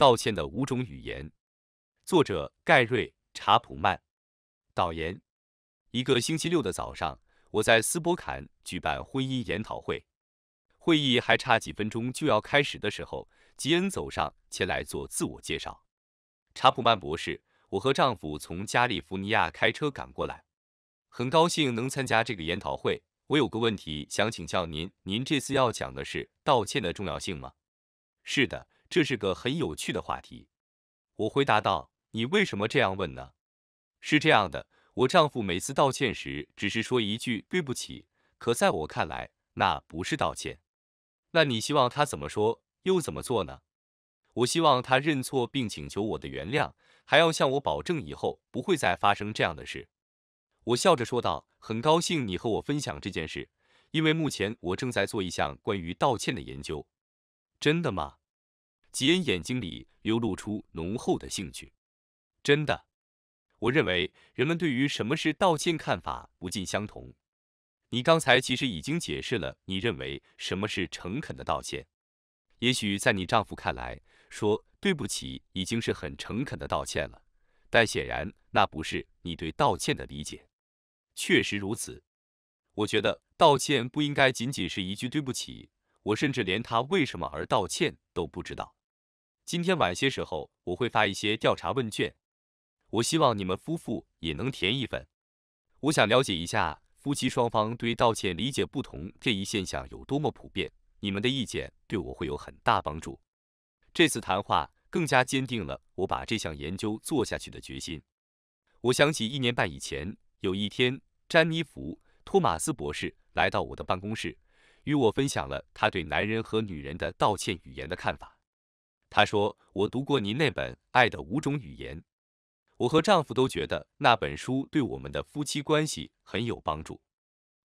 道歉的五种语言，作者盖瑞·查普曼。导言：一个星期六的早上，我在斯伯坎举办婚姻研讨会。会议还差几分钟就要开始的时候，吉恩走上前来做自我介绍。查普曼博士，我和丈夫从加利福尼亚开车赶过来，很高兴能参加这个研讨会。我有个问题想请教您，您这次要讲的是道歉的重要性吗？是的。这是个很有趣的话题，我回答道：“你为什么这样问呢？”是这样的，我丈夫每次道歉时只是说一句对不起，可在我看来那不是道歉。那你希望他怎么说，又怎么做呢？我希望他认错并请求我的原谅，还要向我保证以后不会再发生这样的事。我笑着说道：“很高兴你和我分享这件事，因为目前我正在做一项关于道歉的研究。”真的吗？吉恩眼睛里流露出浓厚的兴趣。真的，我认为人们对于什么是道歉看法不尽相同。你刚才其实已经解释了你认为什么是诚恳的道歉。也许在你丈夫看来，说对不起已经是很诚恳的道歉了，但显然那不是你对道歉的理解。确实如此。我觉得道歉不应该仅仅是一句对不起。我甚至连他为什么而道歉都不知道。今天晚些时候，我会发一些调查问卷，我希望你们夫妇也能填一份。我想了解一下夫妻双方对道歉理解不同这一现象有多么普遍，你们的意见对我会有很大帮助。这次谈话更加坚定了我把这项研究做下去的决心。我想起一年半以前，有一天，詹妮弗·托马斯博士来到我的办公室，与我分享了他对男人和女人的道歉语言的看法。她说：“我读过您那本《爱的五种语言》，我和丈夫都觉得那本书对我们的夫妻关系很有帮助。”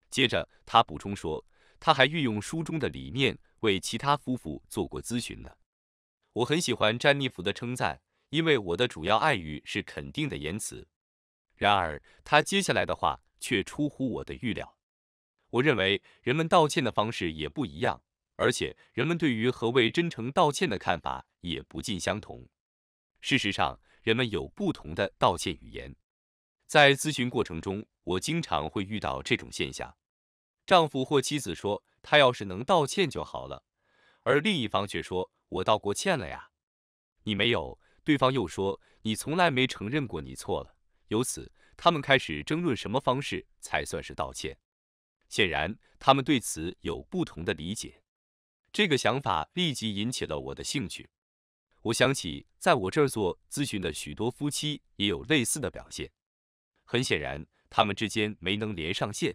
接着，她补充说：“她还运用书中的理念为其他夫妇做过咨询呢。”我很喜欢詹妮弗的称赞，因为我的主要爱语是肯定的言辞。然而，她接下来的话却出乎我的预料。我认为人们道歉的方式也不一样。而且，人们对于何谓真诚道歉的看法也不尽相同。事实上，人们有不同的道歉语言。在咨询过程中，我经常会遇到这种现象：丈夫或妻子说他要是能道歉就好了，而另一方却说我道过歉了呀。你没有。对方又说你从来没承认过你错了。由此，他们开始争论什么方式才算是道歉。显然，他们对此有不同的理解。这个想法立即引起了我的兴趣。我想起在我这儿做咨询的许多夫妻也有类似的表现。很显然，他们之间没能连上线。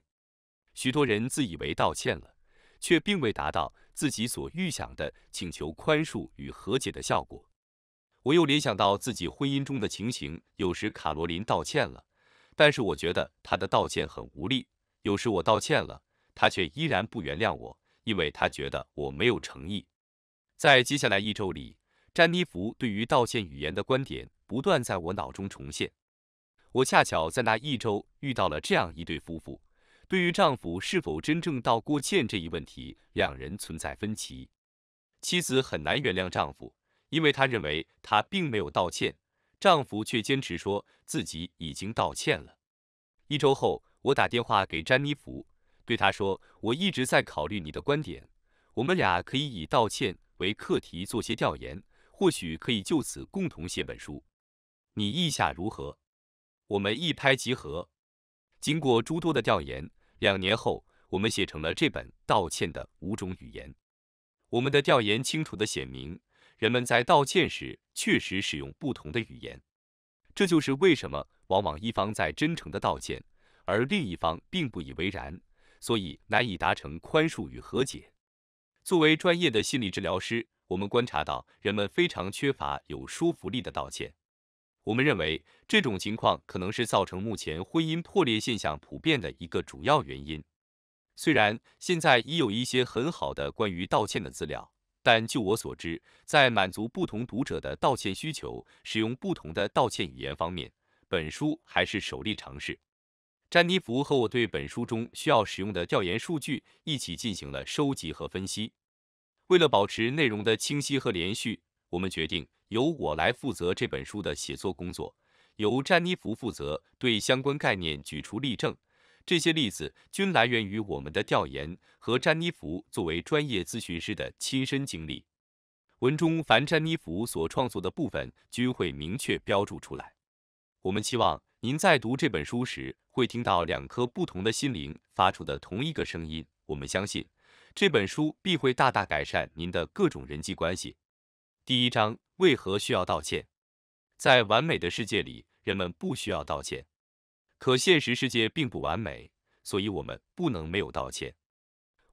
许多人自以为道歉了，却并未达到自己所预想的请求宽恕与和解的效果。我又联想到自己婚姻中的情形：有时卡罗琳道歉了，但是我觉得她的道歉很无力；有时我道歉了，她却依然不原谅我。因为他觉得我没有诚意。在接下来一周里，詹妮弗对于道歉语言的观点不断在我脑中重现。我恰巧在那一周遇到了这样一对夫妇，对于丈夫是否真正道过歉这一问题，两人存在分歧。妻子很难原谅丈夫，因为她认为他并没有道歉，丈夫却坚持说自己已经道歉了。一周后，我打电话给詹妮弗。对他说，我一直在考虑你的观点，我们俩可以以道歉为课题做些调研，或许可以就此共同写本书，你意下如何？我们一拍即合。经过诸多的调研，两年后我们写成了这本《道歉的五种语言》。我们的调研清楚的显明，人们在道歉时确实使用不同的语言，这就是为什么往往一方在真诚的道歉，而另一方并不以为然。所以难以达成宽恕与和解。作为专业的心理治疗师，我们观察到人们非常缺乏有说服力的道歉。我们认为这种情况可能是造成目前婚姻破裂现象普遍的一个主要原因。虽然现在已有一些很好的关于道歉的资料，但就我所知，在满足不同读者的道歉需求、使用不同的道歉语言方面，本书还是首例尝试。詹妮弗和我对本书中需要使用的调研数据一起进行了收集和分析。为了保持内容的清晰和连续，我们决定由我来负责这本书的写作工作，由詹妮弗负责对相关概念举出例证。这些例子均来源于我们的调研和詹妮弗作为专业咨询师的亲身经历。文中凡詹妮弗所创作的部分均会明确标注出来。我们期望。您在读这本书时，会听到两颗不同的心灵发出的同一个声音。我们相信，这本书必会大大改善您的各种人际关系。第一章：为何需要道歉？在完美的世界里，人们不需要道歉。可现实世界并不完美，所以我们不能没有道歉。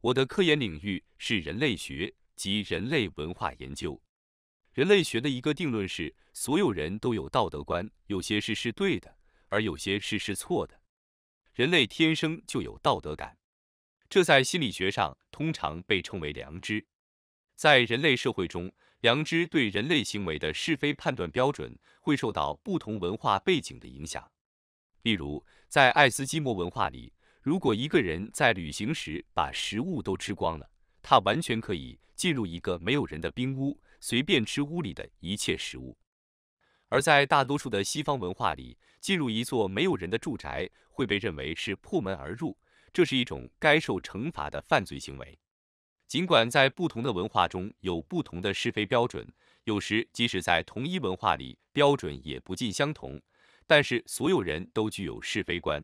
我的科研领域是人类学及人类文化研究。人类学的一个定论是，所有人都有道德观，有些事是对的。而有些事是错的。人类天生就有道德感，这在心理学上通常被称为良知。在人类社会中，良知对人类行为的是非判断标准会受到不同文化背景的影响。例如，在爱斯基摩文化里，如果一个人在旅行时把食物都吃光了，他完全可以进入一个没有人的冰屋，随便吃屋里的一切食物；而在大多数的西方文化里，进入一座没有人的住宅会被认为是破门而入，这是一种该受惩罚的犯罪行为。尽管在不同的文化中有不同的是非标准，有时即使在同一文化里，标准也不尽相同，但是所有人都具有是非观。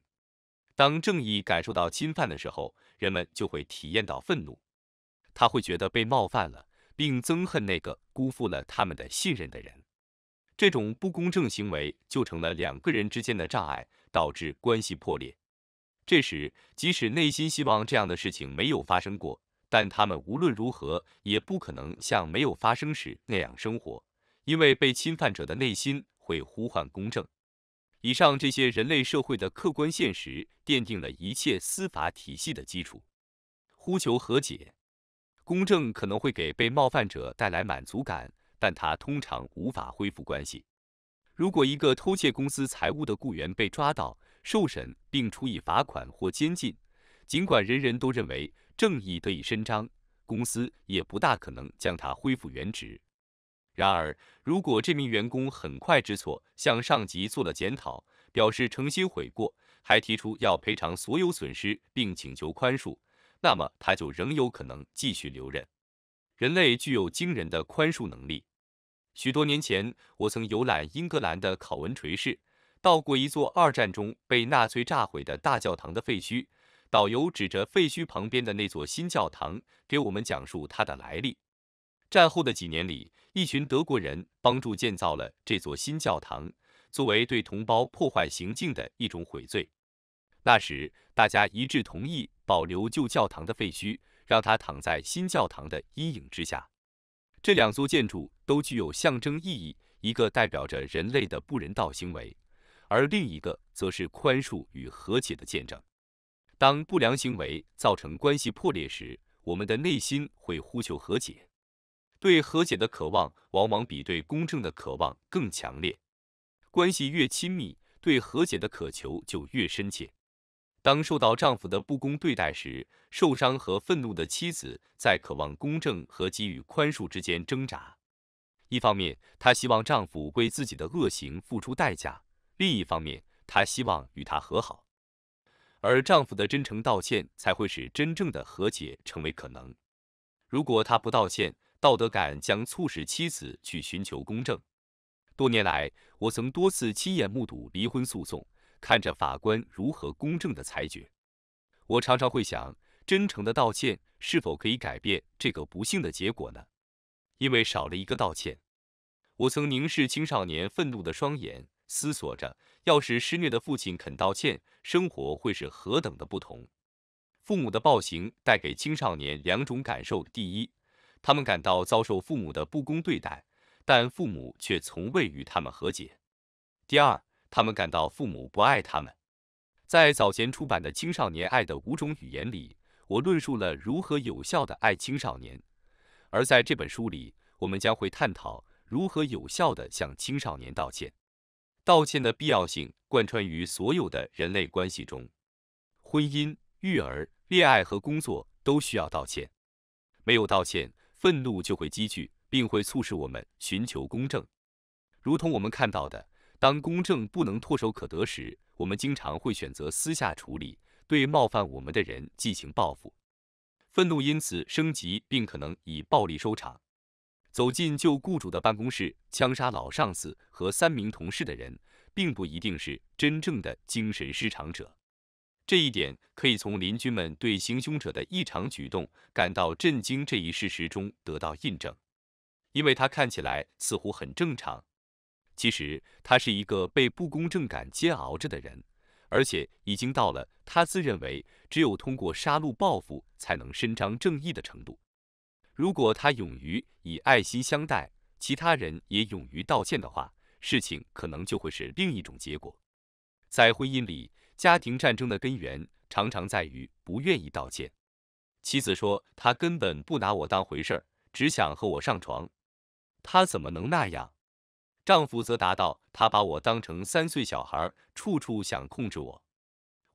当正义感受到侵犯的时候，人们就会体验到愤怒，他会觉得被冒犯了，并憎恨那个辜负了他们的信任的人。这种不公正行为就成了两个人之间的障碍，导致关系破裂。这时，即使内心希望这样的事情没有发生过，但他们无论如何也不可能像没有发生时那样生活，因为被侵犯者的内心会呼唤公正。以上这些人类社会的客观现实，奠定了一切司法体系的基础。呼求和解，公正可能会给被冒犯者带来满足感。但他通常无法恢复关系。如果一个偷窃公司财物的雇员被抓到、受审并处以罚款或监禁，尽管人人都认为正义得以伸张，公司也不大可能将他恢复原职。然而，如果这名员工很快知错，向上级做了检讨，表示诚心悔过，还提出要赔偿所有损失并请求宽恕，那么他就仍有可能继续留任。人类具有惊人的宽恕能力。许多年前，我曾游览英格兰的考文垂市，到过一座二战中被纳粹炸毁的大教堂的废墟。导游指着废墟旁边的那座新教堂，给我们讲述它的来历。战后的几年里，一群德国人帮助建造了这座新教堂，作为对同胞破坏行径的一种悔罪。那时，大家一致同意保留旧教堂的废墟，让它躺在新教堂的阴影之下。这两座建筑都具有象征意义，一个代表着人类的不人道行为，而另一个则是宽恕与和解的见证。当不良行为造成关系破裂时，我们的内心会呼求和解，对和解的渴望往往比对公正的渴望更强烈。关系越亲密，对和解的渴求就越深切。当受到丈夫的不公对待时，受伤和愤怒的妻子在渴望公正和给予宽恕之间挣扎。一方面，她希望丈夫为自己的恶行付出代价；另一方面，她希望与他和好。而丈夫的真诚道歉才会使真正的和解成为可能。如果他不道歉，道德感将促使妻子去寻求公正。多年来，我曾多次亲眼目睹离婚诉讼。看着法官如何公正的裁决，我常常会想，真诚的道歉是否可以改变这个不幸的结果呢？因为少了一个道歉，我曾凝视青少年愤怒的双眼，思索着，要是施虐的父亲肯道歉，生活会是何等的不同。父母的暴行带给青少年两种感受：第一，他们感到遭受父母的不公对待，但父母却从未与他们和解；第二。他们感到父母不爱他们。在早前出版的《青少年爱的五种语言》里，我论述了如何有效地爱青少年。而在这本书里，我们将会探讨如何有效地向青少年道歉。道歉的必要性贯穿于所有的人类关系中，婚姻、育儿、恋爱和工作都需要道歉。没有道歉，愤怒就会积聚，并会促使我们寻求公正，如同我们看到的。当公正不能唾手可得时，我们经常会选择私下处理，对冒犯我们的人进行报复，愤怒因此升级，并可能以暴力收场。走进旧雇主的办公室，枪杀老上司和三名同事的人，并不一定是真正的精神失常者。这一点可以从邻居们对行凶者的异常举动感到震惊这一事实中得到印证，因为他看起来似乎很正常。其实他是一个被不公正感煎熬着的人，而且已经到了他自认为只有通过杀戮报复才能伸张正义的程度。如果他勇于以爱心相待，其他人也勇于道歉的话，事情可能就会是另一种结果。在婚姻里，家庭战争的根源常常在于不愿意道歉。妻子说：“他根本不拿我当回事，只想和我上床。”他怎么能那样？丈夫则答道：“他把我当成三岁小孩，处处想控制我。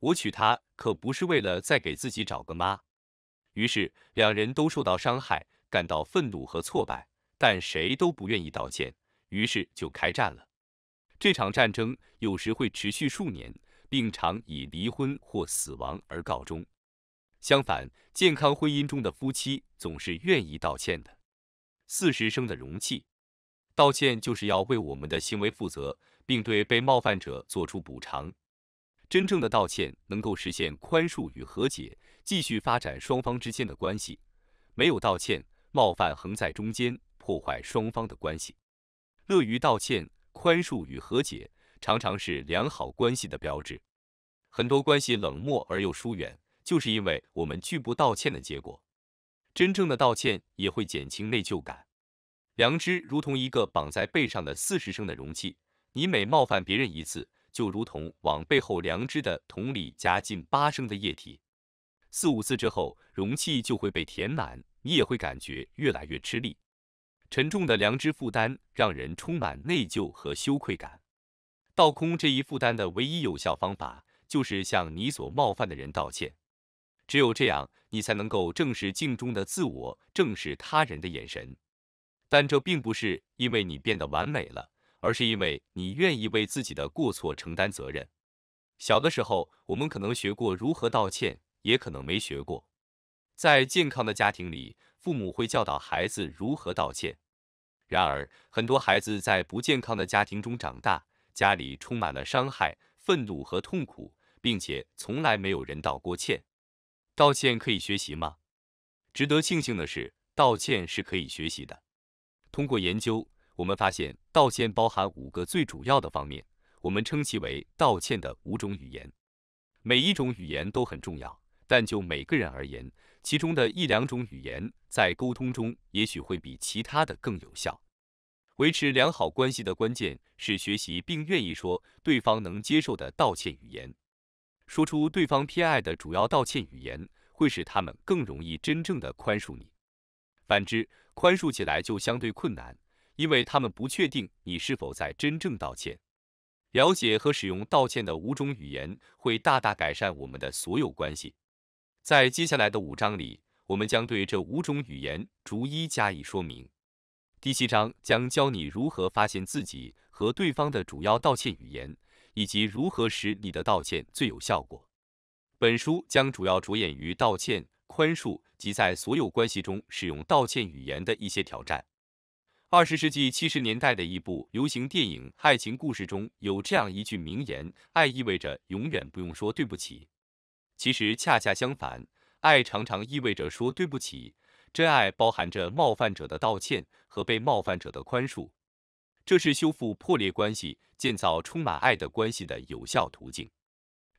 我娶她可不是为了再给自己找个妈。”于是，两人都受到伤害，感到愤怒和挫败，但谁都不愿意道歉，于是就开战了。这场战争有时会持续数年，并常以离婚或死亡而告终。相反，健康婚姻中的夫妻总是愿意道歉的。四十升的容器。道歉就是要为我们的行为负责，并对被冒犯者做出补偿。真正的道歉能够实现宽恕与和解，继续发展双方之间的关系。没有道歉，冒犯横在中间，破坏双方的关系。乐于道歉、宽恕与和解，常常是良好关系的标志。很多关系冷漠而又疏远，就是因为我们拒不道歉的结果。真正的道歉也会减轻内疚感。良知如同一个绑在背上的四十升的容器，你每冒犯别人一次，就如同往背后良知的桶里加进八升的液体。四五次之后，容器就会被填满，你也会感觉越来越吃力。沉重的良知负担让人充满内疚和羞愧感。倒空这一负担的唯一有效方法，就是向你所冒犯的人道歉。只有这样，你才能够正视镜中的自我，正视他人的眼神。但这并不是因为你变得完美了，而是因为你愿意为自己的过错承担责任。小的时候，我们可能学过如何道歉，也可能没学过。在健康的家庭里，父母会教导孩子如何道歉。然而，很多孩子在不健康的家庭中长大，家里充满了伤害、愤怒和痛苦，并且从来没有人道过歉。道歉可以学习吗？值得庆幸的是，道歉是可以学习的。通过研究，我们发现道歉包含五个最主要的方面，我们称其为道歉的五种语言。每一种语言都很重要，但就每个人而言，其中的一两种语言在沟通中也许会比其他的更有效。维持良好关系的关键是学习并愿意说对方能接受的道歉语言。说出对方偏爱的主要道歉语言，会使他们更容易真正的宽恕你。反之，宽恕起来就相对困难，因为他们不确定你是否在真正道歉。了解和使用道歉的五种语言，会大大改善我们的所有关系。在接下来的五章里，我们将对这五种语言逐一加以说明。第七章将教你如何发现自己和对方的主要道歉语言，以及如何使你的道歉最有效果。本书将主要着眼于道歉。宽恕及在所有关系中使用道歉语言的一些挑战。二十世纪七十年代的一部流行电影《爱情故事》中有这样一句名言：“爱意味着永远不用说对不起。”其实恰恰相反，爱常常意味着说对不起。真爱包含着冒犯者的道歉和被冒犯者的宽恕，这是修复破裂关系、建造充满爱的关系的有效途径。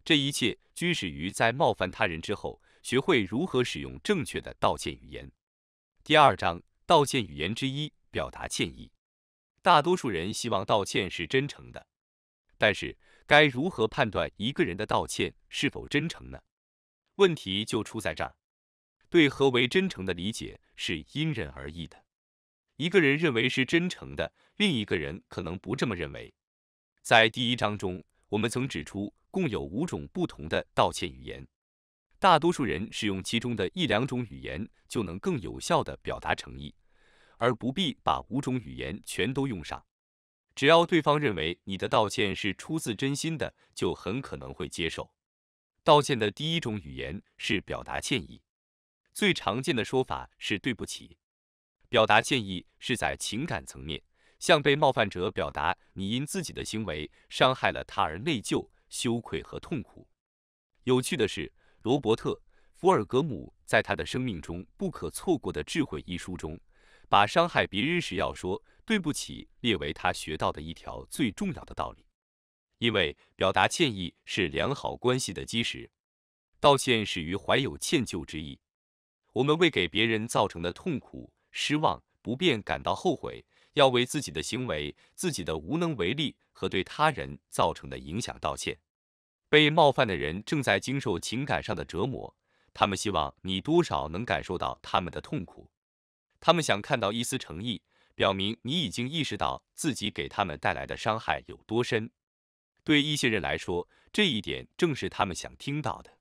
这一切均始于在冒犯他人之后。学会如何使用正确的道歉语言。第二章，道歉语言之一，表达歉意。大多数人希望道歉是真诚的，但是该如何判断一个人的道歉是否真诚呢？问题就出在这儿。对何为真诚的理解是因人而异的。一个人认为是真诚的，另一个人可能不这么认为。在第一章中，我们曾指出，共有五种不同的道歉语言。大多数人使用其中的一两种语言就能更有效地表达诚意，而不必把五种语言全都用上。只要对方认为你的道歉是出自真心的，就很可能会接受。道歉的第一种语言是表达歉意，最常见的说法是对不起。表达歉意是在情感层面向被冒犯者表达你因自己的行为伤害了他而内疚、羞愧和痛苦。有趣的是。罗伯特·福尔格姆在他的《生命中不可错过的智慧》一书中，把伤害别人时要说“对不起”列为他学到的一条最重要的道理，因为表达歉意是良好关系的基石。道歉始于怀有歉疚之意，我们为给别人造成的痛苦、失望、不便感到后悔，要为自己的行为、自己的无能为力和对他人造成的影响道歉。被冒犯的人正在经受情感上的折磨，他们希望你多少能感受到他们的痛苦。他们想看到一丝诚意，表明你已经意识到自己给他们带来的伤害有多深。对一些人来说，这一点正是他们想听到的。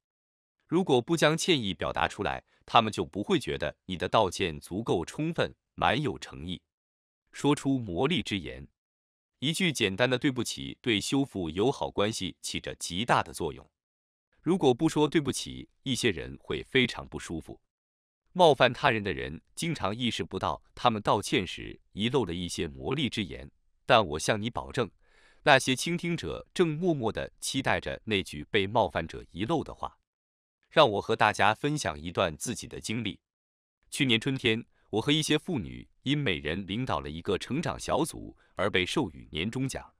如果不将歉意表达出来，他们就不会觉得你的道歉足够充分，满有诚意。说出魔力之言。一句简单的“对不起”，对修复友好关系起着极大的作用。如果不说对不起，一些人会非常不舒服。冒犯他人的人经常意识不到，他们道歉时遗漏了一些魔力之言。但我向你保证，那些倾听者正默默的期待着那句被冒犯者遗漏的话。让我和大家分享一段自己的经历。去年春天，我和一些妇女因每人领导了一个成长小组。而被授予年终奖。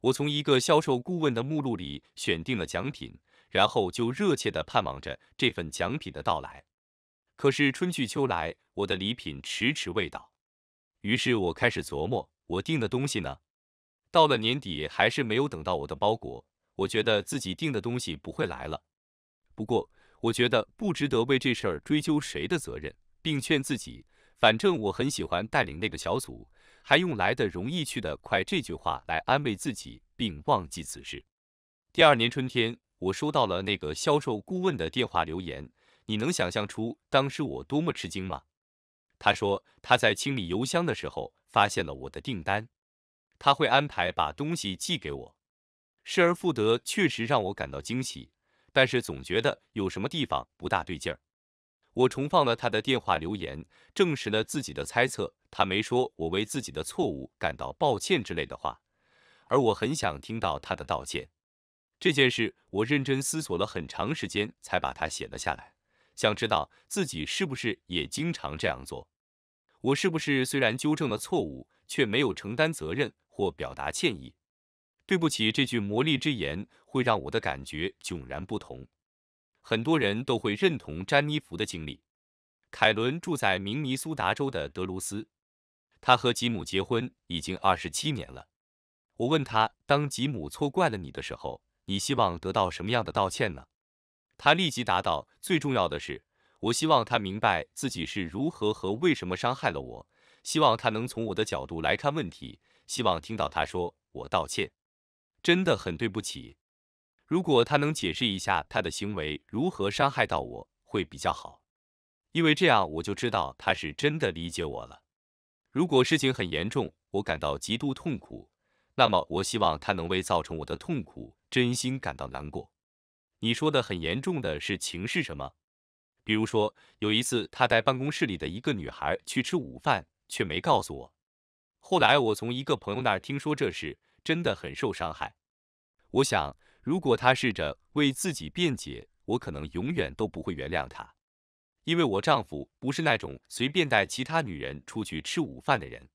我从一个销售顾问的目录里选定了奖品，然后就热切地盼望着这份奖品的到来。可是春去秋来，我的礼品迟迟未到。于是我开始琢磨，我订的东西呢？到了年底，还是没有等到我的包裹。我觉得自己订的东西不会来了。不过，我觉得不值得为这事儿追究谁的责任，并劝自己，反正我很喜欢带领那个小组。还用来的容易去的快这句话来安慰自己，并忘记此事。第二年春天，我收到了那个销售顾问的电话留言。你能想象出当时我多么吃惊吗？他说他在清理邮箱的时候发现了我的订单，他会安排把东西寄给我。失而复得确实让我感到惊喜，但是总觉得有什么地方不大对劲儿。我重放了他的电话留言，证实了自己的猜测。他没说“我为自己的错误感到抱歉”之类的话，而我很想听到他的道歉。这件事我认真思索了很长时间，才把它写了下来，想知道自己是不是也经常这样做。我是不是虽然纠正了错误，却没有承担责任或表达歉意？对不起这句魔力之言会让我的感觉迥然不同。很多人都会认同詹妮弗的经历。凯伦住在明尼苏达州的德鲁斯。他和吉姆结婚已经二十七年了。我问他，当吉姆错怪了你的时候，你希望得到什么样的道歉呢？他立即答道：“最重要的是，我希望他明白自己是如何和为什么伤害了我。希望他能从我的角度来看问题。希望听到他说我道歉，真的很对不起。如果他能解释一下他的行为如何伤害到我，会比较好，因为这样我就知道他是真的理解我了。”如果事情很严重，我感到极度痛苦，那么我希望他能为造成我的痛苦真心感到难过。你说的很严重的事情是什么？比如说有一次他带办公室里的一个女孩去吃午饭，却没告诉我。后来我从一个朋友那儿听说这事，真的很受伤害。我想，如果他试着为自己辩解，我可能永远都不会原谅他。因为我丈夫不是那种随便带其他女人出去吃午饭的人，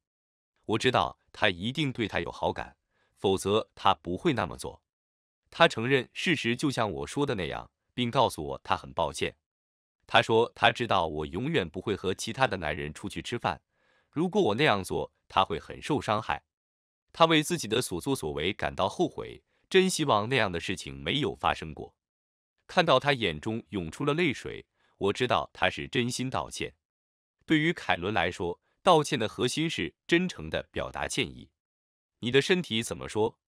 我知道他一定对她有好感，否则他不会那么做。他承认事实就像我说的那样，并告诉我他很抱歉。他说他知道我永远不会和其他的男人出去吃饭，如果我那样做，他会很受伤害。他为自己的所作所为感到后悔，真希望那样的事情没有发生过。看到他眼中涌出了泪水。我知道他是真心道歉。对于凯伦来说，道歉的核心是真诚的表达歉意。你的身体怎么说？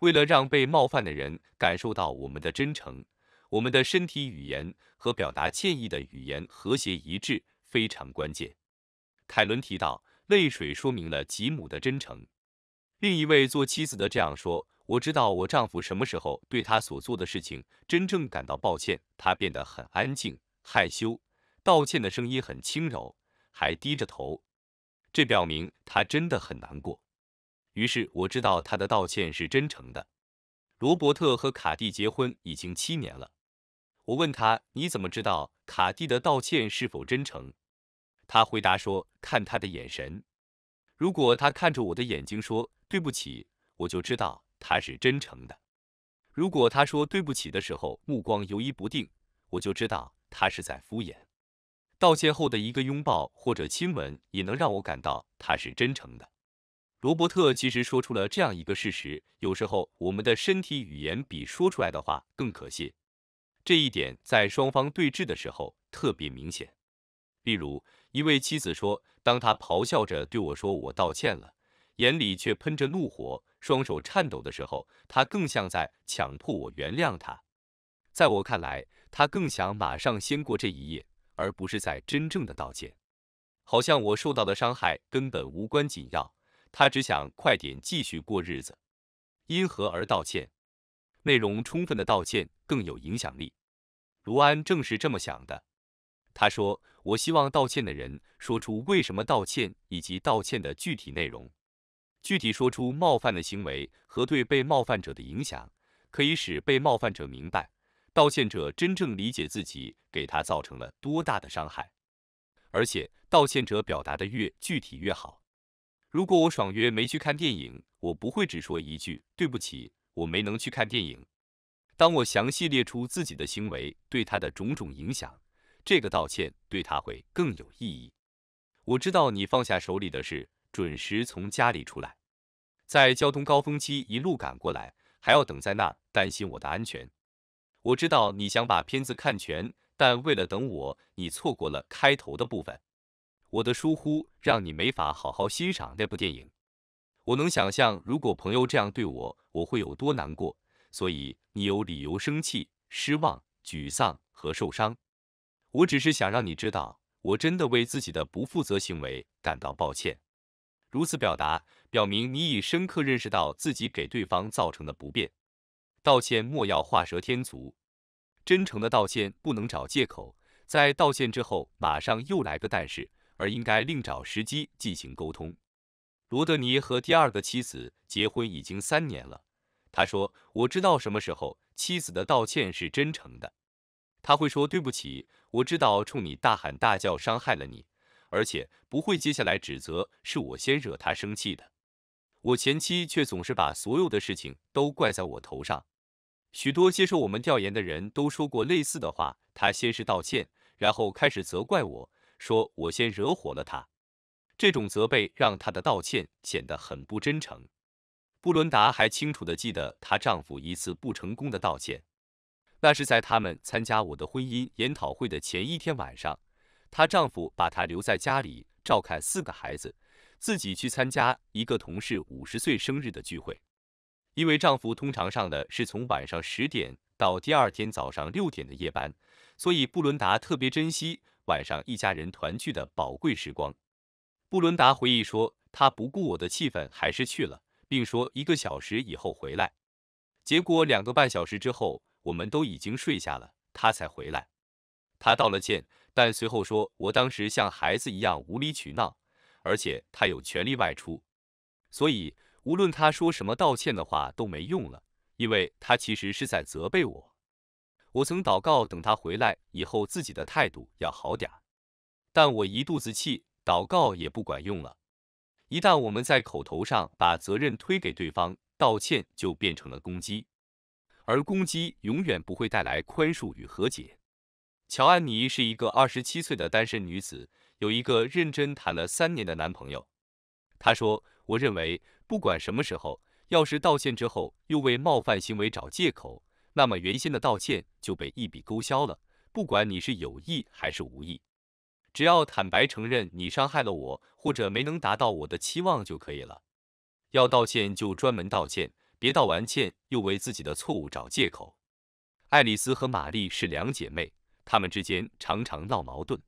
为了让被冒犯的人感受到我们的真诚，我们的身体语言和表达歉意的语言和谐一致非常关键。凯伦提到，泪水说明了吉姆的真诚。另一位做妻子的这样说：“我知道我丈夫什么时候对他所做的事情真正感到抱歉，他变得很安静。”害羞，道歉的声音很轻柔，还低着头，这表明他真的很难过。于是我知道他的道歉是真诚的。罗伯特和卡蒂结婚已经七年了，我问他你怎么知道卡蒂的道歉是否真诚？他回答说看他的眼神，如果他看着我的眼睛说对不起，我就知道他是真诚的；如果他说对不起的时候目光游移不定，我就知道。他是在敷衍，道歉后的一个拥抱或者亲吻，也能让我感到他是真诚的。罗伯特其实说出了这样一个事实：有时候我们的身体语言比说出来的话更可信。这一点在双方对峙的时候特别明显。例如，一位妻子说，当他咆哮着对我说“我道歉了”，眼里却喷着怒火，双手颤抖的时候，他更像在强迫我原谅他。在我看来。他更想马上先过这一夜，而不是在真正的道歉。好像我受到的伤害根本无关紧要。他只想快点继续过日子。因何而道歉？内容充分的道歉更有影响力。卢安正是这么想的。他说：“我希望道歉的人说出为什么道歉，以及道歉的具体内容。具体说出冒犯的行为和对被冒犯者的影响，可以使被冒犯者明白。”道歉者真正理解自己给他造成了多大的伤害，而且道歉者表达的越具体越好。如果我爽约没去看电影，我不会只说一句对不起，我没能去看电影。当我详细列出自己的行为对他的种种影响，这个道歉对他会更有意义。我知道你放下手里的事，准时从家里出来，在交通高峰期一路赶过来，还要等在那，担心我的安全。我知道你想把片子看全，但为了等我，你错过了开头的部分。我的疏忽让你没法好好欣赏那部电影。我能想象，如果朋友这样对我，我会有多难过。所以你有理由生气、失望、沮丧和受伤。我只是想让你知道，我真的为自己的不负责行为感到抱歉。如此表达，表明你已深刻认识到自己给对方造成的不便。道歉莫要画蛇添足，真诚的道歉不能找借口，在道歉之后马上又来个但是，而应该另找时机进行沟通。罗德尼和第二个妻子结婚已经三年了，他说：“我知道什么时候妻子的道歉是真诚的，他会说对不起，我知道冲你大喊大叫伤害了你，而且不会接下来指责是我先惹他生气的。”我前妻却总是把所有的事情都怪在我头上。许多接受我们调研的人都说过类似的话。她先是道歉，然后开始责怪我，说我先惹火了她。这种责备让她的道歉显得很不真诚。布伦达还清楚地记得她丈夫一次不成功的道歉。那是在他们参加我的婚姻研讨会的前一天晚上，她丈夫把她留在家里照看四个孩子。自己去参加一个同事五十岁生日的聚会，因为丈夫通常上的是从晚上十点到第二天早上六点的夜班，所以布伦达特别珍惜晚上一家人团聚的宝贵时光。布伦达回忆说：“他不顾我的气愤，还是去了，并说一个小时以后回来。结果两个半小时之后，我们都已经睡下了，他才回来。他道了歉，但随后说我当时像孩子一样无理取闹。”而且他有权利外出，所以无论他说什么道歉的话都没用了，因为他其实是在责备我。我曾祷告，等他回来以后自己的态度要好点儿，但我一肚子气，祷告也不管用了。一旦我们在口头上把责任推给对方，道歉就变成了攻击，而攻击永远不会带来宽恕与和解。乔安妮是一个二十七岁的单身女子。有一个认真谈了三年的男朋友，他说：“我认为，不管什么时候，要是道歉之后又为冒犯行为找借口，那么原先的道歉就被一笔勾销了。不管你是有意还是无意，只要坦白承认你伤害了我或者没能达到我的期望就可以了。要道歉就专门道歉，别道完歉又为自己的错误找借口。”爱丽丝和玛丽是两姐妹，她们之间常常闹矛盾。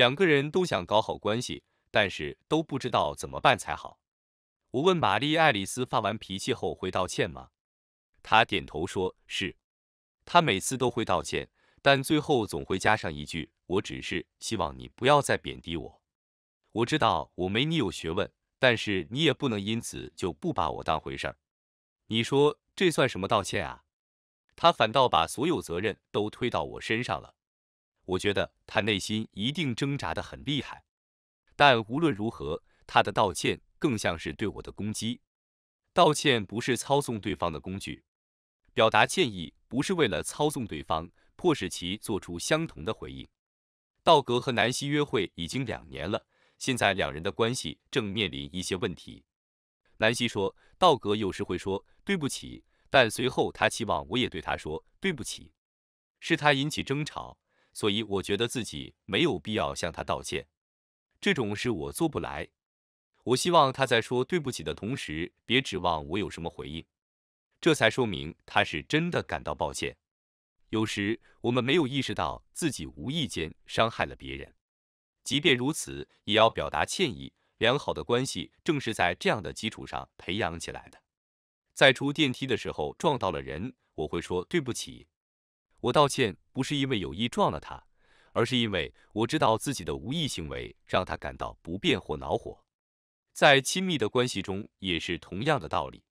两个人都想搞好关系，但是都不知道怎么办才好。我问玛丽·爱丽丝发完脾气后会道歉吗？她点头说：“是，她每次都会道歉，但最后总会加上一句：我只是希望你不要再贬低我。我知道我没你有学问，但是你也不能因此就不把我当回事儿。你说这算什么道歉啊？他反倒把所有责任都推到我身上了。”我觉得他内心一定挣扎的很厉害，但无论如何，他的道歉更像是对我的攻击。道歉不是操纵对方的工具，表达歉意不是为了操纵对方，迫使其做出相同的回应。道格和南希约会已经两年了，现在两人的关系正面临一些问题。南希说，道格有时会说对不起，但随后他期望我也对他说对不起，是他引起争吵。所以我觉得自己没有必要向他道歉，这种事我做不来。我希望他在说对不起的同时，别指望我有什么回应，这才说明他是真的感到抱歉。有时我们没有意识到自己无意间伤害了别人，即便如此，也要表达歉意。良好的关系正是在这样的基础上培养起来的。在出电梯的时候撞到了人，我会说对不起，我道歉。不是因为有意撞了他，而是因为我知道自己的无意行为让他感到不便或恼火。在亲密的关系中也是同样的道理。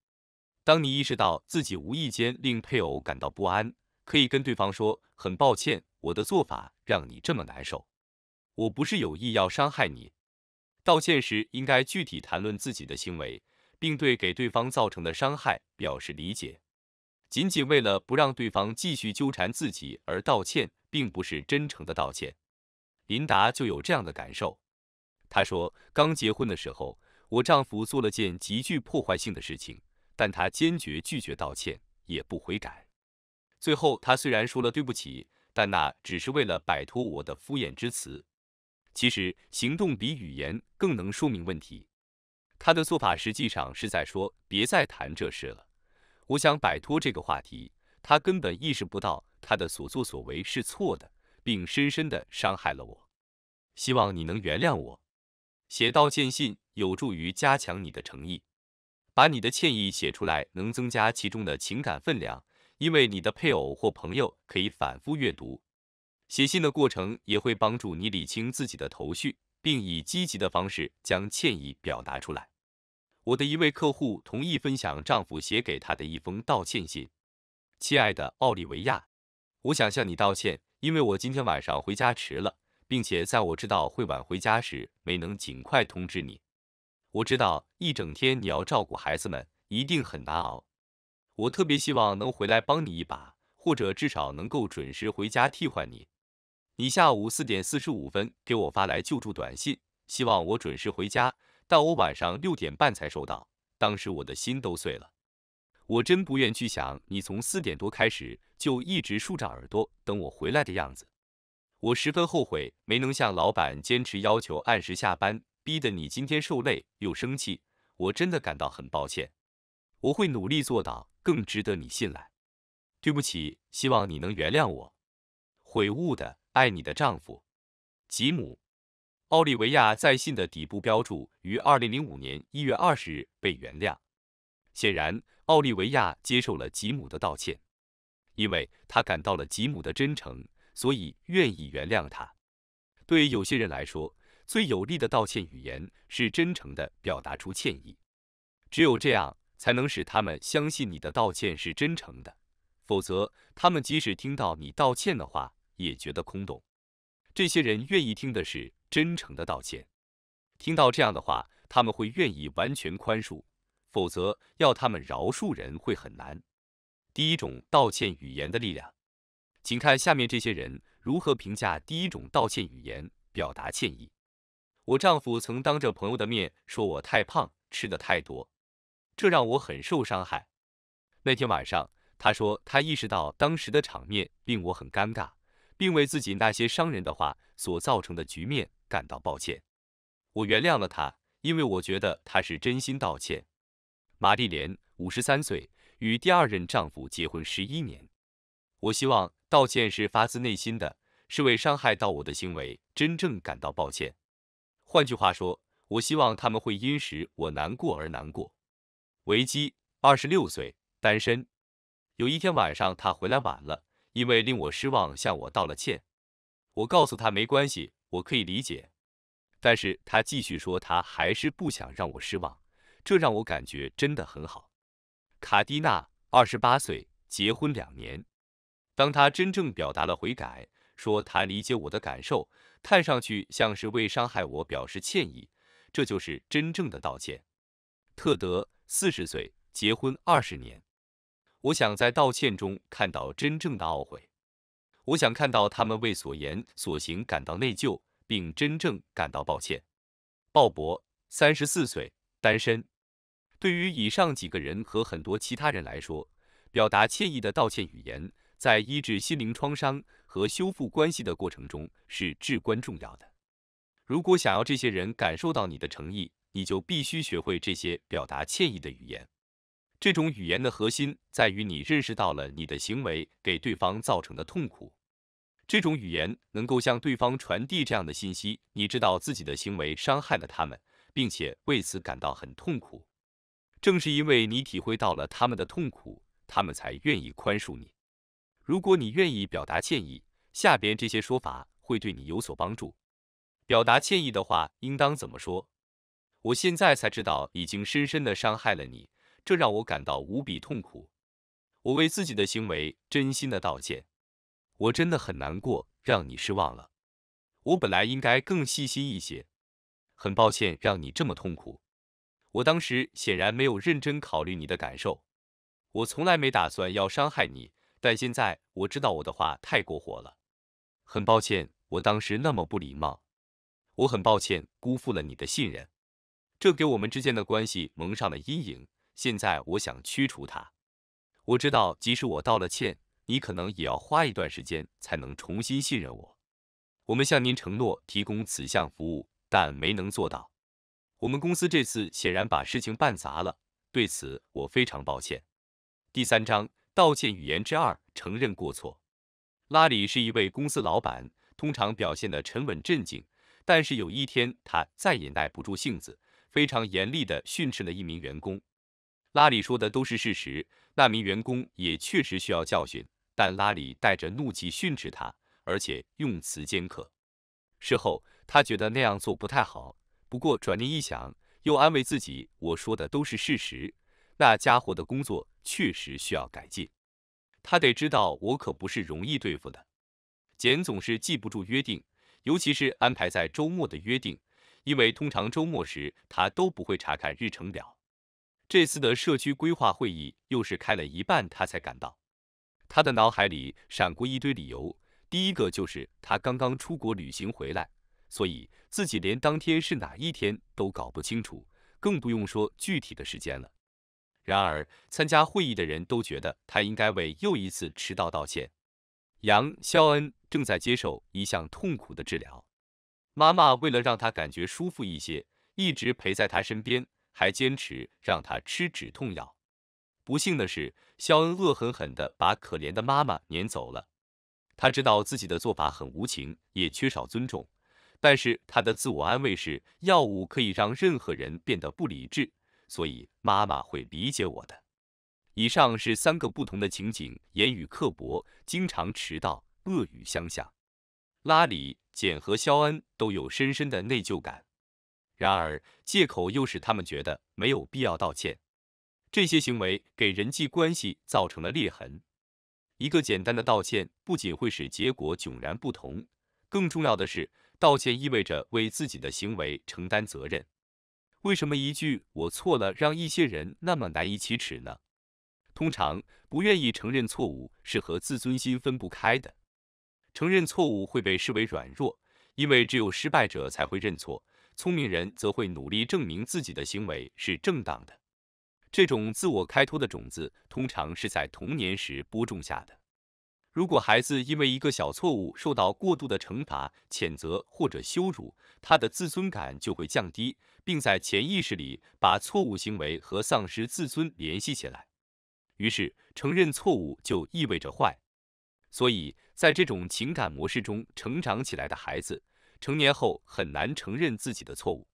当你意识到自己无意间令配偶感到不安，可以跟对方说：“很抱歉，我的做法让你这么难受。我不是有意要伤害你。”道歉时应该具体谈论自己的行为，并对给对方造成的伤害表示理解。仅仅为了不让对方继续纠缠自己而道歉，并不是真诚的道歉。琳达就有这样的感受。她说：“刚结婚的时候，我丈夫做了件极具破坏性的事情，但他坚决拒绝道歉，也不悔改。最后，他虽然说了对不起，但那只是为了摆脱我的敷衍之词。其实，行动比语言更能说明问题。他的做法实际上是在说，别再谈这事了。”我想摆脱这个话题，他根本意识不到他的所作所为是错的，并深深地伤害了我。希望你能原谅我。写道歉信有助于加强你的诚意，把你的歉意写出来，能增加其中的情感分量，因为你的配偶或朋友可以反复阅读。写信的过程也会帮助你理清自己的头绪，并以积极的方式将歉意表达出来。我的一位客户同意分享丈夫写给她的一封道歉信。亲爱的奥利维亚，我想向你道歉，因为我今天晚上回家迟了，并且在我知道会晚回家时没能尽快通知你。我知道一整天你要照顾孩子们，一定很难熬。我特别希望能回来帮你一把，或者至少能够准时回家替换你。你下午四点四十五分给我发来救助短信，希望我准时回家。但我晚上六点半才收到，当时我的心都碎了。我真不愿去想你从四点多开始就一直竖着耳朵等我回来的样子。我十分后悔没能向老板坚持要求按时下班，逼得你今天受累又生气，我真的感到很抱歉。我会努力做到更值得你信赖。对不起，希望你能原谅我。悔悟的爱你的丈夫，吉姆。奥利维亚在信的底部标注于二零零五年一月二十日被原谅。显然，奥利维亚接受了吉姆的道歉，因为他感到了吉姆的真诚，所以愿意原谅他。对有些人来说，最有力的道歉语言是真诚的表达出歉意，只有这样才能使他们相信你的道歉是真诚的，否则他们即使听到你道歉的话，也觉得空洞。这些人愿意听的是真诚的道歉，听到这样的话，他们会愿意完全宽恕，否则要他们饶恕人会很难。第一种道歉语言的力量，请看下面这些人如何评价第一种道歉语言表达歉意。我丈夫曾当着朋友的面说我太胖，吃的太多，这让我很受伤害。那天晚上，他说他意识到当时的场面令我很尴尬。并为自己那些伤人的话所造成的局面感到抱歉。我原谅了他，因为我觉得他是真心道歉。玛丽莲，五十三岁，与第二任丈夫结婚十一年。我希望道歉是发自内心的，是为伤害到我的行为真正感到抱歉。换句话说，我希望他们会因使我难过而难过。维基，二十六岁，单身。有一天晚上，他回来晚了。因为令我失望，向我道了歉。我告诉他没关系，我可以理解。但是他继续说，他还是不想让我失望，这让我感觉真的很好。卡蒂娜，二十八岁，结婚两年。当他真正表达了悔改，说他理解我的感受，看上去像是为伤害我表示歉意，这就是真正的道歉。特德，四十岁，结婚二十年。我想在道歉中看到真正的懊悔，我想看到他们为所言所行感到内疚，并真正感到抱歉。鲍勃，三十四岁，单身。对于以上几个人和很多其他人来说，表达歉意的道歉语言在医治心灵创伤和修复关系的过程中是至关重要的。如果想要这些人感受到你的诚意，你就必须学会这些表达歉意的语言。这种语言的核心在于你认识到了你的行为给对方造成的痛苦。这种语言能够向对方传递这样的信息：你知道自己的行为伤害了他们，并且为此感到很痛苦。正是因为你体会到了他们的痛苦，他们才愿意宽恕你。如果你愿意表达歉意，下边这些说法会对你有所帮助。表达歉意的话，应当怎么说？我现在才知道，已经深深的伤害了你。这让我感到无比痛苦，我为自己的行为真心的道歉，我真的很难过，让你失望了。我本来应该更细心一些，很抱歉让你这么痛苦。我当时显然没有认真考虑你的感受，我从来没打算要伤害你，但现在我知道我的话太过火了，很抱歉我当时那么不礼貌，我很抱歉辜负了你的信任，这给我们之间的关系蒙上了阴影。现在我想驱除他。我知道，即使我道了歉，你可能也要花一段时间才能重新信任我。我们向您承诺提供此项服务，但没能做到。我们公司这次显然把事情办砸了，对此我非常抱歉。第三章道歉语言之二：承认过错。拉里是一位公司老板，通常表现得沉稳镇静，但是有一天他再也耐不住性子，非常严厉地训斥了一名员工。拉里说的都是事实，那名员工也确实需要教训，但拉里带着怒气训斥他，而且用词尖刻。事后他觉得那样做不太好，不过转念一想，又安慰自己，我说的都是事实，那家伙的工作确实需要改进，他得知道我可不是容易对付的。简总是记不住约定，尤其是安排在周末的约定，因为通常周末时他都不会查看日程表。这次的社区规划会议又是开了一半，他才赶到。他的脑海里闪过一堆理由，第一个就是他刚刚出国旅行回来，所以自己连当天是哪一天都搞不清楚，更不用说具体的时间了。然而，参加会议的人都觉得他应该为又一次迟到道歉。杨肖恩正在接受一项痛苦的治疗，妈妈为了让他感觉舒服一些，一直陪在他身边。还坚持让他吃止痛药。不幸的是，肖恩恶狠狠地把可怜的妈妈撵走了。他知道自己的做法很无情，也缺少尊重。但是他的自我安慰是，药物可以让任何人变得不理智，所以妈妈会理解我的。以上是三个不同的情景：言语刻薄、经常迟到、恶语相向。拉里、简和肖恩都有深深的内疚感。然而，借口又使他们觉得没有必要道歉。这些行为给人际关系造成了裂痕。一个简单的道歉不仅会使结果迥然不同，更重要的是，道歉意味着为自己的行为承担责任。为什么一句“我错了”让一些人那么难以启齿呢？通常，不愿意承认错误是和自尊心分不开的。承认错误会被视为软弱，因为只有失败者才会认错。聪明人则会努力证明自己的行为是正当的。这种自我开脱的种子通常是在童年时播种下的。如果孩子因为一个小错误受到过度的惩罚、谴责或者羞辱，他的自尊感就会降低，并在潜意识里把错误行为和丧失自尊联系起来。于是，承认错误就意味着坏。所以在这种情感模式中成长起来的孩子。成年后很难承认自己的错误，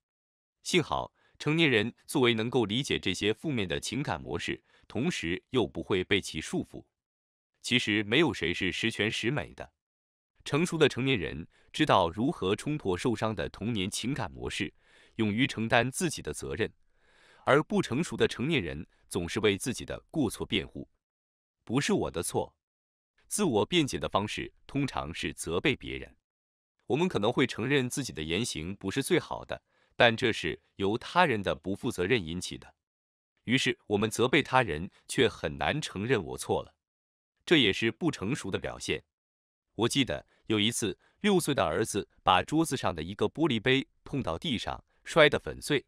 幸好成年人作为能够理解这些负面的情感模式，同时又不会被其束缚。其实没有谁是十全十美的，成熟的成年人知道如何冲破受伤的童年情感模式，勇于承担自己的责任，而不成熟的成年人总是为自己的过错辩护，不是我的错。自我辩解的方式通常是责备别人。我们可能会承认自己的言行不是最好的，但这是由他人的不负责任引起的。于是我们责备他人，却很难承认我错了，这也是不成熟的表现。我记得有一次，六岁的儿子把桌子上的一个玻璃杯碰到地上，摔得粉碎，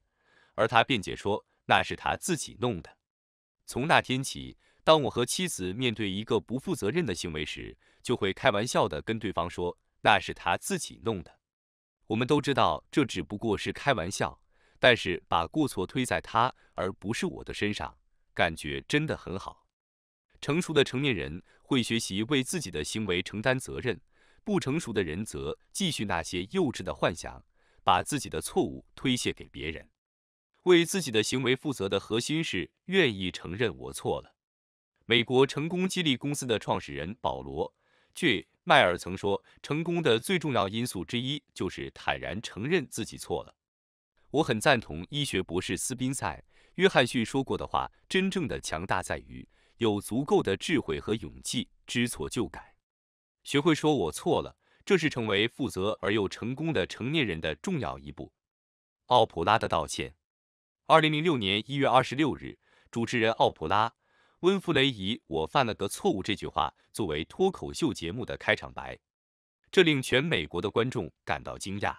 而他辩解说那是他自己弄的。从那天起，当我和妻子面对一个不负责任的行为时，就会开玩笑的跟对方说。那是他自己弄的，我们都知道这只不过是开玩笑，但是把过错推在他而不是我的身上，感觉真的很好。成熟的成年人会学习为自己的行为承担责任，不成熟的人则继续那些幼稚的幻想，把自己的错误推卸给别人。为自己的行为负责的核心是愿意承认我错了。美国成功激励公司的创始人保罗 ·J。迈尔曾说，成功的最重要因素之一就是坦然承认自己错了。我很赞同医学博士斯宾塞·约翰逊说过的话：真正的强大在于有足够的智慧和勇气，知错就改，学会说我错了，这是成为负责而又成功的成年人的重要一步。奥普拉的道歉。二零零六年一月二十六日，主持人奥普拉。温弗雷以“我犯了个错误”这句话作为脱口秀节目的开场白，这令全美国的观众感到惊讶。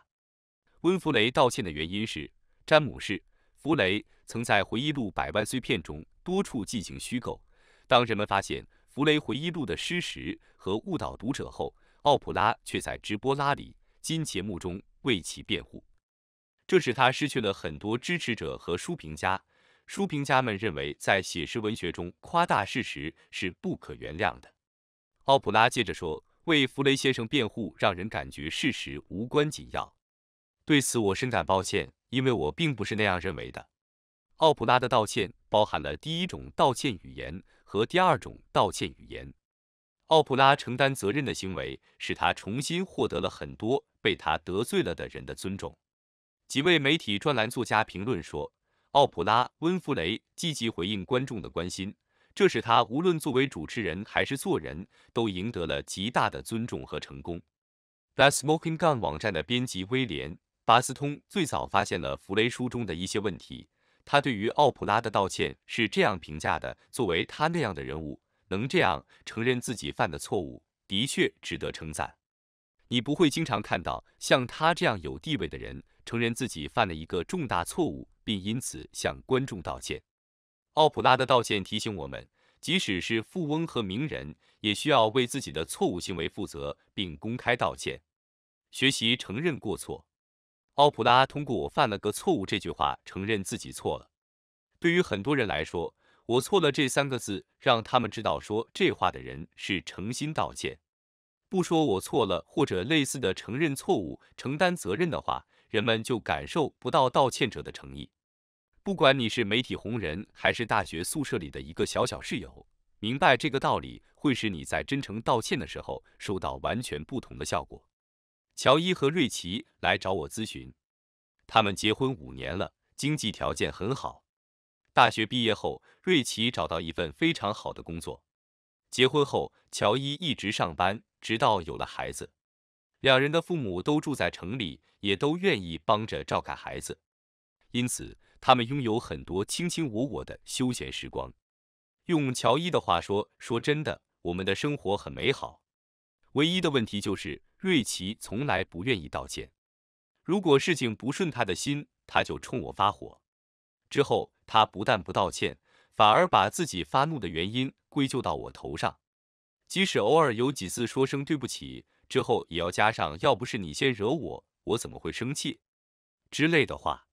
温弗雷道歉的原因是，詹姆士·弗雷曾在回忆录《百万碎片》中多处进行虚构。当人们发现弗雷回忆录的失实和误导读者后，奥普拉却在直播拉里金节目中为其辩护，这使他失去了很多支持者和书评家。书评家们认为，在写实文学中夸大事实是不可原谅的。奥普拉接着说：“为弗雷先生辩护，让人感觉事实无关紧要。”对此，我深感抱歉，因为我并不是那样认为的。奥普拉的道歉包含了第一种道歉语言和第二种道歉语言。奥普拉承担责任的行为，使他重新获得了很多被他得罪了的人的尊重。几位媒体专栏作家评论说。奥普拉·温弗雷积极回应观众的关心，这使他无论作为主持人还是做人，都赢得了极大的尊重和成功。The Smoking Gun 网站的编辑威廉·巴斯通最早发现了弗雷书中的一些问题，他对于奥普拉的道歉是这样评价的：作为他那样的人物，能这样承认自己犯的错误，的确值得称赞。你不会经常看到像他这样有地位的人。承认自己犯了一个重大错误，并因此向观众道歉。奥普拉的道歉提醒我们，即使是富翁和名人，也需要为自己的错误行为负责，并公开道歉，学习承认过错。奥普拉通过“我犯了个错误”这句话承认自己错了。对于很多人来说，“我错了”这三个字让他们知道说这话的人是诚心道歉。不说“我错了”或者类似的承认错误、承担责任的话。人们就感受不到道歉者的诚意。不管你是媒体红人还是大学宿舍里的一个小小室友，明白这个道理会使你在真诚道歉的时候收到完全不同的效果。乔伊和瑞奇来找我咨询，他们结婚五年了，经济条件很好。大学毕业后，瑞奇找到一份非常好的工作。结婚后，乔伊一直上班，直到有了孩子。两人的父母都住在城里，也都愿意帮着照看孩子，因此他们拥有很多卿卿我我的休闲时光。用乔伊的话说：“说真的，我们的生活很美好。唯一的问题就是瑞奇从来不愿意道歉。如果事情不顺他的心，他就冲我发火。之后他不但不道歉，反而把自己发怒的原因归咎到我头上。即使偶尔有几次说声对不起。”之后也要加上，要不是你先惹我，我怎么会生气？之类的话。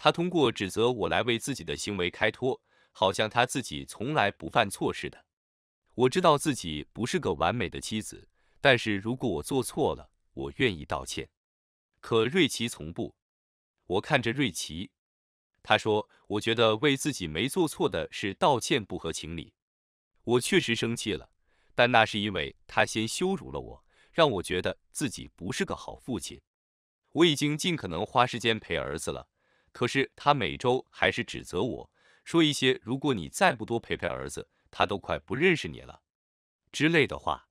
他通过指责我来为自己的行为开脱，好像他自己从来不犯错似的。我知道自己不是个完美的妻子，但是如果我做错了，我愿意道歉。可瑞奇从不。我看着瑞奇，他说：“我觉得为自己没做错的事道歉不合情理。我确实生气了，但那是因为他先羞辱了我。”让我觉得自己不是个好父亲，我已经尽可能花时间陪儿子了，可是他每周还是指责我说一些，如果你再不多陪陪儿子，他都快不认识你了之类的话。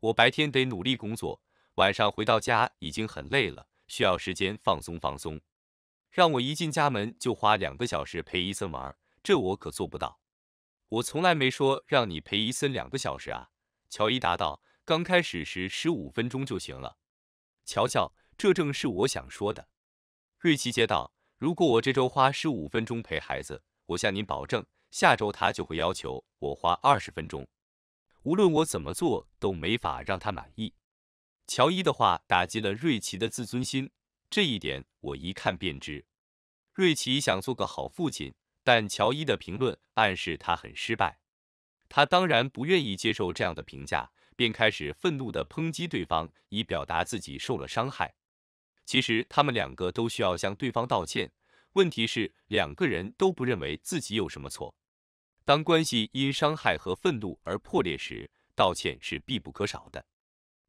我白天得努力工作，晚上回到家已经很累了，需要时间放松放松。让我一进家门就花两个小时陪伊森玩，这我可做不到。我从来没说让你陪伊森两个小时啊，乔伊答道。刚开始时十五分钟就行了，瞧瞧，这正是我想说的。瑞奇接道：“如果我这周花十五分钟陪孩子，我向您保证，下周他就会要求我花二十分钟。无论我怎么做，都没法让他满意。”乔伊的话打击了瑞奇的自尊心，这一点我一看便知。瑞奇想做个好父亲，但乔伊的评论暗示他很失败，他当然不愿意接受这样的评价。便开始愤怒地抨击对方，以表达自己受了伤害。其实，他们两个都需要向对方道歉。问题是，两个人都不认为自己有什么错。当关系因伤害和愤怒而破裂时，道歉是必不可少的。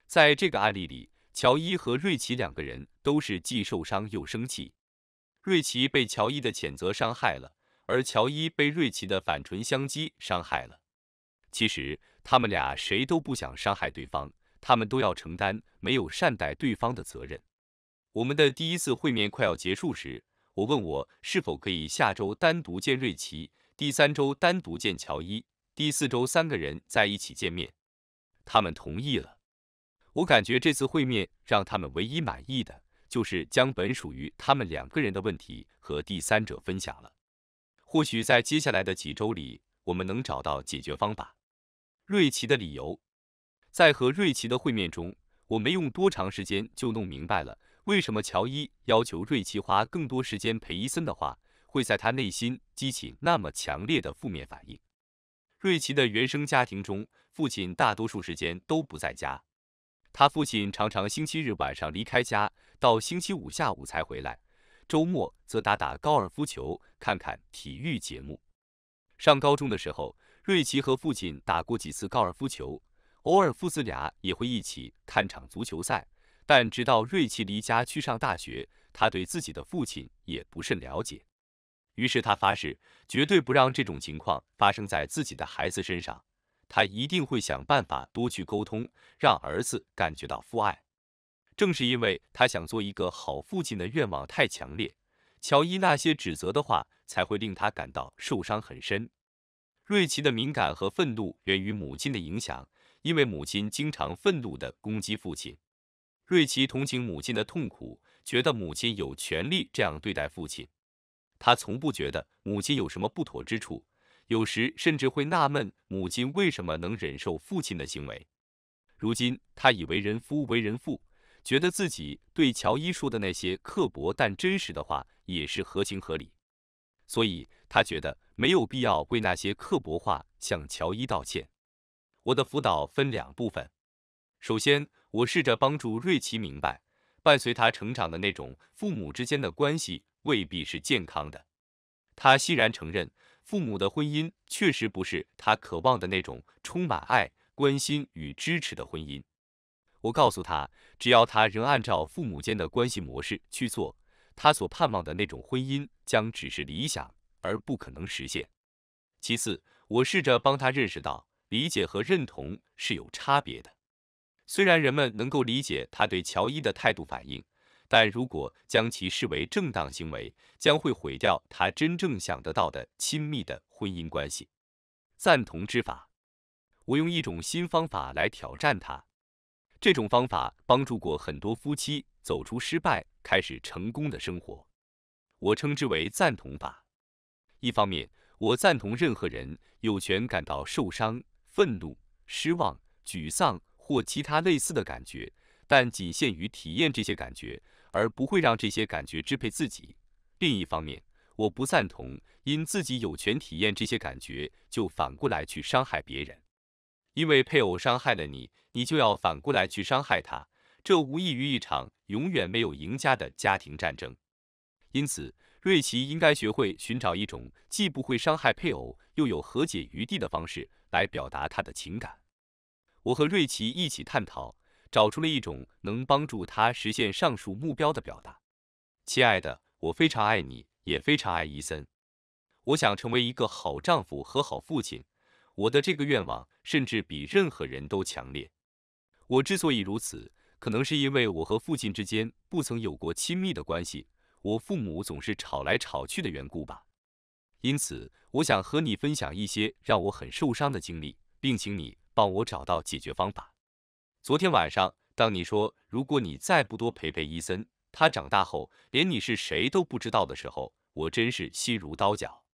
在这个案例里，乔伊和瑞奇两个人都是既受伤又生气。瑞奇被乔伊的谴责伤害了，而乔伊被瑞奇的反唇相讥伤害了。其实。他们俩谁都不想伤害对方，他们都要承担没有善待对方的责任。我们的第一次会面快要结束时，我问我是否可以下周单独见瑞奇，第三周单独见乔伊，第四周三个人在一起见面。他们同意了。我感觉这次会面让他们唯一满意的，就是将本属于他们两个人的问题和第三者分享了。或许在接下来的几周里，我们能找到解决方法。瑞奇的理由，在和瑞奇的会面中，我没用多长时间就弄明白了为什么乔伊要求瑞奇花更多时间陪伊森的话，会在他内心激起那么强烈的负面反应。瑞奇的原生家庭中，父亲大多数时间都不在家，他父亲常常星期日晚上离开家，到星期五下午才回来，周末则打打高尔夫球，看看体育节目。上高中的时候。瑞奇和父亲打过几次高尔夫球，偶尔父子俩也会一起看场足球赛。但直到瑞奇离家去上大学，他对自己的父亲也不甚了解。于是他发誓，绝对不让这种情况发生在自己的孩子身上。他一定会想办法多去沟通，让儿子感觉到父爱。正是因为他想做一个好父亲的愿望太强烈，乔伊那些指责的话才会令他感到受伤很深。瑞奇的敏感和愤怒源于母亲的影响，因为母亲经常愤怒地攻击父亲。瑞奇同情母亲的痛苦，觉得母亲有权利这样对待父亲。他从不觉得母亲有什么不妥之处，有时甚至会纳闷母亲为什么能忍受父亲的行为。如今他已为人夫、为人父，觉得自己对乔伊说的那些刻薄但真实的话也是合情合理，所以他觉得。没有必要为那些刻薄话向乔伊道歉。我的辅导分两部分。首先，我试着帮助瑞奇明白，伴随他成长的那种父母之间的关系未必是健康的。他欣然承认，父母的婚姻确实不是他渴望的那种充满爱、关心与支持的婚姻。我告诉他，只要他仍按照父母间的关系模式去做，他所盼望的那种婚姻将只是理想。而不可能实现。其次，我试着帮他认识到，理解和认同是有差别的。虽然人们能够理解他对乔伊的态度反应，但如果将其视为正当行为，将会毁掉他真正想得到的亲密的婚姻关系。赞同之法，我用一种新方法来挑战他。这种方法帮助过很多夫妻走出失败，开始成功的生活。我称之为赞同法。一方面，我赞同任何人有权感到受伤、愤怒、失望、沮丧或其他类似的感觉，但仅限于体验这些感觉，而不会让这些感觉支配自己。另一方面，我不赞同因自己有权体验这些感觉，就反过来去伤害别人。因为配偶伤害了你，你就要反过来去伤害他，这无异于一场永远没有赢家的家庭战争。因此，瑞奇应该学会寻找一种既不会伤害配偶，又有和解余地的方式来表达他的情感。我和瑞奇一起探讨，找出了一种能帮助他实现上述目标的表达。亲爱的，我非常爱你，也非常爱伊森。我想成为一个好丈夫和好父亲，我的这个愿望甚至比任何人都强烈。我之所以如此，可能是因为我和父亲之间不曾有过亲密的关系。我父母总是吵来吵去的缘故吧，因此我想和你分享一些让我很受伤的经历，并请你帮我找到解决方法。昨天晚上，当你说如果你再不多陪陪伊森，他长大后连你是谁都不知道的时候，我真是心如刀绞。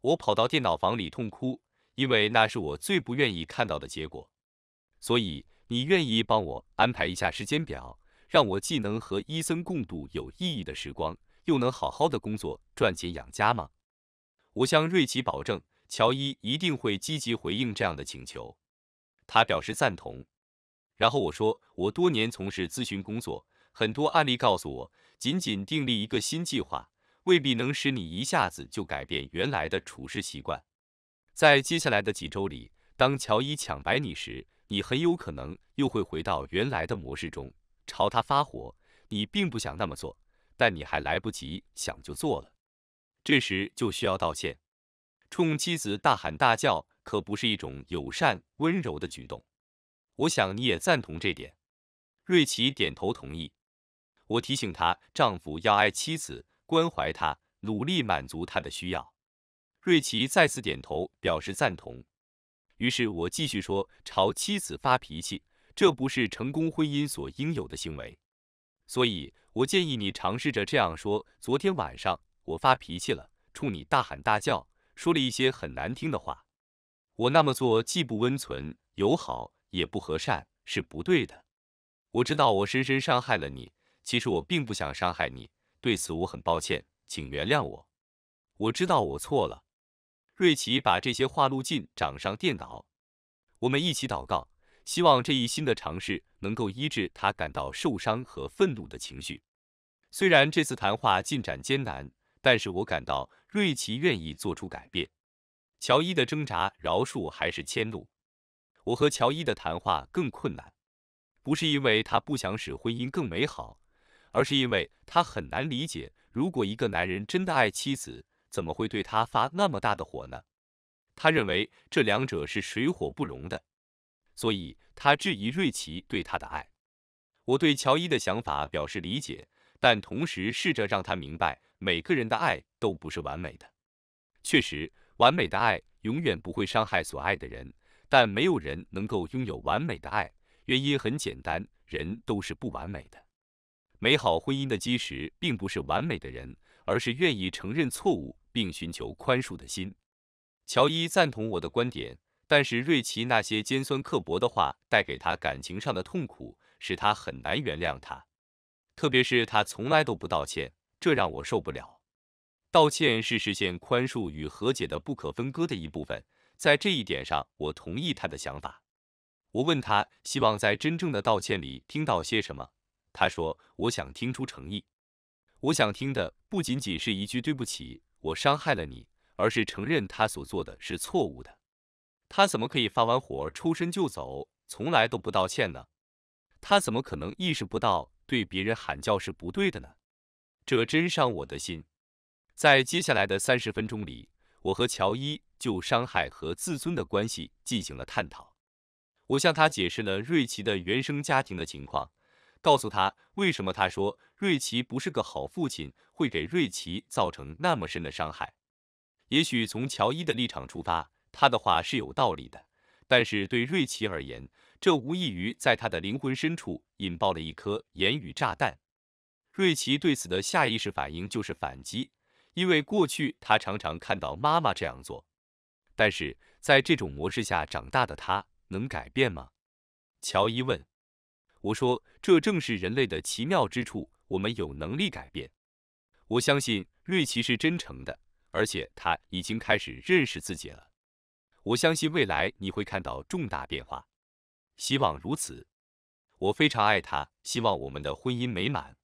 我跑到电脑房里痛哭，因为那是我最不愿意看到的结果。所以，你愿意帮我安排一下时间表？让我既能和伊森共度有意义的时光，又能好好的工作赚钱养家吗？我向瑞奇保证，乔伊一定会积极回应这样的请求。他表示赞同。然后我说，我多年从事咨询工作，很多案例告诉我，仅仅订立一个新计划，未必能使你一下子就改变原来的处事习惯。在接下来的几周里，当乔伊抢白你时，你很有可能又会回到原来的模式中。朝他发火，你并不想那么做，但你还来不及想就做了，这时就需要道歉。冲妻子大喊大叫可不是一种友善温柔的举动，我想你也赞同这点。瑞奇点头同意。我提醒他，丈夫要爱妻子，关怀她，努力满足她的需要。瑞奇再次点头表示赞同。于是我继续说，朝妻子发脾气。这不是成功婚姻所应有的行为，所以我建议你尝试着这样说：昨天晚上我发脾气了，冲你大喊大叫，说了一些很难听的话。我那么做既不温存友好，也不和善，是不对的。我知道我深深伤害了你，其实我并不想伤害你，对此我很抱歉，请原谅我。我知道我错了。瑞奇把这些话录进掌上电脑，我们一起祷告。希望这一新的尝试能够医治他感到受伤和愤怒的情绪。虽然这次谈话进展艰难，但是我感到瑞奇愿意做出改变。乔伊的挣扎、饶恕还是迁怒，我和乔伊的谈话更困难，不是因为他不想使婚姻更美好，而是因为他很难理解，如果一个男人真的爱妻子，怎么会对他发那么大的火呢？他认为这两者是水火不容的。所以，他质疑瑞奇对他的爱。我对乔伊的想法表示理解，但同时试着让他明白，每个人的爱都不是完美的。确实，完美的爱永远不会伤害所爱的人，但没有人能够拥有完美的爱。原因很简单，人都是不完美的。美好婚姻的基石并不是完美的人，而是愿意承认错误并寻求宽恕的心。乔伊赞同我的观点。但是瑞奇那些尖酸刻薄的话带给他感情上的痛苦，使他很难原谅他。特别是他从来都不道歉，这让我受不了。道歉是实现宽恕与和解的不可分割的一部分，在这一点上我同意他的想法。我问他希望在真正的道歉里听到些什么，他说：“我想听出诚意，我想听的不仅仅是一句对不起，我伤害了你，而是承认他所做的是错误的。”他怎么可以发完火抽身就走，从来都不道歉呢？他怎么可能意识不到对别人喊叫是不对的呢？这真伤我的心。在接下来的三十分钟里，我和乔伊就伤害和自尊的关系进行了探讨。我向他解释了瑞奇的原生家庭的情况，告诉他为什么他说瑞奇不是个好父亲，会给瑞奇造成那么深的伤害。也许从乔伊的立场出发。他的话是有道理的，但是对瑞奇而言，这无异于在他的灵魂深处引爆了一颗言语炸弹。瑞奇对此的下意识反应就是反击，因为过去他常常看到妈妈这样做。但是在这种模式下长大的他能改变吗？乔伊问。我说，这正是人类的奇妙之处，我们有能力改变。我相信瑞奇是真诚的，而且他已经开始认识自己了。我相信未来你会看到重大变化，希望如此。我非常爱他，希望我们的婚姻美满。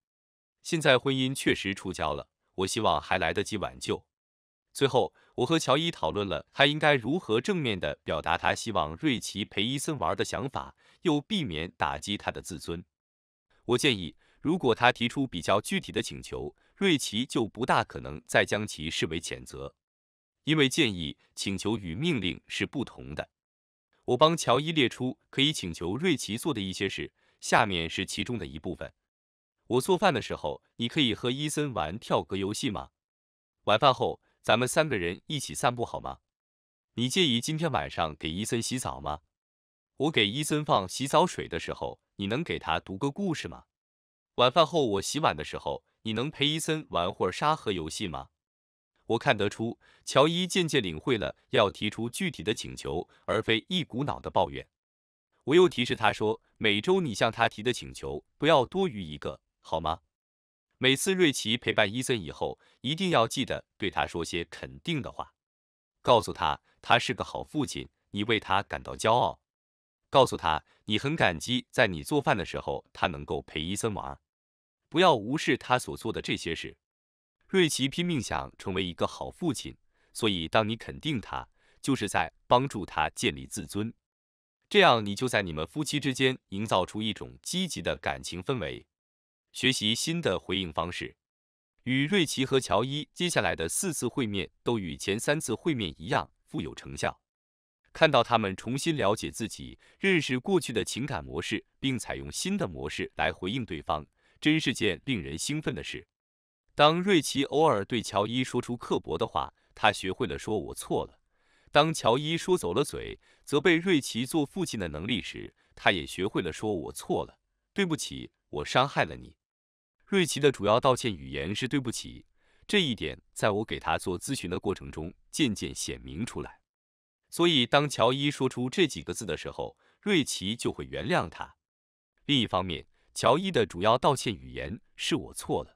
现在婚姻确实触礁了，我希望还来得及挽救。最后，我和乔伊讨论了他应该如何正面地表达他希望瑞奇陪伊森玩的想法，又避免打击他的自尊。我建议，如果他提出比较具体的请求，瑞奇就不大可能再将其视为谴责。因为建议、请求与命令是不同的。我帮乔伊列出可以请求瑞奇做的一些事，下面是其中的一部分。我做饭的时候，你可以和伊森玩跳格游戏吗？晚饭后，咱们三个人一起散步好吗？你介意今天晚上给伊森洗澡吗？我给伊森放洗澡水的时候，你能给他读个故事吗？晚饭后我洗碗的时候，你能陪伊森玩会沙盒游戏吗？我看得出，乔伊渐渐领会了要提出具体的请求，而非一股脑的抱怨。我又提示他说，每周你向他提的请求不要多于一个，好吗？每次瑞奇陪伴伊森以后，一定要记得对他说些肯定的话，告诉他他是个好父亲，你为他感到骄傲。告诉他你很感激在你做饭的时候他能够陪伊森玩，不要无视他所做的这些事。瑞奇拼命想成为一个好父亲，所以当你肯定他，就是在帮助他建立自尊。这样你就在你们夫妻之间营造出一种积极的感情氛围。学习新的回应方式，与瑞奇和乔伊接下来的四次会面都与前三次会面一样富有成效。看到他们重新了解自己，认识过去的情感模式，并采用新的模式来回应对方，真是件令人兴奋的事。当瑞奇偶尔对乔伊说出刻薄的话，他学会了说我错了。当乔伊说走了嘴，责备瑞奇做父亲的能力时，他也学会了说我错了，对不起，我伤害了你。瑞奇的主要道歉语言是对不起，这一点在我给他做咨询的过程中渐渐显明出来。所以当乔伊说出这几个字的时候，瑞奇就会原谅他。另一方面，乔伊的主要道歉语言是我错了。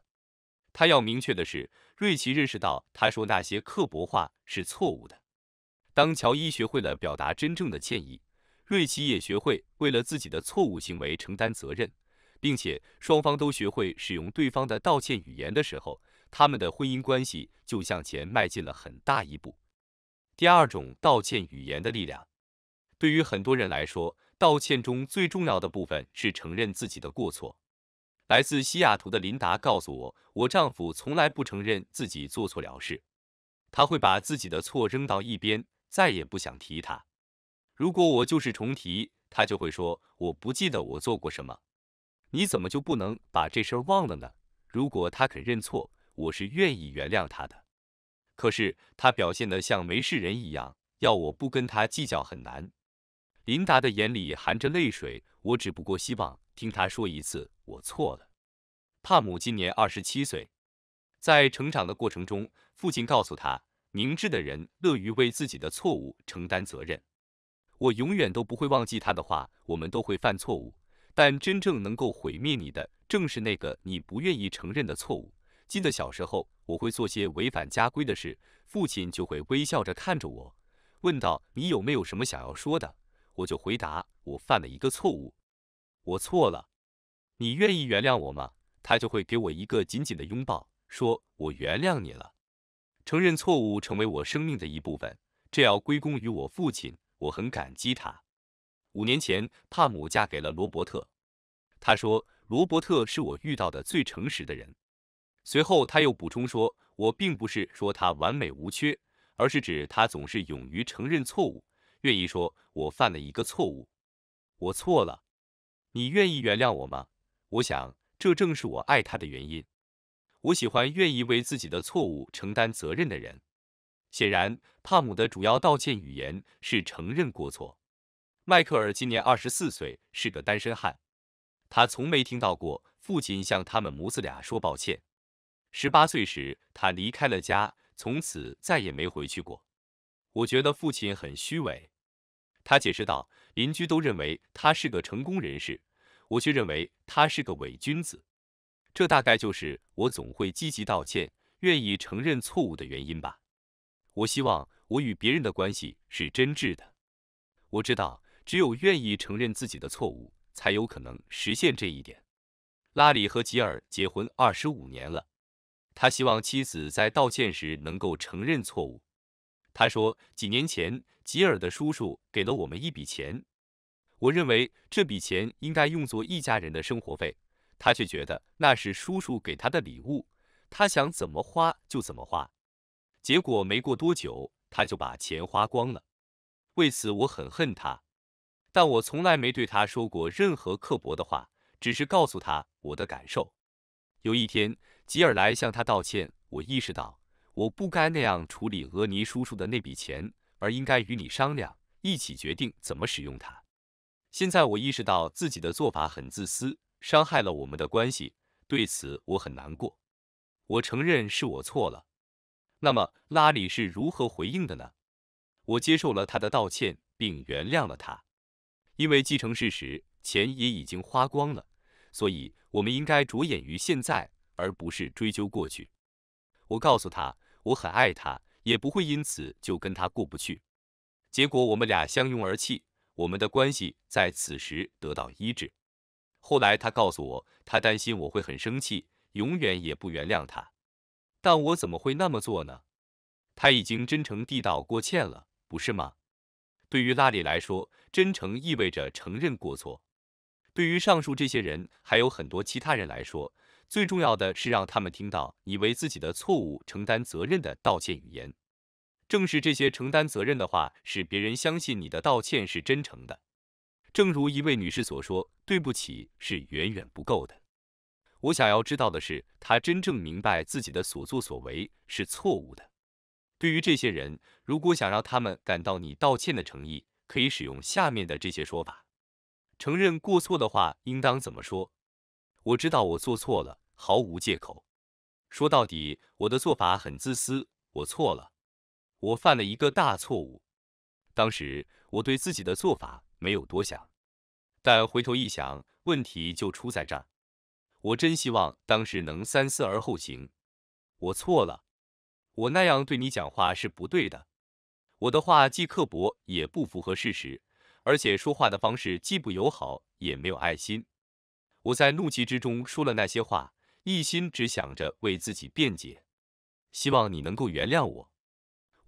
他要明确的是，瑞奇认识到他说那些刻薄话是错误的。当乔伊学会了表达真正的歉意，瑞奇也学会为了自己的错误行为承担责任，并且双方都学会使用对方的道歉语言的时候，他们的婚姻关系就向前迈进了很大一步。第二种道歉语言的力量，对于很多人来说，道歉中最重要的部分是承认自己的过错。来自西雅图的琳达告诉我，我丈夫从来不承认自己做错了事，他会把自己的错扔到一边，再也不想提他。如果我旧事重提，他就会说我不记得我做过什么。你怎么就不能把这事忘了呢？如果他肯认错，我是愿意原谅他的。可是他表现得像没事人一样，要我不跟他计较很难。琳达的眼里含着泪水，我只不过希望。听他说一次，我错了。帕姆今年二十七岁，在成长的过程中，父亲告诉他，明智的人乐于为自己的错误承担责任。我永远都不会忘记他的话。我们都会犯错误，但真正能够毁灭你的，正是那个你不愿意承认的错误。记得小时候，我会做些违反家规的事，父亲就会微笑着看着我，问道：“你有没有什么想要说的？”我就回答：“我犯了一个错误。”我错了，你愿意原谅我吗？他就会给我一个紧紧的拥抱，说我原谅你了。承认错误成为我生命的一部分，这要归功于我父亲，我很感激他。五年前，帕姆嫁给了罗伯特。他说罗伯特是我遇到的最诚实的人。随后他又补充说，我并不是说他完美无缺，而是指他总是勇于承认错误，愿意说我犯了一个错误，我错了。你愿意原谅我吗？我想，这正是我爱他的原因。我喜欢愿意为自己的错误承担责任的人。显然，帕姆的主要道歉语言是承认过错。迈克尔今年二十四岁，是个单身汉。他从没听到过父亲向他们母子俩说抱歉。十八岁时，他离开了家，从此再也没回去过。我觉得父亲很虚伪。他解释道：“邻居都认为他是个成功人士。”我却认为他是个伪君子，这大概就是我总会积极道歉、愿意承认错误的原因吧。我希望我与别人的关系是真挚的，我知道只有愿意承认自己的错误，才有可能实现这一点。拉里和吉尔结婚二十五年了，他希望妻子在道歉时能够承认错误。他说，几年前吉尔的叔叔给了我们一笔钱。我认为这笔钱应该用作一家人的生活费，他却觉得那是叔叔给他的礼物，他想怎么花就怎么花。结果没过多久，他就把钱花光了。为此我很恨他，但我从来没对他说过任何刻薄的话，只是告诉他我的感受。有一天吉尔来向他道歉，我意识到我不该那样处理额尼叔叔的那笔钱，而应该与你商量，一起决定怎么使用它。现在我意识到自己的做法很自私，伤害了我们的关系，对此我很难过。我承认是我错了。那么拉里是如何回应的呢？我接受了他的道歉，并原谅了他。因为继承事实，钱也已经花光了，所以我们应该着眼于现在，而不是追究过去。我告诉他，我很爱他，也不会因此就跟他过不去。结果我们俩相拥而泣。我们的关系在此时得到医治。后来他告诉我，他担心我会很生气，永远也不原谅他。但我怎么会那么做呢？他已经真诚地道过歉了，不是吗？对于拉里来说，真诚意味着承认过错；对于上述这些人，还有很多其他人来说，最重要的是让他们听到你为自己的错误承担责任的道歉语言。正是这些承担责任的话，使别人相信你的道歉是真诚的。正如一位女士所说：“对不起是远远不够的，我想要知道的是，她真正明白自己的所作所为是错误的。”对于这些人，如果想让他们感到你道歉的诚意，可以使用下面的这些说法：承认过错的话，应当怎么说？我知道我做错了，毫无借口。说到底，我的做法很自私，我错了。我犯了一个大错误，当时我对自己的做法没有多想，但回头一想，问题就出在这儿。我真希望当时能三思而后行。我错了，我那样对你讲话是不对的。我的话既刻薄也不符合事实，而且说话的方式既不友好也没有爱心。我在怒气之中说了那些话，一心只想着为自己辩解。希望你能够原谅我。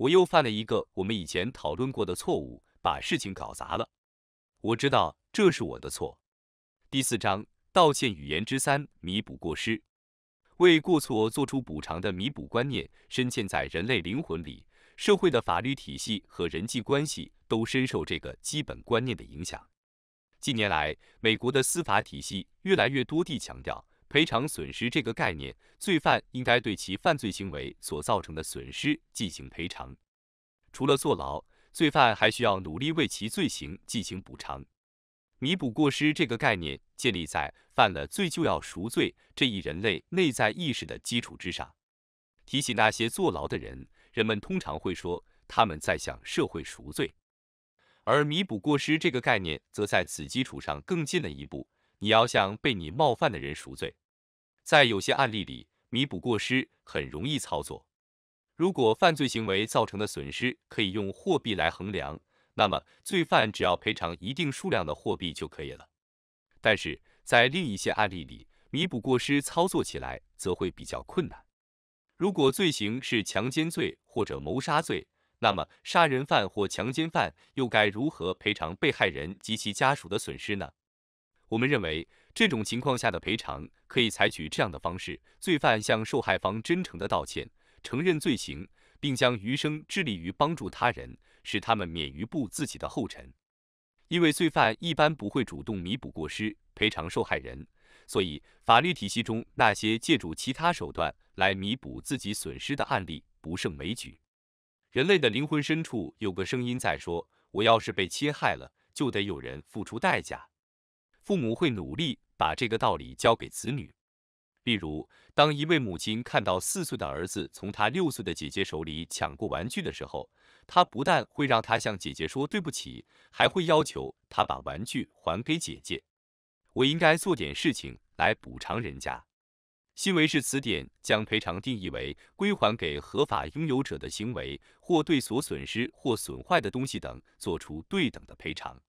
我又犯了一个我们以前讨论过的错误，把事情搞砸了。我知道这是我的错。第四章道歉语言之三：弥补过失。为过错做出补偿的弥补观念，深嵌在人类灵魂里，社会的法律体系和人际关系都深受这个基本观念的影响。近年来，美国的司法体系越来越多地强调。赔偿损失这个概念，罪犯应该对其犯罪行为所造成的损失进行赔偿。除了坐牢，罪犯还需要努力为其罪行进行补偿，弥补过失。这个概念建立在犯了罪就要赎罪这一人类内在意识的基础之上。提起那些坐牢的人，人们通常会说他们在向社会赎罪，而弥补过失这个概念则在此基础上更进了一步。你要向被你冒犯的人赎罪。在有些案例里，弥补过失很容易操作。如果犯罪行为造成的损失可以用货币来衡量，那么罪犯只要赔偿一定数量的货币就可以了。但是在另一些案例里，弥补过失操作起来则会比较困难。如果罪行是强奸罪或者谋杀罪，那么杀人犯或强奸犯又该如何赔偿被害人及其家属的损失呢？我们认为，这种情况下的赔偿可以采取这样的方式：罪犯向受害方真诚的道歉，承认罪行，并将余生致力于帮助他人，使他们免于步自己的后尘。因为罪犯一般不会主动弥补过失、赔偿受害人，所以法律体系中那些借助其他手段来弥补自己损失的案例不胜枚举。人类的灵魂深处有个声音在说：“我要是被侵害了，就得有人付出代价。”父母会努力把这个道理教给子女。例如，当一位母亲看到四岁的儿子从他六岁的姐姐手里抢过玩具的时候，他不但会让他向姐姐说对不起，还会要求他把玩具还给姐姐。我应该做点事情来补偿人家。新维氏词典将赔偿定义为归还给合法拥有者的行为，或对所损失或损坏的东西等做出对等的赔偿。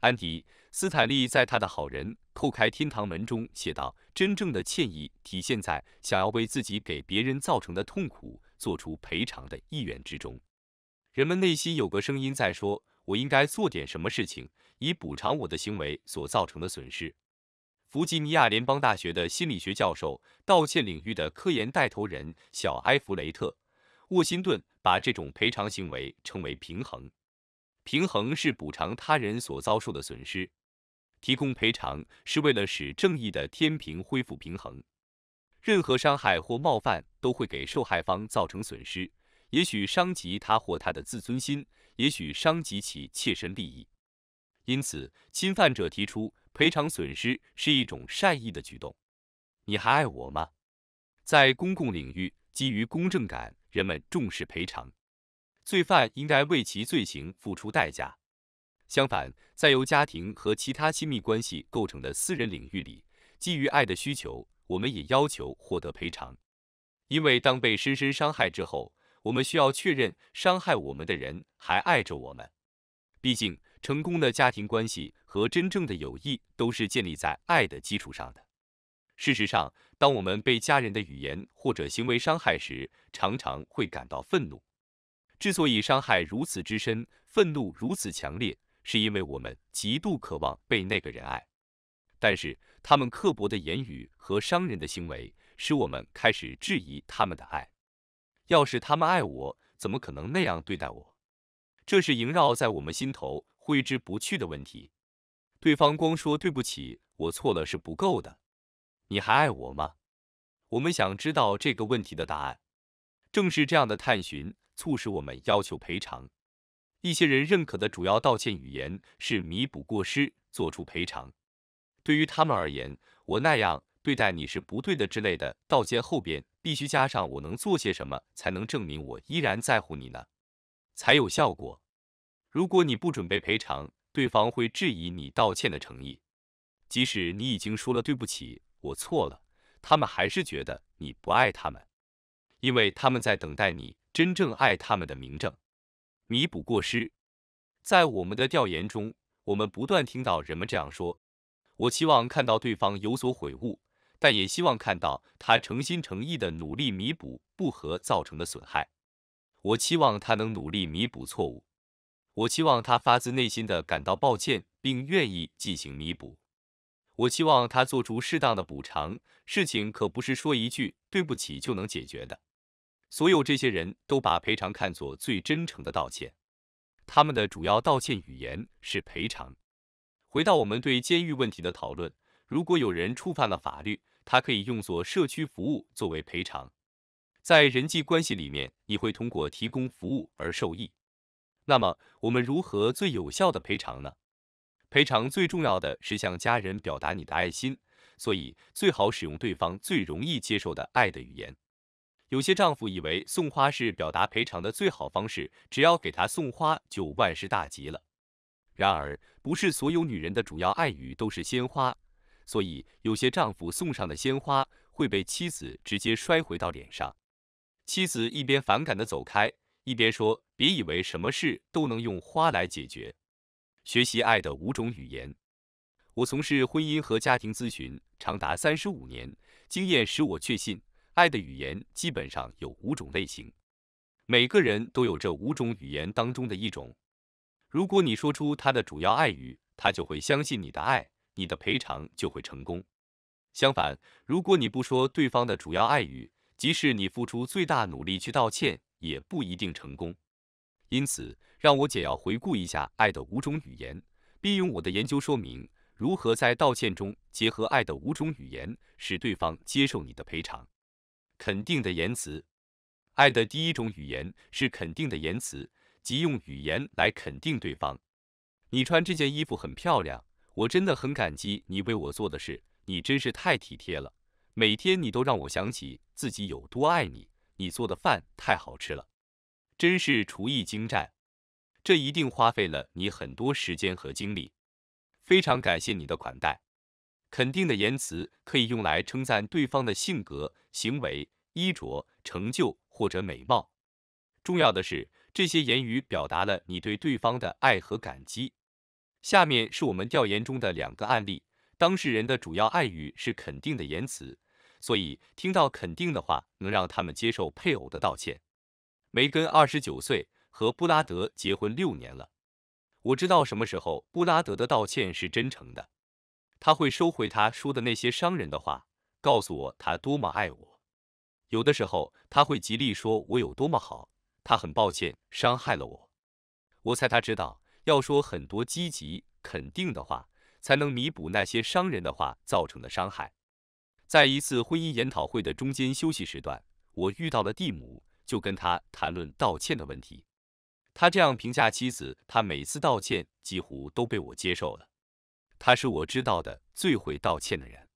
安迪·斯坦利在他的《好人叩开天堂门》中写道：“真正的歉意体现在想要为自己给别人造成的痛苦做出赔偿的意愿之中。人们内心有个声音在说，我应该做点什么事情，以补偿我的行为所造成的损失。”弗吉尼亚联邦大学的心理学教授、道歉领域的科研带头人小埃弗雷特·沃辛顿把这种赔偿行为称为“平衡”。平衡是补偿他人所遭受的损失，提供赔偿是为了使正义的天平恢复平衡。任何伤害或冒犯都会给受害方造成损失，也许伤及他或他的自尊心，也许伤及其切身利益。因此，侵犯者提出赔偿损失是一种善意的举动。你还爱我吗？在公共领域，基于公正感，人们重视赔偿。罪犯应该为其罪行付出代价。相反，在由家庭和其他亲密关系构成的私人领域里，基于爱的需求，我们也要求获得赔偿，因为当被深深伤害之后，我们需要确认伤害我们的人还爱着我们。毕竟，成功的家庭关系和真正的友谊都是建立在爱的基础上的。事实上，当我们被家人的语言或者行为伤害时，常常会感到愤怒。之所以伤害如此之深，愤怒如此强烈，是因为我们极度渴望被那个人爱。但是他们刻薄的言语和伤人的行为，使我们开始质疑他们的爱。要是他们爱我，怎么可能那样对待我？这是萦绕在我们心头挥之不去的问题。对方光说对不起，我错了是不够的。你还爱我吗？我们想知道这个问题的答案。正是这样的探寻。促使我们要求赔偿。一些人认可的主要道歉语言是弥补过失、做出赔偿。对于他们而言，我那样对待你是不对的之类的道歉后边必须加上我能做些什么，才能证明我依然在乎你呢，才有效果。如果你不准备赔偿，对方会质疑你道歉的诚意。即使你已经说了对不起，我错了，他们还是觉得你不爱他们，因为他们在等待你。真正爱他们的明证，弥补过失。在我们的调研中，我们不断听到人们这样说：我期望看到对方有所悔悟，但也希望看到他诚心诚意的努力弥补不和造成的损害。我期望他能努力弥补错误。我期望他发自内心的感到抱歉，并愿意进行弥补。我期望他做出适当的补偿。事情可不是说一句对不起就能解决的。所有这些人都把赔偿看作最真诚的道歉，他们的主要道歉语言是赔偿。回到我们对监狱问题的讨论，如果有人触犯了法律，他可以用作社区服务作为赔偿。在人际关系里面，你会通过提供服务而受益。那么，我们如何最有效的赔偿呢？赔偿最重要的是向家人表达你的爱心，所以最好使用对方最容易接受的爱的语言。有些丈夫以为送花是表达赔偿的最好方式，只要给他送花就万事大吉了。然而，不是所有女人的主要爱语都是鲜花，所以有些丈夫送上的鲜花会被妻子直接摔回到脸上。妻子一边反感地走开，一边说：“别以为什么事都能用花来解决。”学习爱的五种语言，我从事婚姻和家庭咨询长达三十五年，经验使我确信。爱的语言基本上有五种类型，每个人都有这五种语言当中的一种。如果你说出他的主要爱语，他就会相信你的爱，你的赔偿就会成功。相反，如果你不说对方的主要爱语，即使你付出最大努力去道歉，也不一定成功。因此，让我简要回顾一下爱的五种语言，并用我的研究说明如何在道歉中结合爱的五种语言，使对方接受你的赔偿。肯定的言辞，爱的第一种语言是肯定的言辞，即用语言来肯定对方。你穿这件衣服很漂亮，我真的很感激你为我做的事，你真是太体贴了。每天你都让我想起自己有多爱你。你做的饭太好吃了，真是厨艺精湛。这一定花费了你很多时间和精力，非常感谢你的款待。肯定的言辞可以用来称赞对方的性格、行为、衣着、成就或者美貌。重要的是，这些言语表达了你对对方的爱和感激。下面是我们调研中的两个案例，当事人的主要爱语是肯定的言辞，所以听到肯定的话能让他们接受配偶的道歉。梅根二十九岁，和布拉德结婚六年了。我知道什么时候布拉德的道歉是真诚的。他会收回他说的那些伤人的话，告诉我他多么爱我。有的时候，他会极力说我有多么好，他很抱歉伤害了我。我猜他知道要说很多积极肯定的话，才能弥补那些伤人的话造成的伤害。在一次婚姻研讨会的中间休息时段，我遇到了蒂姆，就跟他谈论道歉的问题。他这样评价妻子：他每次道歉几乎都被我接受了。他是我知道的最会道歉的人，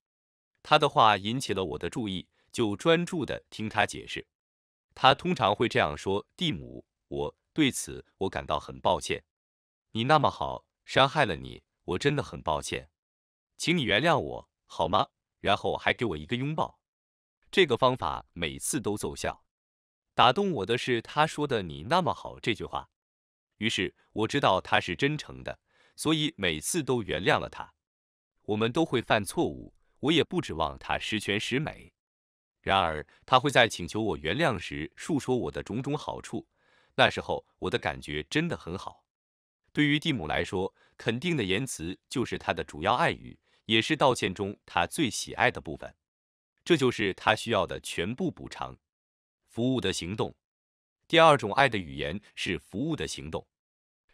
他的话引起了我的注意，就专注的听他解释。他通常会这样说：“蒂姆，我对此我感到很抱歉，你那么好，伤害了你，我真的很抱歉，请你原谅我，好吗？”然后还给我一个拥抱。这个方法每次都奏效。打动我的是他说的“你那么好”这句话，于是我知道他是真诚的。所以每次都原谅了他。我们都会犯错误，我也不指望他十全十美。然而，他会在请求我原谅时述说我的种种好处，那时候我的感觉真的很好。对于蒂姆来说，肯定的言辞就是他的主要爱语，也是道歉中他最喜爱的部分。这就是他需要的全部补偿。服务的行动。第二种爱的语言是服务的行动。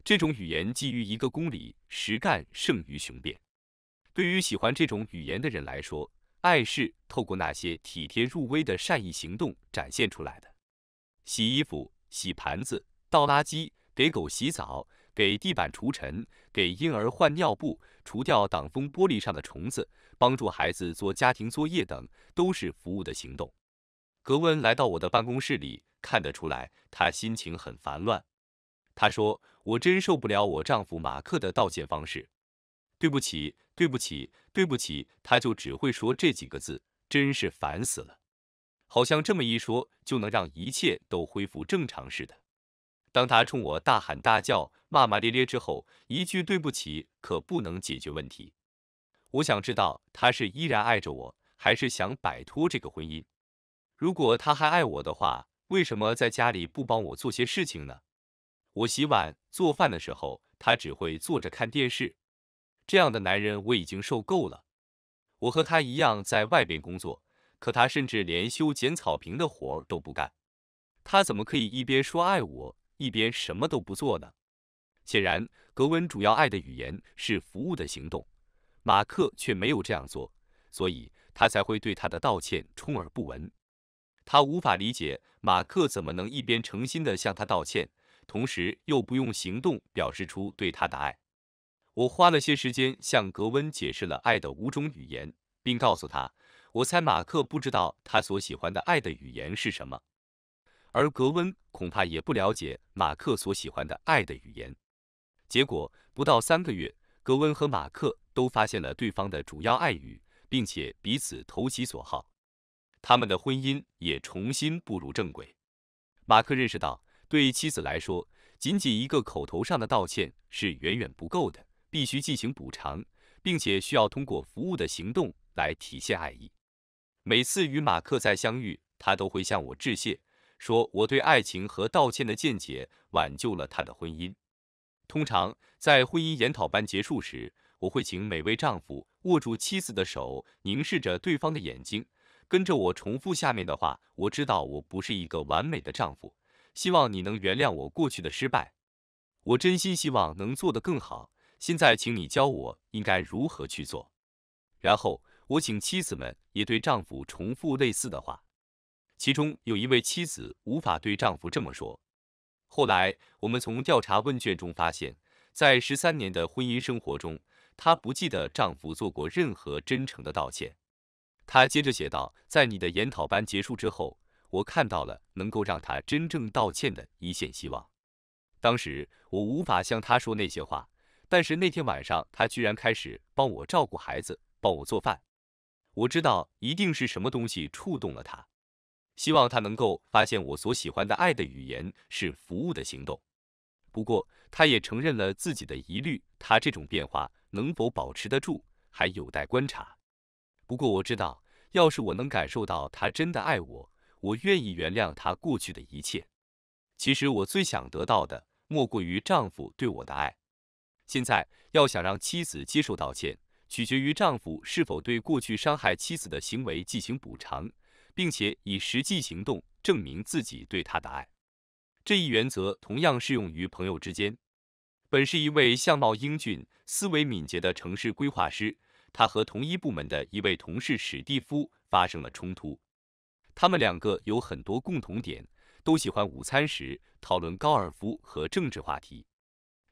这种语言基于一个公理：实干胜于雄辩。对于喜欢这种语言的人来说，爱是透过那些体贴入微的善意行动展现出来的。洗衣服、洗盘子、倒垃圾、给狗洗澡、给地板除尘、给婴儿换尿布、除掉挡风玻璃上的虫子、帮助孩子做家庭作业等，都是服务的行动。格温来到我的办公室里，看得出来他心情很烦乱。他说。我真受不了我丈夫马克的道歉方式，对不起，对不起，对不起，他就只会说这几个字，真是烦死了。好像这么一说就能让一切都恢复正常似的。当他冲我大喊大叫、骂骂咧咧之后，一句对不起可不能解决问题。我想知道他是依然爱着我，还是想摆脱这个婚姻。如果他还爱我的话，为什么在家里不帮我做些事情呢？我洗碗做饭的时候，他只会坐着看电视。这样的男人我已经受够了。我和他一样在外边工作，可他甚至连修剪草坪的活都不干。他怎么可以一边说爱我，一边什么都不做呢？显然，格温主要爱的语言是服务的行动，马克却没有这样做，所以他才会对他的道歉充耳不闻。他无法理解马克怎么能一边诚心地向他道歉。同时又不用行动表示出对他的爱，我花了些时间向格温解释了爱的五种语言，并告诉他，我猜马克不知道他所喜欢的爱的语言是什么，而格温恐怕也不了解马克所喜欢的爱的语言。结果不到三个月，格温和马克都发现了对方的主要爱语，并且彼此投其所好，他们的婚姻也重新步入正轨。马克认识到。对妻子来说，仅仅一个口头上的道歉是远远不够的，必须进行补偿，并且需要通过服务的行动来体现爱意。每次与马克再相遇，他都会向我致谢，说我对爱情和道歉的见解挽救了他的婚姻。通常在婚姻研讨班结束时，我会请每位丈夫握住妻子的手，凝视着对方的眼睛，跟着我重复下面的话：“我知道我不是一个完美的丈夫。”希望你能原谅我过去的失败，我真心希望能做得更好。现在，请你教我应该如何去做。然后，我请妻子们也对丈夫重复类似的话。其中有一位妻子无法对丈夫这么说。后来，我们从调查问卷中发现，在十三年的婚姻生活中，她不记得丈夫做过任何真诚的道歉。她接着写道：“在你的研讨班结束之后。”我看到了能够让他真正道歉的一线希望。当时我无法向他说那些话，但是那天晚上，他居然开始帮我照顾孩子，帮我做饭。我知道一定是什么东西触动了他，希望他能够发现我所喜欢的爱的语言是服务的行动。不过，他也承认了自己的疑虑：他这种变化能否保持得住，还有待观察。不过我知道，要是我能感受到他真的爱我。我愿意原谅他过去的一切。其实我最想得到的，莫过于丈夫对我的爱。现在要想让妻子接受道歉，取决于丈夫是否对过去伤害妻子的行为进行补偿，并且以实际行动证明自己对她的爱。这一原则同样适用于朋友之间。本是一位相貌英俊、思维敏捷的城市规划师，他和同一部门的一位同事史蒂夫发生了冲突。他们两个有很多共同点，都喜欢午餐时讨论高尔夫和政治话题。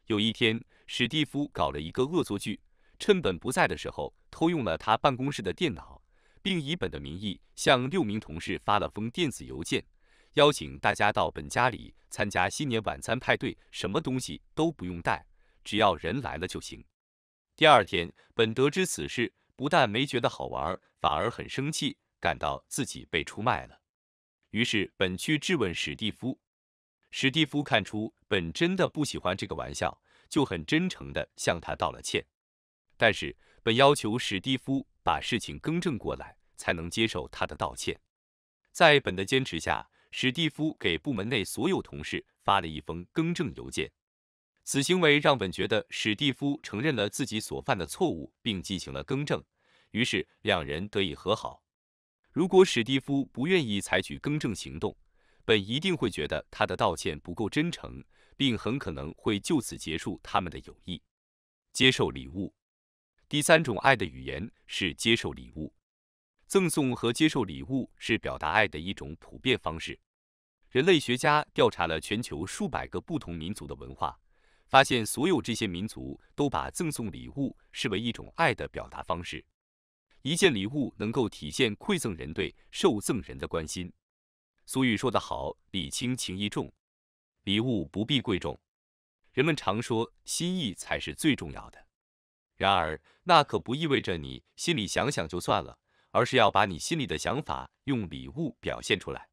有一天，史蒂夫搞了一个恶作剧，趁本不在的时候，偷用了他办公室的电脑，并以本的名义向六名同事发了封电子邮件，邀请大家到本家里参加新年晚餐派对，什么东西都不用带，只要人来了就行。第二天，本得知此事，不但没觉得好玩，反而很生气。感到自己被出卖了，于是本去质问史蒂夫。史蒂夫看出本真的不喜欢这个玩笑，就很真诚的向他道了歉。但是本要求史蒂夫把事情更正过来，才能接受他的道歉。在本的坚持下，史蒂夫给部门内所有同事发了一封更正邮件。此行为让本觉得史蒂夫承认了自己所犯的错误，并进行了更正，于是两人得以和好。如果史蒂夫不愿意采取更正行动，本一定会觉得他的道歉不够真诚，并很可能会就此结束他们的友谊。接受礼物，第三种爱的语言是接受礼物。赠送和接受礼物是表达爱的一种普遍方式。人类学家调查了全球数百个不同民族的文化，发现所有这些民族都把赠送礼物视为一种爱的表达方式。一件礼物能够体现馈赠人对受赠人的关心。俗语说得好，礼轻情意重。礼物不必贵重，人们常说心意才是最重要的。然而，那可不意味着你心里想想就算了，而是要把你心里的想法用礼物表现出来。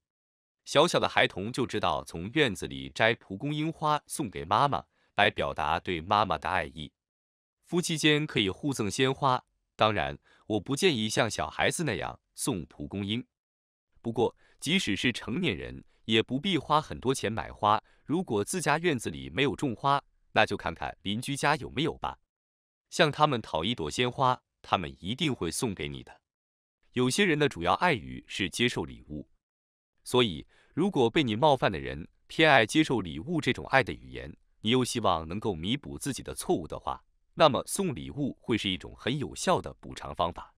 小小的孩童就知道从院子里摘蒲公英花送给妈妈，来表达对妈妈的爱意。夫妻间可以互赠鲜花。当然，我不建议像小孩子那样送蒲公英。不过，即使是成年人，也不必花很多钱买花。如果自家院子里没有种花，那就看看邻居家有没有吧，向他们讨一朵鲜花，他们一定会送给你的。有些人的主要爱语是接受礼物，所以如果被你冒犯的人偏爱接受礼物这种爱的语言，你又希望能够弥补自己的错误的话，那么送礼物会是一种很有效的补偿方法。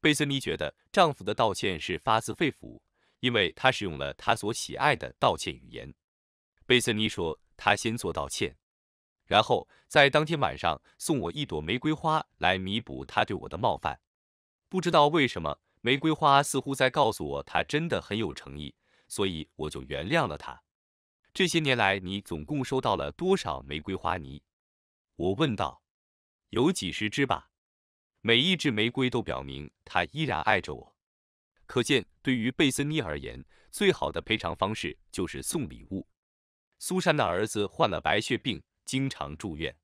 贝森尼觉得丈夫的道歉是发自肺腑，因为他使用了他所喜爱的道歉语言。贝森尼说：“他先做道歉，然后在当天晚上送我一朵玫瑰花来弥补他对我的冒犯。不知道为什么，玫瑰花似乎在告诉我他真的很有诚意，所以我就原谅了他。这些年来，你总共收到了多少玫瑰花呢？”我问道。有几十支吧，每一只玫瑰都表明他依然爱着我。可见，对于贝森尼而言，最好的赔偿方式就是送礼物。苏珊的儿子患了白血病，经常住院，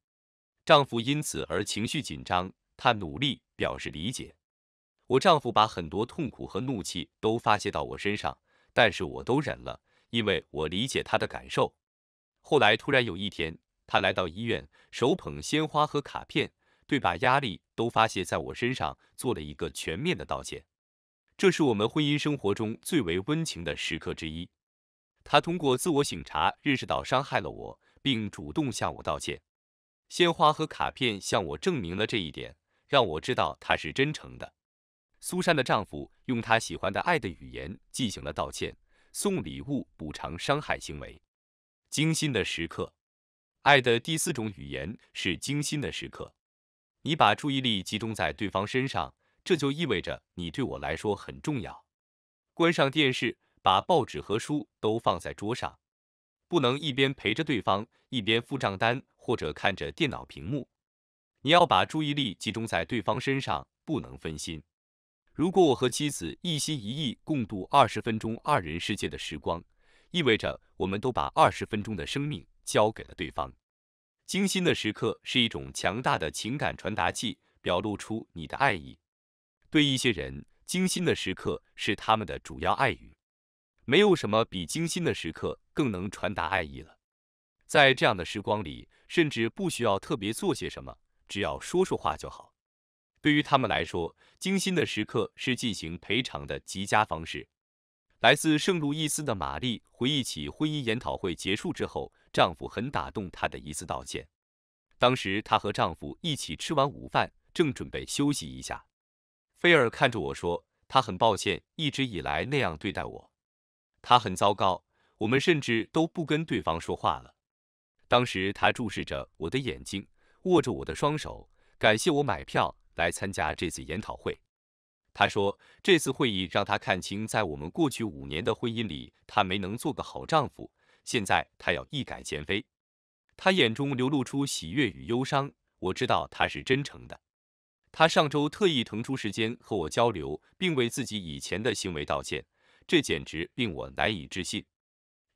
丈夫因此而情绪紧张。他努力表示理解。我丈夫把很多痛苦和怒气都发泄到我身上，但是我都忍了，因为我理解他的感受。后来突然有一天，他来到医院，手捧鲜花和卡片。对，把压力都发泄在我身上，做了一个全面的道歉。这是我们婚姻生活中最为温情的时刻之一。他通过自我醒察认识到伤害了我，并主动向我道歉。鲜花和卡片向我证明了这一点，让我知道他是真诚的。苏珊的丈夫用他喜欢的爱的语言进行了道歉，送礼物补偿伤害行为。精心的时刻，爱的第四种语言是精心的时刻。你把注意力集中在对方身上，这就意味着你对我来说很重要。关上电视，把报纸和书都放在桌上，不能一边陪着对方，一边付账单或者看着电脑屏幕。你要把注意力集中在对方身上，不能分心。如果我和妻子一心一意共度二十分钟二人世界的时光，意味着我们都把二十分钟的生命交给了对方。精心的时刻是一种强大的情感传达器，表露出你的爱意。对一些人，精心的时刻是他们的主要爱语。没有什么比精心的时刻更能传达爱意了。在这样的时光里，甚至不需要特别做些什么，只要说说话就好。对于他们来说，精心的时刻是进行赔偿的极佳方式。来自圣路易斯的玛丽回忆起婚姻研讨会结束之后，丈夫很打动她的一次道歉。当时她和丈夫一起吃完午饭，正准备休息一下。菲尔看着我说：“他很抱歉一直以来那样对待我，他很糟糕，我们甚至都不跟对方说话了。”当时他注视着我的眼睛，握着我的双手，感谢我买票来参加这次研讨会。他说：“这次会议让他看清，在我们过去五年的婚姻里，他没能做个好丈夫。现在他要一改前非。”他眼中流露出喜悦与忧伤，我知道他是真诚的。他上周特意腾出时间和我交流，并为自己以前的行为道歉，这简直令我难以置信。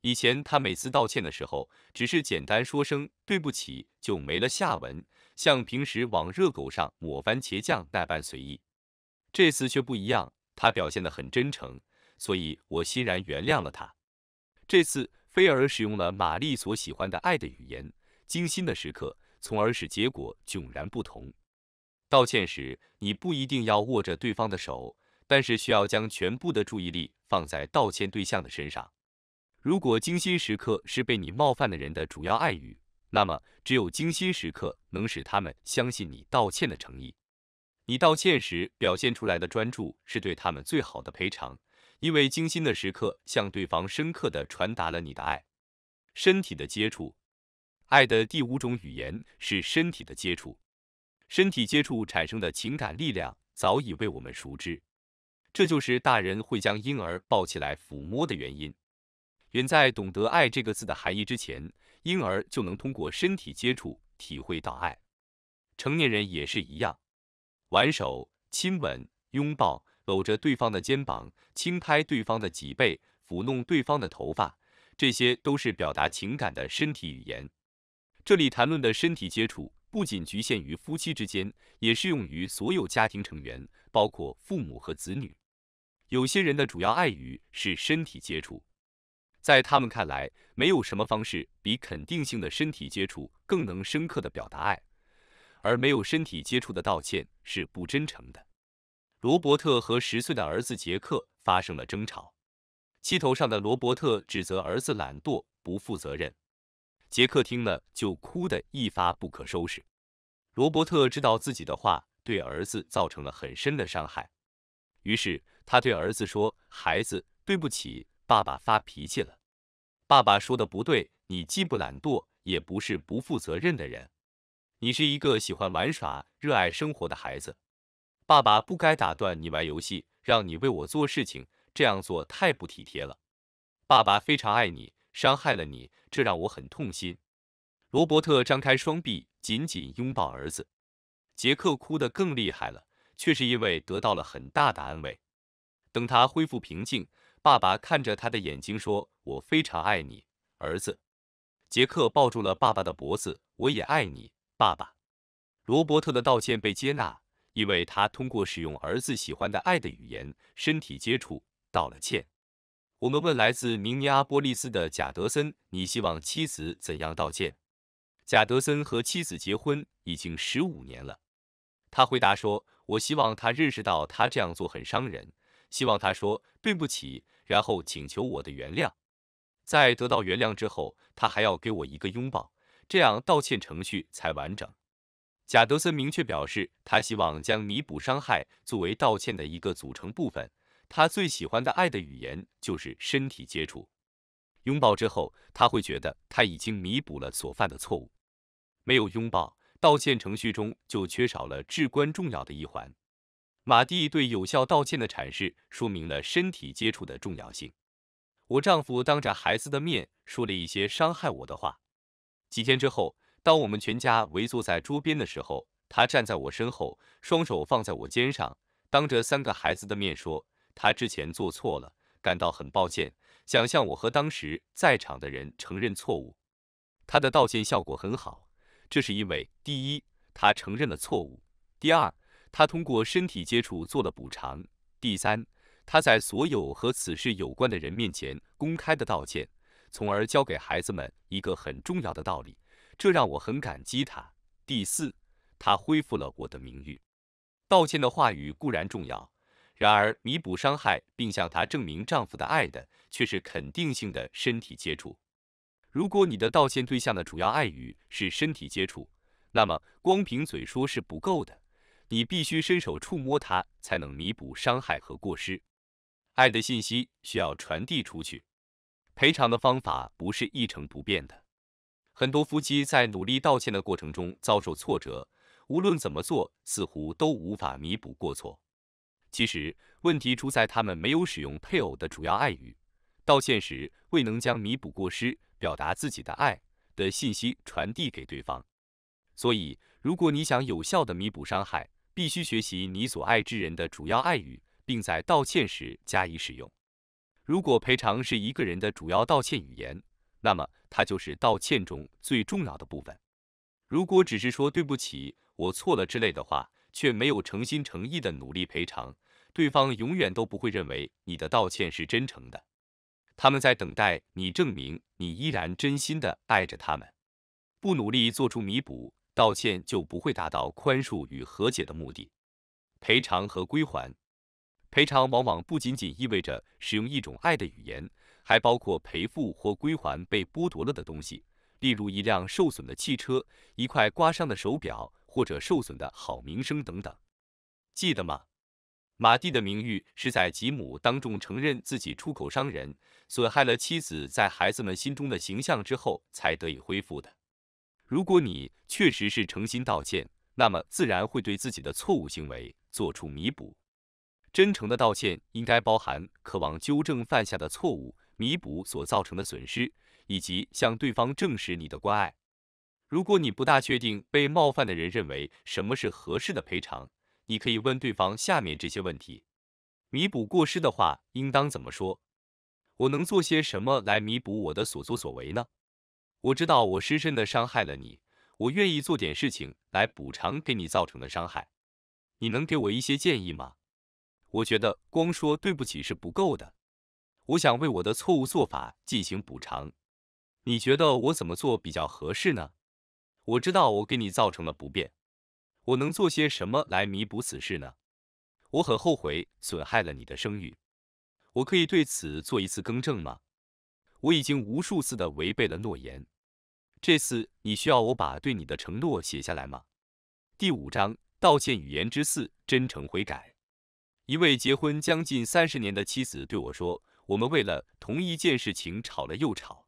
以前他每次道歉的时候，只是简单说声对不起就没了下文，像平时往热狗上抹番茄酱那般随意。这次却不一样，他表现得很真诚，所以我欣然原谅了他。这次，菲尔使用了玛丽所喜欢的爱的语言，精心的时刻，从而使结果迥然不同。道歉时，你不一定要握着对方的手，但是需要将全部的注意力放在道歉对象的身上。如果精心时刻是被你冒犯的人的主要爱语，那么只有精心时刻能使他们相信你道歉的诚意。你道歉时表现出来的专注，是对他们最好的赔偿，因为精心的时刻向对方深刻的传达了你的爱。身体的接触，爱的第五种语言是身体的接触。身体接触产生的情感力量早已为我们熟知，这就是大人会将婴儿抱起来抚摸的原因。远在懂得“爱”这个字的含义之前，婴儿就能通过身体接触体会到爱。成年人也是一样。挽手、亲吻、拥抱、搂着对方的肩膀、轻拍对方的脊背、抚弄对方的头发，这些都是表达情感的身体语言。这里谈论的身体接触不仅局限于夫妻之间，也适用于所有家庭成员，包括父母和子女。有些人的主要爱语是身体接触，在他们看来，没有什么方式比肯定性的身体接触更能深刻的表达爱。而没有身体接触的道歉是不真诚的。罗伯特和十岁的儿子杰克发生了争吵，气头上的罗伯特指责儿子懒惰、不负责任。杰克听了就哭得一发不可收拾。罗伯特知道自己的话对儿子造成了很深的伤害，于是他对儿子说：“孩子，对不起，爸爸发脾气了。爸爸说的不对，你既不懒惰，也不是不负责任的人。”你是一个喜欢玩耍、热爱生活的孩子，爸爸不该打断你玩游戏，让你为我做事情，这样做太不体贴了。爸爸非常爱你，伤害了你，这让我很痛心。罗伯特张开双臂，紧紧拥抱儿子。杰克哭得更厉害了，却是因为得到了很大的安慰。等他恢复平静，爸爸看着他的眼睛说：“我非常爱你，儿子。”杰克抱住了爸爸的脖子：“我也爱你。”爸爸罗伯特的道歉被接纳，因为他通过使用儿子喜欢的爱的语言、身体接触道了歉。我们问来自明尼阿波利斯的贾德森：“你希望妻子怎样道歉？”贾德森和妻子结婚已经十五年了。他回答说：“我希望他认识到他这样做很伤人，希望他说对不起，然后请求我的原谅。在得到原谅之后，他还要给我一个拥抱。”这样道歉程序才完整。贾德森明确表示，他希望将弥补伤害作为道歉的一个组成部分。他最喜欢的爱的语言就是身体接触，拥抱之后，他会觉得他已经弥补了所犯的错误。没有拥抱，道歉程序中就缺少了至关重要的一环。马蒂对有效道歉的阐释，说明了身体接触的重要性。我丈夫当着孩子的面说了一些伤害我的话。几天之后，当我们全家围坐在桌边的时候，他站在我身后，双手放在我肩上，当着三个孩子的面说：“他之前做错了，感到很抱歉，想向我和当时在场的人承认错误。”他的道歉效果很好，这是因为：第一，他承认了错误；第二，他通过身体接触做了补偿；第三，他在所有和此事有关的人面前公开的道歉。从而教给孩子们一个很重要的道理，这让我很感激他。第四，他恢复了我的名誉。道歉的话语固然重要，然而弥补伤害并向她证明丈夫的爱的却是肯定性的身体接触。如果你的道歉对象的主要爱语是身体接触，那么光凭嘴说是不够的，你必须伸手触摸他，才能弥补伤害和过失。爱的信息需要传递出去。赔偿的方法不是一成不变的。很多夫妻在努力道歉的过程中遭受挫折，无论怎么做，似乎都无法弥补过错。其实问题出在他们没有使用配偶的主要爱语，道歉时未能将弥补过失、表达自己的爱的信息传递给对方。所以，如果你想有效的弥补伤害，必须学习你所爱之人的主要爱语，并在道歉时加以使用。如果赔偿是一个人的主要道歉语言，那么它就是道歉中最重要的部分。如果只是说对不起，我错了之类的话，却没有诚心诚意的努力赔偿，对方永远都不会认为你的道歉是真诚的。他们在等待你证明你依然真心的爱着他们，不努力做出弥补，道歉就不会达到宽恕与和解的目的。赔偿和归还。赔偿往往不仅仅意味着使用一种爱的语言，还包括赔付或归还被剥夺了的东西，例如一辆受损的汽车、一块刮伤的手表或者受损的好名声等等。记得吗？马蒂的名誉是在吉姆当众承认自己出口伤人，损害了妻子在孩子们心中的形象之后才得以恢复的。如果你确实是诚心道歉，那么自然会对自己的错误行为做出弥补。真诚的道歉应该包含渴望纠正犯下的错误，弥补所造成的损失，以及向对方证实你的关爱。如果你不大确定被冒犯的人认为什么是合适的赔偿，你可以问对方下面这些问题：弥补过失的话应当怎么说？我能做些什么来弥补我的所作所为呢？我知道我深深的伤害了你，我愿意做点事情来补偿给你造成的伤害。你能给我一些建议吗？我觉得光说对不起是不够的，我想为我的错误做法进行补偿。你觉得我怎么做比较合适呢？我知道我给你造成了不便，我能做些什么来弥补此事呢？我很后悔损害了你的声誉，我可以对此做一次更正吗？我已经无数次的违背了诺言，这次你需要我把对你的承诺写下来吗？第五章道歉语言之四真诚悔改。一位结婚将近三十年的妻子对我说：“我们为了同一件事情吵了又吵。”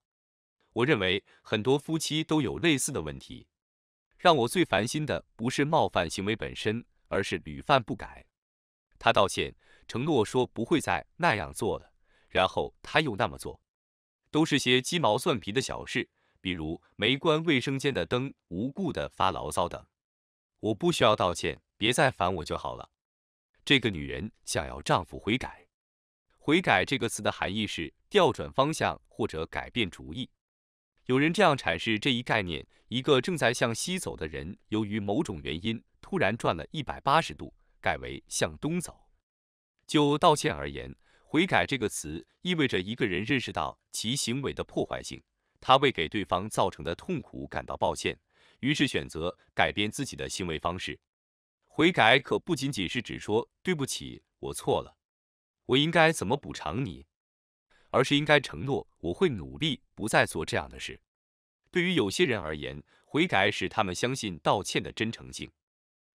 我认为很多夫妻都有类似的问题。让我最烦心的不是冒犯行为本身，而是屡犯不改。他道歉，承诺说不会再那样做了，然后他又那么做。都是些鸡毛蒜皮的小事，比如没关卫生间的灯、无故的发牢骚等。我不需要道歉，别再烦我就好了。这个女人想要丈夫悔改。悔改这个词的含义是调转方向或者改变主意。有人这样阐释这一概念：一个正在向西走的人，由于某种原因，突然转了一百八十度，改为向东走。就道歉而言，悔改这个词意味着一个人认识到其行为的破坏性，他为给对方造成的痛苦感到抱歉，于是选择改变自己的行为方式。悔改可不仅仅是指说对不起，我错了，我应该怎么补偿你，而是应该承诺我会努力不再做这样的事。对于有些人而言，悔改使他们相信道歉的真诚性，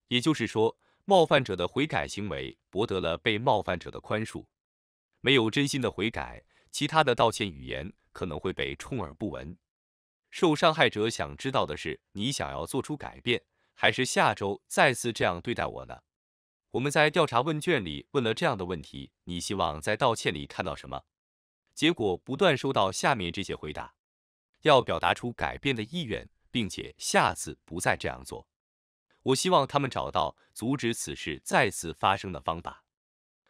也就是说，冒犯者的悔改行为博得了被冒犯者的宽恕。没有真心的悔改，其他的道歉语言可能会被充耳不闻。受伤害者想知道的是，你想要做出改变。还是下周再次这样对待我呢？我们在调查问卷里问了这样的问题：你希望在道歉里看到什么？结果不断收到下面这些回答：要表达出改变的意愿，并且下次不再这样做。我希望他们找到阻止此事再次发生的方法。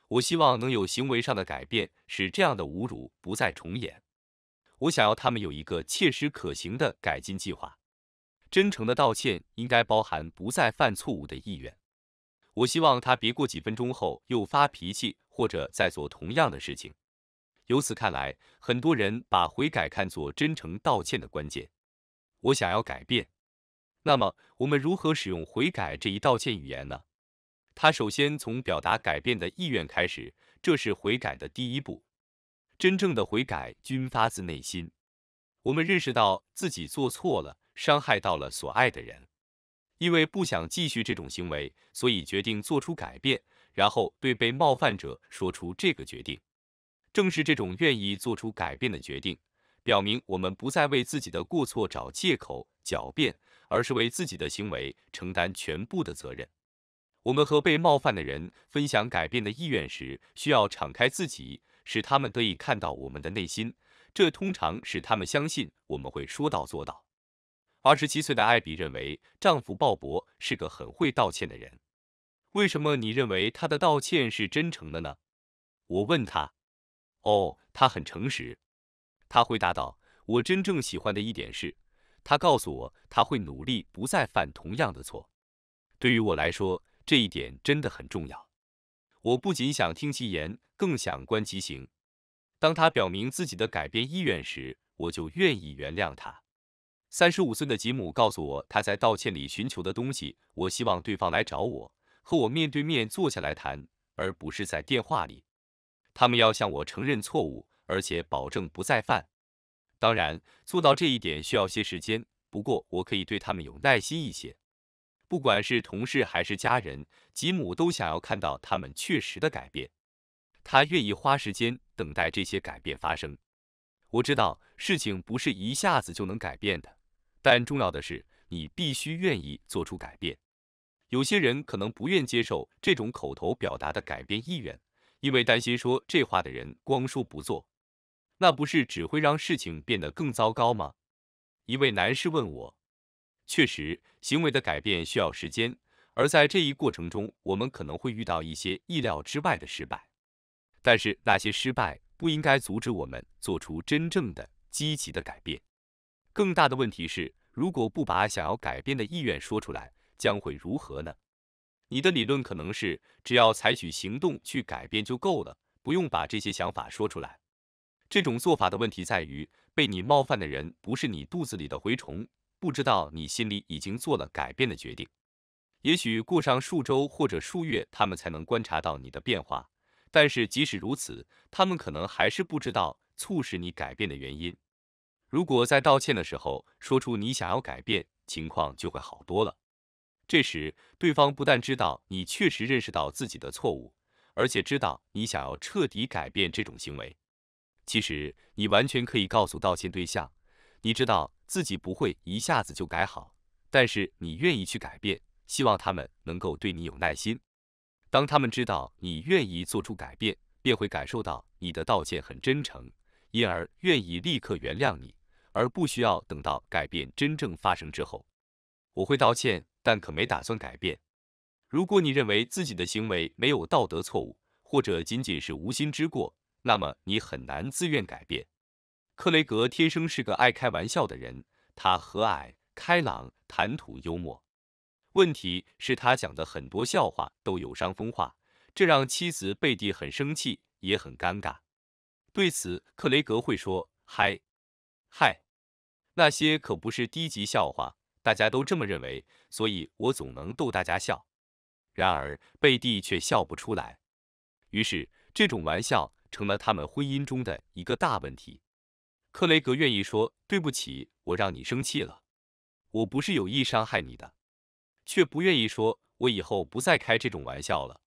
我希望能有行为上的改变，使这样的侮辱不再重演。我想要他们有一个切实可行的改进计划。真诚的道歉应该包含不再犯错误的意愿。我希望他别过几分钟后又发脾气，或者再做同样的事情。由此看来，很多人把悔改看作真诚道歉的关键。我想要改变，那么我们如何使用悔改这一道歉语言呢？他首先从表达改变的意愿开始，这是悔改的第一步。真正的悔改均发自内心，我们认识到自己做错了。伤害到了所爱的人，因为不想继续这种行为，所以决定做出改变，然后对被冒犯者说出这个决定。正是这种愿意做出改变的决定，表明我们不再为自己的过错找借口、狡辩，而是为自己的行为承担全部的责任。我们和被冒犯的人分享改变的意愿时，需要敞开自己，使他们得以看到我们的内心，这通常使他们相信我们会说到做到。二十七岁的艾比认为，丈夫鲍勃是个很会道歉的人。为什么你认为他的道歉是真诚的呢？我问他。哦，他很诚实。他回答道：“我真正喜欢的一点是，他告诉我他会努力不再犯同样的错。对于我来说，这一点真的很重要。我不仅想听其言，更想观其行。当他表明自己的改变意愿时，我就愿意原谅他。”三十五岁的吉姆告诉我，他在道歉里寻求的东西。我希望对方来找我，和我面对面坐下来谈，而不是在电话里。他们要向我承认错误，而且保证不再犯。当然，做到这一点需要些时间，不过我可以对他们有耐心一些。不管是同事还是家人，吉姆都想要看到他们确实的改变。他愿意花时间等待这些改变发生。我知道事情不是一下子就能改变的。但重要的是，你必须愿意做出改变。有些人可能不愿接受这种口头表达的改变意愿，因为担心说这话的人光说不做，那不是只会让事情变得更糟糕吗？一位男士问我：“确实，行为的改变需要时间，而在这一过程中，我们可能会遇到一些意料之外的失败。但是，那些失败不应该阻止我们做出真正的积极的改变。”更大的问题是，如果不把想要改变的意愿说出来，将会如何呢？你的理论可能是，只要采取行动去改变就够了，不用把这些想法说出来。这种做法的问题在于，被你冒犯的人不是你肚子里的蛔虫，不知道你心里已经做了改变的决定。也许过上数周或者数月，他们才能观察到你的变化。但是即使如此，他们可能还是不知道促使你改变的原因。如果在道歉的时候说出你想要改变，情况就会好多了。这时，对方不但知道你确实认识到自己的错误，而且知道你想要彻底改变这种行为。其实，你完全可以告诉道歉对象，你知道自己不会一下子就改好，但是你愿意去改变，希望他们能够对你有耐心。当他们知道你愿意做出改变，便会感受到你的道歉很真诚，因而愿意立刻原谅你。而不需要等到改变真正发生之后，我会道歉，但可没打算改变。如果你认为自己的行为没有道德错误，或者仅仅是无心之过，那么你很难自愿改变。克雷格天生是个爱开玩笑的人，他和蔼开朗，谈吐幽默。问题是，他讲的很多笑话都有伤风化，这让妻子贝蒂很生气，也很尴尬。对此，克雷格会说：“嗨，嗨。”那些可不是低级笑话，大家都这么认为，所以我总能逗大家笑。然而贝蒂却笑不出来，于是这种玩笑成了他们婚姻中的一个大问题。克雷格愿意说对不起，我让你生气了，我不是有意伤害你的，却不愿意说我以后不再开这种玩笑了。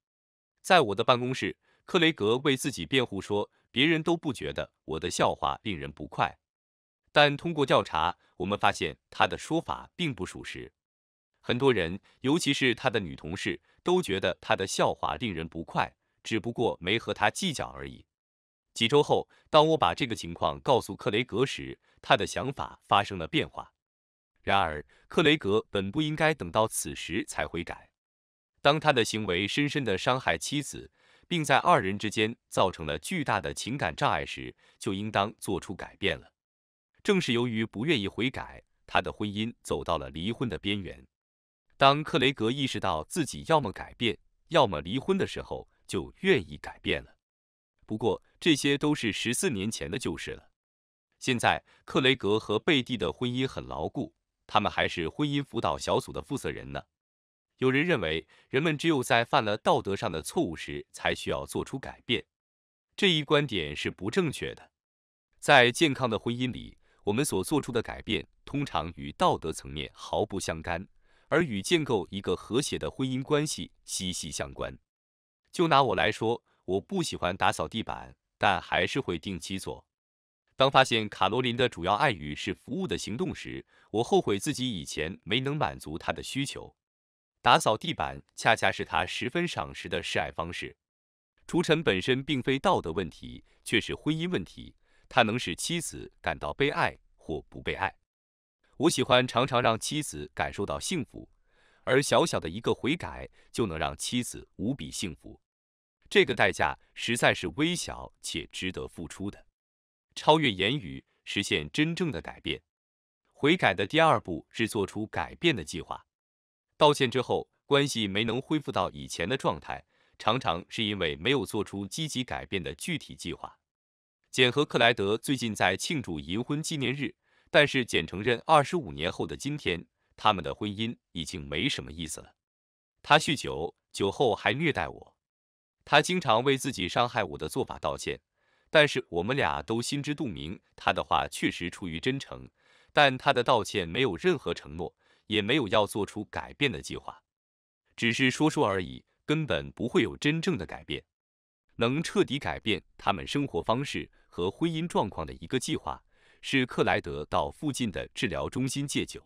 在我的办公室，克雷格为自己辩护说，别人都不觉得我的笑话令人不快。但通过调查，我们发现他的说法并不属实。很多人，尤其是他的女同事，都觉得他的笑话令人不快，只不过没和他计较而已。几周后，当我把这个情况告诉克雷格时，他的想法发生了变化。然而，克雷格本不应该等到此时才悔改。当他的行为深深的伤害妻子，并在二人之间造成了巨大的情感障碍时，就应当做出改变了。正是由于不愿意悔改，他的婚姻走到了离婚的边缘。当克雷格意识到自己要么改变，要么离婚的时候，就愿意改变了。不过，这些都是十四年前的旧事了。现在，克雷格和贝蒂的婚姻很牢固，他们还是婚姻辅导小组的负责人呢。有人认为，人们只有在犯了道德上的错误时，才需要做出改变。这一观点是不正确的。在健康的婚姻里，我们所做出的改变通常与道德层面毫不相干，而与建构一个和谐的婚姻关系息息相关。就拿我来说，我不喜欢打扫地板，但还是会定期做。当发现卡罗琳的主要爱语是服务的行动时，我后悔自己以前没能满足她的需求。打扫地板恰恰是她十分赏识的示爱方式。除尘本身并非道德问题，却是婚姻问题。他能使妻子感到被爱或不被爱。我喜欢常常让妻子感受到幸福，而小小的一个悔改就能让妻子无比幸福。这个代价实在是微小且值得付出的。超越言语，实现真正的改变。悔改的第二步是做出改变的计划。道歉之后，关系没能恢复到以前的状态，常常是因为没有做出积极改变的具体计划。简和克莱德最近在庆祝银婚纪念日，但是简承认，二十五年后的今天，他们的婚姻已经没什么意思了。他酗酒，酒后还虐待我。他经常为自己伤害我的做法道歉，但是我们俩都心知肚明，他的话确实出于真诚，但他的道歉没有任何承诺，也没有要做出改变的计划，只是说说而已，根本不会有真正的改变，能彻底改变他们生活方式。和婚姻状况的一个计划是克莱德到附近的治疗中心戒酒，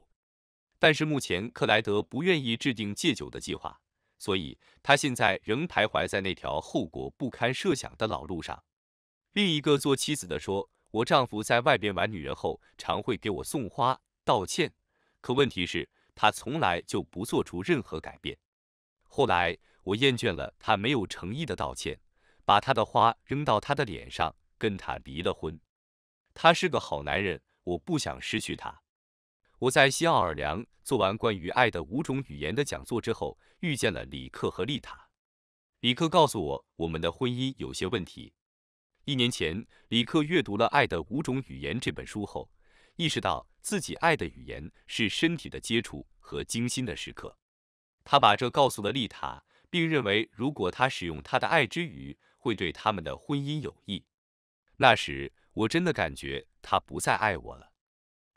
但是目前克莱德不愿意制定戒酒的计划，所以他现在仍徘徊在那条后果不堪设想的老路上。另一个做妻子的说：“我丈夫在外边玩女人后，常会给我送花道歉，可问题是，他从来就不做出任何改变。后来我厌倦了他没有诚意的道歉，把他的花扔到他的脸上。”跟他离了婚，他是个好男人，我不想失去他。我在新奥尔良做完关于爱的五种语言的讲座之后，遇见了李克和丽塔。李克告诉我，我们的婚姻有些问题。一年前，李克阅读了《爱的五种语言》这本书后，意识到自己爱的语言是身体的接触和精心的时刻。他把这告诉了丽塔，并认为如果他使用他的爱之语，会对他们的婚姻有益。那时我真的感觉他不再爱我了。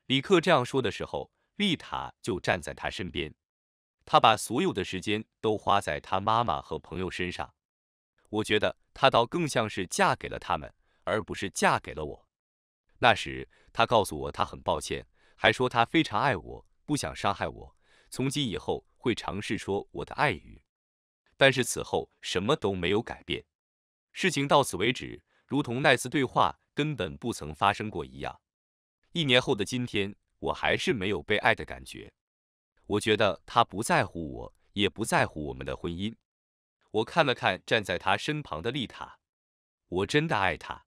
李克这样说的时候，丽塔就站在他身边。他把所有的时间都花在他妈妈和朋友身上。我觉得他倒更像是嫁给了他们，而不是嫁给了我。那时他告诉我他很抱歉，还说他非常爱我，不想伤害我，从今以后会尝试说我的爱语。但是此后什么都没有改变。事情到此为止。如同那次对话根本不曾发生过一样，一年后的今天，我还是没有被爱的感觉。我觉得他不在乎我，也不在乎我们的婚姻。我看了看站在他身旁的丽塔，我真的爱他。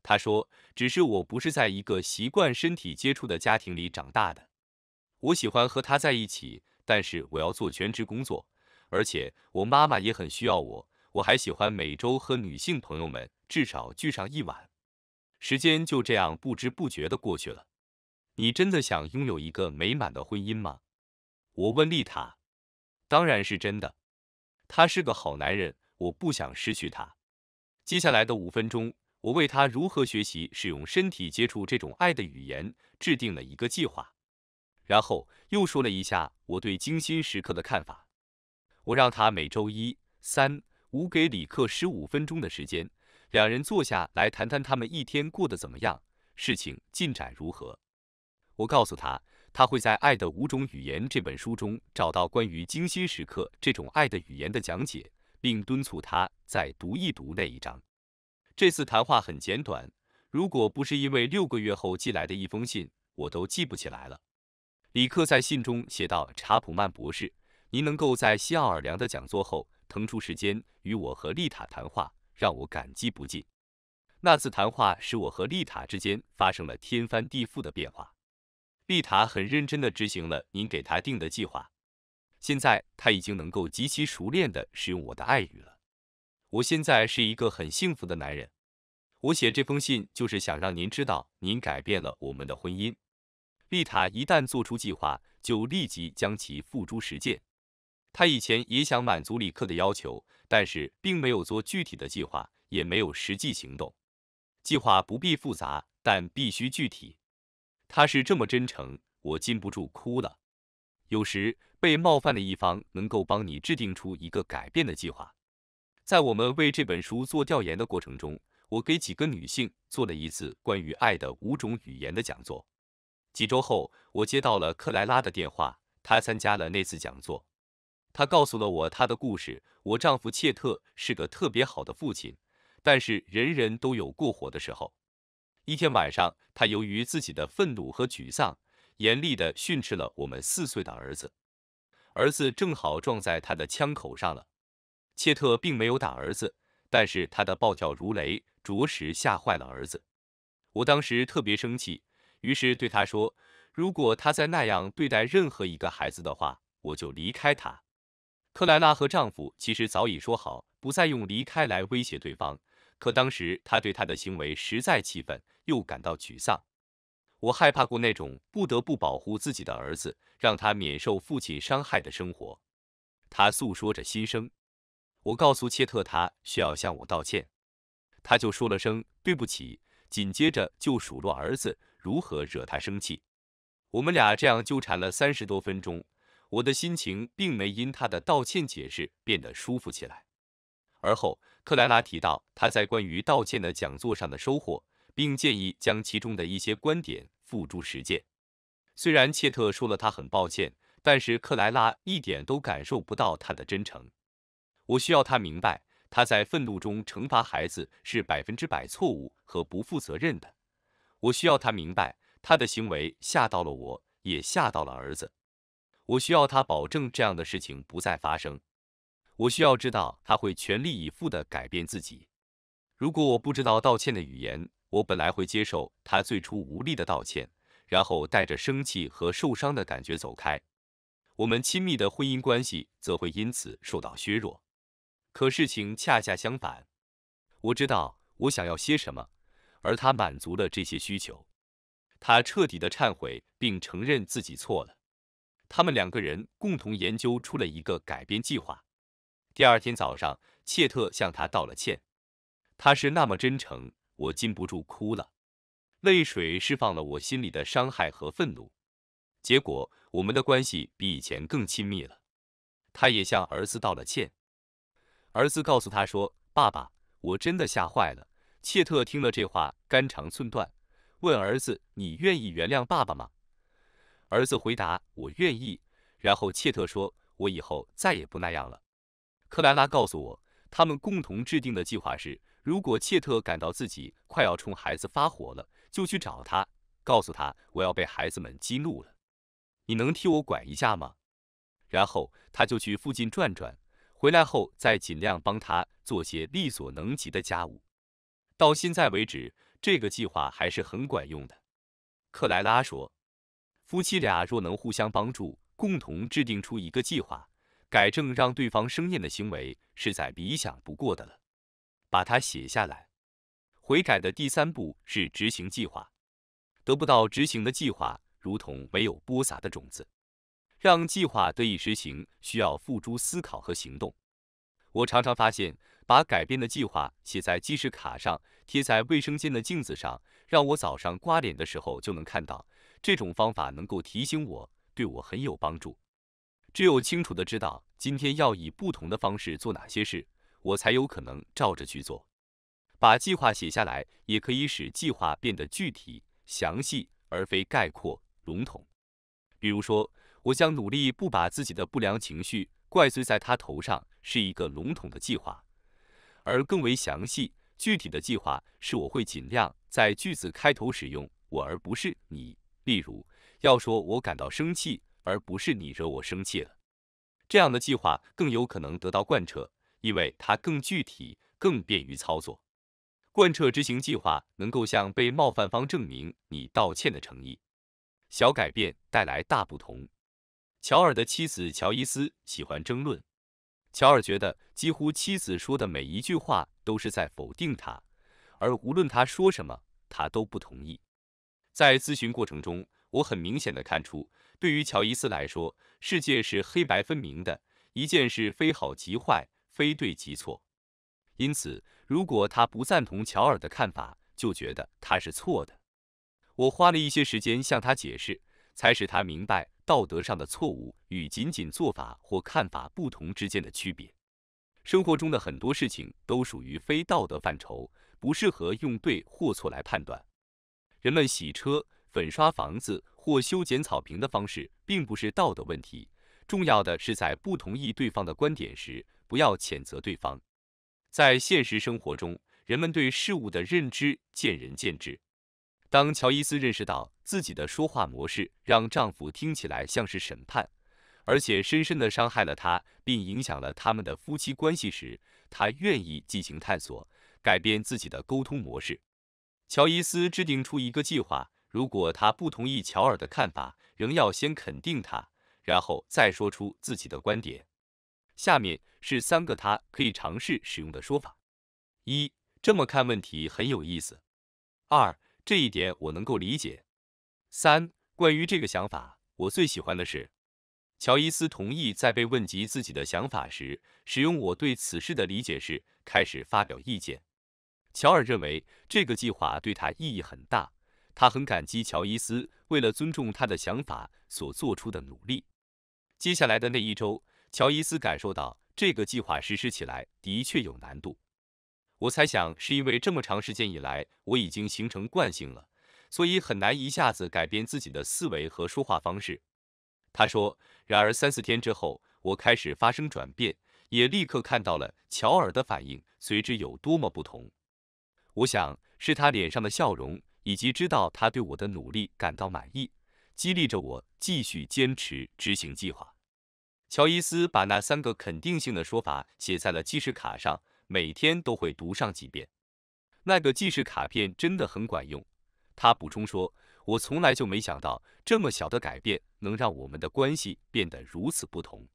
他说，只是我不是在一个习惯身体接触的家庭里长大的。我喜欢和他在一起，但是我要做全职工作，而且我妈妈也很需要我。我还喜欢每周和女性朋友们。至少聚上一晚，时间就这样不知不觉的过去了。你真的想拥有一个美满的婚姻吗？我问丽塔。当然是真的，他是个好男人，我不想失去他。接下来的五分钟，我为他如何学习使用身体接触这种爱的语言制定了一个计划，然后又说了一下我对精心时刻的看法。我让他每周一、三、五给李克十五分钟的时间。两人坐下来谈谈他们一天过得怎么样，事情进展如何。我告诉他，他会在《爱的五种语言》这本书中找到关于“精心时刻”这种爱的语言的讲解，并敦促他再读一读那一章。这次谈话很简短，如果不是因为六个月后寄来的一封信，我都记不起来了。李克在信中写道：“查普曼博士，您能够在西奥尔良的讲座后腾出时间与我和丽塔谈话。”让我感激不尽。那次谈话使我和丽塔之间发生了天翻地覆的变化。丽塔很认真地执行了您给她定的计划，现在她已经能够极其熟练地使用我的爱语了。我现在是一个很幸福的男人。我写这封信就是想让您知道，您改变了我们的婚姻。丽塔一旦做出计划，就立即将其付诸实践。她以前也想满足李克的要求。但是并没有做具体的计划，也没有实际行动。计划不必复杂，但必须具体。他是这么真诚，我禁不住哭了。有时被冒犯的一方能够帮你制定出一个改变的计划。在我们为这本书做调研的过程中，我给几个女性做了一次关于爱的五种语言的讲座。几周后，我接到了克莱拉的电话，她参加了那次讲座。他告诉了我他的故事。我丈夫切特是个特别好的父亲，但是人人都有过火的时候。一天晚上，他由于自己的愤怒和沮丧，严厉地训斥了我们四岁的儿子。儿子正好撞在他的枪口上了。切特并没有打儿子，但是他的暴跳如雷着实吓坏了儿子。我当时特别生气，于是对他说：“如果他再那样对待任何一个孩子的话，我就离开他。”克莱拉和丈夫其实早已说好，不再用离开来威胁对方。可当时她对他的行为实在气愤，又感到沮丧。我害怕过那种不得不保护自己的儿子，让他免受父亲伤害的生活。她诉说着心声。我告诉切特，他需要向我道歉。他就说了声对不起，紧接着就数落儿子如何惹他生气。我们俩这样纠缠了三十多分钟。我的心情并没因他的道歉解释变得舒服起来。而后，克莱拉提到他在关于道歉的讲座上的收获，并建议将其中的一些观点付诸实践。虽然切特说了他很抱歉，但是克莱拉一点都感受不到他的真诚。我需要他明白，他在愤怒中惩罚孩子是百分之百错误和不负责任的。我需要他明白，他的行为吓到了我，也吓到了儿子。我需要他保证这样的事情不再发生。我需要知道他会全力以赴地改变自己。如果我不知道道歉的语言，我本来会接受他最初无力的道歉，然后带着生气和受伤的感觉走开。我们亲密的婚姻关系则会因此受到削弱。可事情恰恰相反。我知道我想要些什么，而他满足了这些需求。他彻底的忏悔并承认自己错了。他们两个人共同研究出了一个改编计划。第二天早上，切特向他道了歉，他是那么真诚，我禁不住哭了，泪水释放了我心里的伤害和愤怒。结果，我们的关系比以前更亲密了。他也向儿子道了歉，儿子告诉他说：“爸爸，我真的吓坏了。”切特听了这话，肝肠寸断，问儿子：“你愿意原谅爸爸吗？”儿子回答：“我愿意。”然后切特说：“我以后再也不那样了。”克莱拉告诉我，他们共同制定的计划是，如果切特感到自己快要冲孩子发火了，就去找他，告诉他：“我要被孩子们激怒了，你能替我管一下吗？”然后他就去附近转转，回来后再尽量帮他做些力所能及的家务。到现在为止，这个计划还是很管用的，克莱拉说。夫妻俩若能互相帮助，共同制定出一个计划，改正让对方生厌的行为，是再理想不过的了。把它写下来。悔改的第三步是执行计划。得不到执行的计划，如同没有播撒的种子。让计划得以实行，需要付诸思考和行动。我常常发现，把改变的计划写在记事卡上，贴在卫生间的镜子上，让我早上刮脸的时候就能看到。这种方法能够提醒我，对我很有帮助。只有清楚地知道今天要以不同的方式做哪些事，我才有可能照着去做。把计划写下来，也可以使计划变得具体、详细，而非概括、笼统。比如说，我将努力不把自己的不良情绪怪罪在他头上，是一个笼统的计划，而更为详细、具体的计划是，我会尽量在句子开头使用“我”而不是“你”。例如，要说我感到生气，而不是你惹我生气了，这样的计划更有可能得到贯彻，因为它更具体，更便于操作。贯彻执行计划能够向被冒犯方证明你道歉的诚意。小改变带来大不同。乔尔的妻子乔伊斯喜欢争论。乔尔觉得几乎妻子说的每一句话都是在否定他，而无论他说什么，他都不同意。在咨询过程中，我很明显的看出，对于乔伊斯来说，世界是黑白分明的，一件是非好即坏，非对即错。因此，如果他不赞同乔尔的看法，就觉得他是错的。我花了一些时间向他解释，才使他明白道德上的错误与仅仅做法或看法不同之间的区别。生活中的很多事情都属于非道德范畴，不适合用对或错来判断。人们洗车、粉刷房子或修剪草坪的方式并不是道德问题，重要的是在不同意对方的观点时，不要谴责对方。在现实生活中，人们对事物的认知见仁见智。当乔伊斯认识到自己的说话模式让丈夫听起来像是审判，而且深深地伤害了他，并影响了他们的夫妻关系时，她愿意进行探索，改变自己的沟通模式。乔伊斯制定出一个计划，如果他不同意乔尔的看法，仍要先肯定他，然后再说出自己的观点。下面是三个他可以尝试使用的说法：一，这么看问题很有意思；二，这一点我能够理解；三，关于这个想法，我最喜欢的是。乔伊斯同意在被问及自己的想法时，使用我对此事的理解是开始发表意见。乔尔认为这个计划对他意义很大，他很感激乔伊斯为了尊重他的想法所做出的努力。接下来的那一周，乔伊斯感受到这个计划实施起来的确有难度。我猜想是因为这么长时间以来我已经形成惯性了，所以很难一下子改变自己的思维和说话方式。他说，然而三四天之后，我开始发生转变，也立刻看到了乔尔的反应随之有多么不同。我想是他脸上的笑容，以及知道他对我的努力感到满意，激励着我继续坚持执行计划。乔伊斯把那三个肯定性的说法写在了计时卡上，每天都会读上几遍。那个记事卡片真的很管用，他补充说：“我从来就没想到这么小的改变能让我们的关系变得如此不同。”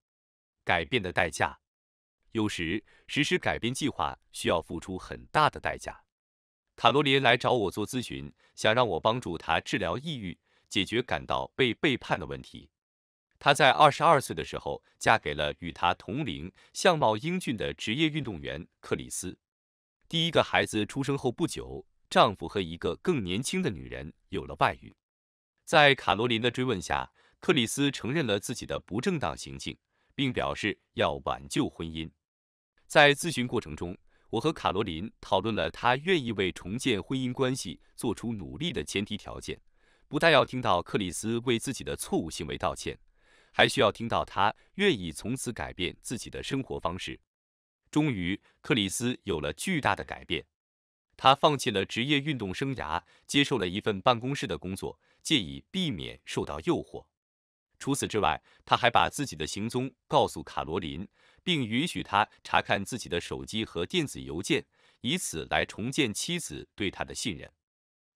改变的代价，有时实施改变计划需要付出很大的代价。卡罗琳来找我做咨询，想让我帮助她治疗抑郁，解决感到被背叛的问题。她在二十二岁的时候嫁给了与她同龄、相貌英俊的职业运动员克里斯。第一个孩子出生后不久，丈夫和一个更年轻的女人有了外遇。在卡罗琳的追问下，克里斯承认了自己的不正当行径，并表示要挽救婚姻。在咨询过程中，我和卡罗琳讨论了他愿意为重建婚姻关系做出努力的前提条件，不但要听到克里斯为自己的错误行为道歉，还需要听到他愿意从此改变自己的生活方式。终于，克里斯有了巨大的改变，他放弃了职业运动生涯，接受了一份办公室的工作，借以避免受到诱惑。除此之外，他还把自己的行踪告诉卡罗琳。并允许他查看自己的手机和电子邮件，以此来重建妻子对他的信任。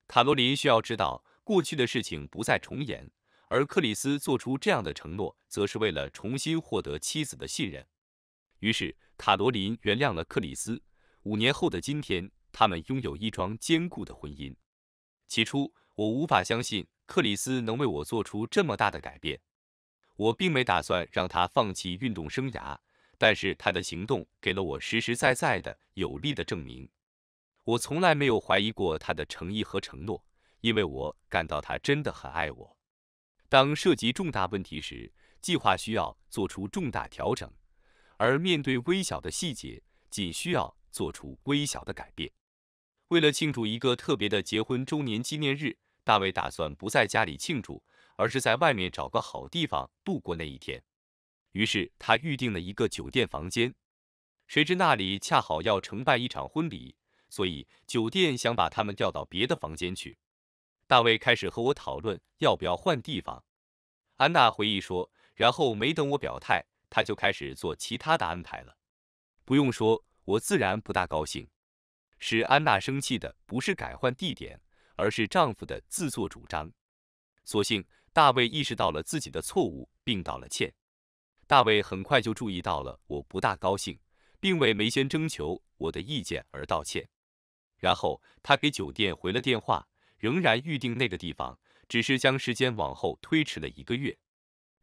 卡罗琳需要知道过去的事情不再重演，而克里斯做出这样的承诺，则是为了重新获得妻子的信任。于是卡罗琳原谅了克里斯。五年后的今天，他们拥有一桩坚固的婚姻。起初我无法相信克里斯能为我做出这么大的改变，我并没打算让他放弃运动生涯。但是他的行动给了我实实在在的有力的证明。我从来没有怀疑过他的诚意和承诺，因为我感到他真的很爱我。当涉及重大问题时，计划需要做出重大调整；而面对微小的细节，仅需要做出微小的改变。为了庆祝一个特别的结婚周年纪念日，大卫打算不在家里庆祝，而是在外面找个好地方度过那一天。于是他预定了一个酒店房间，谁知那里恰好要承办一场婚礼，所以酒店想把他们调到别的房间去。大卫开始和我讨论要不要换地方，安娜回忆说，然后没等我表态，他就开始做其他的安排了。不用说，我自然不大高兴。使安娜生气的不是改换地点，而是丈夫的自作主张。所幸大卫意识到了自己的错误，并道了歉。大卫很快就注意到了，我不大高兴，并为没先征求我的意见而道歉。然后他给酒店回了电话，仍然预定那个地方，只是将时间往后推迟了一个月。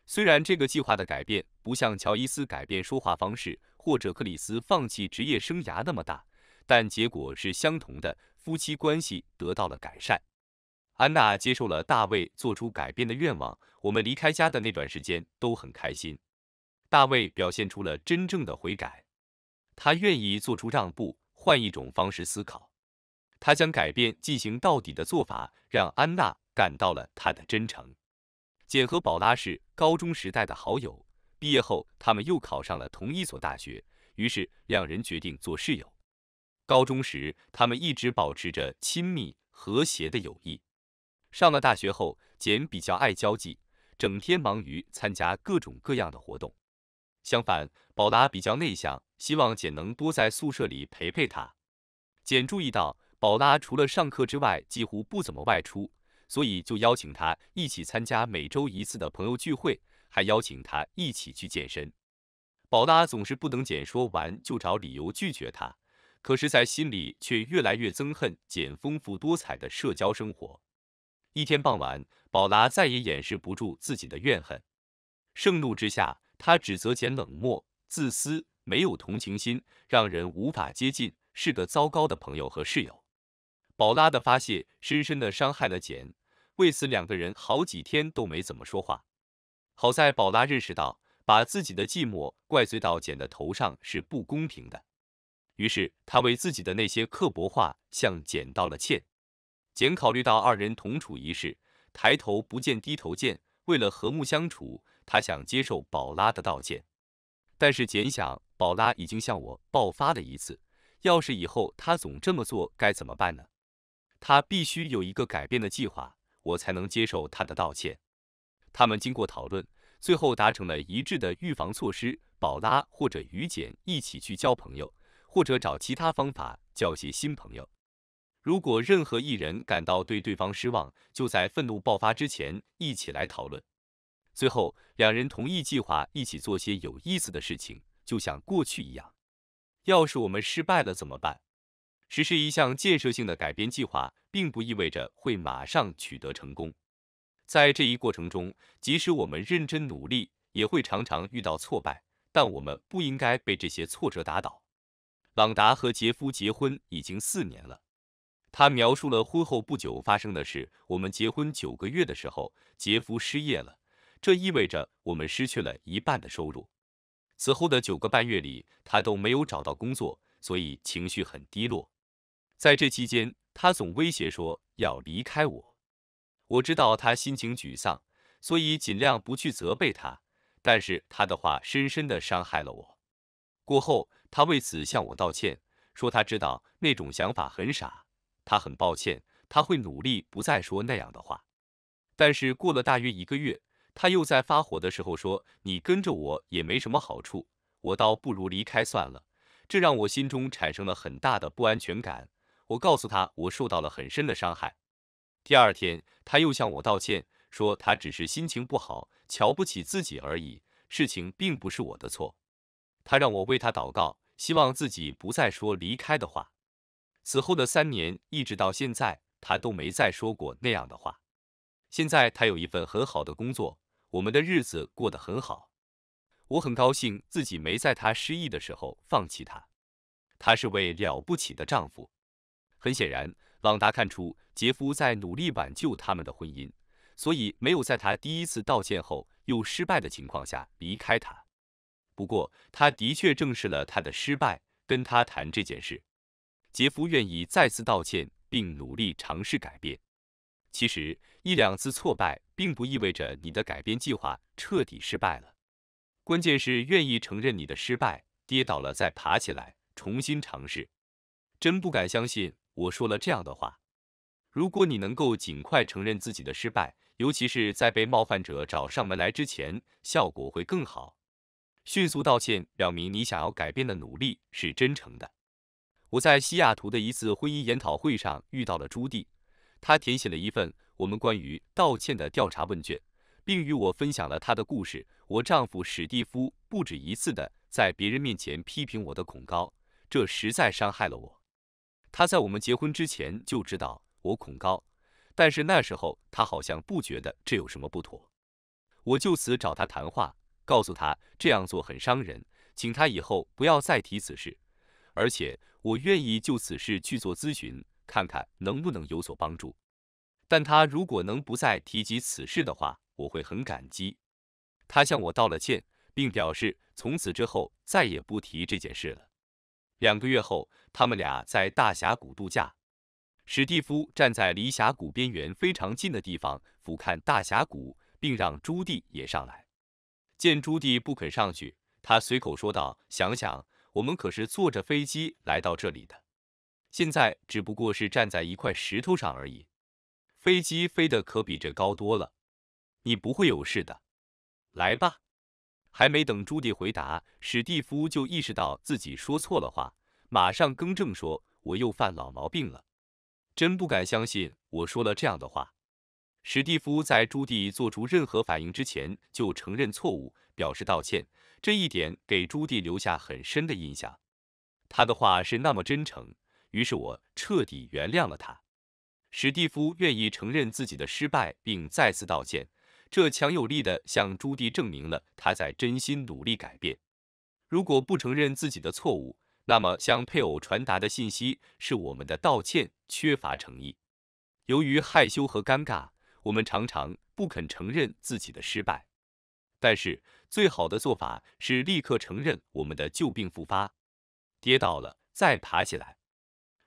虽然这个计划的改变不像乔伊斯改变说话方式或者克里斯放弃职业生涯那么大，但结果是相同的，夫妻关系得到了改善。安娜接受了大卫做出改变的愿望，我们离开家的那段时间都很开心。大卫表现出了真正的悔改，他愿意做出让步，换一种方式思考。他将改变进行到底的做法，让安娜感到了他的真诚。简和宝拉是高中时代的好友，毕业后他们又考上了同一所大学，于是两人决定做室友。高中时，他们一直保持着亲密和谐的友谊。上了大学后，简比较爱交际，整天忙于参加各种各样的活动。相反，宝拉比较内向，希望简能多在宿舍里陪陪她。简注意到宝拉除了上课之外，几乎不怎么外出，所以就邀请她一起参加每周一次的朋友聚会，还邀请她一起去健身。宝拉总是不等简说完，就找理由拒绝她，可是，在心里却越来越憎恨简丰富多彩的社交生活。一天傍晚，宝拉再也掩饰不住自己的怨恨，盛怒之下。他指责简冷漠、自私，没有同情心，让人无法接近，是个糟糕的朋友和室友。宝拉的发泄深深的伤害了简，为此两个人好几天都没怎么说话。好在宝拉认识到，把自己的寂寞怪罪到简的头上是不公平的，于是他为自己的那些刻薄话向简道了歉。简考虑到二人同处一室，抬头不见低头见，为了和睦相处。他想接受宝拉的道歉，但是简想宝拉已经向我爆发了一次，要是以后他总这么做该怎么办呢？他必须有一个改变的计划，我才能接受他的道歉。他们经过讨论，最后达成了一致的预防措施：宝拉或者于简一起去交朋友，或者找其他方法交些新朋友。如果任何一人感到对对方失望，就在愤怒爆发之前一起来讨论。最后，两人同意计划一起做些有意思的事情，就像过去一样。要是我们失败了怎么办？实施一项建设性的改变计划，并不意味着会马上取得成功。在这一过程中，即使我们认真努力，也会常常遇到挫败，但我们不应该被这些挫折打倒。朗达和杰夫结婚已经四年了，他描述了婚后不久发生的事：我们结婚九个月的时候，杰夫失业了。这意味着我们失去了一半的收入。此后的九个半月里，他都没有找到工作，所以情绪很低落。在这期间，他总威胁说要离开我。我知道他心情沮丧，所以尽量不去责备他。但是他的话深深的伤害了我。过后，他为此向我道歉，说他知道那种想法很傻，他很抱歉，他会努力不再说那样的话。但是过了大约一个月。他又在发火的时候说：“你跟着我也没什么好处，我倒不如离开算了。”这让我心中产生了很大的不安全感。我告诉他，我受到了很深的伤害。第二天，他又向我道歉，说他只是心情不好，瞧不起自己而已，事情并不是我的错。他让我为他祷告，希望自己不再说离开的话。此后的三年，一直到现在，他都没再说过那样的话。现在他有一份很好的工作。我们的日子过得很好，我很高兴自己没在他失忆的时候放弃他。他是位了不起的丈夫。很显然，朗达看出杰夫在努力挽救他们的婚姻，所以没有在他第一次道歉后又失败的情况下离开他。不过，他的确证实了他的失败，跟他谈这件事。杰夫愿意再次道歉，并努力尝试改变。其实。一两次挫败，并不意味着你的改变计划彻底失败了。关键是愿意承认你的失败，跌倒了再爬起来，重新尝试。真不敢相信我说了这样的话。如果你能够尽快承认自己的失败，尤其是在被冒犯者找上门来之前，效果会更好。迅速道歉表明你想要改变的努力是真诚的。我在西雅图的一次婚姻研讨会上遇到了朱棣，他填写了一份。我们关于道歉的调查问卷，并与我分享了他的故事。我丈夫史蒂夫不止一次的在别人面前批评我的恐高，这实在伤害了我。他在我们结婚之前就知道我恐高，但是那时候他好像不觉得这有什么不妥。我就此找他谈话，告诉他这样做很伤人，请他以后不要再提此事，而且我愿意就此事去做咨询，看看能不能有所帮助。但他如果能不再提及此事的话，我会很感激。他向我道了歉，并表示从此之后再也不提这件事了。两个月后，他们俩在大峡谷度假。史蒂夫站在离峡谷边缘非常近的地方俯瞰大峡谷，并让朱棣也上来。见朱棣不肯上去，他随口说道：“想想，我们可是坐着飞机来到这里的，现在只不过是站在一块石头上而已。”飞机飞得可比这高多了，你不会有事的。来吧。还没等朱迪回答，史蒂夫就意识到自己说错了话，马上更正说：“我又犯老毛病了，真不敢相信我说了这样的话。”史蒂夫在朱迪做出任何反应之前就承认错误，表示道歉，这一点给朱迪留下很深的印象。他的话是那么真诚，于是我彻底原谅了他。史蒂夫愿意承认自己的失败，并再次道歉，这强有力地向朱迪证明了他在真心努力改变。如果不承认自己的错误，那么向配偶传达的信息是我们的道歉缺乏诚意。由于害羞和尴尬，我们常常不肯承认自己的失败。但是最好的做法是立刻承认我们的旧病复发，跌倒了再爬起来。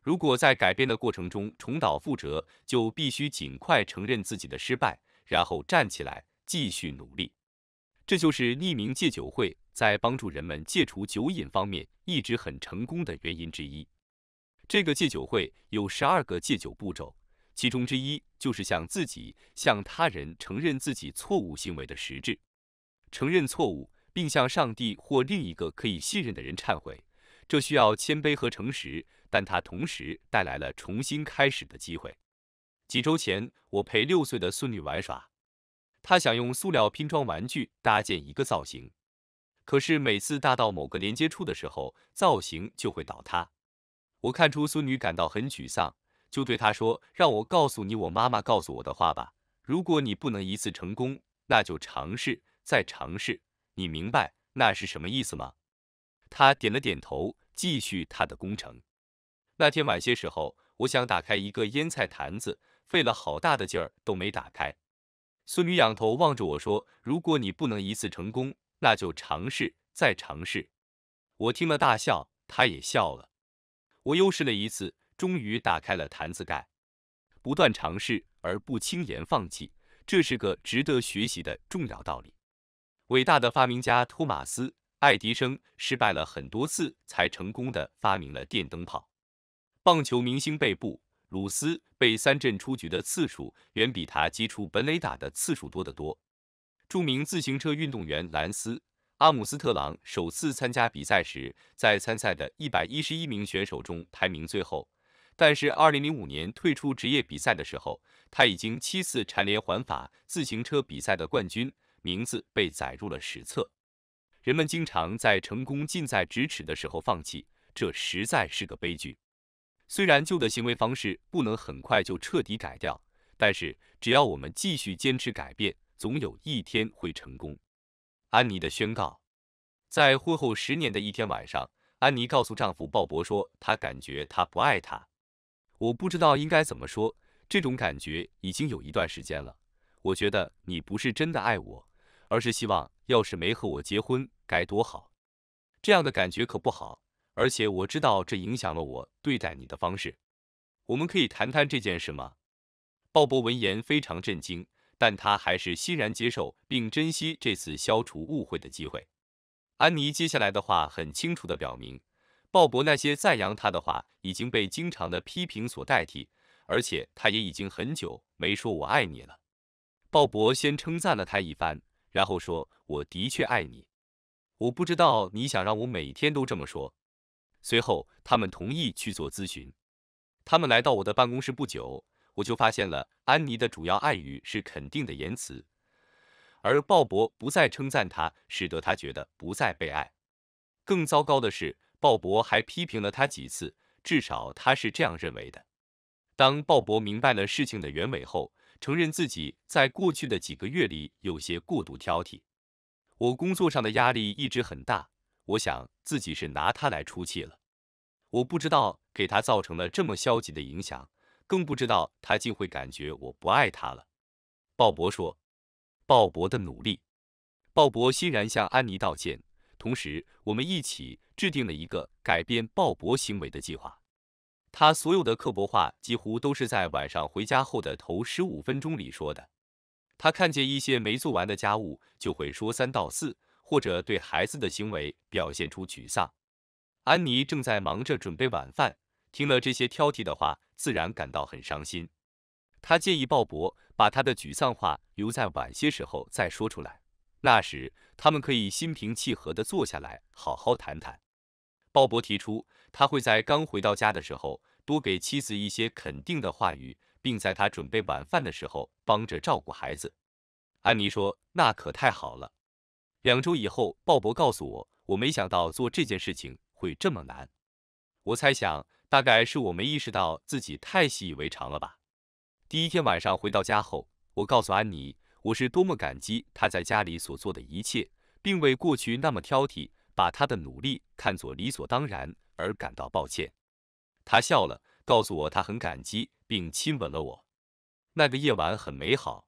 如果在改变的过程中重蹈覆辙，就必须尽快承认自己的失败，然后站起来继续努力。这就是匿名戒酒会在帮助人们戒除酒瘾方面一直很成功的原因之一。这个戒酒会有十二个戒酒步骤，其中之一就是向自己、向他人承认自己错误行为的实质，承认错误，并向上帝或另一个可以信任的人忏悔。这需要谦卑和诚实，但它同时带来了重新开始的机会。几周前，我陪六岁的孙女玩耍，她想用塑料拼装玩具搭建一个造型，可是每次搭到某个连接处的时候，造型就会倒塌。我看出孙女感到很沮丧，就对她说：“让我告诉你我妈妈告诉我的话吧。如果你不能一次成功，那就尝试再尝试。你明白那是什么意思吗？”他点了点头，继续他的工程。那天晚些时候，我想打开一个腌菜坛子，费了好大的劲儿都没打开。孙女仰头望着我说：“如果你不能一次成功，那就尝试再尝试。”我听了大笑，她也笑了。我又试了一次，终于打开了坛子盖。不断尝试而不轻言放弃，这是个值得学习的重要道理。伟大的发明家托马斯。爱迪生失败了很多次，才成功的发明了电灯泡。棒球明星贝布鲁斯被三振出局的次数，远比他击出本垒打的次数多得多。著名自行车运动员兰斯·阿姆斯特朗首次参加比赛时，在参赛的一百一十一名选手中排名最后，但是二零零五年退出职业比赛的时候，他已经七次蝉联环法自行车比赛的冠军，名字被载入了史册。人们经常在成功近在咫尺的时候放弃，这实在是个悲剧。虽然旧的行为方式不能很快就彻底改掉，但是只要我们继续坚持改变，总有一天会成功。安妮的宣告：在婚后十年的一天晚上，安妮告诉丈夫鲍勃说，她感觉他不爱她。我不知道应该怎么说，这种感觉已经有一段时间了。我觉得你不是真的爱我。而是希望，要是没和我结婚，该多好！这样的感觉可不好，而且我知道这影响了我对待你的方式。我们可以谈谈这件事吗？鲍勃闻言非常震惊，但他还是欣然接受并珍惜这次消除误会的机会。安妮接下来的话很清楚地表明，鲍勃那些赞扬他的话已经被经常的批评所代替，而且他也已经很久没说“我爱你”了。鲍勃先称赞了他一番。然后说，我的确爱你，我不知道你想让我每天都这么说。随后，他们同意去做咨询。他们来到我的办公室不久，我就发现了安妮的主要爱语是肯定的言辞，而鲍勃不再称赞她，使得她觉得不再被爱。更糟糕的是，鲍勃还批评了她几次，至少他是这样认为的。当鲍勃明白了事情的原委后，承认自己在过去的几个月里有些过度挑剔。我工作上的压力一直很大，我想自己是拿他来出气了。我不知道给他造成了这么消极的影响，更不知道他竟会感觉我不爱他了。鲍勃说：“鲍勃的努力。”鲍勃欣然向安妮道歉，同时我们一起制定了一个改变鲍勃行为的计划。他所有的刻薄话几乎都是在晚上回家后的头十五分钟里说的。他看见一些没做完的家务就会说三道四，或者对孩子的行为表现出沮丧。安妮正在忙着准备晚饭，听了这些挑剔的话，自然感到很伤心。他建议鲍勃把他的沮丧话留在晚些时候再说出来，那时他们可以心平气和地坐下来好好谈谈。鲍勃提出。他会在刚回到家的时候多给妻子一些肯定的话语，并在她准备晚饭的时候帮着照顾孩子。安妮说：“那可太好了。”两周以后，鲍勃告诉我：“我没想到做这件事情会这么难。我猜想，大概是我没意识到自己太习以为常了吧。”第一天晚上回到家后，我告诉安妮：“我是多么感激他在家里所做的一切，并未过去那么挑剔，把他的努力看作理所当然。”而感到抱歉，他笑了，告诉我他很感激，并亲吻了我。那个夜晚很美好。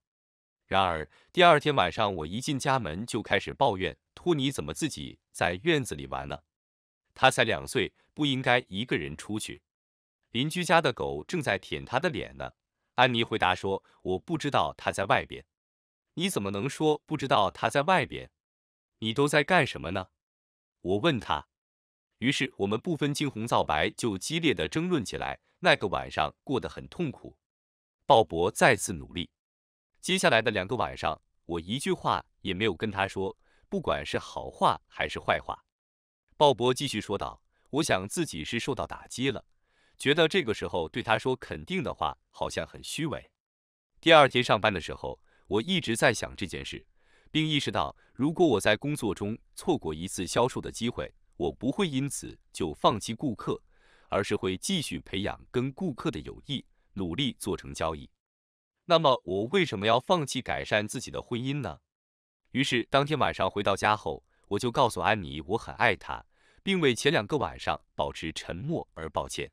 然而第二天晚上，我一进家门就开始抱怨托尼怎么自己在院子里玩呢？他才两岁，不应该一个人出去。邻居家的狗正在舔他的脸呢。安妮回答说：“我不知道他在外边。”你怎么能说不知道他在外边？你都在干什么呢？我问他。于是我们不分青红皂白就激烈的争论起来，那个晚上过得很痛苦。鲍勃再次努力，接下来的两个晚上，我一句话也没有跟他说，不管是好话还是坏话。鲍勃继续说道：“我想自己是受到打击了，觉得这个时候对他说肯定的话好像很虚伪。”第二天上班的时候，我一直在想这件事，并意识到如果我在工作中错过一次销售的机会。我不会因此就放弃顾客，而是会继续培养跟顾客的友谊，努力做成交易。那么我为什么要放弃改善自己的婚姻呢？于是当天晚上回到家后，我就告诉安妮我很爱她，并为前两个晚上保持沉默而抱歉。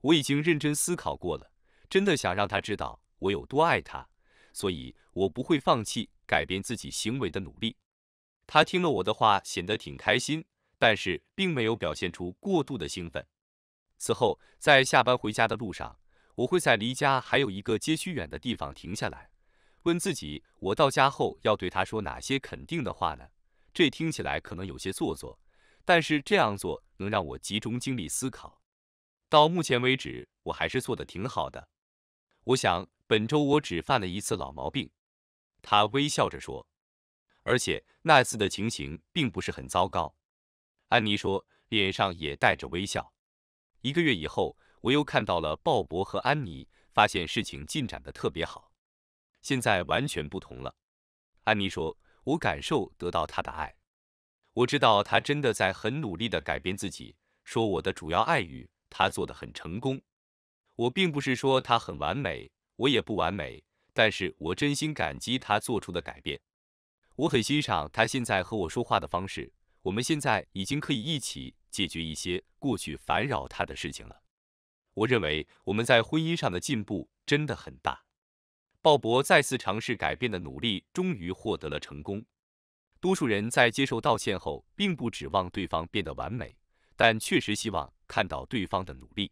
我已经认真思考过了，真的想让她知道我有多爱她，所以我不会放弃改变自己行为的努力。她听了我的话，显得挺开心。但是并没有表现出过度的兴奋。此后，在下班回家的路上，我会在离家还有一个街区远的地方停下来，问自己：我到家后要对他说哪些肯定的话呢？这听起来可能有些做作，但是这样做能让我集中精力思考。到目前为止，我还是做得挺好的。我想本周我只犯了一次老毛病。他微笑着说，而且那次的情形并不是很糟糕。安妮说，脸上也带着微笑。一个月以后，我又看到了鲍勃和安妮，发现事情进展得特别好。现在完全不同了。安妮说：“我感受得到他的爱，我知道他真的在很努力地改变自己。说我的主要爱语，他做得很成功。我并不是说他很完美，我也不完美，但是我真心感激他做出的改变。我很欣赏他现在和我说话的方式。”我们现在已经可以一起解决一些过去烦扰他的事情了。我认为我们在婚姻上的进步真的很大。鲍勃再次尝试改变的努力终于获得了成功。多数人在接受道歉后，并不指望对方变得完美，但确实希望看到对方的努力。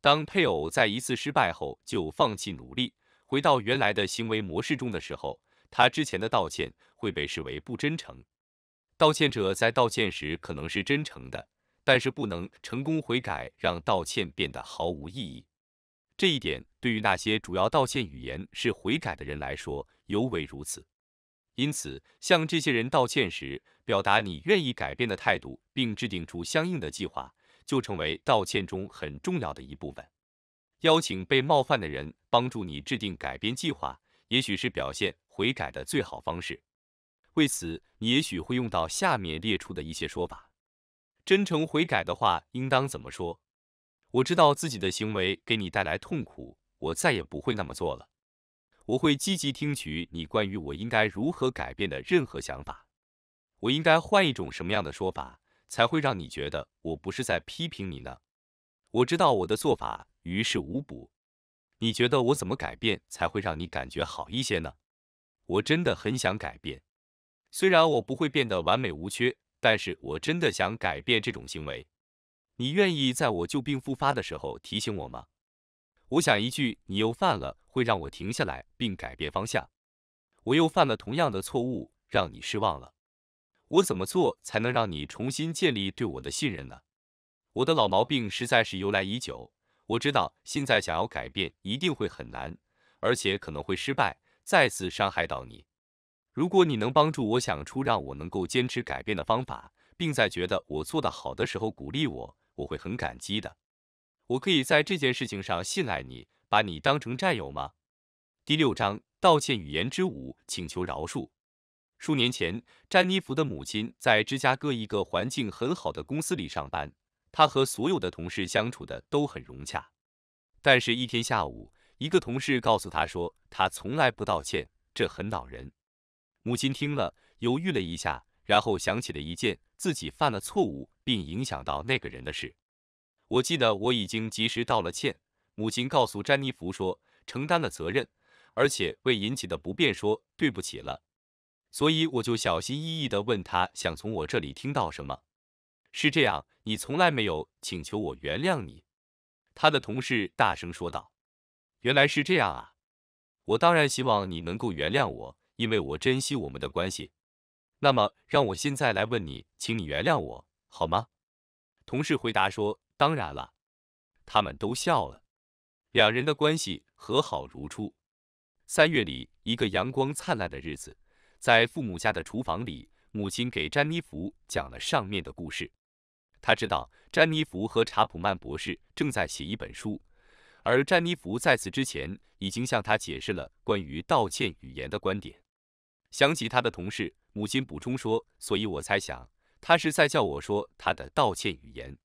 当配偶在一次失败后就放弃努力，回到原来的行为模式中的时候，他之前的道歉会被视为不真诚。道歉者在道歉时可能是真诚的，但是不能成功悔改，让道歉变得毫无意义。这一点对于那些主要道歉语言是悔改的人来说尤为如此。因此，向这些人道歉时，表达你愿意改变的态度，并制定出相应的计划，就成为道歉中很重要的一部分。邀请被冒犯的人帮助你制定改变计划，也许是表现悔改的最好方式。为此，你也许会用到下面列出的一些说法：真诚悔改的话应当怎么说？我知道自己的行为给你带来痛苦，我再也不会那么做了。我会积极听取你关于我应该如何改变的任何想法。我应该换一种什么样的说法，才会让你觉得我不是在批评你呢？我知道我的做法于事无补。你觉得我怎么改变才会让你感觉好一些呢？我真的很想改变。虽然我不会变得完美无缺，但是我真的想改变这种行为。你愿意在我旧病复发的时候提醒我吗？我想一句你又犯了，会让我停下来并改变方向。我又犯了同样的错误，让你失望了。我怎么做才能让你重新建立对我的信任呢？我的老毛病实在是由来已久，我知道现在想要改变一定会很难，而且可能会失败，再次伤害到你。如果你能帮助我想出让我能够坚持改变的方法，并在觉得我做得好的时候鼓励我，我会很感激的。我可以在这件事情上信赖你，把你当成战友吗？第六章道歉语言之舞，请求饶恕。数年前，詹妮弗的母亲在芝加哥一个环境很好的公司里上班，她和所有的同事相处的都很融洽。但是，一天下午，一个同事告诉她说，她从来不道歉，这很恼人。母亲听了，犹豫了一下，然后想起了一件自己犯了错误并影响到那个人的事。我记得我已经及时道了歉。母亲告诉詹妮弗说承担了责任，而且为引起的不便说对不起了。所以我就小心翼翼地问他想从我这里听到什么。是这样，你从来没有请求我原谅你。”他的同事大声说道。“原来是这样啊！我当然希望你能够原谅我。”因为我珍惜我们的关系，那么让我现在来问你，请你原谅我好吗？同事回答说：“当然了。”他们都笑了，两人的关系和好如初。三月里一个阳光灿烂的日子，在父母家的厨房里，母亲给詹妮弗讲了上面的故事。她知道詹妮弗和查普曼博士正在写一本书，而詹妮弗在此之前已经向他解释了关于道歉语言的观点。想起他的同事，母亲补充说：“所以我猜想，他是在叫我说他的道歉语言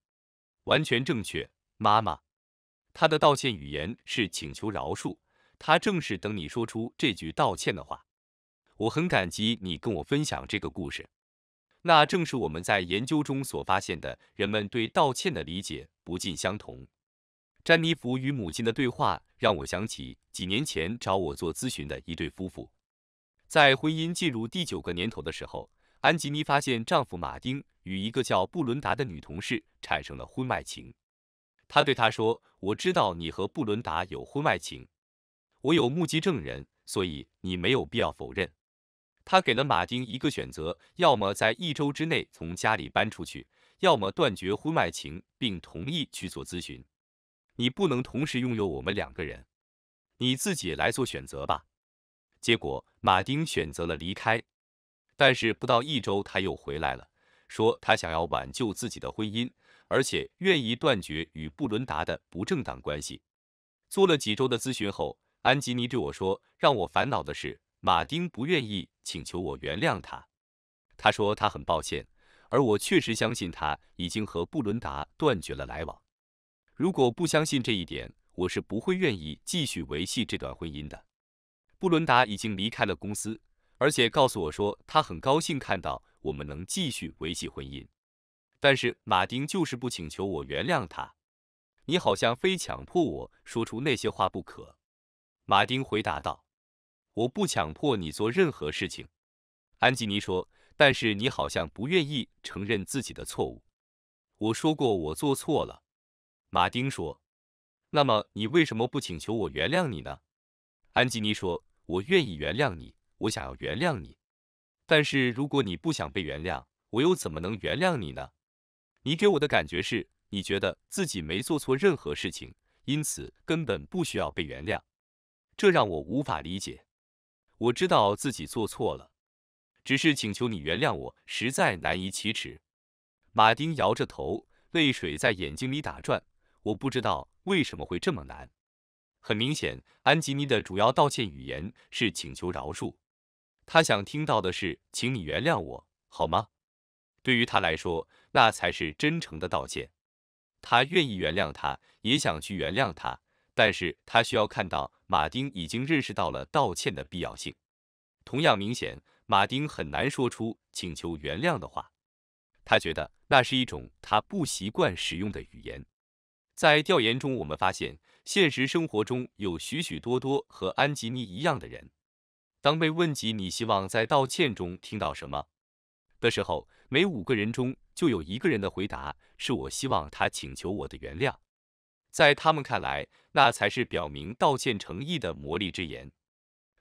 完全正确。”妈妈，他的道歉语言是请求饶恕，他正是等你说出这句道歉的话。我很感激你跟我分享这个故事，那正是我们在研究中所发现的，人们对道歉的理解不尽相同。詹妮弗与母亲的对话让我想起几年前找我做咨询的一对夫妇。在婚姻进入第九个年头的时候，安吉尼发现丈夫马丁与一个叫布伦达的女同事产生了婚外情。她对他说：“我知道你和布伦达有婚外情，我有目击证人，所以你没有必要否认。”她给了马丁一个选择：要么在一周之内从家里搬出去，要么断绝婚外情，并同意去做咨询。你不能同时拥有我们两个人，你自己来做选择吧。结果。马丁选择了离开，但是不到一周，他又回来了，说他想要挽救自己的婚姻，而且愿意断绝与布伦达的不正当关系。做了几周的咨询后，安吉尼对我说：“让我烦恼的是，马丁不愿意请求我原谅他。他说他很抱歉，而我确实相信他已经和布伦达断绝了来往。如果不相信这一点，我是不会愿意继续维系这段婚姻的。”布伦达已经离开了公司，而且告诉我，说他很高兴看到我们能继续维系婚姻。但是马丁就是不请求我原谅他。你好像非强迫我说出那些话不可。”马丁回答道，“我不强迫你做任何事情。”安吉尼说，“但是你好像不愿意承认自己的错误。”我说过我做错了。”马丁说，“那么你为什么不请求我原谅你呢？”安吉尼说。我愿意原谅你，我想要原谅你，但是如果你不想被原谅，我又怎么能原谅你呢？你给我的感觉是，你觉得自己没做错任何事情，因此根本不需要被原谅，这让我无法理解。我知道自己做错了，只是请求你原谅我，实在难以启齿。马丁摇着头，泪水在眼睛里打转，我不知道为什么会这么难。很明显，安吉尼的主要道歉语言是请求饶恕。他想听到的是“请你原谅我，好吗？”对于他来说，那才是真诚的道歉。他愿意原谅他，也想去原谅他，但是他需要看到马丁已经认识到了道歉的必要性。同样明显，马丁很难说出请求原谅的话。他觉得那是一种他不习惯使用的语言。在调研中，我们发现。现实生活中有许许多多和安吉尼一样的人。当被问及你希望在道歉中听到什么的时候，每五个人中就有一个人的回答是我希望他请求我的原谅。在他们看来，那才是表明道歉诚意的魔力之言。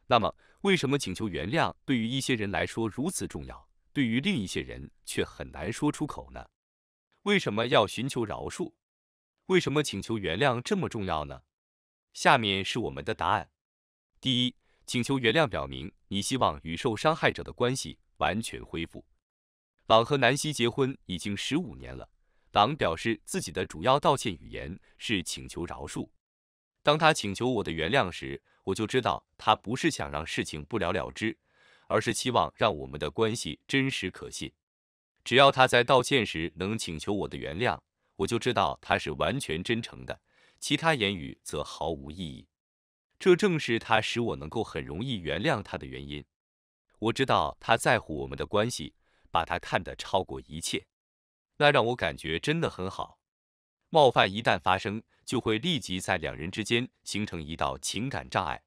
那么，为什么请求原谅对于一些人来说如此重要，对于另一些人却很难说出口呢？为什么要寻求饶恕？为什么请求原谅这么重要呢？下面是我们的答案。第一，请求原谅表明你希望与受伤害者的关系完全恢复。朗和南希结婚已经十五年了，朗表示自己的主要道歉语言是请求饶恕。当他请求我的原谅时，我就知道他不是想让事情不了了之，而是期望让我们的关系真实可信。只要他在道歉时能请求我的原谅。我就知道他是完全真诚的，其他言语则毫无意义。这正是他使我能够很容易原谅他的原因。我知道他在乎我们的关系，把他看得超过一切，那让我感觉真的很好。冒犯一旦发生，就会立即在两人之间形成一道情感障碍，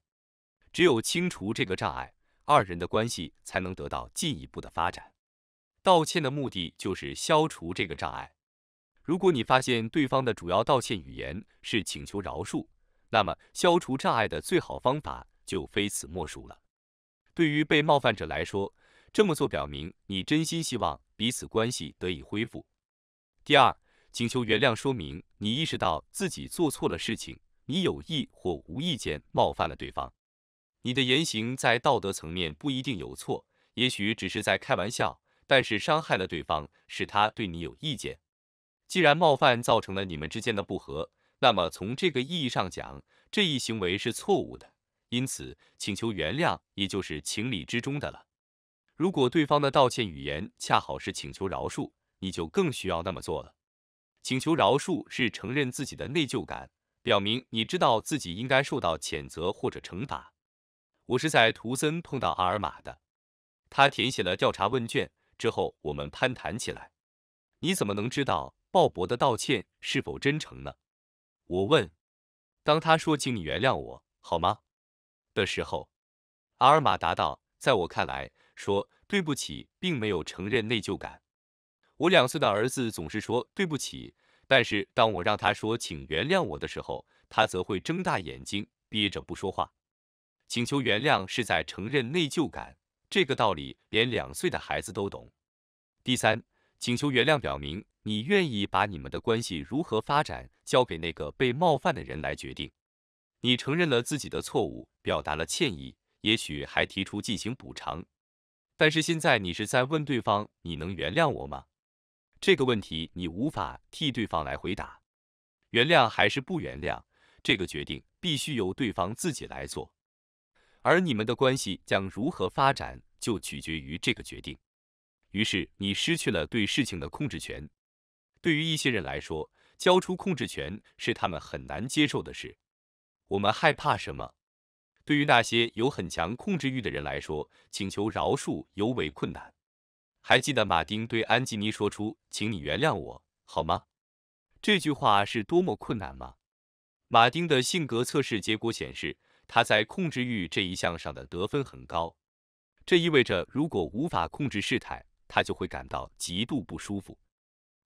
只有清除这个障碍，二人的关系才能得到进一步的发展。道歉的目的就是消除这个障碍。如果你发现对方的主要道歉语言是请求饶恕，那么消除障碍的最好方法就非此莫属了。对于被冒犯者来说，这么做表明你真心希望彼此关系得以恢复。第二，请求原谅说明你意识到自己做错了事情，你有意或无意间冒犯了对方。你的言行在道德层面不一定有错，也许只是在开玩笑，但是伤害了对方，使他对你有意见。既然冒犯造成了你们之间的不和，那么从这个意义上讲，这一行为是错误的。因此，请求原谅也就是情理之中的了。如果对方的道歉语言恰好是请求饶恕，你就更需要那么做了。请求饶恕是承认自己的内疚感，表明你知道自己应该受到谴责或者惩罚。我是在图森碰到阿尔玛的。他填写了调查问卷之后，我们攀谈起来。你怎么能知道？鲍勃的道歉是否真诚呢？我问。当他说“请你原谅我，好吗？”的时候，阿尔玛答道：“在我看来，说对不起并没有承认内疚感。我两岁的儿子总是说对不起，但是当我让他说请原谅我的时候，他则会睁大眼睛，憋着不说话。请求原谅是在承认内疚感，这个道理连两岁的孩子都懂。”第三。请求原谅表明你愿意把你们的关系如何发展交给那个被冒犯的人来决定。你承认了自己的错误，表达了歉意，也许还提出进行补偿。但是现在你是在问对方，你能原谅我吗？这个问题你无法替对方来回答。原谅还是不原谅，这个决定必须由对方自己来做。而你们的关系将如何发展，就取决于这个决定。于是你失去了对事情的控制权。对于一些人来说，交出控制权是他们很难接受的事。我们害怕什么？对于那些有很强控制欲的人来说，请求饶恕尤为困难。还记得马丁对安吉尼说出“请你原谅我，好吗？”这句话是多么困难吗？马丁的性格测试结果显示，他在控制欲这一项上的得分很高。这意味着，如果无法控制事态，他就会感到极度不舒服，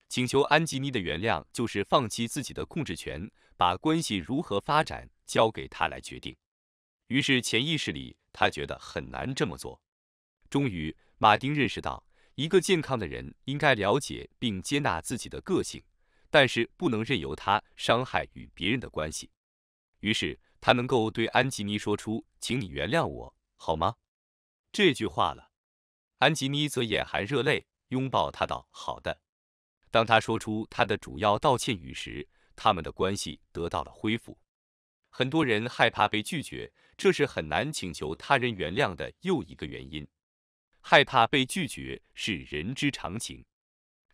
请求安吉尼的原谅就是放弃自己的控制权，把关系如何发展交给他来决定。于是潜意识里他觉得很难这么做。终于，马丁认识到，一个健康的人应该了解并接纳自己的个性，但是不能任由他伤害与别人的关系。于是他能够对安吉尼说出“请你原谅我，好吗？”这句话了。安吉尼则眼含热泪，拥抱他道：“好的。”当他说出他的主要道歉语时，他们的关系得到了恢复。很多人害怕被拒绝，这是很难请求他人原谅的又一个原因。害怕被拒绝是人之常情。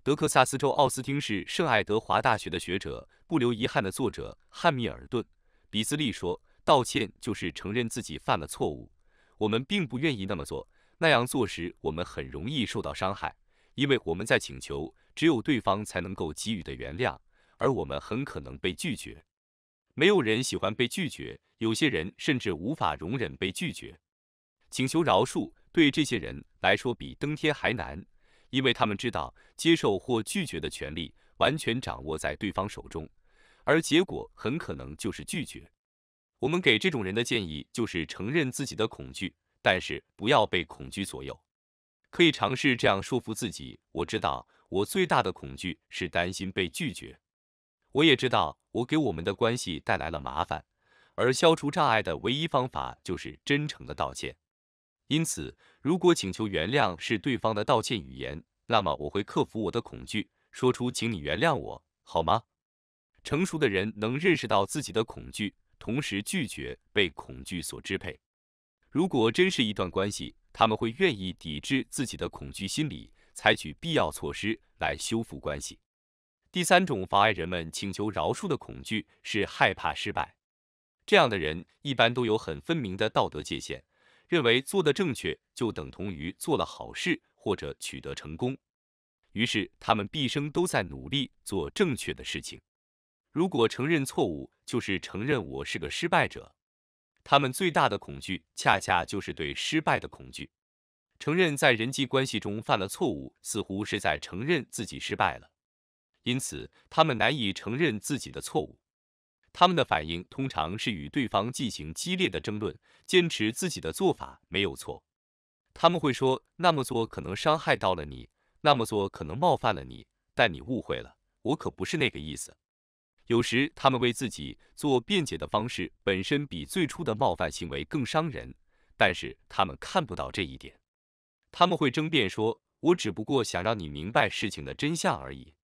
德克萨斯州奥斯汀市圣爱德华大学的学者、不留遗憾的作者汉密尔顿·比斯利说道：“歉就是承认自己犯了错误，我们并不愿意那么做。”那样做时，我们很容易受到伤害，因为我们在请求只有对方才能够给予的原谅，而我们很可能被拒绝。没有人喜欢被拒绝，有些人甚至无法容忍被拒绝。请求饶恕对这些人来说比登天还难，因为他们知道接受或拒绝的权利完全掌握在对方手中，而结果很可能就是拒绝。我们给这种人的建议就是承认自己的恐惧。但是不要被恐惧左右，可以尝试这样说服自己：我知道我最大的恐惧是担心被拒绝，我也知道我给我们的关系带来了麻烦，而消除障碍的唯一方法就是真诚的道歉。因此，如果请求原谅是对方的道歉语言，那么我会克服我的恐惧，说出“请你原谅我，好吗？”成熟的人能认识到自己的恐惧，同时拒绝被恐惧所支配。如果真是一段关系，他们会愿意抵制自己的恐惧心理，采取必要措施来修复关系。第三种妨碍人们请求饶恕的恐惧是害怕失败。这样的人一般都有很分明的道德界限，认为做的正确就等同于做了好事或者取得成功。于是他们毕生都在努力做正确的事情。如果承认错误，就是承认我是个失败者。他们最大的恐惧，恰恰就是对失败的恐惧。承认在人际关系中犯了错误，似乎是在承认自己失败了，因此他们难以承认自己的错误。他们的反应通常是与对方进行激烈的争论，坚持自己的做法没有错。他们会说：“那么做可能伤害到了你，那么做可能冒犯了你，但你误会了，我可不是那个意思。”有时，他们为自己做辩解的方式本身比最初的冒犯行为更伤人，但是他们看不到这一点。他们会争辩说：“我只不过想让你明白事情的真相而已。”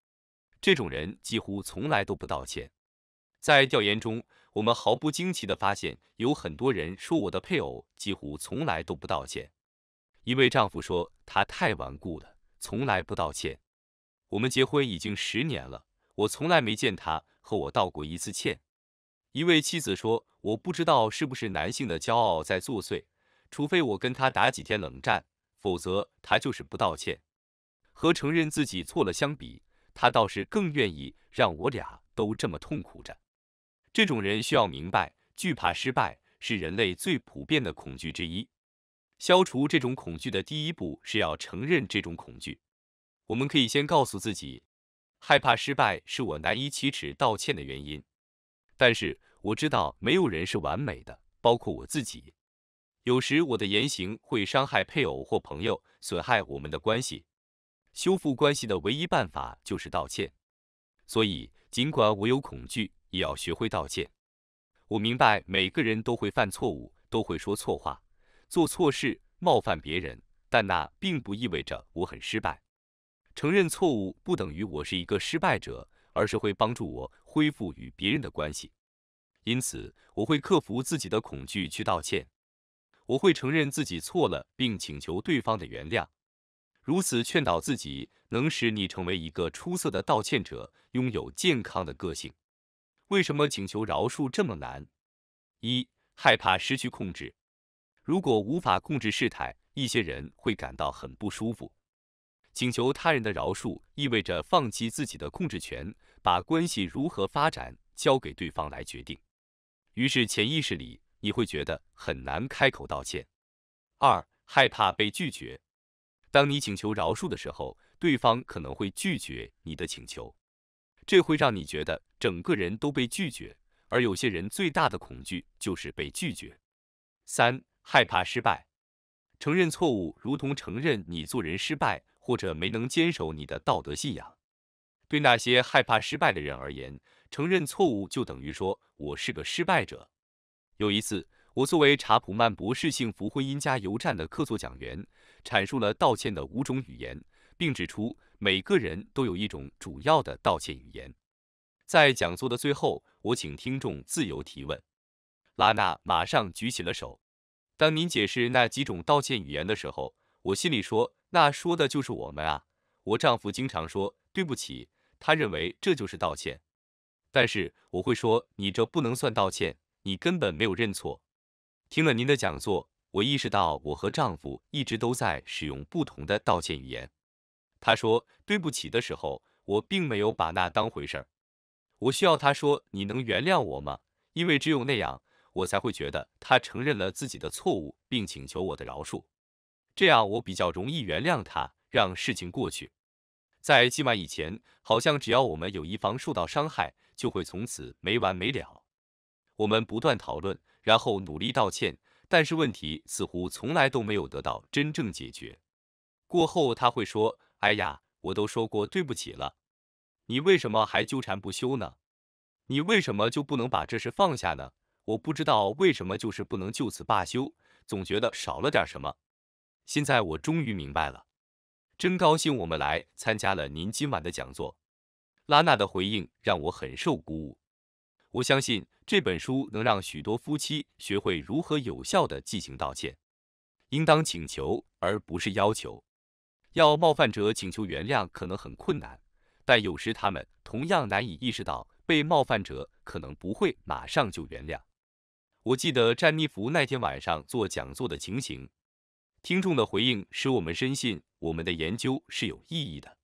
这种人几乎从来都不道歉。在调研中，我们毫不惊奇地发现，有很多人说我的配偶几乎从来都不道歉。一位丈夫说：“他太顽固了，从来不道歉。我们结婚已经十年了。”我从来没见他和我道过一次歉。一位妻子说：“我不知道是不是男性的骄傲在作祟，除非我跟他打几天冷战，否则他就是不道歉。和承认自己错了相比，他倒是更愿意让我俩都这么痛苦着。”这种人需要明白，惧怕失败是人类最普遍的恐惧之一。消除这种恐惧的第一步是要承认这种恐惧。我们可以先告诉自己。害怕失败是我难以启齿道歉的原因，但是我知道没有人是完美的，包括我自己。有时我的言行会伤害配偶或朋友，损害我们的关系。修复关系的唯一办法就是道歉。所以，尽管我有恐惧，也要学会道歉。我明白每个人都会犯错误，都会说错话，做错事，冒犯别人，但那并不意味着我很失败。承认错误不等于我是一个失败者，而是会帮助我恢复与别人的关系。因此，我会克服自己的恐惧去道歉。我会承认自己错了，并请求对方的原谅。如此劝导自己，能使你成为一个出色的道歉者，拥有健康的个性。为什么请求饶恕这么难？一害怕失去控制。如果无法控制事态，一些人会感到很不舒服。请求他人的饶恕意味着放弃自己的控制权，把关系如何发展交给对方来决定。于是潜意识里你会觉得很难开口道歉。二、害怕被拒绝。当你请求饶恕的时候，对方可能会拒绝你的请求，这会让你觉得整个人都被拒绝。而有些人最大的恐惧就是被拒绝。三、害怕失败。承认错误如同承认你做人失败。或者没能坚守你的道德信仰。对那些害怕失败的人而言，承认错误就等于说我是个失败者。有一次，我作为查普曼博士幸福婚姻加油站的客座讲员，阐述了道歉的五种语言，并指出每个人都有一种主要的道歉语言。在讲座的最后，我请听众自由提问。拉娜马上举起了手。当您解释那几种道歉语言的时候，我心里说。那说的就是我们啊！我丈夫经常说对不起，他认为这就是道歉，但是我会说你这不能算道歉，你根本没有认错。听了您的讲座，我意识到我和丈夫一直都在使用不同的道歉语言。他说对不起的时候，我并没有把那当回事儿。我需要他说你能原谅我吗？因为只有那样，我才会觉得他承认了自己的错误，并请求我的饶恕。这样我比较容易原谅他，让事情过去。在今晚以前，好像只要我们有一方受到伤害，就会从此没完没了。我们不断讨论，然后努力道歉，但是问题似乎从来都没有得到真正解决。过后他会说：“哎呀，我都说过对不起了，你为什么还纠缠不休呢？你为什么就不能把这事放下呢？我不知道为什么就是不能就此罢休，总觉得少了点什么。”现在我终于明白了，真高兴我们来参加了您今晚的讲座。拉娜的回应让我很受鼓舞。我相信这本书能让许多夫妻学会如何有效地进行道歉，应当请求而不是要求。要冒犯者请求原谅可能很困难，但有时他们同样难以意识到被冒犯者可能不会马上就原谅。我记得詹妮弗那天晚上做讲座的情形。听众的回应使我们深信我们的研究是有意义的。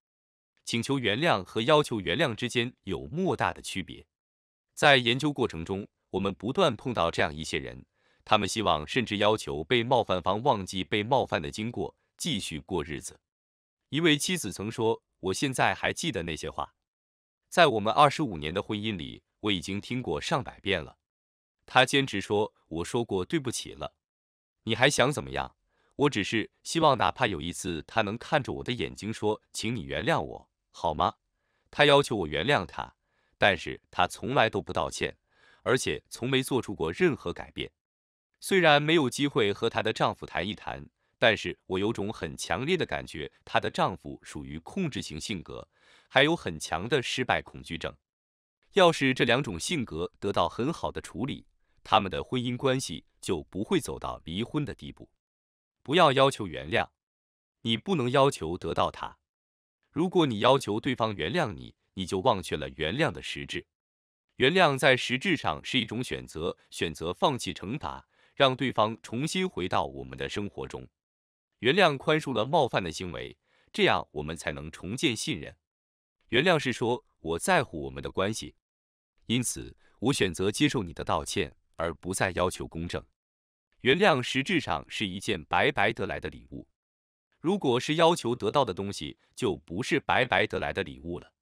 请求原谅和要求原谅之间有莫大的区别。在研究过程中，我们不断碰到这样一些人，他们希望甚至要求被冒犯方忘记被冒犯的经过，继续过日子。一位妻子曾说：“我现在还记得那些话，在我们二十五年的婚姻里，我已经听过上百遍了。”他坚持说：“我说过对不起了，你还想怎么样？”我只是希望，哪怕有一次，她能看着我的眼睛说：“请你原谅我，好吗？”她要求我原谅她，但是她从来都不道歉，而且从没做出过任何改变。虽然没有机会和她的丈夫谈一谈，但是我有种很强烈的感觉，她的丈夫属于控制型性格，还有很强的失败恐惧症。要是这两种性格得到很好的处理，他们的婚姻关系就不会走到离婚的地步。不要要求原谅，你不能要求得到它。如果你要求对方原谅你，你就忘却了原谅的实质。原谅在实质上是一种选择，选择放弃惩罚，让对方重新回到我们的生活中。原谅宽恕了冒犯的行为，这样我们才能重建信任。原谅是说我在乎我们的关系，因此我选择接受你的道歉，而不再要求公正。原谅实质上是一件白白得来的礼物，如果是要求得到的东西，就不是白白得来的礼物了。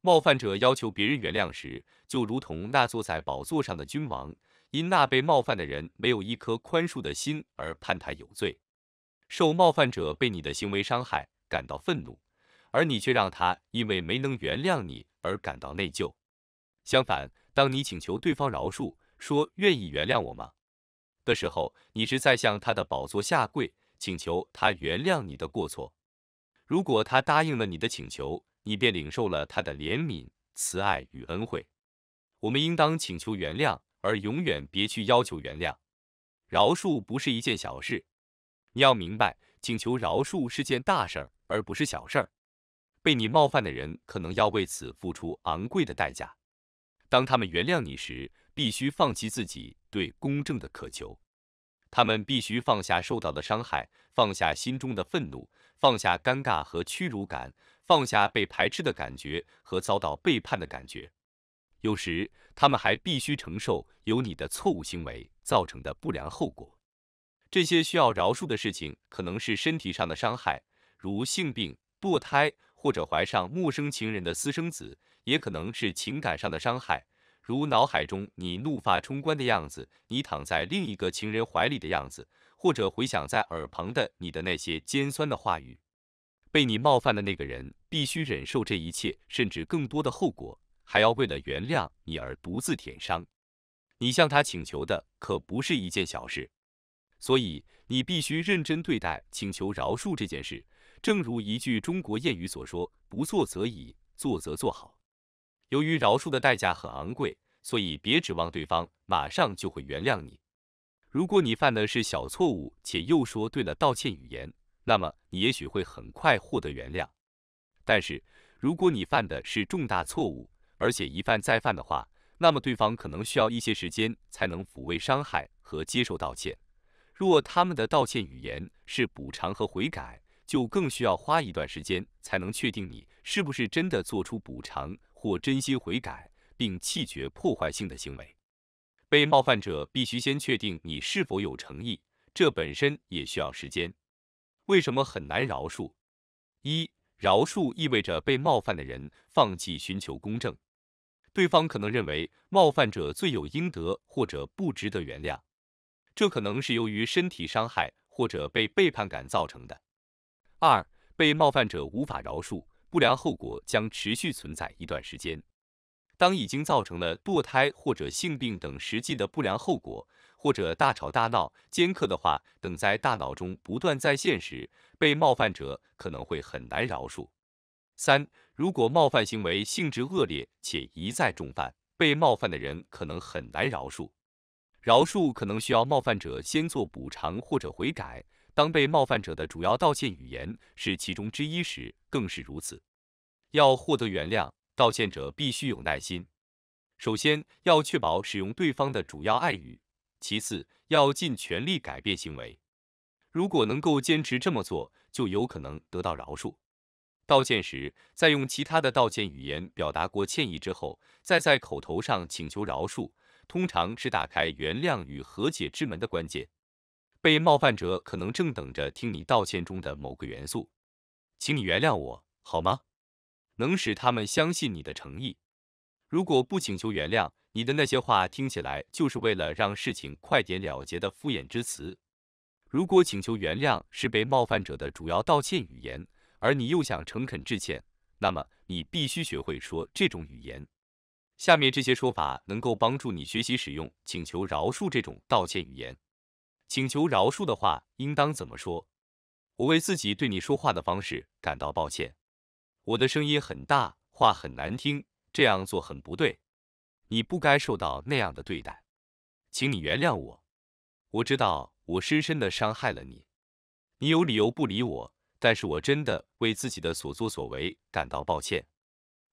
冒犯者要求别人原谅时，就如同那坐在宝座上的君王，因那被冒犯的人没有一颗宽恕的心而判他有罪。受冒犯者被你的行为伤害，感到愤怒，而你却让他因为没能原谅你而感到内疚。相反，当你请求对方饶恕，说愿意原谅我吗？的时候，你是在向他的宝座下跪，请求他原谅你的过错。如果他答应了你的请求，你便领受了他的怜悯、慈爱与恩惠。我们应当请求原谅，而永远别去要求原谅。饶恕不是一件小事，你要明白，请求饶恕是件大事儿，而不是小事。被你冒犯的人可能要为此付出昂贵的代价。当他们原谅你时，必须放弃自己。对公正的渴求，他们必须放下受到的伤害，放下心中的愤怒，放下尴尬和屈辱感，放下被排斥的感觉和遭到背叛的感觉。有时，他们还必须承受由你的错误行为造成的不良后果。这些需要饶恕的事情，可能是身体上的伤害，如性病、堕胎或者怀上陌生情人的私生子，也可能是情感上的伤害。如脑海中你怒发冲冠的样子，你躺在另一个情人怀里的样子，或者回想在耳旁的你的那些尖酸的话语，被你冒犯的那个人必须忍受这一切，甚至更多的后果，还要为了原谅你而独自舔伤。你向他请求的可不是一件小事，所以你必须认真对待请求饶恕这件事。正如一句中国谚语所说：“不做则已，做则做好。”由于饶恕的代价很昂贵，所以别指望对方马上就会原谅你。如果你犯的是小错误，且又说对了道歉语言，那么你也许会很快获得原谅。但是，如果你犯的是重大错误，而且一犯再犯的话，那么对方可能需要一些时间才能抚慰伤害和接受道歉。若他们的道歉语言是补偿和悔改，就更需要花一段时间才能确定你是不是真的做出补偿。或真心悔改并弃绝破坏性的行为，被冒犯者必须先确定你是否有诚意，这本身也需要时间。为什么很难饶恕？一、饶恕意味着被冒犯的人放弃寻求公正，对方可能认为冒犯者罪有应得或者不值得原谅，这可能是由于身体伤害或者被背叛感造成的。二、被冒犯者无法饶恕。不良后果将持续存在一段时间。当已经造成了堕胎或者性病等实际的不良后果，或者大吵大闹、尖刻的话等在大脑中不断再现时，被冒犯者可能会很难饶恕。三，如果冒犯行为性质恶劣且一再重犯，被冒犯的人可能很难饶恕。饶恕可能需要冒犯者先做补偿或者悔改。当被冒犯者的主要道歉语言是其中之一时，更是如此。要获得原谅，道歉者必须有耐心。首先，要确保使用对方的主要爱语；其次，要尽全力改变行为。如果能够坚持这么做，就有可能得到饶恕。道歉时，在用其他的道歉语言表达过歉意之后，再在口头上请求饶恕，通常是打开原谅与和解之门的关键。被冒犯者可能正等着听你道歉中的某个元素，请你原谅我好吗？能使他们相信你的诚意。如果不请求原谅，你的那些话听起来就是为了让事情快点了结的敷衍之词。如果请求原谅是被冒犯者的主要道歉语言，而你又想诚恳致歉，那么你必须学会说这种语言。下面这些说法能够帮助你学习使用请求饶恕这种道歉语言。请求饶恕的话应当怎么说？我为自己对你说话的方式感到抱歉。我的声音很大，话很难听，这样做很不对。你不该受到那样的对待，请你原谅我。我知道我深深的伤害了你，你有理由不理我，但是我真的为自己的所作所为感到抱歉。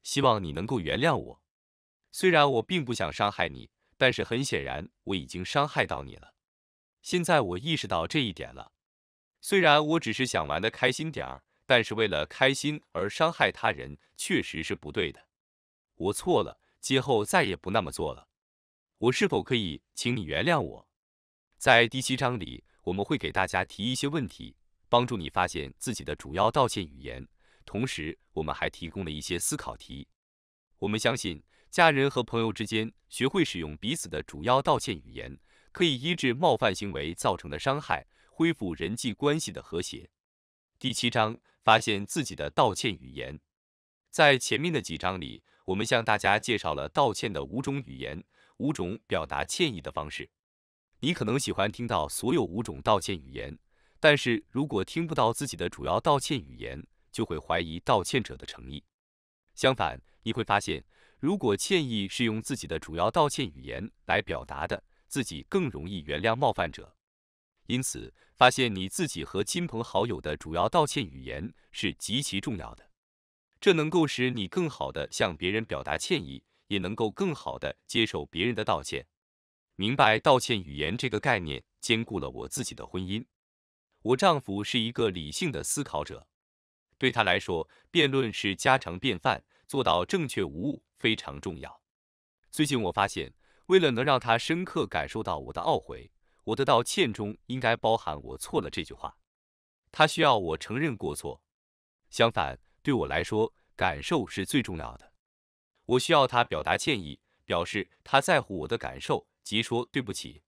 希望你能够原谅我。虽然我并不想伤害你，但是很显然我已经伤害到你了。现在我意识到这一点了，虽然我只是想玩的开心点儿，但是为了开心而伤害他人确实是不对的，我错了，今后再也不那么做了。我是否可以请你原谅我？在第七章里，我们会给大家提一些问题，帮助你发现自己的主要道歉语言，同时我们还提供了一些思考题。我们相信，家人和朋友之间学会使用彼此的主要道歉语言。可以医治冒犯行为造成的伤害，恢复人际关系的和谐。第七章，发现自己的道歉语言。在前面的几章里，我们向大家介绍了道歉的五种语言，五种表达歉意的方式。你可能喜欢听到所有五种道歉语言，但是如果听不到自己的主要道歉语言，就会怀疑道歉者的诚意。相反，你会发现，如果歉意是用自己的主要道歉语言来表达的。自己更容易原谅冒犯者，因此发现你自己和亲朋好友的主要道歉语言是极其重要的。这能够使你更好的向别人表达歉意，也能够更好的接受别人的道歉。明白道歉语言这个概念，兼顾了我自己的婚姻。我丈夫是一个理性的思考者，对他来说，辩论是家常便饭，做到正确无误非常重要。最近我发现。为了能让他深刻感受到我的懊悔，我的道歉中应该包含“我错了”这句话。他需要我承认过错。相反，对我来说，感受是最重要的。我需要他表达歉意，表示他在乎我的感受，即说“对不起”。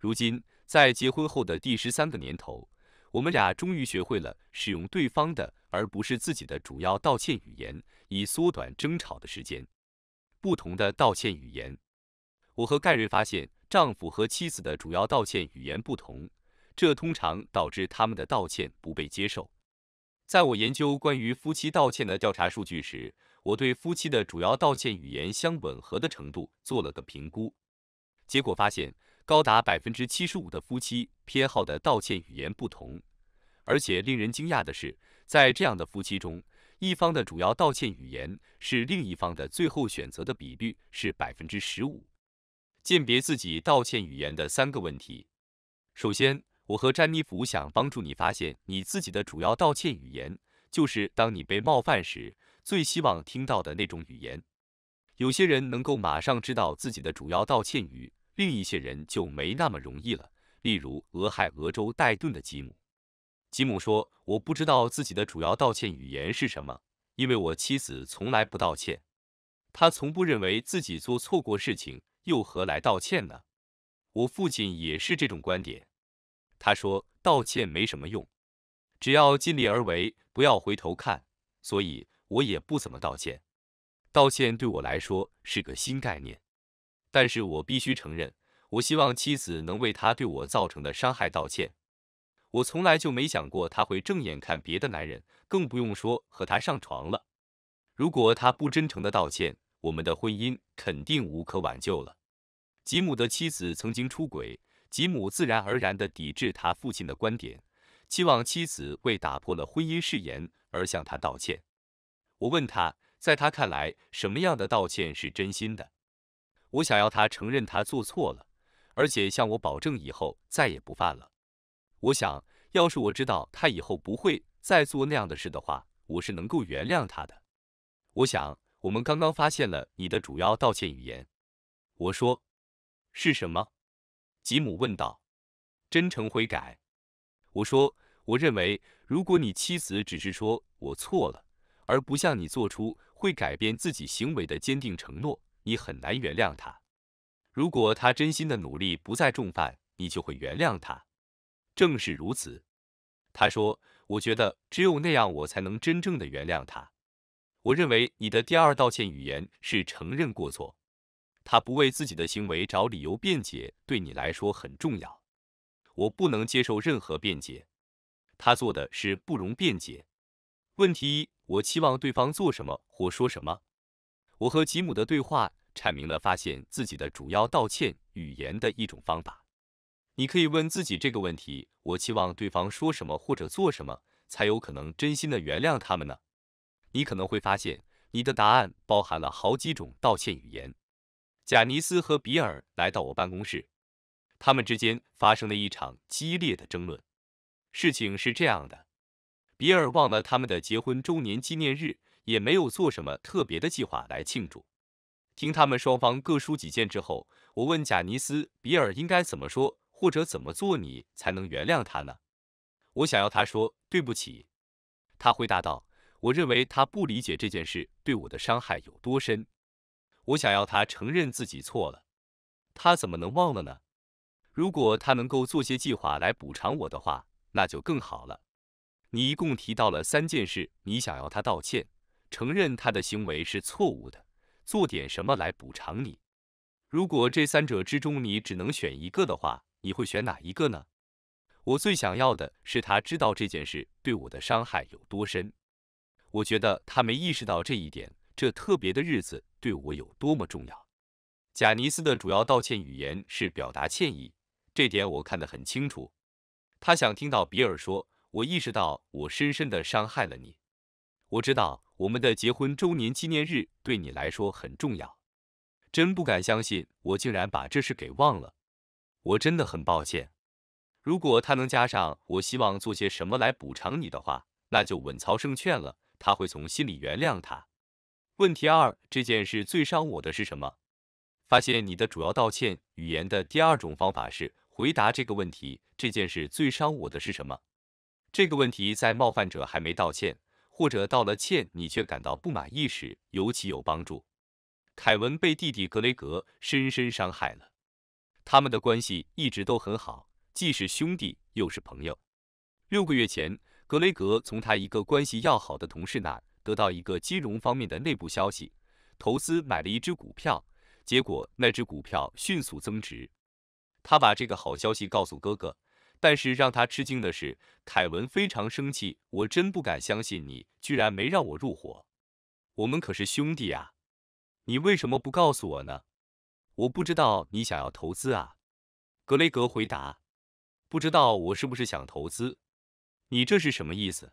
如今，在结婚后的第十三个年头，我们俩终于学会了使用对方的而不是自己的主要道歉语言，以缩短争吵的时间。不同的道歉语言。我和盖瑞发现，丈夫和妻子的主要道歉语言不同，这通常导致他们的道歉不被接受。在我研究关于夫妻道歉的调查数据时，我对夫妻的主要道歉语言相吻合的程度做了个评估。结果发现，高达百分之七十五的夫妻偏好的道歉语言不同，而且令人惊讶的是，在这样的夫妻中，一方的主要道歉语言是另一方的最后选择的比率是百分之十五。鉴别自己道歉语言的三个问题。首先，我和詹妮弗想帮助你发现你自己的主要道歉语言，就是当你被冒犯时最希望听到的那种语言。有些人能够马上知道自己的主要道歉语，另一些人就没那么容易了。例如俄亥俄州代顿的吉姆，吉姆说：“我不知道自己的主要道歉语言是什么，因为我妻子从来不道歉，她从不认为自己做错过事情。”又何来道歉呢？我父亲也是这种观点，他说道歉没什么用，只要尽力而为，不要回头看。所以，我也不怎么道歉。道歉对我来说是个新概念，但是我必须承认，我希望妻子能为他对我造成的伤害道歉。我从来就没想过他会正眼看别的男人，更不用说和他上床了。如果他不真诚的道歉，我们的婚姻肯定无可挽救了。吉姆的妻子曾经出轨，吉姆自然而然地抵制他父亲的观点，期望妻子为打破了婚姻誓言而向他道歉。我问他，在他看来，什么样的道歉是真心的？我想要他承认他做错了，而且向我保证以后再也不犯了。我想要是我知道他以后不会再做那样的事的话，我是能够原谅他的。我想。我们刚刚发现了你的主要道歉语言。我说：“是什么？”吉姆问道。“真诚悔改。”我说：“我认为，如果你妻子只是说我错了，而不向你做出会改变自己行为的坚定承诺，你很难原谅她。如果她真心的努力不再重犯，你就会原谅她。正是如此。”他说：“我觉得只有那样，我才能真正的原谅她。”我认为你的第二道歉语言是承认过错。他不为自己的行为找理由辩解，对你来说很重要。我不能接受任何辩解。他做的是不容辩解。问题一：我期望对方做什么或说什么？我和吉姆的对话阐明了发现自己的主要道歉语言的一种方法。你可以问自己这个问题：我期望对方说什么或者做什么，才有可能真心的原谅他们呢？你可能会发现，你的答案包含了好几种道歉语言。贾尼斯和比尔来到我办公室，他们之间发生了一场激烈的争论。事情是这样的，比尔忘了他们的结婚周年纪念日，也没有做什么特别的计划来庆祝。听他们双方各抒己见之后，我问贾尼斯，比尔应该怎么说或者怎么做，你才能原谅他呢？我想要他说对不起。他回答道。我认为他不理解这件事对我的伤害有多深，我想要他承认自己错了，他怎么能忘了呢？如果他能够做些计划来补偿我的话，那就更好了。你一共提到了三件事，你想要他道歉，承认他的行为是错误的，做点什么来补偿你。如果这三者之中你只能选一个的话，你会选哪一个呢？我最想要的是他知道这件事对我的伤害有多深。我觉得他没意识到这一点，这特别的日子对我有多么重要。贾尼斯的主要道歉语言是表达歉意，这点我看得很清楚。他想听到比尔说：“我意识到我深深地伤害了你，我知道我们的结婚周年纪念日对你来说很重要，真不敢相信我竟然把这事给忘了，我真的很抱歉。如果他能加上我希望做些什么来补偿你的话，那就稳操胜券了。”他会从心里原谅他。问题二：这件事最伤我的是什么？发现你的主要道歉语言的第二种方法是回答这个问题：这件事最伤我的是什么？这个问题在冒犯者还没道歉，或者道了歉你却感到不满意时尤其有帮助。凯文被弟弟格雷格深深伤害了。他们的关系一直都很好，既是兄弟又是朋友。六个月前。格雷格从他一个关系要好的同事那得到一个金融方面的内部消息，投资买了一只股票，结果那只股票迅速增值。他把这个好消息告诉哥哥，但是让他吃惊的是，凯文非常生气：“我真不敢相信你居然没让我入伙，我们可是兄弟啊！你为什么不告诉我呢？”“我不知道你想要投资啊。”格雷格回答。“不知道我是不是想投资？”你这是什么意思？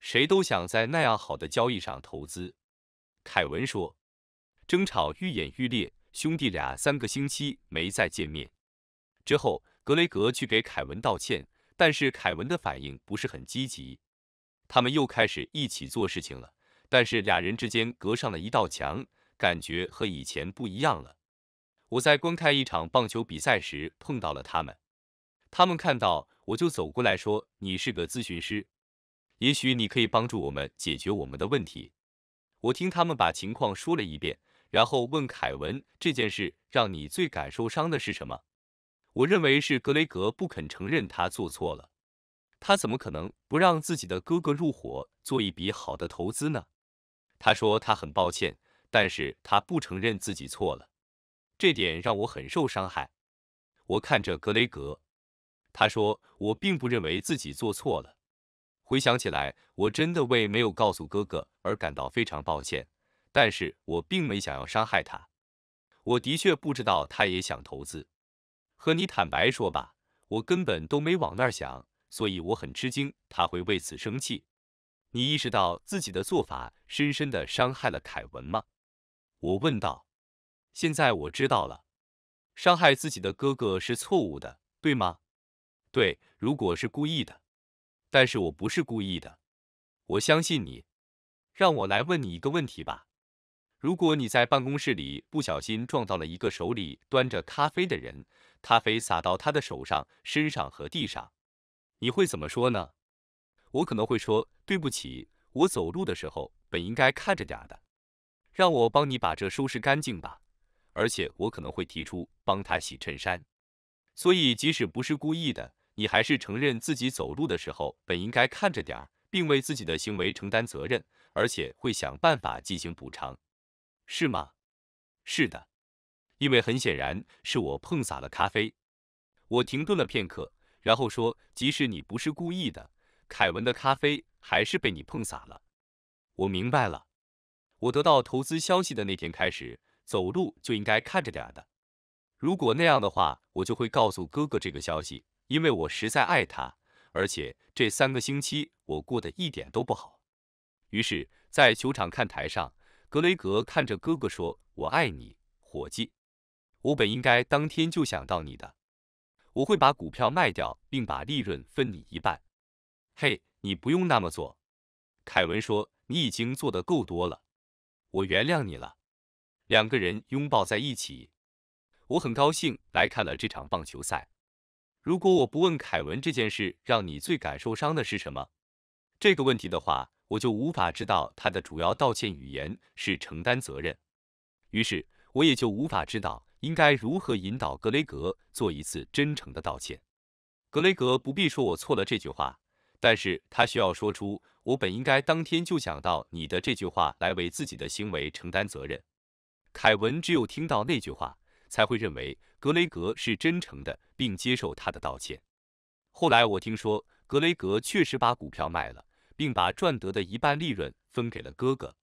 谁都想在那样好的交易上投资。凯文说，争吵愈演愈烈，兄弟俩三个星期没再见面。之后，格雷格去给凯文道歉，但是凯文的反应不是很积极。他们又开始一起做事情了，但是俩人之间隔上了一道墙，感觉和以前不一样了。我在观看一场棒球比赛时碰到了他们。他们看到我就走过来说：“你是个咨询师，也许你可以帮助我们解决我们的问题。”我听他们把情况说了一遍，然后问凯文：“这件事让你最感受伤的是什么？”我认为是格雷格不肯承认他做错了。他怎么可能不让自己的哥哥入伙做一笔好的投资呢？他说他很抱歉，但是他不承认自己错了，这点让我很受伤害。我看着格雷格。他说：“我并不认为自己做错了。回想起来，我真的为没有告诉哥哥而感到非常抱歉。但是我并没想要伤害他。我的确不知道他也想投资。和你坦白说吧，我根本都没往那儿想。所以我很吃惊他会为此生气。你意识到自己的做法深深的伤害了凯文吗？”我问道。“现在我知道了，伤害自己的哥哥是错误的，对吗？”对，如果是故意的，但是我不是故意的，我相信你。让我来问你一个问题吧，如果你在办公室里不小心撞到了一个手里端着咖啡的人，咖啡洒到他的手上、身上和地上，你会怎么说呢？我可能会说对不起，我走路的时候本应该看着点的。让我帮你把这收拾干净吧，而且我可能会提出帮他洗衬衫。所以即使不是故意的，你还是承认自己走路的时候本应该看着点儿，并为自己的行为承担责任，而且会想办法进行补偿，是吗？是的，因为很显然是我碰洒了咖啡。我停顿了片刻，然后说：“即使你不是故意的，凯文的咖啡还是被你碰洒了。”我明白了，我得到投资消息的那天开始走路就应该看着点儿的。如果那样的话，我就会告诉哥哥这个消息。因为我实在爱他，而且这三个星期我过得一点都不好。于是，在球场看台上，格雷格看着哥哥说：“我爱你，伙计。我本应该当天就想到你的。我会把股票卖掉，并把利润分你一半。”“嘿，你不用那么做。”凯文说：“你已经做得够多了。我原谅你了。”两个人拥抱在一起。我很高兴来看了这场棒球赛。如果我不问凯文这件事让你最感受伤的是什么这个问题的话，我就无法知道他的主要道歉语言是承担责任，于是我也就无法知道应该如何引导格雷格做一次真诚的道歉。格雷格不必说“我错了”这句话，但是他需要说出“我本应该当天就想到你的”这句话来为自己的行为承担责任。凯文只有听到那句话。才会认为格雷格是真诚的，并接受他的道歉。后来我听说格雷格确实把股票卖了，并把赚得的一半利润分给了哥哥。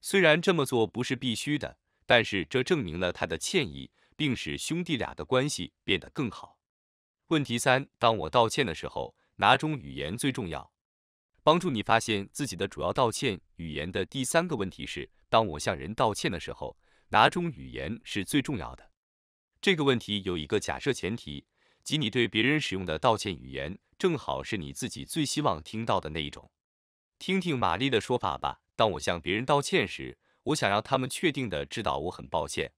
虽然这么做不是必须的，但是这证明了他的歉意，并使兄弟俩的关系变得更好。问题三：当我道歉的时候，哪种语言最重要？帮助你发现自己的主要道歉语言的第三个问题是：当我向人道歉的时候，哪种语言是最重要的？这个问题有一个假设前提，即你对别人使用的道歉语言正好是你自己最希望听到的那一种。听听玛丽的说法吧：当我向别人道歉时，我想让他们确定的知道我很抱歉。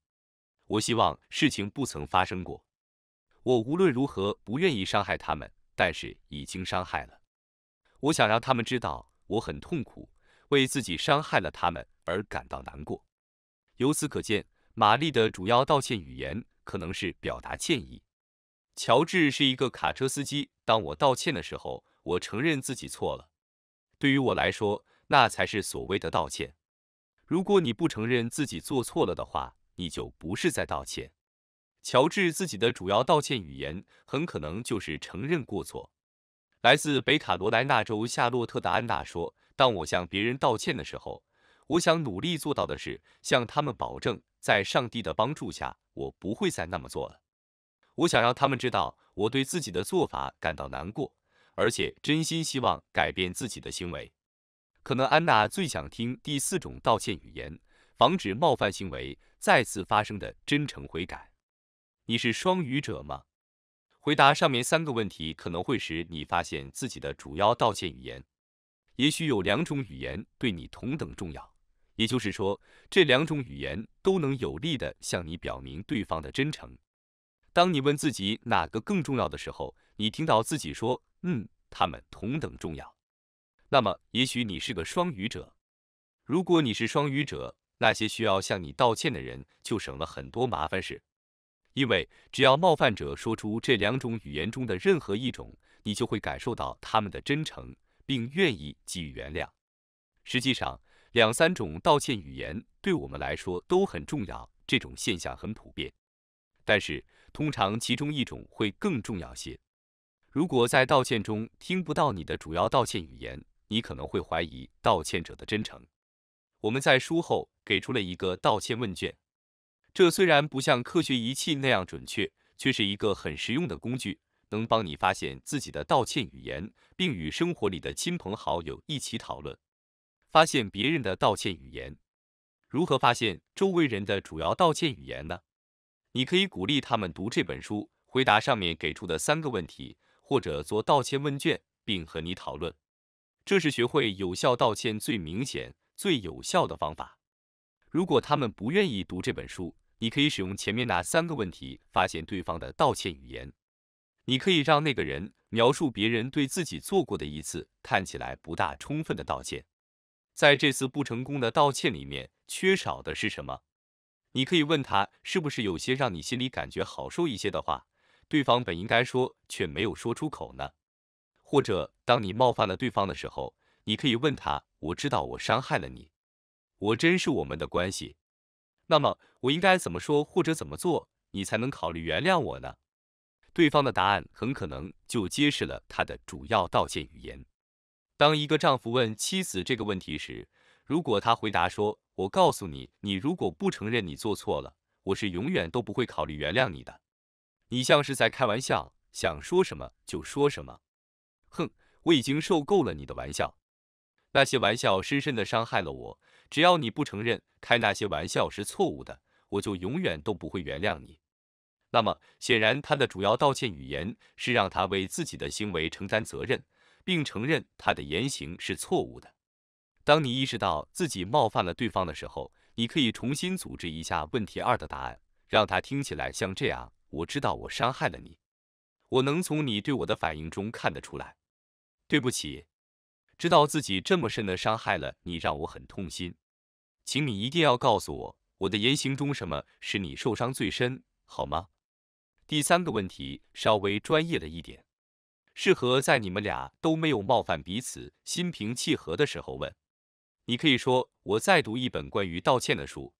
我希望事情不曾发生过。我无论如何不愿意伤害他们，但是已经伤害了。我想让他们知道我很痛苦，为自己伤害了他们而感到难过。由此可见，玛丽的主要道歉语言。可能是表达歉意。乔治是一个卡车司机。当我道歉的时候，我承认自己错了。对于我来说，那才是所谓的道歉。如果你不承认自己做错了的话，你就不是在道歉。乔治自己的主要道歉语言，很可能就是承认过错。来自北卡罗来纳州夏洛特的安娜说：“当我向别人道歉的时候，我想努力做到的是向他们保证。”在上帝的帮助下，我不会再那么做了。我想让他们知道我对自己的做法感到难过，而且真心希望改变自己的行为。可能安娜最想听第四种道歉语言，防止冒犯行为再次发生的真诚悔改。你是双语者吗？回答上面三个问题可能会使你发现自己的主要道歉语言。也许有两种语言对你同等重要。也就是说，这两种语言都能有力地向你表明对方的真诚。当你问自己哪个更重要的时候，你听到自己说，嗯，他们同等重要。那么，也许你是个双语者。如果你是双语者，那些需要向你道歉的人就省了很多麻烦事，因为只要冒犯者说出这两种语言中的任何一种，你就会感受到他们的真诚，并愿意给予原谅。实际上，两三种道歉语言对我们来说都很重要，这种现象很普遍。但是通常其中一种会更重要些。如果在道歉中听不到你的主要道歉语言，你可能会怀疑道歉者的真诚。我们在书后给出了一个道歉问卷，这虽然不像科学仪器那样准确，却是一个很实用的工具，能帮你发现自己的道歉语言，并与生活里的亲朋好友一起讨论。发现别人的道歉语言，如何发现周围人的主要道歉语言呢？你可以鼓励他们读这本书，回答上面给出的三个问题，或者做道歉问卷，并和你讨论。这是学会有效道歉最明显、最有效的方法。如果他们不愿意读这本书，你可以使用前面那三个问题发现对方的道歉语言。你可以让那个人描述别人对自己做过的一次看起来不大充分的道歉。在这次不成功的道歉里面，缺少的是什么？你可以问他，是不是有些让你心里感觉好受一些的话，对方本应该说却没有说出口呢？或者当你冒犯了对方的时候，你可以问他，我知道我伤害了你，我真是我们的关系，那么我应该怎么说或者怎么做，你才能考虑原谅我呢？对方的答案很可能就揭示了他的主要道歉语言。当一个丈夫问妻子这个问题时，如果他回答说：“我告诉你，你如果不承认你做错了，我是永远都不会考虑原谅你的。”你像是在开玩笑，想说什么就说什么。哼，我已经受够了你的玩笑，那些玩笑深深的伤害了我。只要你不承认开那些玩笑是错误的，我就永远都不会原谅你。那么，显然他的主要道歉语言是让他为自己的行为承担责任。并承认他的言行是错误的。当你意识到自己冒犯了对方的时候，你可以重新组织一下问题二的答案，让他听起来像这样：我知道我伤害了你，我能从你对我的反应中看得出来。对不起，知道自己这么深的伤害了你，让我很痛心。请你一定要告诉我，我的言行中什么使你受伤最深，好吗？第三个问题稍微专业了一点。适合在你们俩都没有冒犯彼此、心平气和的时候问。你可以说：“我在读一本关于道歉的书，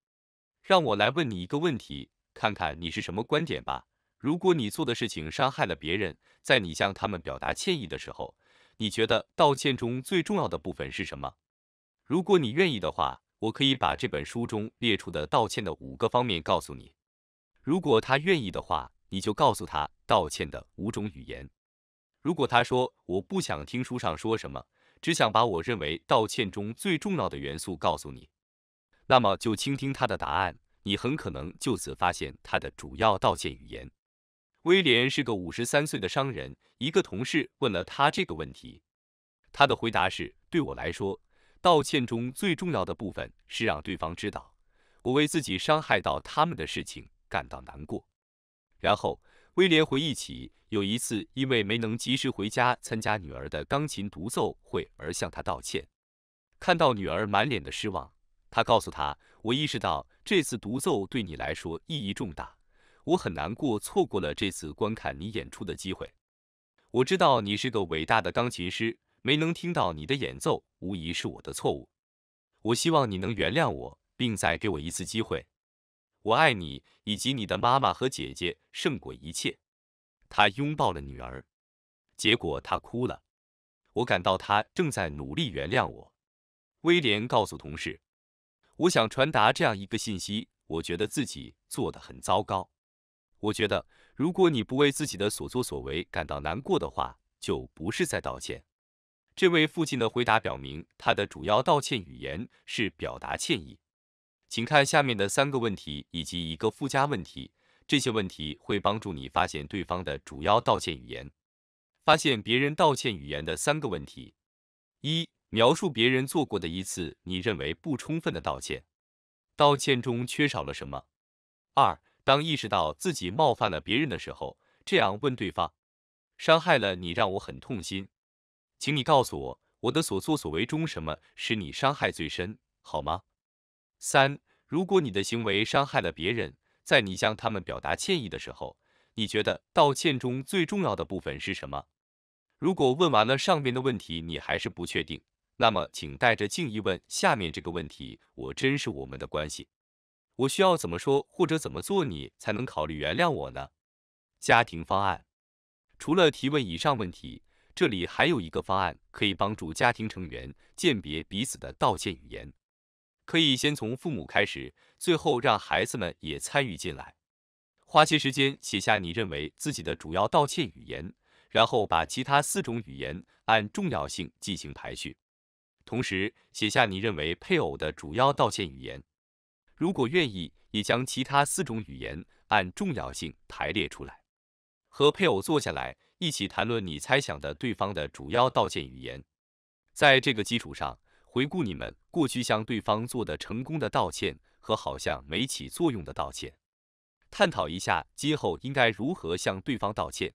让我来问你一个问题，看看你是什么观点吧。如果你做的事情伤害了别人，在你向他们表达歉意的时候，你觉得道歉中最重要的部分是什么？如果你愿意的话，我可以把这本书中列出的道歉的五个方面告诉你。如果他愿意的话，你就告诉他道歉的五种语言。”如果他说我不想听书上说什么，只想把我认为道歉中最重要的元素告诉你，那么就倾听他的答案，你很可能就此发现他的主要道歉语言。威廉是个五十三岁的商人，一个同事问了他这个问题，他的回答是：对我来说，道歉中最重要的部分是让对方知道我为自己伤害到他们的事情感到难过，然后。威廉回忆起有一次，因为没能及时回家参加女儿的钢琴独奏会而向她道歉。看到女儿满脸的失望，他告诉她：“我意识到这次独奏对你来说意义重大，我很难过错过了这次观看你演出的机会。我知道你是个伟大的钢琴师，没能听到你的演奏无疑是我的错误。我希望你能原谅我，并再给我一次机会。”我爱你，以及你的妈妈和姐姐，胜过一切。他拥抱了女儿，结果她哭了。我感到他正在努力原谅我。威廉告诉同事：“我想传达这样一个信息，我觉得自己做的很糟糕。我觉得，如果你不为自己的所作所为感到难过的话，就不是在道歉。”这位父亲的回答表明，他的主要道歉语言是表达歉意。请看下面的三个问题以及一个附加问题，这些问题会帮助你发现对方的主要道歉语言。发现别人道歉语言的三个问题：一、描述别人做过的一次你认为不充分的道歉，道歉中缺少了什么；二、当意识到自己冒犯了别人的时候，这样问对方：伤害了你让我很痛心，请你告诉我，我的所作所为中什么使你伤害最深，好吗？三，如果你的行为伤害了别人，在你向他们表达歉意的时候，你觉得道歉中最重要的部分是什么？如果问完了上面的问题，你还是不确定，那么请带着敬意问下面这个问题：我真是我们的关系，我需要怎么说或者怎么做你才能考虑原谅我呢？家庭方案，除了提问以上问题，这里还有一个方案可以帮助家庭成员鉴别彼此的道歉语言。可以先从父母开始，最后让孩子们也参与进来。花些时间写下你认为自己的主要道歉语言，然后把其他四种语言按重要性进行排序。同时写下你认为配偶的主要道歉语言，如果愿意，也将其他四种语言按重要性排列出来。和配偶坐下来一起谈论你猜想的对方的主要道歉语言，在这个基础上。回顾你们过去向对方做的成功的道歉和好像没起作用的道歉，探讨一下今后应该如何向对方道歉。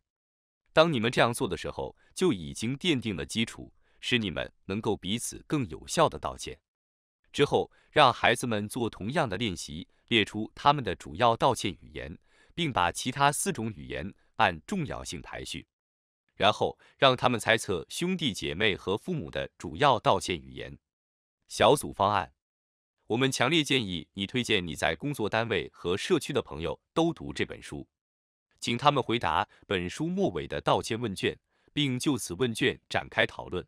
当你们这样做的时候，就已经奠定了基础，使你们能够彼此更有效的道歉。之后，让孩子们做同样的练习，列出他们的主要道歉语言，并把其他四种语言按重要性排序。然后让他们猜测兄弟姐妹和父母的主要道歉语言。小组方案，我们强烈建议你推荐你在工作单位和社区的朋友都读这本书，请他们回答本书末尾的道歉问卷，并就此问卷展开讨论，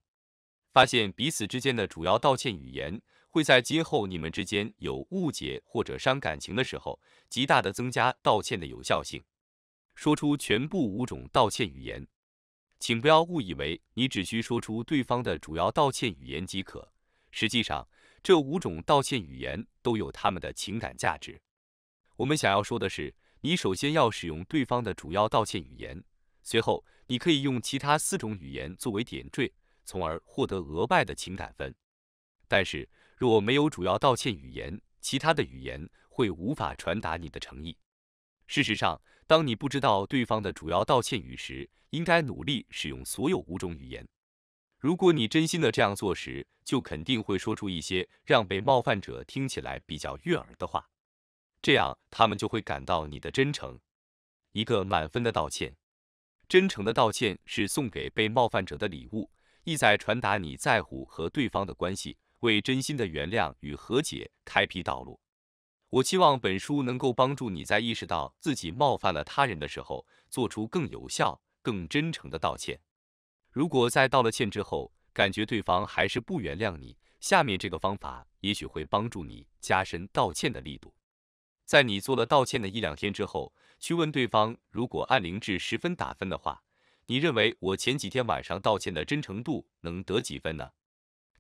发现彼此之间的主要道歉语言，会在今后你们之间有误解或者伤感情的时候，极大的增加道歉的有效性。说出全部五种道歉语言，请不要误以为你只需说出对方的主要道歉语言即可。实际上，这五种道歉语言都有它们的情感价值。我们想要说的是，你首先要使用对方的主要道歉语言，随后你可以用其他四种语言作为点缀，从而获得额外的情感分。但是，若没有主要道歉语言，其他的语言会无法传达你的诚意。事实上，当你不知道对方的主要道歉语时，应该努力使用所有五种语言。如果你真心的这样做时，就肯定会说出一些让被冒犯者听起来比较悦耳的话，这样他们就会感到你的真诚。一个满分的道歉，真诚的道歉是送给被冒犯者的礼物，意在传达你在乎和对方的关系，为真心的原谅与和解开辟道路。我期望本书能够帮助你在意识到自己冒犯了他人的时候，做出更有效、更真诚的道歉。如果在道了歉之后，感觉对方还是不原谅你，下面这个方法也许会帮助你加深道歉的力度。在你做了道歉的一两天之后，去问对方，如果按零至十分打分的话，你认为我前几天晚上道歉的真诚度能得几分呢？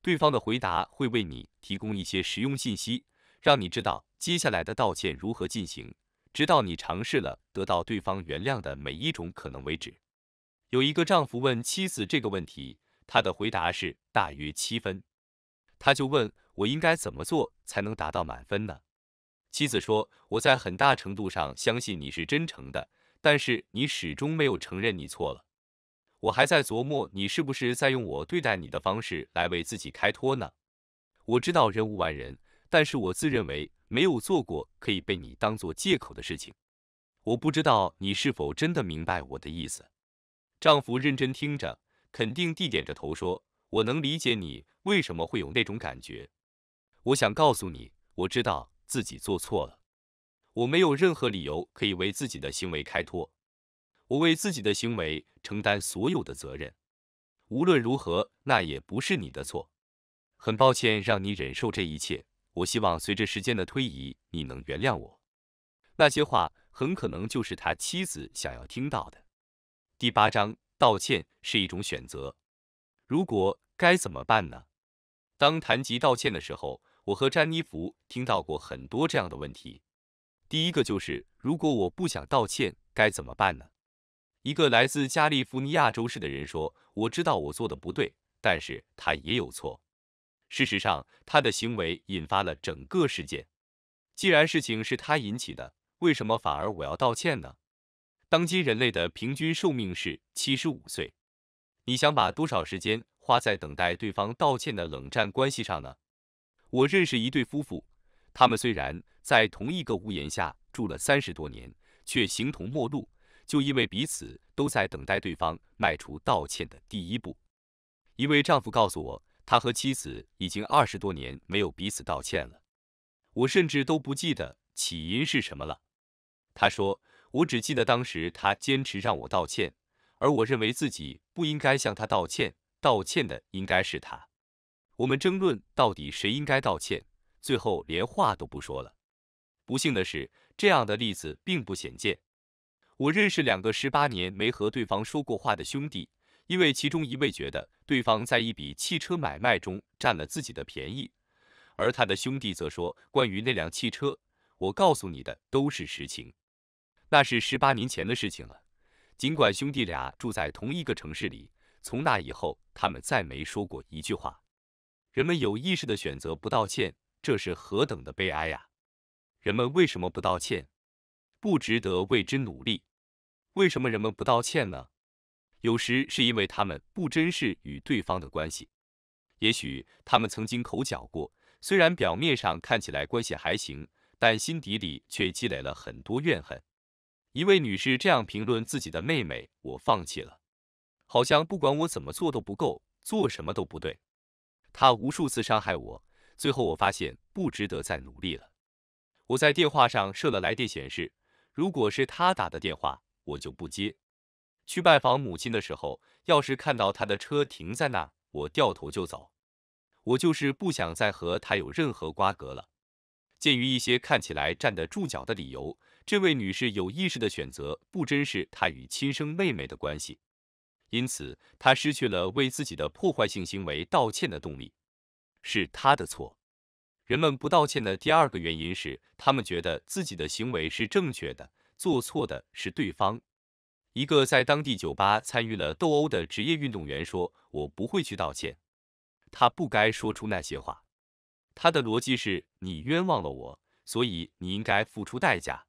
对方的回答会为你提供一些实用信息，让你知道接下来的道歉如何进行，直到你尝试了得到对方原谅的每一种可能为止。有一个丈夫问妻子这个问题，他的回答是大约七分。他就问我应该怎么做才能达到满分呢？妻子说：“我在很大程度上相信你是真诚的，但是你始终没有承认你错了。我还在琢磨你是不是在用我对待你的方式来为自己开脱呢。我知道人无完人，但是我自认为没有做过可以被你当做借口的事情。我不知道你是否真的明白我的意思。”丈夫认真听着，肯定地点着头说：“我能理解你为什么会有那种感觉。我想告诉你，我知道自己做错了，我没有任何理由可以为自己的行为开脱，我为自己的行为承担所有的责任。无论如何，那也不是你的错。很抱歉让你忍受这一切。我希望随着时间的推移，你能原谅我。”那些话很可能就是他妻子想要听到的。第八章道歉是一种选择，如果该怎么办呢？当谈及道歉的时候，我和詹妮弗听到过很多这样的问题。第一个就是，如果我不想道歉该怎么办呢？一个来自加利福尼亚州市的人说：“我知道我做的不对，但是他也有错。事实上，他的行为引发了整个事件。既然事情是他引起的，为什么反而我要道歉呢？”当今人类的平均寿命是七十五岁，你想把多少时间花在等待对方道歉的冷战关系上呢？我认识一对夫妇，他们虽然在同一个屋檐下住了三十多年，却形同陌路，就因为彼此都在等待对方迈出道歉的第一步。一位丈夫告诉我，他和妻子已经二十多年没有彼此道歉了，我甚至都不记得起因是什么了。他说。我只记得当时他坚持让我道歉，而我认为自己不应该向他道歉，道歉的应该是他。我们争论到底谁应该道歉，最后连话都不说了。不幸的是，这样的例子并不鲜见。我认识两个十八年没和对方说过话的兄弟，因为其中一位觉得对方在一笔汽车买卖中占了自己的便宜，而他的兄弟则说：“关于那辆汽车，我告诉你的都是实情。”那是十八年前的事情了。尽管兄弟俩住在同一个城市里，从那以后，他们再没说过一句话。人们有意识的选择不道歉，这是何等的悲哀呀！人们为什么不道歉？不值得为之努力？为什么人们不道歉呢？有时是因为他们不珍视与对方的关系。也许他们曾经口角过，虽然表面上看起来关系还行，但心底里却积累了很多怨恨。一位女士这样评论自己的妹妹：“我放弃了，好像不管我怎么做都不够，做什么都不对。她无数次伤害我，最后我发现不值得再努力了。我在电话上设了来电显示，如果是她打的电话，我就不接。去拜访母亲的时候，要是看到她的车停在那，我掉头就走。我就是不想再和她有任何瓜葛了。鉴于一些看起来站得住脚的理由。”这位女士有意识的选择不珍视她与亲生妹妹的关系，因此她失去了为自己的破坏性行为道歉的动力。是她的错。人们不道歉的第二个原因是，他们觉得自己的行为是正确的，做错的是对方。一个在当地酒吧参与了斗殴的职业运动员说：“我不会去道歉，他不该说出那些话。他的逻辑是，你冤枉了我，所以你应该付出代价。”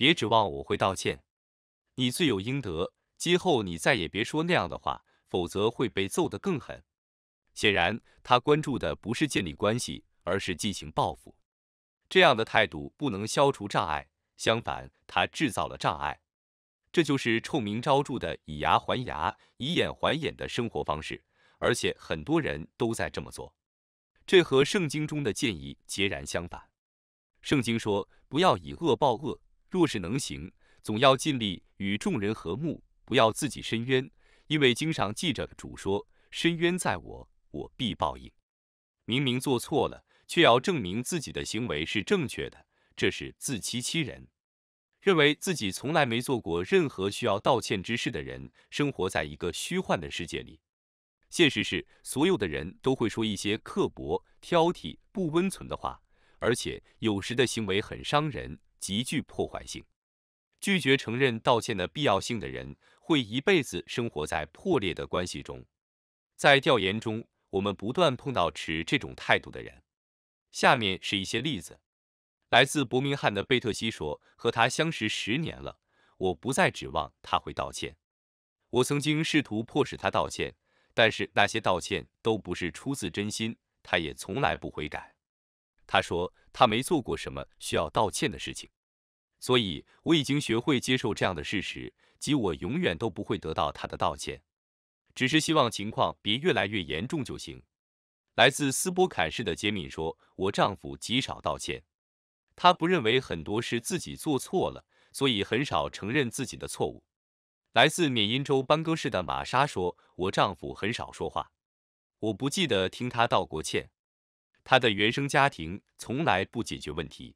别指望我会道歉，你罪有应得。今后你再也别说那样的话，否则会被揍得更狠。显然，他关注的不是建立关系，而是进行报复。这样的态度不能消除障碍，相反，他制造了障碍。这就是臭名昭著的以牙还牙、以眼还眼的生活方式，而且很多人都在这么做。这和圣经中的建议截然相反。圣经说不要以恶报恶。若是能行，总要尽力与众人和睦，不要自己伸冤。因为经上记着主说：“伸冤在我，我必报应。”明明做错了，却要证明自己的行为是正确的，这是自欺欺人。认为自己从来没做过任何需要道歉之事的人，生活在一个虚幻的世界里。现实是，所有的人都会说一些刻薄、挑剔、不温存的话，而且有时的行为很伤人。极具破坏性。拒绝承认道歉的必要性的人，会一辈子生活在破裂的关系中。在调研中，我们不断碰到持这种态度的人。下面是一些例子。来自伯明翰的贝特西说：“和他相识十年了，我不再指望他会道歉。我曾经试图迫使他道歉，但是那些道歉都不是出自真心，他也从来不悔改。”他说他没做过什么需要道歉的事情，所以我已经学会接受这样的事实，即我永远都不会得到他的道歉，只是希望情况别越来越严重就行。来自斯波坎市的杰敏说：“我丈夫极少道歉，他不认为很多是自己做错了，所以很少承认自己的错误。”来自缅因州班戈市的玛莎说：“我丈夫很少说话，我不记得听他道过歉。”他的原生家庭从来不解决问题，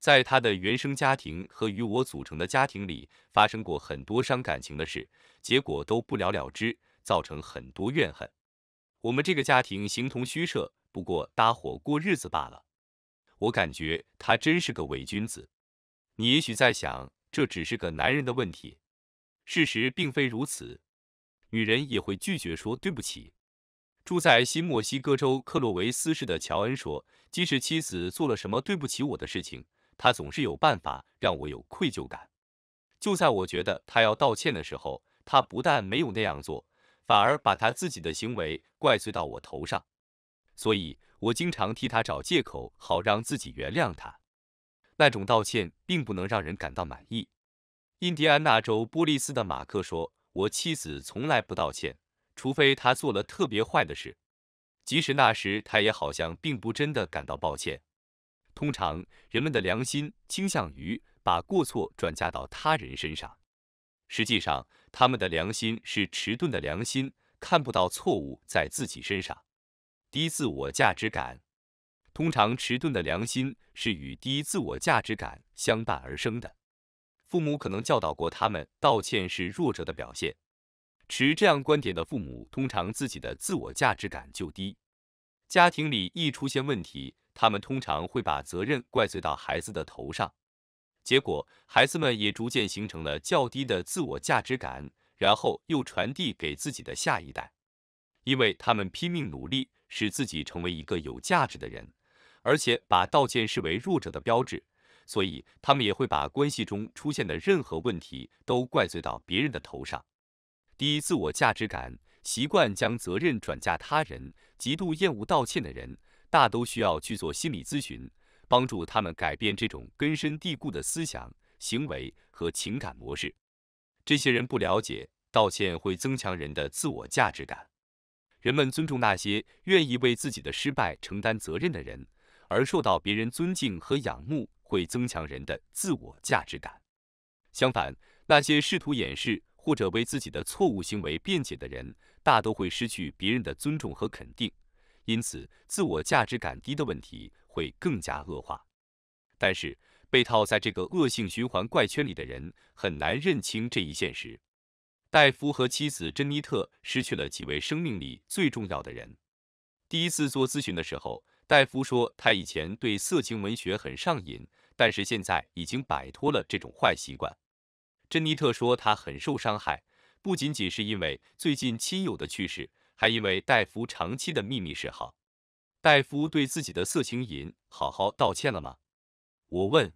在他的原生家庭和与我组成的家庭里发生过很多伤感情的事，结果都不了了之，造成很多怨恨。我们这个家庭形同虚设，不过搭伙过日子罢了。我感觉他真是个伪君子。你也许在想，这只是个男人的问题，事实并非如此，女人也会拒绝说对不起。住在新墨西哥州克洛维斯市的乔恩说：“即使妻子做了什么对不起我的事情，他总是有办法让我有愧疚感。就在我觉得他要道歉的时候，他不但没有那样做，反而把他自己的行为怪罪到我头上。所以，我经常替他找借口，好让自己原谅他。那种道歉并不能让人感到满意。”印第安纳州波利斯的马克说：“我妻子从来不道歉。”除非他做了特别坏的事，即使那时他也好像并不真的感到抱歉。通常人们的良心倾向于把过错转嫁到他人身上。实际上，他们的良心是迟钝的良心，看不到错误在自己身上。低自我价值感，通常迟钝的良心是与低自我价值感相伴而生的。父母可能教导过他们，道歉是弱者的表现。持这样观点的父母，通常自己的自我价值感就低，家庭里一出现问题，他们通常会把责任怪罪到孩子的头上，结果孩子们也逐渐形成了较低的自我价值感，然后又传递给自己的下一代。因为他们拼命努力使自己成为一个有价值的人，而且把道歉视为弱者的标志，所以他们也会把关系中出现的任何问题都怪罪到别人的头上。第一，自我价值感，习惯将责任转嫁他人，极度厌恶道歉的人，大都需要去做心理咨询，帮助他们改变这种根深蒂固的思想、行为和情感模式。这些人不了解道歉会增强人的自我价值感。人们尊重那些愿意为自己的失败承担责任的人，而受到别人尊敬和仰慕会增强人的自我价值感。相反，那些试图掩饰。或者为自己的错误行为辩解的人，大都会失去别人的尊重和肯定，因此自我价值感低的问题会更加恶化。但是被套在这个恶性循环怪圈里的人，很难认清这一现实。戴夫和妻子珍妮特失去了几位生命里最重要的人。第一次做咨询的时候，戴夫说他以前对色情文学很上瘾，但是现在已经摆脱了这种坏习惯。珍妮特说，她很受伤害，不仅仅是因为最近亲友的去世，还因为戴夫长期的秘密嗜好。戴夫对自己的色情瘾好好道歉了吗？我问。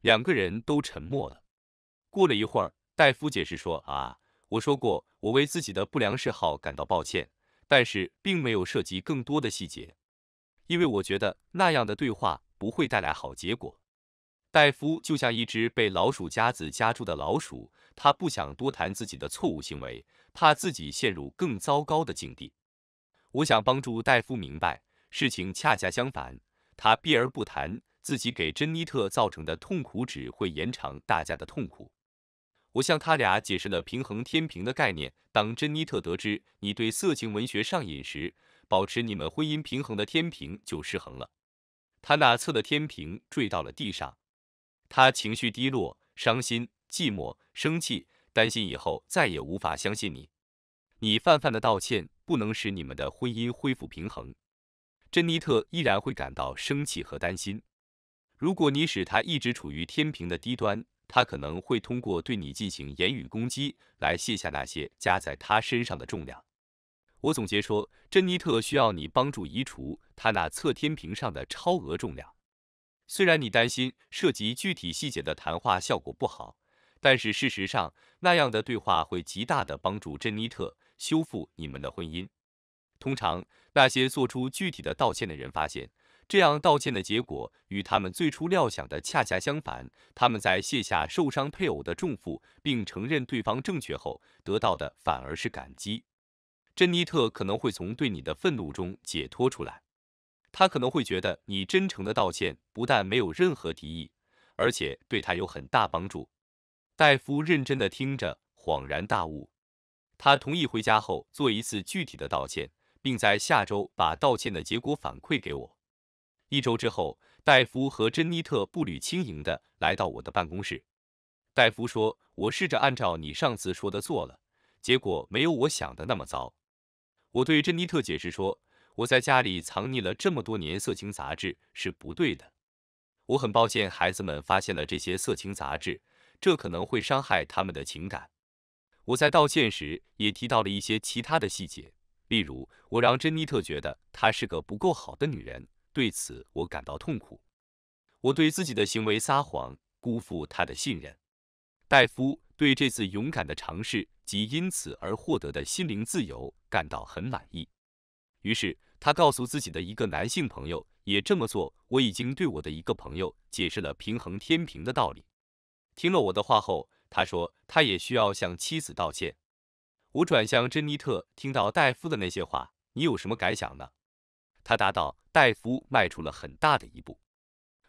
两个人都沉默了。过了一会儿，戴夫解释说：“啊，我说过，我为自己的不良嗜好感到抱歉，但是并没有涉及更多的细节，因为我觉得那样的对话不会带来好结果。”戴夫就像一只被老鼠夹子夹住的老鼠，他不想多谈自己的错误行为，怕自己陷入更糟糕的境地。我想帮助戴夫明白，事情恰恰相反，他避而不谈自己给珍妮特造成的痛苦，只会延长大家的痛苦。我向他俩解释了平衡天平的概念。当珍妮特得知你对色情文学上瘾时，保持你们婚姻平衡的天平就失衡了。他那侧的天平坠到了地上。他情绪低落，伤心、寂寞、生气、担心以后再也无法相信你。你泛泛的道歉不能使你们的婚姻恢复平衡。珍妮特依然会感到生气和担心。如果你使他一直处于天平的低端，他可能会通过对你进行言语攻击来卸下那些加在他身上的重量。我总结说，珍妮特需要你帮助移除他那侧天平上的超额重量。虽然你担心涉及具体细节的谈话效果不好，但是事实上，那样的对话会极大的帮助珍妮特修复你们的婚姻。通常，那些做出具体的道歉的人发现，这样道歉的结果与他们最初料想的恰恰相反。他们在卸下受伤配偶的重负，并承认对方正确后，得到的反而是感激。珍妮特可能会从对你的愤怒中解脱出来。他可能会觉得你真诚的道歉不但没有任何敌意，而且对他有很大帮助。戴夫认真的听着，恍然大悟，他同意回家后做一次具体的道歉，并在下周把道歉的结果反馈给我。一周之后，戴夫和珍妮特步履轻盈的来到我的办公室。戴夫说：“我试着按照你上次说的做了，结果没有我想的那么糟。”我对珍妮特解释说。我在家里藏匿了这么多年色情杂志是不对的，我很抱歉孩子们发现了这些色情杂志，这可能会伤害他们的情感。我在道歉时也提到了一些其他的细节，例如我让珍妮特觉得她是个不够好的女人，对此我感到痛苦。我对自己的行为撒谎，辜负她的信任。戴夫对这次勇敢的尝试及因此而获得的心灵自由感到很满意。于是他告诉自己的一个男性朋友也这么做。我已经对我的一个朋友解释了平衡天平的道理。听了我的话后，他说他也需要向妻子道歉。我转向珍妮特，听到戴夫的那些话，你有什么感想呢？他答道：“戴夫迈出了很大的一步。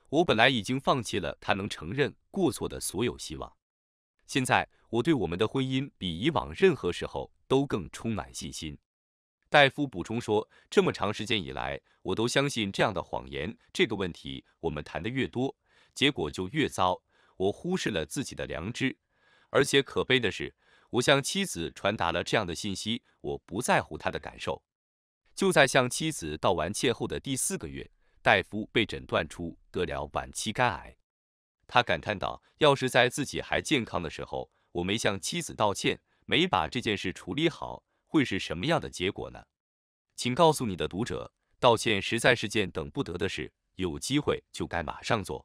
我本来已经放弃了他能承认过错的所有希望，现在我对我们的婚姻比以往任何时候都更充满信心。”戴夫补充说：“这么长时间以来，我都相信这样的谎言。这个问题我们谈得越多，结果就越糟。我忽视了自己的良知，而且可悲的是，我向妻子传达了这样的信息：我不在乎她的感受。”就在向妻子道完歉后的第四个月，戴夫被诊断出得了晚期肝癌。他感叹道：“要是在自己还健康的时候，我没向妻子道歉，没把这件事处理好。”会是什么样的结果呢？请告诉你的读者，道歉实在是件等不得的事，有机会就该马上做。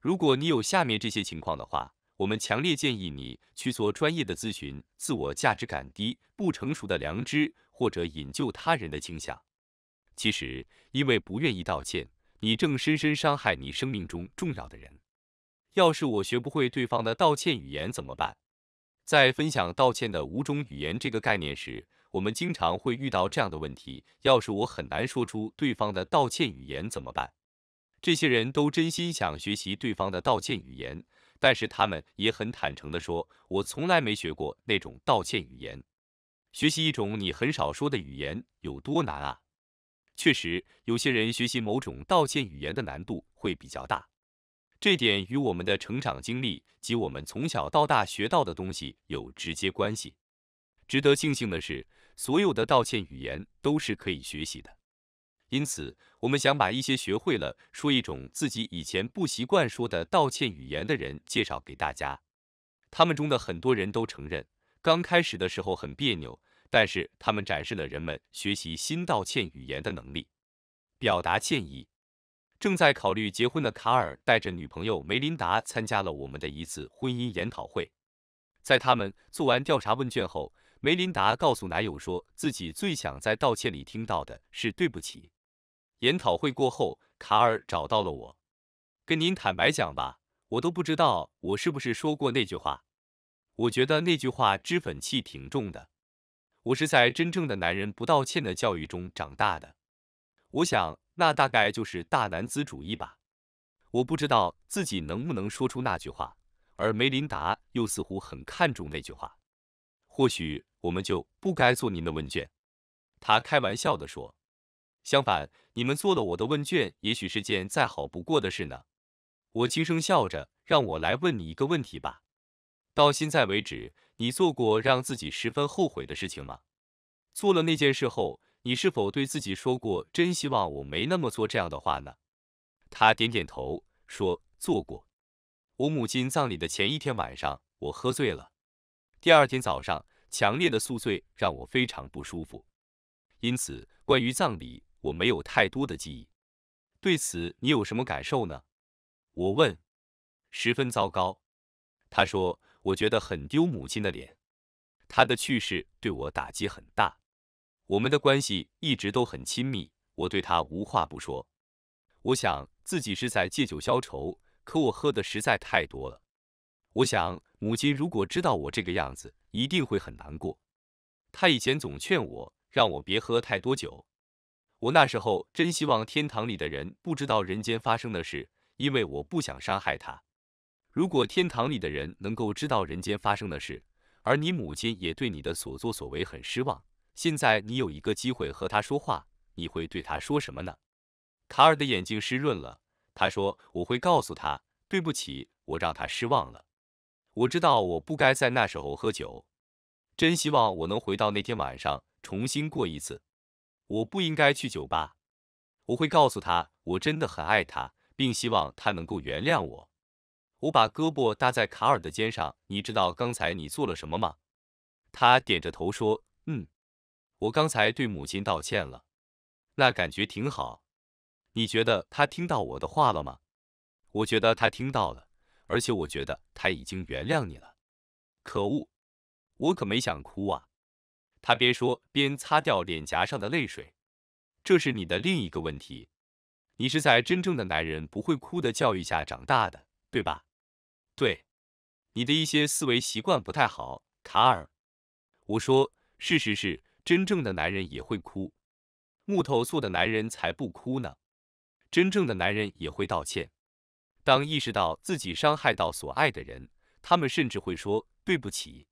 如果你有下面这些情况的话，我们强烈建议你去做专业的咨询。自我价值感低、不成熟的良知或者引诱他人的倾向，其实因为不愿意道歉，你正深深伤害你生命中重要的人。要是我学不会对方的道歉语言怎么办？在分享道歉的五种语言这个概念时，我们经常会遇到这样的问题：要是我很难说出对方的道歉语言怎么办？这些人都真心想学习对方的道歉语言，但是他们也很坦诚地说：“我从来没学过那种道歉语言。”学习一种你很少说的语言有多难啊？确实，有些人学习某种道歉语言的难度会比较大。这点与我们的成长经历及我们从小到大学到的东西有直接关系。值得庆幸的是，所有的道歉语言都是可以学习的。因此，我们想把一些学会了说一种自己以前不习惯说的道歉语言的人介绍给大家。他们中的很多人都承认，刚开始的时候很别扭，但是他们展示了人们学习新道歉语言的能力，表达歉意。正在考虑结婚的卡尔带着女朋友梅琳达参加了我们的一次婚姻研讨会。在他们做完调查问卷后，梅琳达告诉男友说自己最想在道歉里听到的是“对不起”。研讨会过后，卡尔找到了我，跟您坦白讲吧，我都不知道我是不是说过那句话。我觉得那句话脂粉气挺重的。我是在真正的男人不道歉的教育中长大的。我想。那大概就是大男子主义吧。我不知道自己能不能说出那句话，而梅琳达又似乎很看重那句话。或许我们就不该做您的问卷，他开玩笑地说。相反，你们做了我的问卷，也许是件再好不过的事呢。我轻声笑着，让我来问你一个问题吧。到现在为止，你做过让自己十分后悔的事情吗？做了那件事后。你是否对自己说过“真希望我没那么做”这样的话呢？他点点头说：“做过。我母亲葬礼的前一天晚上，我喝醉了。第二天早上，强烈的宿醉让我非常不舒服。因此，关于葬礼，我没有太多的记忆。对此，你有什么感受呢？”我问。“十分糟糕。”他说，“我觉得很丢母亲的脸。她的去世对我打击很大。”我们的关系一直都很亲密，我对他无话不说。我想自己是在借酒消愁，可我喝的实在太多了。我想母亲如果知道我这个样子，一定会很难过。她以前总劝我，让我别喝太多酒。我那时候真希望天堂里的人不知道人间发生的事，因为我不想伤害他。如果天堂里的人能够知道人间发生的事，而你母亲也对你的所作所为很失望。现在你有一个机会和他说话，你会对他说什么呢？卡尔的眼睛湿润了，他说：“我会告诉他对不起，我让他失望了。我知道我不该在那时候喝酒，真希望我能回到那天晚上重新过一次。我不应该去酒吧。我会告诉他我真的很爱他，并希望他能够原谅我。”我把胳膊搭在卡尔的肩上，你知道刚才你做了什么吗？他点着头说：“嗯。”我刚才对母亲道歉了，那感觉挺好。你觉得他听到我的话了吗？我觉得他听到了，而且我觉得他已经原谅你了。可恶，我可没想哭啊！他边说边擦掉脸颊上的泪水。这是你的另一个问题，你是在真正的男人不会哭的教育下长大的，对吧？对，你的一些思维习惯不太好，卡尔。我说，事实是。真正的男人也会哭，木头做的男人才不哭呢。真正的男人也会道歉，当意识到自己伤害到所爱的人，他们甚至会说对不起。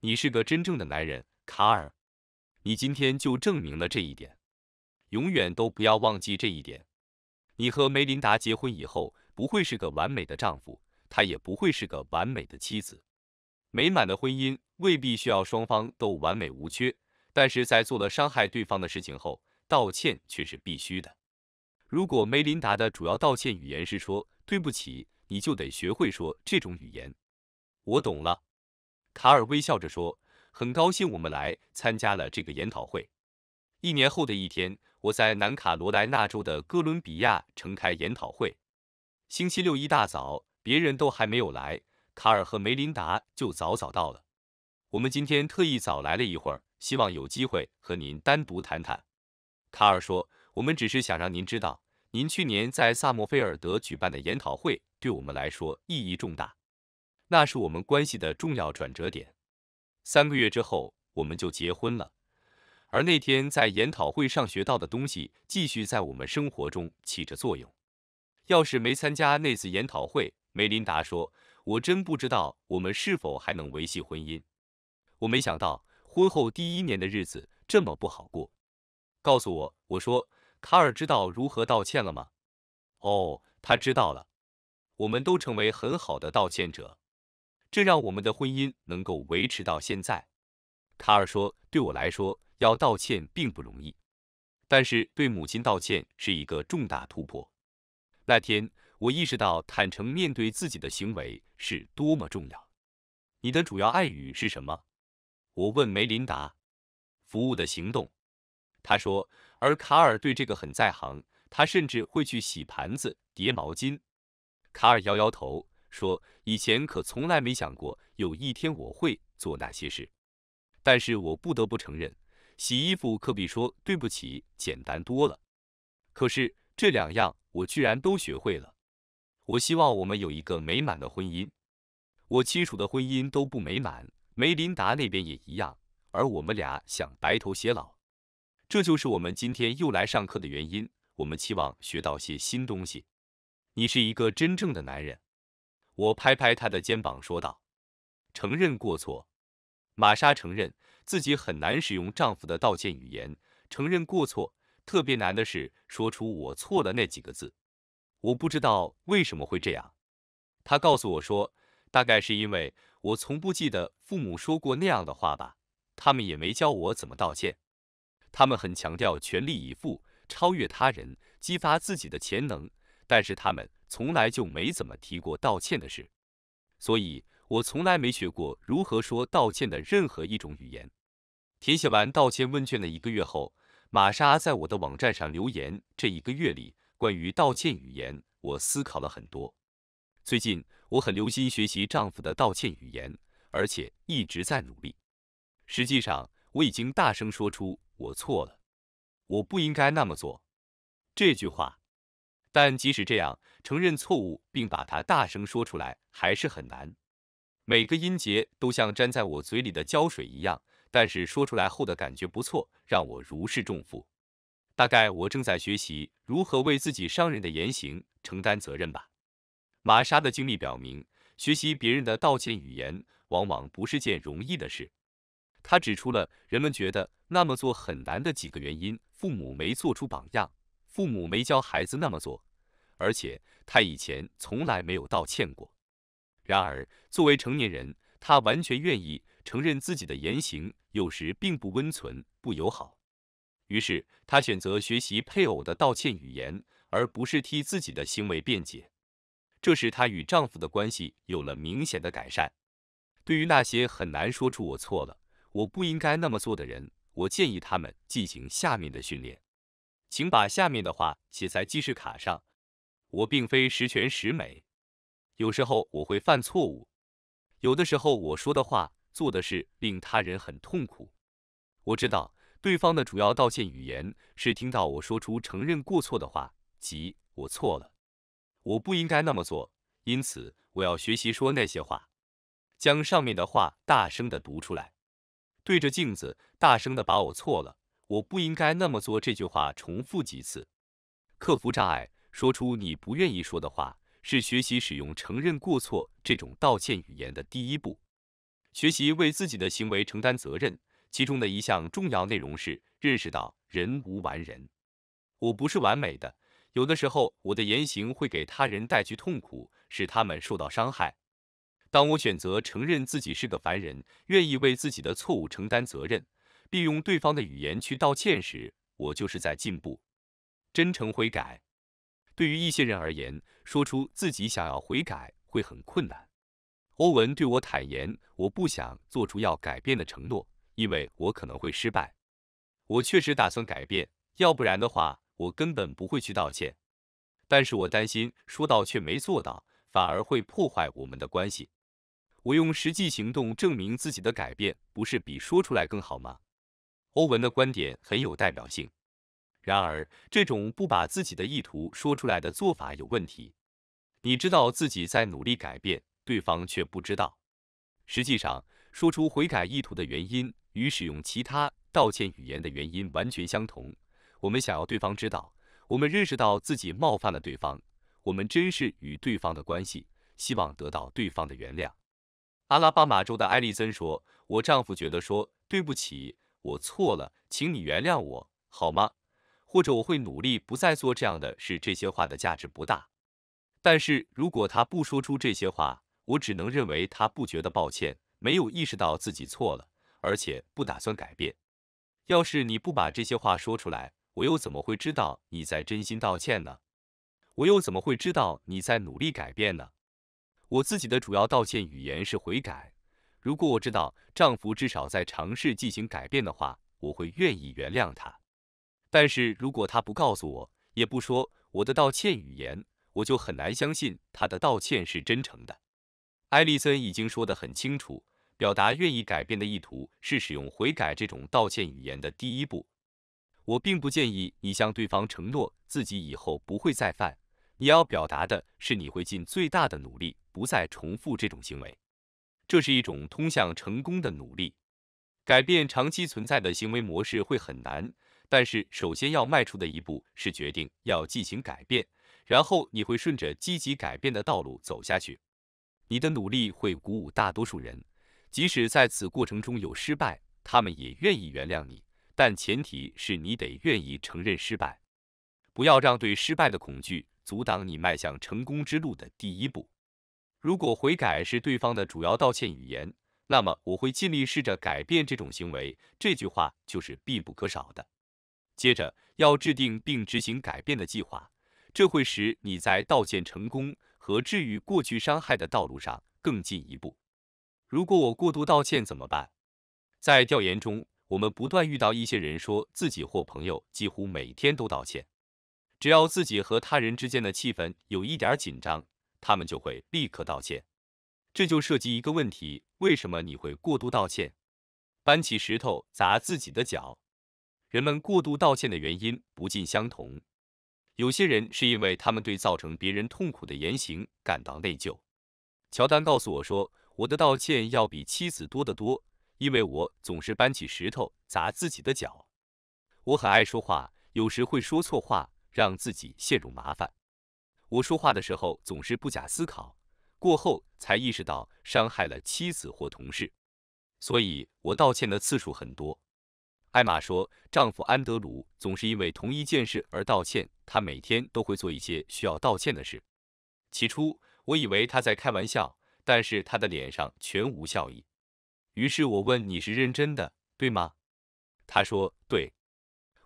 你是个真正的男人，卡尔，你今天就证明了这一点。永远都不要忘记这一点。你和梅琳达结婚以后，不会是个完美的丈夫，她也不会是个完美的妻子。美满的婚姻未必需要双方都完美无缺。但是在做了伤害对方的事情后，道歉却是必须的。如果梅琳达的主要道歉语言是说“对不起”，你就得学会说这种语言。我懂了，卡尔微笑着说：“很高兴我们来参加了这个研讨会。”一年后的一天，我在南卡罗来纳州的哥伦比亚城开研讨会。星期六一大早，别人都还没有来，卡尔和梅琳达就早早到了。我们今天特意早来了一会儿。希望有机会和您单独谈谈，卡尔说：“我们只是想让您知道，您去年在萨默菲尔德举办的研讨会对我们来说意义重大，那是我们关系的重要转折点。三个月之后我们就结婚了，而那天在研讨会上学到的东西继续在我们生活中起着作用。要是没参加那次研讨会，梅琳达说，我真不知道我们是否还能维系婚姻。我没想到。”婚后第一年的日子这么不好过，告诉我，我说卡尔知道如何道歉了吗？哦，他知道了，我们都成为很好的道歉者，这让我们的婚姻能够维持到现在。卡尔说，对我来说，要道歉并不容易，但是对母亲道歉是一个重大突破。那天我意识到坦诚面对自己的行为是多么重要。你的主要爱语是什么？我问梅琳达服务的行动，她说，而卡尔对这个很在行，他甚至会去洗盘子、叠毛巾。卡尔摇摇头说，以前可从来没想过有一天我会做那些事，但是我不得不承认，洗衣服可比说对不起简单多了。可是这两样我居然都学会了。我希望我们有一个美满的婚姻，我亲属的婚姻都不美满。梅琳达那边也一样，而我们俩想白头偕老，这就是我们今天又来上课的原因。我们期望学到些新东西。你是一个真正的男人，我拍拍他的肩膀说道。承认过错，玛莎承认自己很难使用丈夫的道歉语言。承认过错特别难的是说出“我错了”那几个字。我不知道为什么会这样。他告诉我说，大概是因为。我从不记得父母说过那样的话吧，他们也没教我怎么道歉。他们很强调全力以赴、超越他人、激发自己的潜能，但是他们从来就没怎么提过道歉的事。所以，我从来没学过如何说道歉的任何一种语言。填写完道歉问卷的一个月后，玛莎在我的网站上留言：这一个月里，关于道歉语言，我思考了很多。最近。我很留心学习丈夫的道歉语言，而且一直在努力。实际上，我已经大声说出“我错了，我不应该那么做”这句话。但即使这样，承认错误并把它大声说出来还是很难。每个音节都像粘在我嘴里的胶水一样，但是说出来后的感觉不错，让我如释重负。大概我正在学习如何为自己伤人的言行承担责任吧。玛莎的经历表明，学习别人的道歉语言往往不是件容易的事。他指出了人们觉得那么做很难的几个原因：父母没做出榜样，父母没教孩子那么做，而且他以前从来没有道歉过。然而，作为成年人，他完全愿意承认自己的言行有时并不温存、不友好。于是，他选择学习配偶的道歉语言，而不是替自己的行为辩解。这时她与丈夫的关系有了明显的改善。对于那些很难说出我错了，我不应该那么做的人，我建议他们进行下面的训练：请把下面的话写在记事卡上：我并非十全十美，有时候我会犯错误，有的时候我说的话、做的事令他人很痛苦。我知道对方的主要道歉语言是听到我说出承认过错的话，即我错了。我不应该那么做，因此我要学习说那些话，将上面的话大声的读出来，对着镜子大声的把我错了，我不应该那么做这句话重复几次，克服障碍，说出你不愿意说的话，是学习使用承认过错这种道歉语言的第一步。学习为自己的行为承担责任，其中的一项重要内容是认识到人无完人，我不是完美的。有的时候，我的言行会给他人带去痛苦，使他们受到伤害。当我选择承认自己是个凡人，愿意为自己的错误承担责任，并用对方的语言去道歉时，我就是在进步，真诚悔改。对于一些人而言，说出自己想要悔改会很困难。欧文对我坦言，我不想做出要改变的承诺，因为我可能会失败。我确实打算改变，要不然的话。我根本不会去道歉，但是我担心说到却没做到，反而会破坏我们的关系。我用实际行动证明自己的改变，不是比说出来更好吗？欧文的观点很有代表性。然而，这种不把自己的意图说出来的做法有问题。你知道自己在努力改变，对方却不知道。实际上，说出悔改意图的原因与使用其他道歉语言的原因完全相同。我们想要对方知道，我们认识到自己冒犯了对方，我们珍视与对方的关系，希望得到对方的原谅。阿拉巴马州的埃利森说：“我丈夫觉得说对不起，我错了，请你原谅我，好吗？或者我会努力不再做这样的事。”这些话的价值不大，但是如果他不说出这些话，我只能认为他不觉得抱歉，没有意识到自己错了，而且不打算改变。要是你不把这些话说出来，我又怎么会知道你在真心道歉呢？我又怎么会知道你在努力改变呢？我自己的主要道歉语言是悔改。如果我知道丈夫至少在尝试进行改变的话，我会愿意原谅他。但是如果他不告诉我，也不说我的道歉语言，我就很难相信他的道歉是真诚的。艾丽森已经说得很清楚，表达愿意改变的意图是使用悔改这种道歉语言的第一步。我并不建议你向对方承诺自己以后不会再犯。你要表达的是你会尽最大的努力，不再重复这种行为。这是一种通向成功的努力。改变长期存在的行为模式会很难，但是首先要迈出的一步是决定要进行改变，然后你会顺着积极改变的道路走下去。你的努力会鼓舞大多数人，即使在此过程中有失败，他们也愿意原谅你。但前提是你得愿意承认失败，不要让对失败的恐惧阻挡你迈向成功之路的第一步。如果悔改是对方的主要道歉语言，那么我会尽力试着改变这种行为，这句话就是必不可少的。接着要制定并执行改变的计划，这会使你在道歉成功和治愈过去伤害的道路上更进一步。如果我过度道歉怎么办？在调研中。我们不断遇到一些人说自己或朋友几乎每天都道歉，只要自己和他人之间的气氛有一点紧张，他们就会立刻道歉。这就涉及一个问题：为什么你会过度道歉，搬起石头砸自己的脚？人们过度道歉的原因不尽相同，有些人是因为他们对造成别人痛苦的言行感到内疚。乔丹告诉我说，我的道歉要比妻子多得多。因为我总是搬起石头砸自己的脚，我很爱说话，有时会说错话，让自己陷入麻烦。我说话的时候总是不假思考，过后才意识到伤害了妻子或同事，所以我道歉的次数很多。艾玛说，丈夫安德鲁总是因为同一件事而道歉，他每天都会做一些需要道歉的事。起初我以为他在开玩笑，但是他的脸上全无笑意。于是我问你是认真的，对吗？他说对，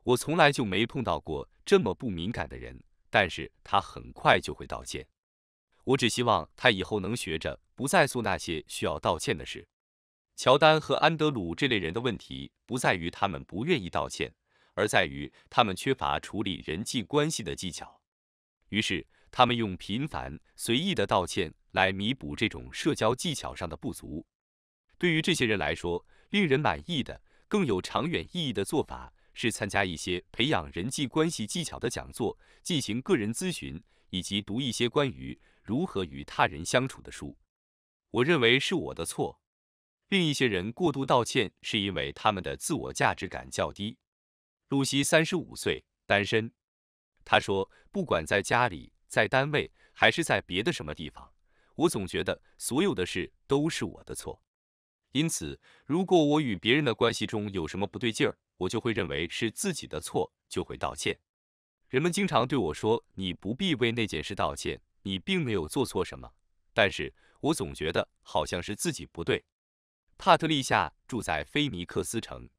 我从来就没碰到过这么不敏感的人，但是他很快就会道歉。我只希望他以后能学着不再做那些需要道歉的事。乔丹和安德鲁这类人的问题不在于他们不愿意道歉，而在于他们缺乏处理人际关系的技巧。于是他们用频繁随意的道歉来弥补这种社交技巧上的不足。对于这些人来说，令人满意的、更有长远意义的做法是参加一些培养人际关系技巧的讲座，进行个人咨询，以及读一些关于如何与他人相处的书。我认为是我的错。另一些人过度道歉是因为他们的自我价值感较低。露西三十五岁，单身。她说：“不管在家里、在单位，还是在别的什么地方，我总觉得所有的事都是我的错。”因此，如果我与别人的关系中有什么不对劲儿，我就会认为是自己的错，就会道歉。人们经常对我说：“你不必为那件事道歉，你并没有做错什么。”，但是我总觉得好像是自己不对。帕特丽夏住在菲尼克斯城，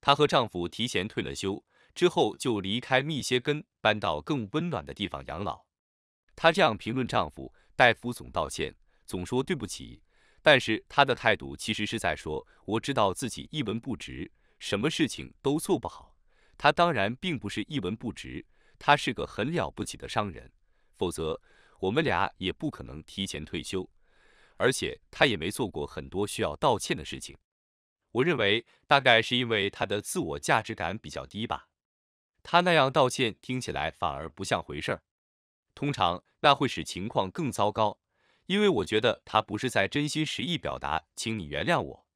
她和丈夫提前退了休之后就离开密歇根，搬到更温暖的地方养老。她这样评论丈夫：“戴夫总道歉，总说对不起。”但是他的态度其实是在说，我知道自己一文不值，什么事情都做不好。他当然并不是一文不值，他是个很了不起的商人，否则我们俩也不可能提前退休。而且他也没做过很多需要道歉的事情。我认为大概是因为他的自我价值感比较低吧，他那样道歉听起来反而不像回事儿，通常那会使情况更糟糕。因为我觉得他不是在真心实意表达，请你原谅我，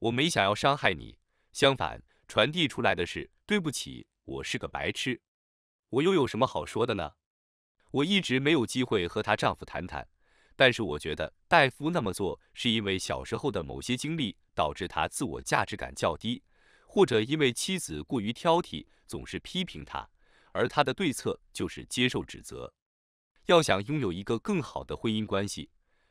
我没想要伤害你。相反，传递出来的是对不起，我是个白痴。我又有什么好说的呢？我一直没有机会和她丈夫谈谈，但是我觉得戴夫那么做是因为小时候的某些经历导致他自我价值感较低，或者因为妻子过于挑剔，总是批评他，而他的对策就是接受指责。要想拥有一个更好的婚姻关系，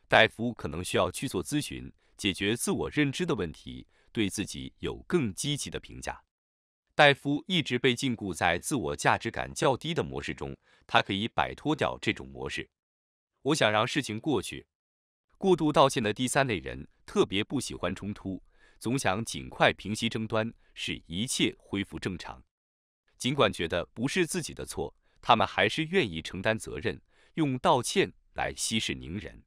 戴夫可能需要去做咨询，解决自我认知的问题，对自己有更积极的评价。戴夫一直被禁锢在自我价值感较低的模式中，他可以摆脱掉这种模式。我想让事情过去。过度道歉的第三类人特别不喜欢冲突，总想尽快平息争端，使一切恢复正常。尽管觉得不是自己的错，他们还是愿意承担责任。用道歉来息事宁人，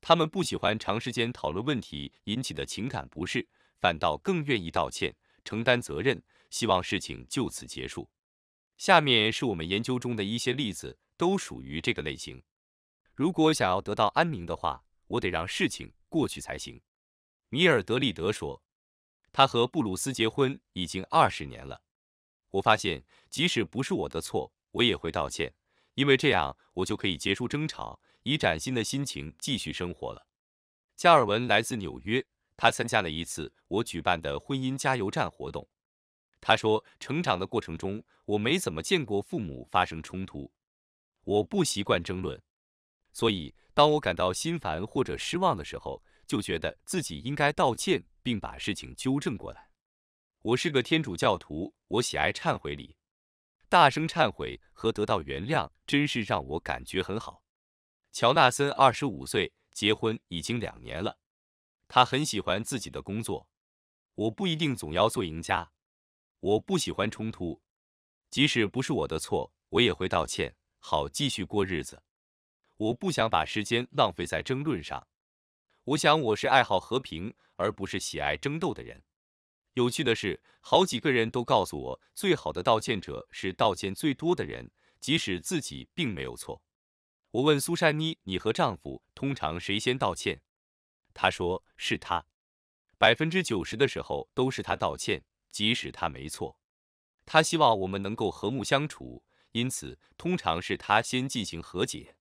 他们不喜欢长时间讨论问题引起的情感不适，反倒更愿意道歉承担责任，希望事情就此结束。下面是我们研究中的一些例子，都属于这个类型。如果想要得到安宁的话，我得让事情过去才行。”米尔德利德说，他和布鲁斯结婚已经二十年了。我发现，即使不是我的错，我也会道歉。因为这样，我就可以结束争吵，以崭新的心情继续生活了。加尔文来自纽约，他参加了一次我举办的婚姻加油站活动。他说，成长的过程中，我没怎么见过父母发生冲突，我不习惯争论，所以当我感到心烦或者失望的时候，就觉得自己应该道歉，并把事情纠正过来。我是个天主教徒，我喜爱忏悔礼。大声忏悔和得到原谅，真是让我感觉很好。乔纳森二十五岁，结婚已经两年了。他很喜欢自己的工作。我不一定总要做赢家。我不喜欢冲突，即使不是我的错，我也会道歉，好继续过日子。我不想把时间浪费在争论上。我想我是爱好和平，而不是喜爱争斗的人。有趣的是，好几个人都告诉我，最好的道歉者是道歉最多的人，即使自己并没有错。我问苏珊妮：“你和丈夫通常谁先道歉？”她说是她，百分之九十的时候都是她道歉，即使她没错。她希望我们能够和睦相处，因此通常是他先进行和解。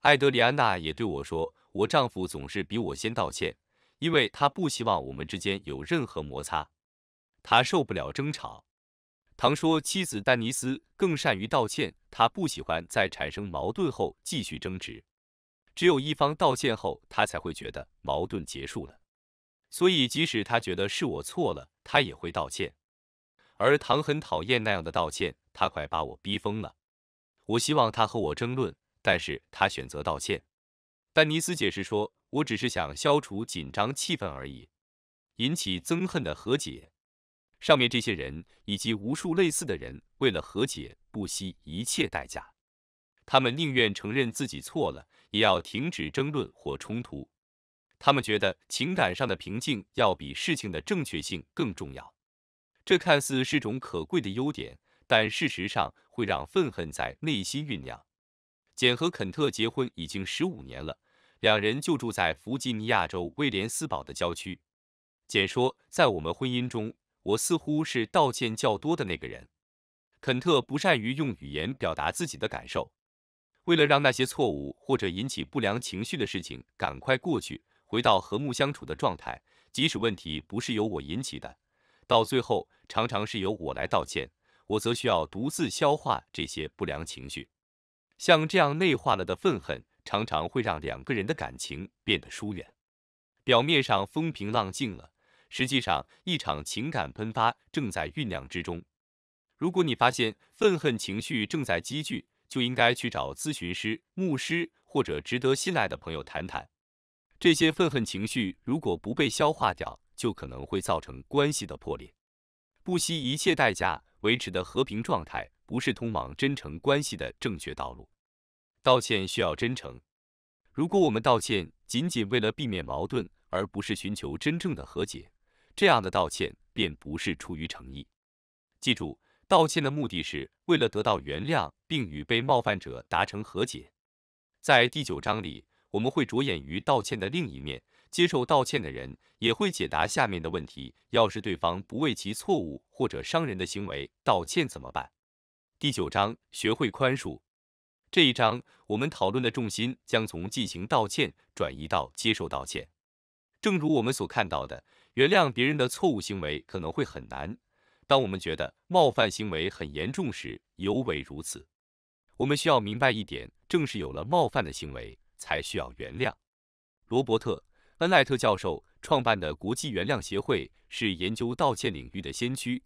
艾德里安娜也对我说：“我丈夫总是比我先道歉，因为他不希望我们之间有任何摩擦。”他受不了争吵。唐说，妻子丹尼斯更善于道歉，他不喜欢在产生矛盾后继续争执，只有一方道歉后，他才会觉得矛盾结束了。所以即使他觉得是我错了，他也会道歉。而唐很讨厌那样的道歉，他快把我逼疯了。我希望他和我争论，但是他选择道歉。丹尼斯解释说：“我只是想消除紧张气氛而已，引起憎恨的和解。”上面这些人以及无数类似的人，为了和解不惜一切代价。他们宁愿承认自己错了，也要停止争论或冲突。他们觉得情感上的平静要比事情的正确性更重要。这看似是种可贵的优点，但事实上会让愤恨在内心酝酿。简和肯特结婚已经十五年了，两人就住在弗吉尼亚州威廉斯堡的郊区。简说：“在我们婚姻中，”我似乎是道歉较多的那个人。肯特不善于用语言表达自己的感受，为了让那些错误或者引起不良情绪的事情赶快过去，回到和睦相处的状态，即使问题不是由我引起的，到最后常常是由我来道歉，我则需要独自消化这些不良情绪。像这样内化了的愤恨，常常会让两个人的感情变得疏远，表面上风平浪静了。实际上，一场情感喷发正在酝酿之中。如果你发现愤恨情绪正在积聚，就应该去找咨询师、牧师或者值得信赖的朋友谈谈。这些愤恨情绪如果不被消化掉，就可能会造成关系的破裂。不惜一切代价维持的和平状态，不是通往真诚关系的正确道路。道歉需要真诚。如果我们道歉仅仅为了避免矛盾，而不是寻求真正的和解，这样的道歉便不是出于诚意。记住，道歉的目的是为了得到原谅，并与被冒犯者达成和解。在第九章里，我们会着眼于道歉的另一面。接受道歉的人也会解答下面的问题：要是对方不为其错误或者伤人的行为道歉怎么办？第九章：学会宽恕。这一章，我们讨论的重心将从进行道歉转移到接受道歉。正如我们所看到的。原谅别人的错误行为可能会很难，当我们觉得冒犯行为很严重时尤为如此。我们需要明白一点，正是有了冒犯的行为，才需要原谅。罗伯特·恩赖特教授创办的国际原谅协会是研究道歉领域的先驱。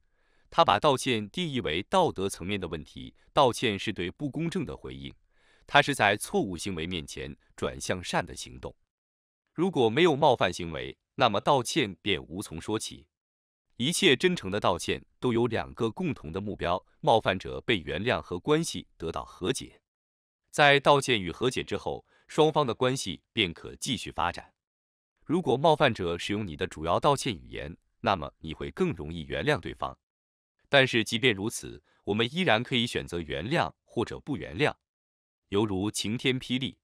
他把道歉定义为道德层面的问题，道歉是对不公正的回应，它是在错误行为面前转向善的行动。如果没有冒犯行为，那么道歉便无从说起。一切真诚的道歉都有两个共同的目标：冒犯者被原谅和关系得到和解。在道歉与和解之后，双方的关系便可继续发展。如果冒犯者使用你的主要道歉语言，那么你会更容易原谅对方。但是即便如此，我们依然可以选择原谅或者不原谅。犹如晴天霹雳，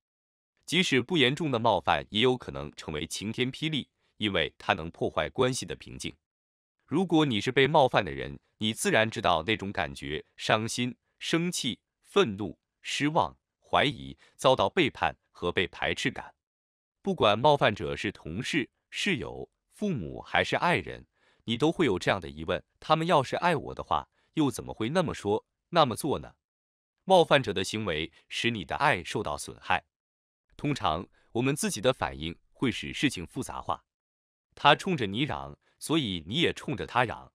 即使不严重的冒犯，也有可能成为晴天霹雳。因为它能破坏关系的平静。如果你是被冒犯的人，你自然知道那种感觉：伤心、生气、愤怒、失望、怀疑、遭到背叛和被排斥感。不管冒犯者是同事、室友、父母还是爱人，你都会有这样的疑问：他们要是爱我的话，又怎么会那么说、那么做呢？冒犯者的行为使你的爱受到损害。通常，我们自己的反应会使事情复杂化。他冲着你嚷，所以你也冲着他嚷；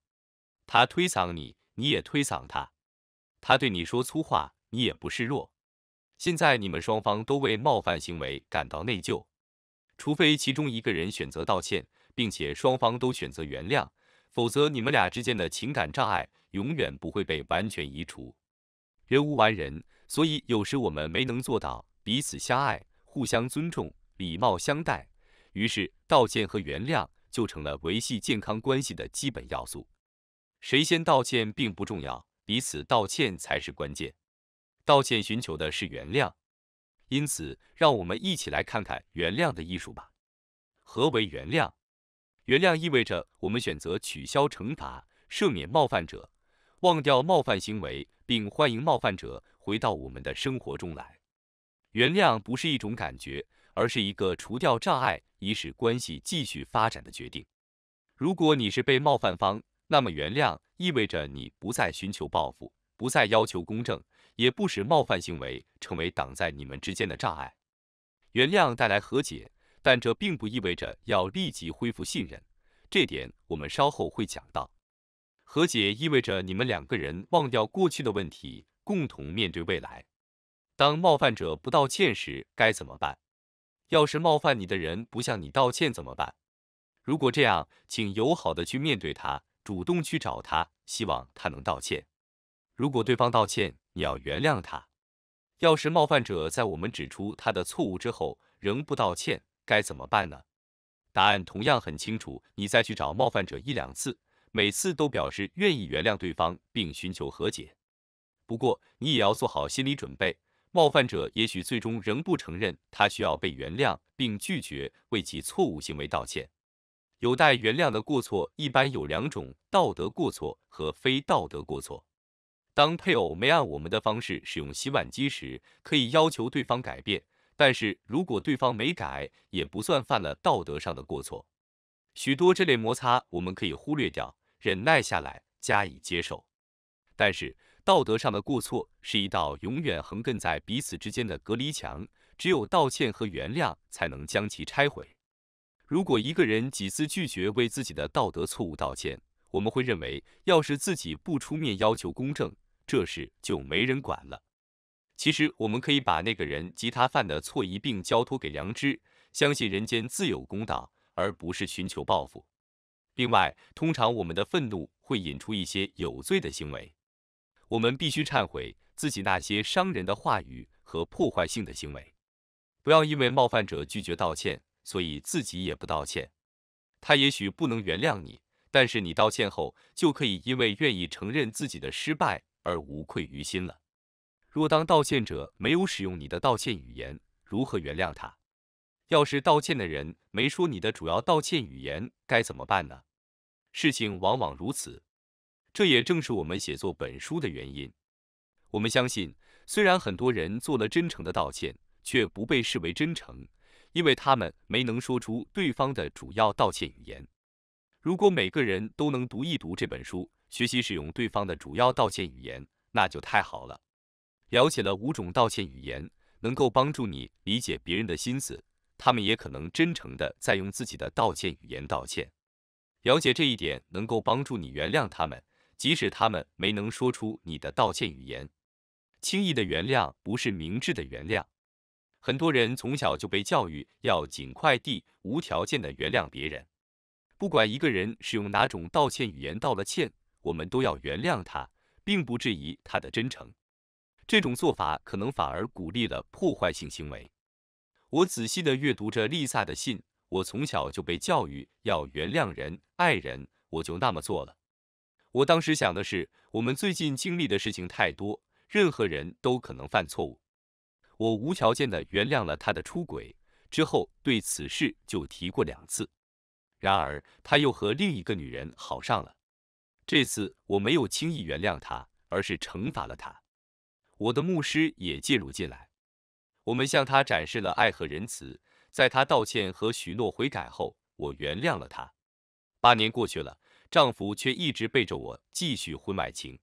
他推搡你，你也推搡他；他对你说粗话，你也不示弱。现在你们双方都为冒犯行为感到内疚，除非其中一个人选择道歉，并且双方都选择原谅，否则你们俩之间的情感障碍永远不会被完全移除。人无完人，所以有时我们没能做到彼此相爱、互相尊重、礼貌相待，于是道歉和原谅。就成了维系健康关系的基本要素。谁先道歉并不重要，彼此道歉才是关键。道歉寻求的是原谅，因此，让我们一起来看看原谅的艺术吧。何为原谅？原谅意味着我们选择取消惩罚，赦免冒犯者，忘掉冒犯行为，并欢迎冒犯者回到我们的生活中来。原谅不是一种感觉。而是一个除掉障碍，以使关系继续发展的决定。如果你是被冒犯方，那么原谅意味着你不再寻求报复，不再要求公正，也不使冒犯行为成为挡在你们之间的障碍。原谅带来和解，但这并不意味着要立即恢复信任，这点我们稍后会讲到。和解意味着你们两个人忘掉过去的问题，共同面对未来。当冒犯者不道歉时，该怎么办？要是冒犯你的人不向你道歉怎么办？如果这样，请友好的去面对他，主动去找他，希望他能道歉。如果对方道歉，你要原谅他。要是冒犯者在我们指出他的错误之后仍不道歉，该怎么办呢？答案同样很清楚，你再去找冒犯者一两次，每次都表示愿意原谅对方，并寻求和解。不过，你也要做好心理准备。冒犯者也许最终仍不承认，他需要被原谅，并拒绝为其错误行为道歉。有待原谅的过错一般有两种：道德过错和非道德过错。当配偶没按我们的方式使用洗碗机时，可以要求对方改变；但是如果对方没改，也不算犯了道德上的过错。许多这类摩擦，我们可以忽略掉，忍耐下来加以接受。但是，道德上的过错是一道永远横亘在彼此之间的隔离墙，只有道歉和原谅才能将其拆毁。如果一个人几次拒绝为自己的道德错误道歉，我们会认为，要是自己不出面要求公正，这事就没人管了。其实我们可以把那个人及他犯的错一并交托给良知，相信人间自有公道，而不是寻求报复。另外，通常我们的愤怒会引出一些有罪的行为。我们必须忏悔自己那些伤人的话语和破坏性的行为。不要因为冒犯者拒绝道歉，所以自己也不道歉。他也许不能原谅你，但是你道歉后就可以因为愿意承认自己的失败而无愧于心了。若当道歉者没有使用你的道歉语言，如何原谅他？要是道歉的人没说你的主要道歉语言，该怎么办呢？事情往往如此。这也正是我们写作本书的原因。我们相信，虽然很多人做了真诚的道歉，却不被视为真诚，因为他们没能说出对方的主要道歉语言。如果每个人都能读一读这本书，学习使用对方的主要道歉语言，那就太好了。了解了五种道歉语言，能够帮助你理解别人的心思。他们也可能真诚的在用自己的道歉语言道歉。了解这一点，能够帮助你原谅他们。即使他们没能说出你的道歉语言，轻易的原谅不是明智的原谅。很多人从小就被教育要尽快地无条件地原谅别人，不管一个人使用哪种道歉语言道了歉，我们都要原谅他，并不质疑他的真诚。这种做法可能反而鼓励了破坏性行为。我仔细地阅读着丽萨的信，我从小就被教育要原谅人、爱人，我就那么做了。我当时想的是，我们最近经历的事情太多，任何人都可能犯错误。我无条件的原谅了他的出轨，之后对此事就提过两次。然而，他又和另一个女人好上了。这次我没有轻易原谅他，而是惩罚了他。我的牧师也介入进来，我们向他展示了爱和仁慈。在他道歉和许诺悔改后，我原谅了他。八年过去了。丈夫却一直背着我继续婚外情。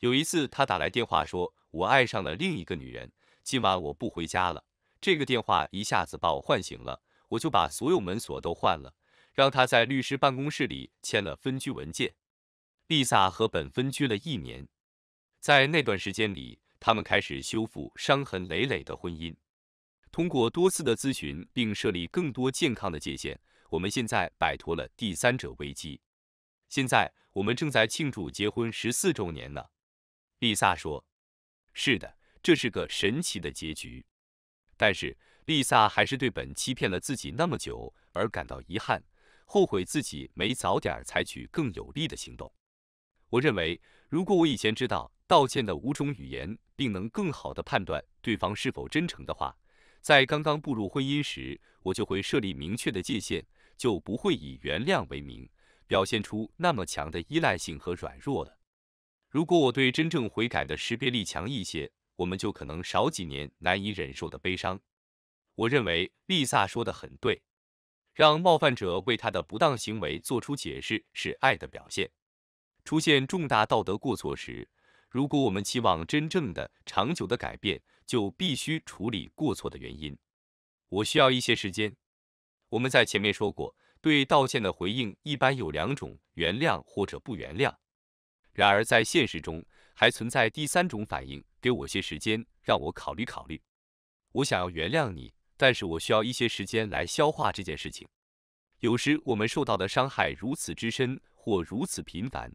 有一次，他打来电话说，我爱上了另一个女人，今晚我不回家了。这个电话一下子把我唤醒了，我就把所有门锁都换了，让他在律师办公室里签了分居文件。丽萨和本分居了一年，在那段时间里，他们开始修复伤痕累累的婚姻。通过多次的咨询，并设立更多健康的界限，我们现在摆脱了第三者危机。现在我们正在庆祝结婚十四周年呢，丽萨说：“是的，这是个神奇的结局。”但是丽萨还是对本欺骗了自己那么久而感到遗憾，后悔自己没早点采取更有力的行动。我认为，如果我以前知道道歉的五种语言，并能更好的判断对方是否真诚的话，在刚刚步入婚姻时，我就会设立明确的界限，就不会以原谅为名。表现出那么强的依赖性和软弱了。如果我对真正悔改的识别力强一些，我们就可能少几年难以忍受的悲伤。我认为丽萨说的很对，让冒犯者为他的不当行为做出解释是爱的表现。出现重大道德过错时，如果我们期望真正的长久的改变，就必须处理过错的原因。我需要一些时间。我们在前面说过。对道歉的回应一般有两种，原谅或者不原谅。然而在现实中还存在第三种反应，给我些时间，让我考虑考虑。我想要原谅你，但是我需要一些时间来消化这件事情。有时我们受到的伤害如此之深或如此频繁，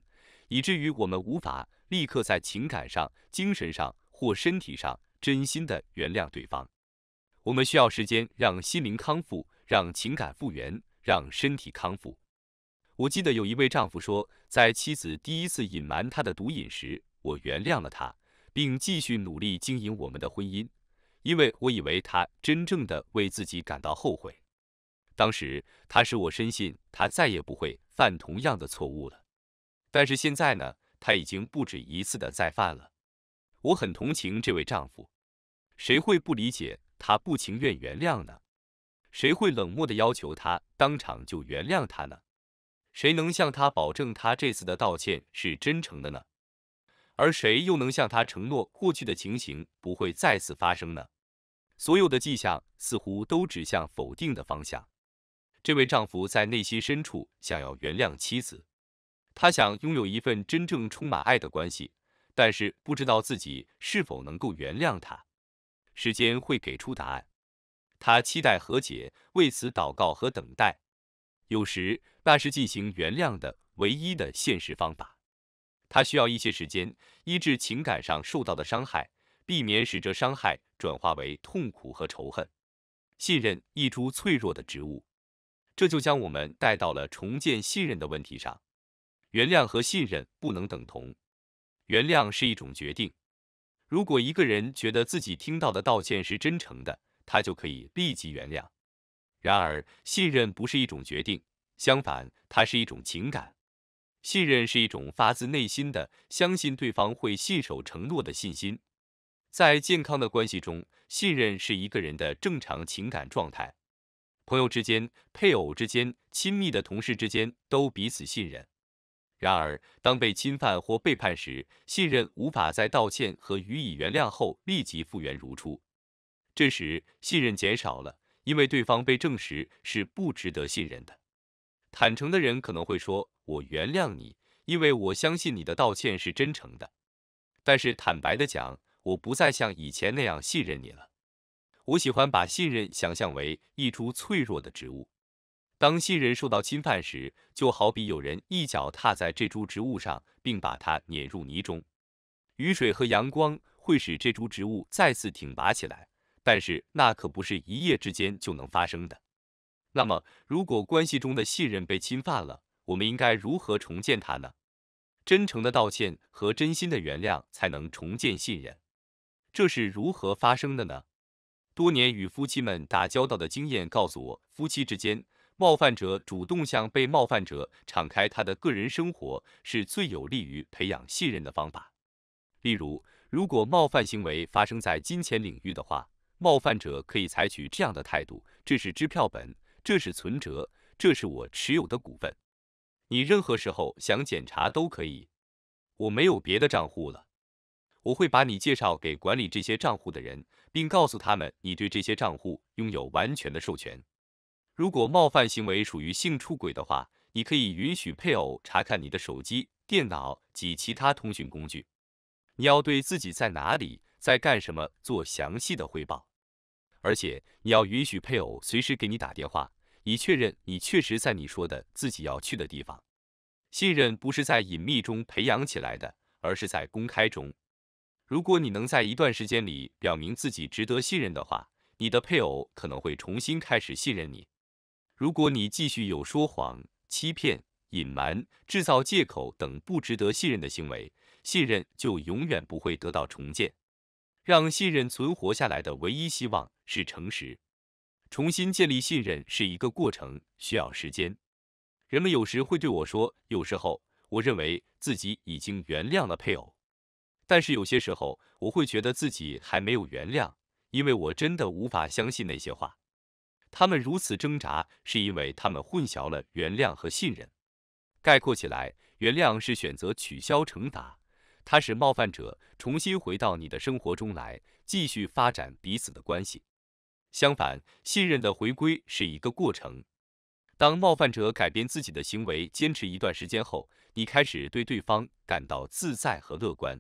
以至于我们无法立刻在情感上、精神上或身体上真心的原谅对方。我们需要时间让心灵康复，让情感复原。让身体康复。我记得有一位丈夫说，在妻子第一次隐瞒他的毒瘾时，我原谅了他，并继续努力经营我们的婚姻，因为我以为他真正的为自己感到后悔。当时他使我深信他再也不会犯同样的错误了。但是现在呢，他已经不止一次的再犯了。我很同情这位丈夫，谁会不理解他不情愿原谅呢？谁会冷漠的要求他当场就原谅他呢？谁能向他保证他这次的道歉是真诚的呢？而谁又能向他承诺过去的情形不会再次发生呢？所有的迹象似乎都指向否定的方向。这位丈夫在内心深处想要原谅妻子，他想拥有一份真正充满爱的关系，但是不知道自己是否能够原谅他。时间会给出答案。他期待和解，为此祷告和等待。有时，那是进行原谅的唯一的现实方法。他需要一些时间医治情感上受到的伤害，避免使这伤害转化为痛苦和仇恨。信任一株脆弱的植物，这就将我们带到了重建信任的问题上。原谅和信任不能等同。原谅是一种决定。如果一个人觉得自己听到的道歉是真诚的，他就可以立即原谅。然而，信任不是一种决定，相反，它是一种情感。信任是一种发自内心的相信对方会信守承诺的信心。在健康的关系中，信任是一个人的正常情感状态。朋友之间、配偶之间、亲密的同事之间都彼此信任。然而，当被侵犯或背叛时，信任无法在道歉和予以原谅后立即复原如初。这时信任减少了，因为对方被证实是不值得信任的。坦诚的人可能会说：“我原谅你，因为我相信你的道歉是真诚的。”但是坦白的讲，我不再像以前那样信任你了。我喜欢把信任想象为一株脆弱的植物，当信任受到侵犯时，就好比有人一脚踏在这株植物上，并把它碾入泥中。雨水和阳光会使这株植物再次挺拔起来。但是那可不是一夜之间就能发生的。那么，如果关系中的信任被侵犯了，我们应该如何重建它呢？真诚的道歉和真心的原谅才能重建信任。这是如何发生的呢？多年与夫妻们打交道的经验告诉我，夫妻之间，冒犯者主动向被冒犯者敞开他的个人生活，是最有利于培养信任的方法。例如，如果冒犯行为发生在金钱领域的话，冒犯者可以采取这样的态度：这是支票本，这是存折，这是我持有的股份。你任何时候想检查都可以。我没有别的账户了。我会把你介绍给管理这些账户的人，并告诉他们你对这些账户拥有完全的授权。如果冒犯行为属于性出轨的话，你可以允许配偶查看你的手机、电脑及其他通讯工具。你要对自己在哪里、在干什么做详细的汇报。而且你要允许配偶随时给你打电话，以确认你确实在你说的自己要去的地方。信任不是在隐秘中培养起来的，而是在公开中。如果你能在一段时间里表明自己值得信任的话，你的配偶可能会重新开始信任你。如果你继续有说谎、欺骗、隐瞒、制造借口等不值得信任的行为，信任就永远不会得到重建。让信任存活下来的唯一希望是诚实。重新建立信任是一个过程，需要时间。人们有时会对我说：“有时候，我认为自己已经原谅了配偶，但是有些时候，我会觉得自己还没有原谅，因为我真的无法相信那些话。”他们如此挣扎，是因为他们混淆了原谅和信任。概括起来，原谅是选择取消惩罚。它使冒犯者重新回到你的生活中来，继续发展彼此的关系。相反，信任的回归是一个过程。当冒犯者改变自己的行为，坚持一段时间后，你开始对对方感到自在和乐观。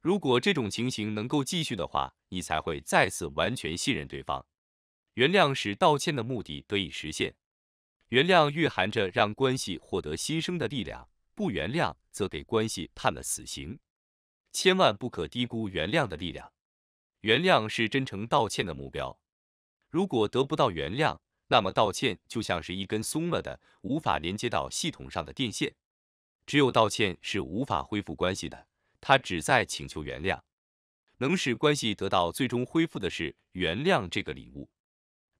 如果这种情形能够继续的话，你才会再次完全信任对方。原谅使道歉的目的得以实现。原谅蕴含着让关系获得新生的力量，不原谅则给关系判了死刑。千万不可低估原谅的力量。原谅是真诚道歉的目标。如果得不到原谅，那么道歉就像是一根松了的、无法连接到系统上的电线。只有道歉是无法恢复关系的，它只在请求原谅。能使关系得到最终恢复的是原谅这个礼物。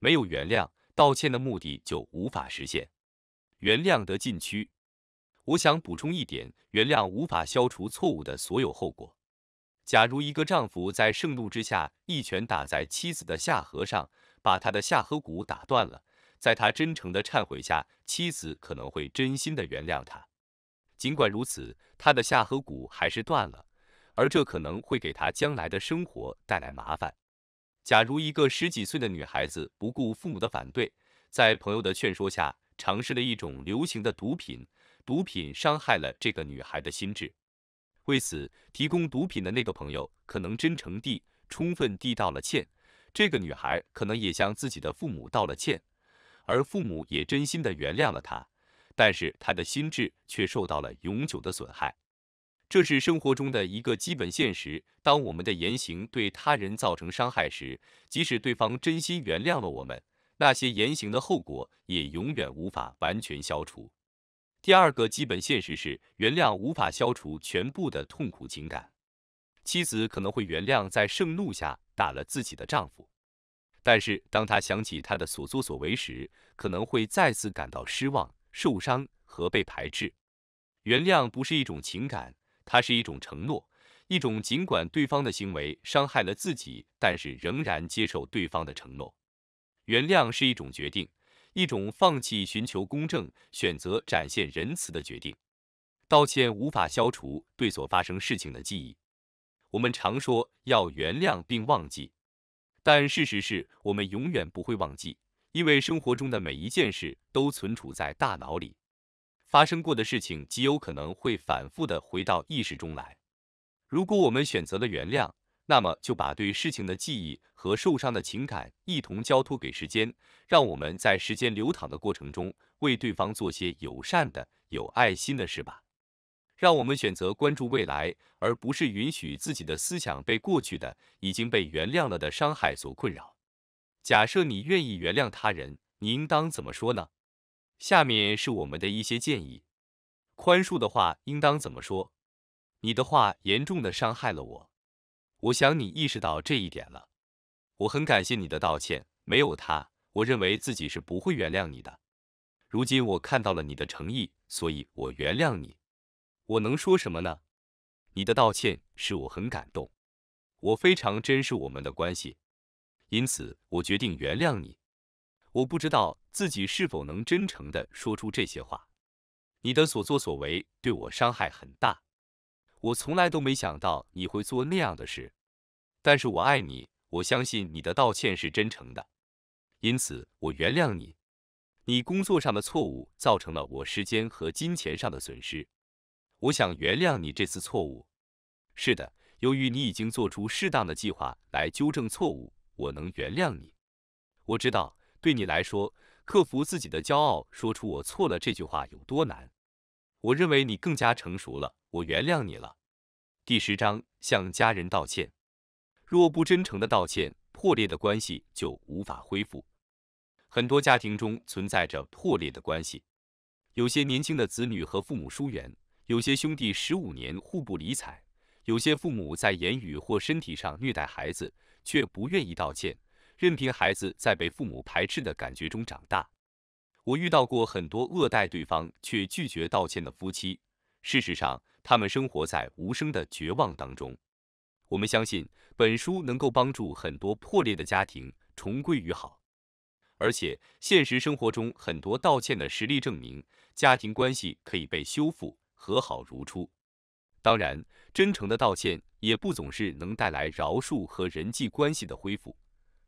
没有原谅，道歉的目的就无法实现。原谅得禁区。我想补充一点，原谅无法消除错误的所有后果。假如一个丈夫在盛怒之下一拳打在妻子的下颌上，把他的下颌骨打断了，在他真诚的忏悔下，妻子可能会真心的原谅他。尽管如此，他的下颌骨还是断了，而这可能会给他将来的生活带来麻烦。假如一个十几岁的女孩子不顾父母的反对，在朋友的劝说下尝试了一种流行的毒品。毒品伤害了这个女孩的心智，为此提供毒品的那个朋友可能真诚地、充分地道了歉，这个女孩可能也向自己的父母道了歉，而父母也真心地原谅了她，但是她的心智却受到了永久的损害。这是生活中的一个基本现实：当我们的言行对他人造成伤害时，即使对方真心原谅了我们，那些言行的后果也永远无法完全消除。第二个基本现实是，原谅无法消除全部的痛苦情感。妻子可能会原谅在盛怒下打了自己的丈夫，但是当她想起她的所作所为时，可能会再次感到失望、受伤和被排斥。原谅不是一种情感，它是一种承诺，一种尽管对方的行为伤害了自己，但是仍然接受对方的承诺。原谅是一种决定。一种放弃寻求公正、选择展现仁慈的决定。道歉无法消除对所发生事情的记忆。我们常说要原谅并忘记，但事实是我们永远不会忘记，因为生活中的每一件事都存储在大脑里。发生过的事情极有可能会反复的回到意识中来。如果我们选择了原谅，那么就把对事情的记忆和受伤的情感一同交托给时间，让我们在时间流淌的过程中，为对方做些友善的、有爱心的事吧。让我们选择关注未来，而不是允许自己的思想被过去的、已经被原谅了的伤害所困扰。假设你愿意原谅他人，你应当怎么说呢？下面是我们的一些建议：宽恕的话应当怎么说？你的话严重的伤害了我。我想你意识到这一点了，我很感谢你的道歉。没有他，我认为自己是不会原谅你的。如今我看到了你的诚意，所以我原谅你。我能说什么呢？你的道歉使我很感动，我非常珍视我们的关系，因此我决定原谅你。我不知道自己是否能真诚的说出这些话。你的所作所为对我伤害很大。我从来都没想到你会做那样的事，但是我爱你，我相信你的道歉是真诚的，因此我原谅你。你工作上的错误造成了我时间和金钱上的损失，我想原谅你这次错误。是的，由于你已经做出适当的计划来纠正错误，我能原谅你。我知道对你来说，克服自己的骄傲，说出我错了这句话有多难。我认为你更加成熟了，我原谅你了。第十章：向家人道歉。若不真诚的道歉，破裂的关系就无法恢复。很多家庭中存在着破裂的关系，有些年轻的子女和父母疏远，有些兄弟十五年互不理睬，有些父母在言语或身体上虐待孩子，却不愿意道歉，任凭孩子在被父母排斥的感觉中长大。我遇到过很多恶待对方却拒绝道歉的夫妻，事实上，他们生活在无声的绝望当中。我们相信，本书能够帮助很多破裂的家庭重归于好。而且，现实生活中很多道歉的实例证明，家庭关系可以被修复，和好如初。当然，真诚的道歉也不总是能带来饶恕和人际关系的恢复。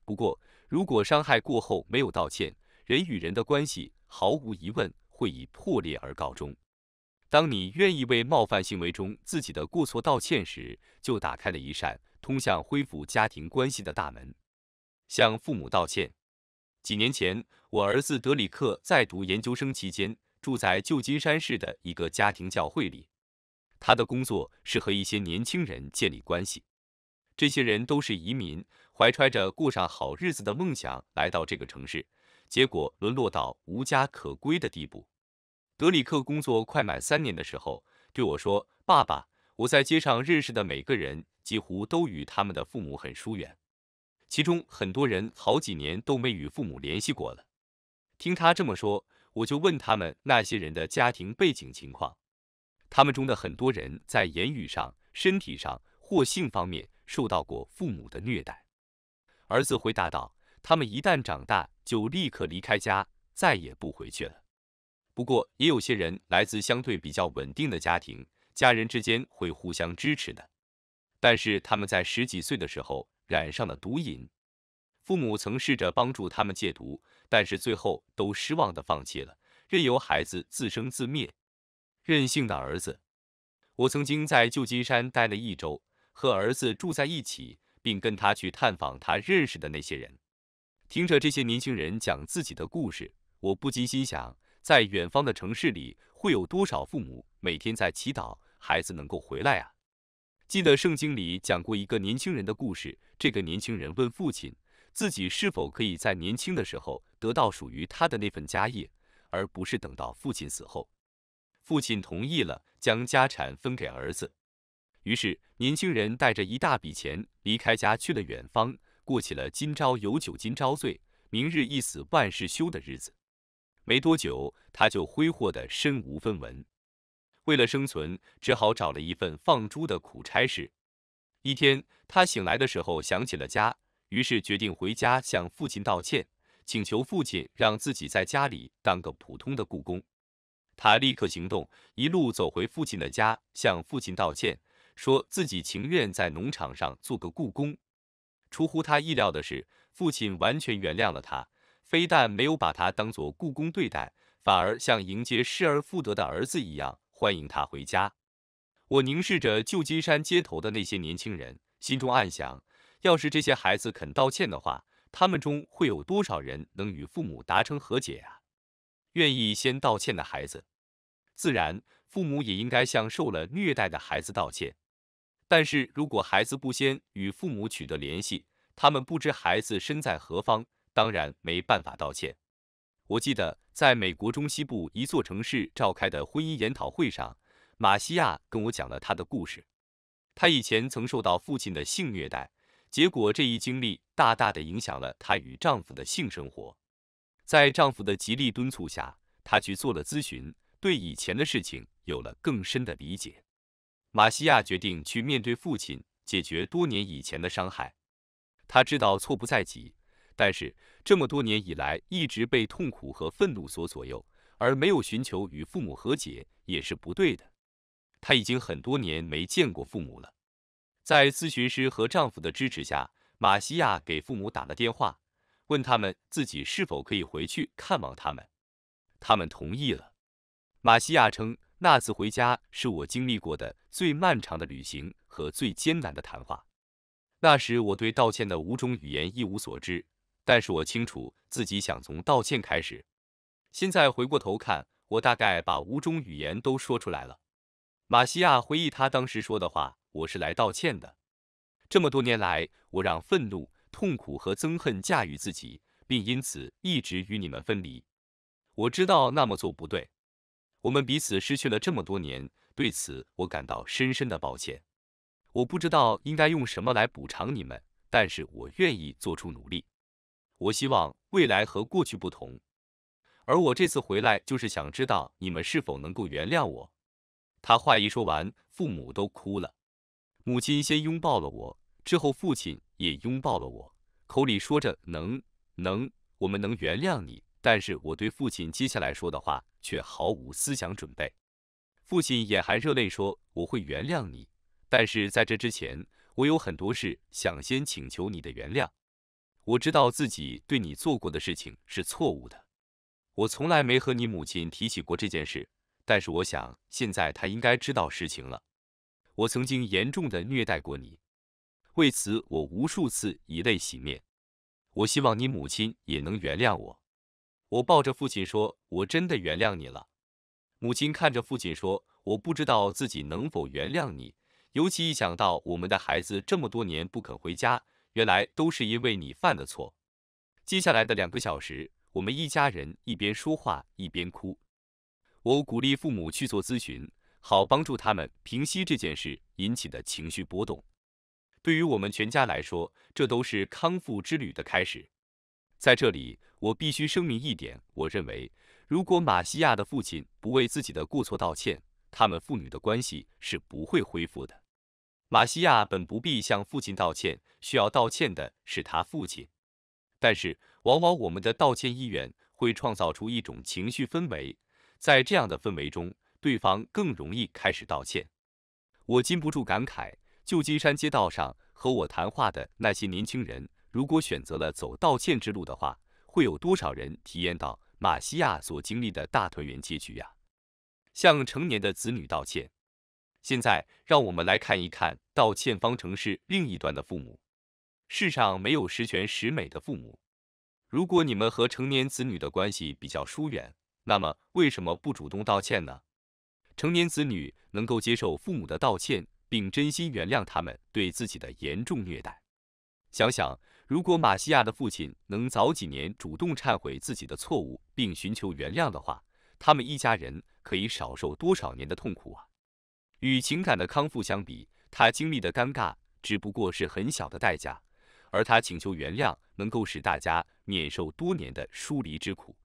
不过，如果伤害过后没有道歉，人与人的关系毫无疑问会以破裂而告终。当你愿意为冒犯行为中自己的过错道歉时，就打开了一扇通向恢复家庭关系的大门。向父母道歉。几年前，我儿子德里克在读研究生期间住在旧金山市的一个家庭教会里。他的工作是和一些年轻人建立关系，这些人都是移民，怀揣着过上好日子的梦想来到这个城市。结果沦落到无家可归的地步。德里克工作快满三年的时候对我说：“爸爸，我在街上认识的每个人几乎都与他们的父母很疏远，其中很多人好几年都没与父母联系过了。”听他这么说，我就问他们那些人的家庭背景情况。他们中的很多人在言语上、身体上或性方面受到过父母的虐待。”儿子回答道。他们一旦长大，就立刻离开家，再也不回去了。不过，也有些人来自相对比较稳定的家庭，家人之间会互相支持的。但是他们在十几岁的时候染上了毒瘾，父母曾试着帮助他们戒毒，但是最后都失望的放弃了，任由孩子自生自灭。任性的儿子，我曾经在旧金山待了一周，和儿子住在一起，并跟他去探访他认识的那些人。听着这些年轻人讲自己的故事，我不禁心想，在远方的城市里，会有多少父母每天在祈祷孩子能够回来啊？记得圣经里讲过一个年轻人的故事，这个年轻人问父亲，自己是否可以在年轻的时候得到属于他的那份家业，而不是等到父亲死后。父亲同意了，将家产分给儿子。于是，年轻人带着一大笔钱离开家去了远方。过起了今朝有酒今朝醉，明日一死万事休的日子。没多久，他就挥霍得身无分文。为了生存，只好找了一份放猪的苦差事。一天，他醒来的时候想起了家，于是决定回家向父亲道歉，请求父亲让自己在家里当个普通的雇工。他立刻行动，一路走回父亲的家，向父亲道歉，说自己情愿在农场上做个雇工。出乎他意料的是，父亲完全原谅了他，非但没有把他当做故宫对待，反而像迎接失而复得的儿子一样欢迎他回家。我凝视着旧金山街头的那些年轻人，心中暗想：要是这些孩子肯道歉的话，他们中会有多少人能与父母达成和解呀？愿意先道歉的孩子，自然父母也应该向受了虐待的孩子道歉。但是如果孩子不先与父母取得联系，他们不知孩子身在何方，当然没办法道歉。我记得在美国中西部一座城市召开的婚姻研讨会上，马西亚跟我讲了他的故事。他以前曾受到父亲的性虐待，结果这一经历大大的影响了她与丈夫的性生活。在丈夫的极力敦促下，她去做了咨询，对以前的事情有了更深的理解。马西亚决定去面对父亲，解决多年以前的伤害。他知道错不在己，但是这么多年以来一直被痛苦和愤怒所左右，而没有寻求与父母和解也是不对的。他已经很多年没见过父母了。在咨询师和丈夫的支持下，马西亚给父母打了电话，问他们自己是否可以回去看望他们。他们同意了。马西亚称。那次回家是我经历过的最漫长的旅行和最艰难的谈话。那时我对道歉的五种语言一无所知，但是我清楚自己想从道歉开始。现在回过头看，我大概把五种语言都说出来了。马西亚回忆他当时说的话：“我是来道歉的。这么多年来，我让愤怒、痛苦和憎恨驾驭自己，并因此一直与你们分离。我知道那么做不对。”我们彼此失去了这么多年，对此我感到深深的抱歉。我不知道应该用什么来补偿你们，但是我愿意做出努力。我希望未来和过去不同，而我这次回来就是想知道你们是否能够原谅我。他话一说完，父母都哭了。母亲先拥抱了我，之后父亲也拥抱了我，口里说着能，能，我们能原谅你。但是我对父亲接下来说的话却毫无思想准备。父亲眼含热泪说：“我会原谅你，但是在这之前，我有很多事想先请求你的原谅。我知道自己对你做过的事情是错误的，我从来没和你母亲提起过这件事，但是我想现在她应该知道实情了。我曾经严重的虐待过你，为此我无数次以泪洗面。我希望你母亲也能原谅我。”我抱着父亲说：“我真的原谅你了。”母亲看着父亲说：“我不知道自己能否原谅你，尤其一想到我们的孩子这么多年不肯回家，原来都是因为你犯的错。”接下来的两个小时，我们一家人一边说话一边哭。我鼓励父母去做咨询，好帮助他们平息这件事引起的情绪波动。对于我们全家来说，这都是康复之旅的开始。在这里。我必须声明一点，我认为，如果马西亚的父亲不为自己的过错道歉，他们父女的关系是不会恢复的。马西亚本不必向父亲道歉，需要道歉的是他父亲。但是，往往我们的道歉意愿会创造出一种情绪氛围，在这样的氛围中，对方更容易开始道歉。我禁不住感慨，旧金山街道上和我谈话的那些年轻人，如果选择了走道歉之路的话。会有多少人体验到马西亚所经历的大团圆结局呀？向成年的子女道歉。现在让我们来看一看道歉方程式另一端的父母。世上没有十全十美的父母。如果你们和成年子女的关系比较疏远，那么为什么不主动道歉呢？成年子女能够接受父母的道歉，并真心原谅他们对自己的严重虐待。想想。如果马西亚的父亲能早几年主动忏悔自己的错误并寻求原谅的话，他们一家人可以少受多少年的痛苦啊！与情感的康复相比，他经历的尴尬只不过是很小的代价，而他请求原谅能够使大家免受多年的疏离之苦。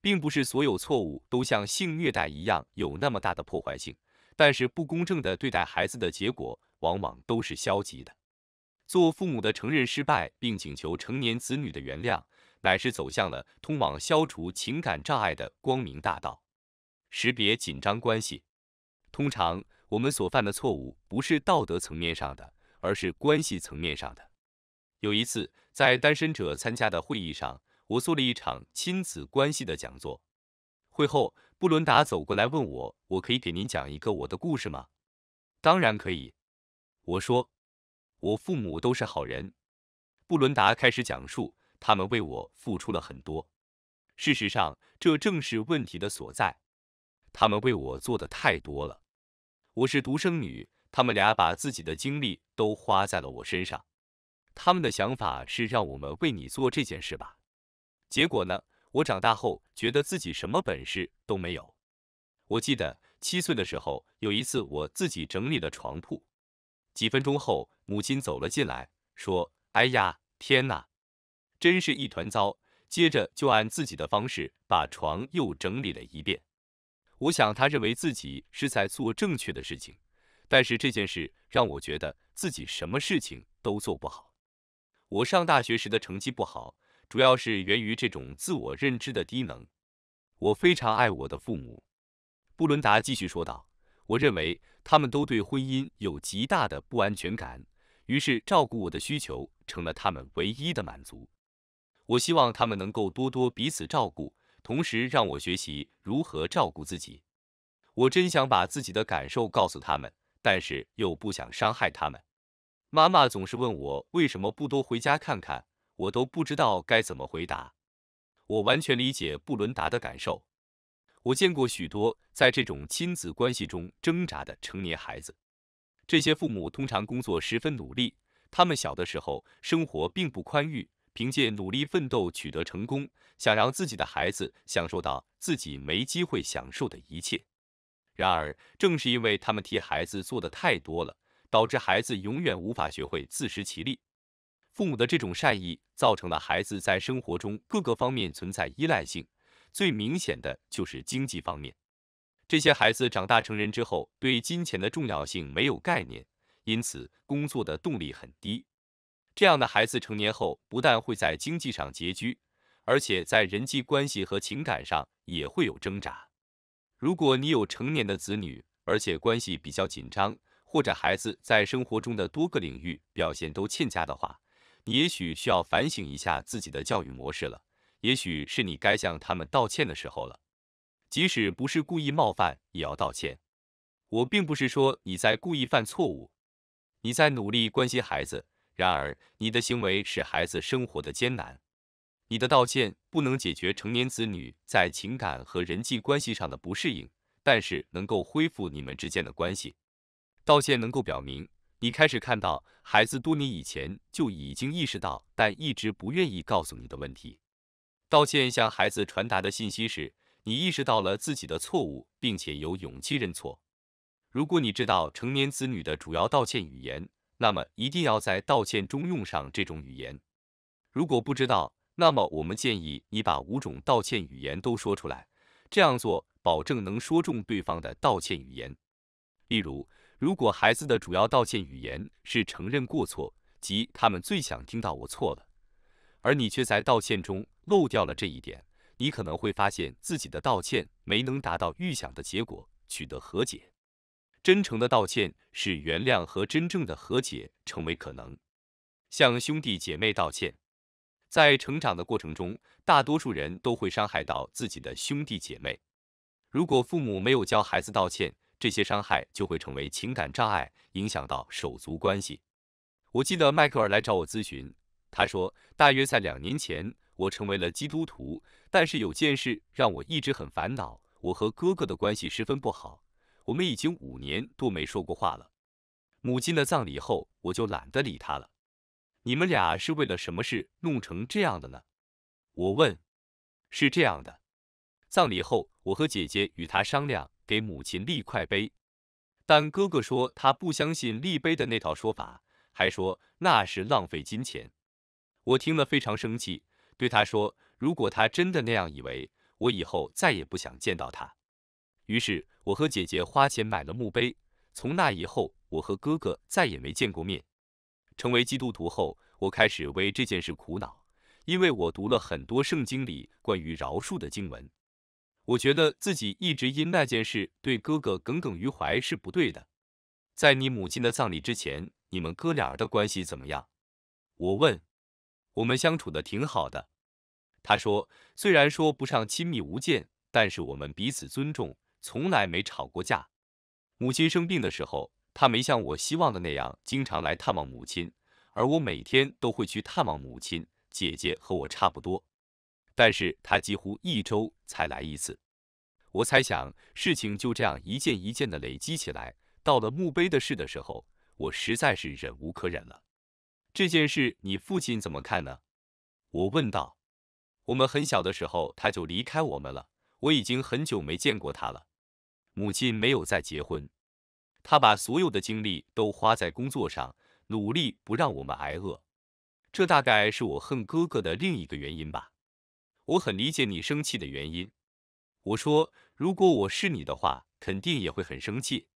并不是所有错误都像性虐待一样有那么大的破坏性，但是不公正的对待孩子的结果往往都是消极的。做父母的承认失败，并请求成年子女的原谅，乃是走向了通往消除情感障碍的光明大道。识别紧张关系，通常我们所犯的错误不是道德层面上的，而是关系层面上的。有一次，在单身者参加的会议上，我做了一场亲子关系的讲座。会后，布伦达走过来问我：“我可以给您讲一个我的故事吗？”“当然可以。”我说。我父母都是好人。布伦达开始讲述，他们为我付出了很多。事实上，这正是问题的所在。他们为我做的太多了。我是独生女，他们俩把自己的精力都花在了我身上。他们的想法是让我们为你做这件事吧。结果呢，我长大后觉得自己什么本事都没有。我记得七岁的时候，有一次我自己整理了床铺，几分钟后。母亲走了进来，说：“哎呀，天哪，真是一团糟。”接着就按自己的方式把床又整理了一遍。我想，他认为自己是在做正确的事情，但是这件事让我觉得自己什么事情都做不好。我上大学时的成绩不好，主要是源于这种自我认知的低能。我非常爱我的父母。”布伦达继续说道：“我认为他们都对婚姻有极大的不安全感。”于是，照顾我的需求成了他们唯一的满足。我希望他们能够多多彼此照顾，同时让我学习如何照顾自己。我真想把自己的感受告诉他们，但是又不想伤害他们。妈妈总是问我为什么不多回家看看，我都不知道该怎么回答。我完全理解布伦达的感受。我见过许多在这种亲子关系中挣扎的成年孩子。这些父母通常工作十分努力，他们小的时候生活并不宽裕，凭借努力奋斗取得成功，想让自己的孩子享受到自己没机会享受的一切。然而，正是因为他们替孩子做的太多了，导致孩子永远无法学会自食其力。父母的这种善意，造成了孩子在生活中各个方面存在依赖性，最明显的就是经济方面。这些孩子长大成人之后，对金钱的重要性没有概念，因此工作的动力很低。这样的孩子成年后，不但会在经济上拮据，而且在人际关系和情感上也会有挣扎。如果你有成年的子女，而且关系比较紧张，或者孩子在生活中的多个领域表现都欠佳的话，你也许需要反省一下自己的教育模式了。也许是你该向他们道歉的时候了。即使不是故意冒犯，也要道歉。我并不是说你在故意犯错误，你在努力关心孩子，然而你的行为使孩子生活的艰难。你的道歉不能解决成年子女在情感和人际关系上的不适应，但是能够恢复你们之间的关系。道歉能够表明你开始看到孩子多年以前就已经意识到，但一直不愿意告诉你的问题。道歉向孩子传达的信息是。你意识到了自己的错误，并且有勇气认错。如果你知道成年子女的主要道歉语言，那么一定要在道歉中用上这种语言。如果不知道，那么我们建议你把五种道歉语言都说出来。这样做保证能说中对方的道歉语言。例如，如果孩子的主要道歉语言是承认过错，即他们最想听到“我错了”，而你却在道歉中漏掉了这一点。你可能会发现自己的道歉没能达到预想的结果，取得和解。真诚的道歉使原谅和真正的和解成为可能。向兄弟姐妹道歉，在成长的过程中，大多数人都会伤害到自己的兄弟姐妹。如果父母没有教孩子道歉，这些伤害就会成为情感障碍，影响到手足关系。我记得迈克尔来找我咨询，他说大约在两年前。我成为了基督徒，但是有件事让我一直很烦恼。我和哥哥的关系十分不好，我们已经五年多没说过话了。母亲的葬礼后，我就懒得理他了。你们俩是为了什么事弄成这样的呢？我问。是这样的，葬礼后，我和姐姐与他商量给母亲立块碑，但哥哥说他不相信立碑的那套说法，还说那是浪费金钱。我听了非常生气。对他说：“如果他真的那样以为，我以后再也不想见到他。”于是我和姐姐花钱买了墓碑。从那以后，我和哥哥再也没见过面。成为基督徒后，我开始为这件事苦恼，因为我读了很多圣经里关于饶恕的经文，我觉得自己一直因那件事对哥哥耿耿于怀是不对的。在你母亲的葬礼之前，你们哥俩的关系怎么样？我问。我们相处的挺好的，他说，虽然说不上亲密无间，但是我们彼此尊重，从来没吵过架。母亲生病的时候，他没像我希望的那样经常来探望母亲，而我每天都会去探望母亲。姐姐和我差不多，但是他几乎一周才来一次。我猜想，事情就这样一件一件的累积起来，到了墓碑的事的时候，我实在是忍无可忍了。这件事你父亲怎么看呢？我问道。我们很小的时候他就离开我们了，我已经很久没见过他了。母亲没有再结婚，他把所有的精力都花在工作上，努力不让我们挨饿。这大概是我恨哥哥的另一个原因吧。我很理解你生气的原因。我说，如果我是你的话，肯定也会很生气。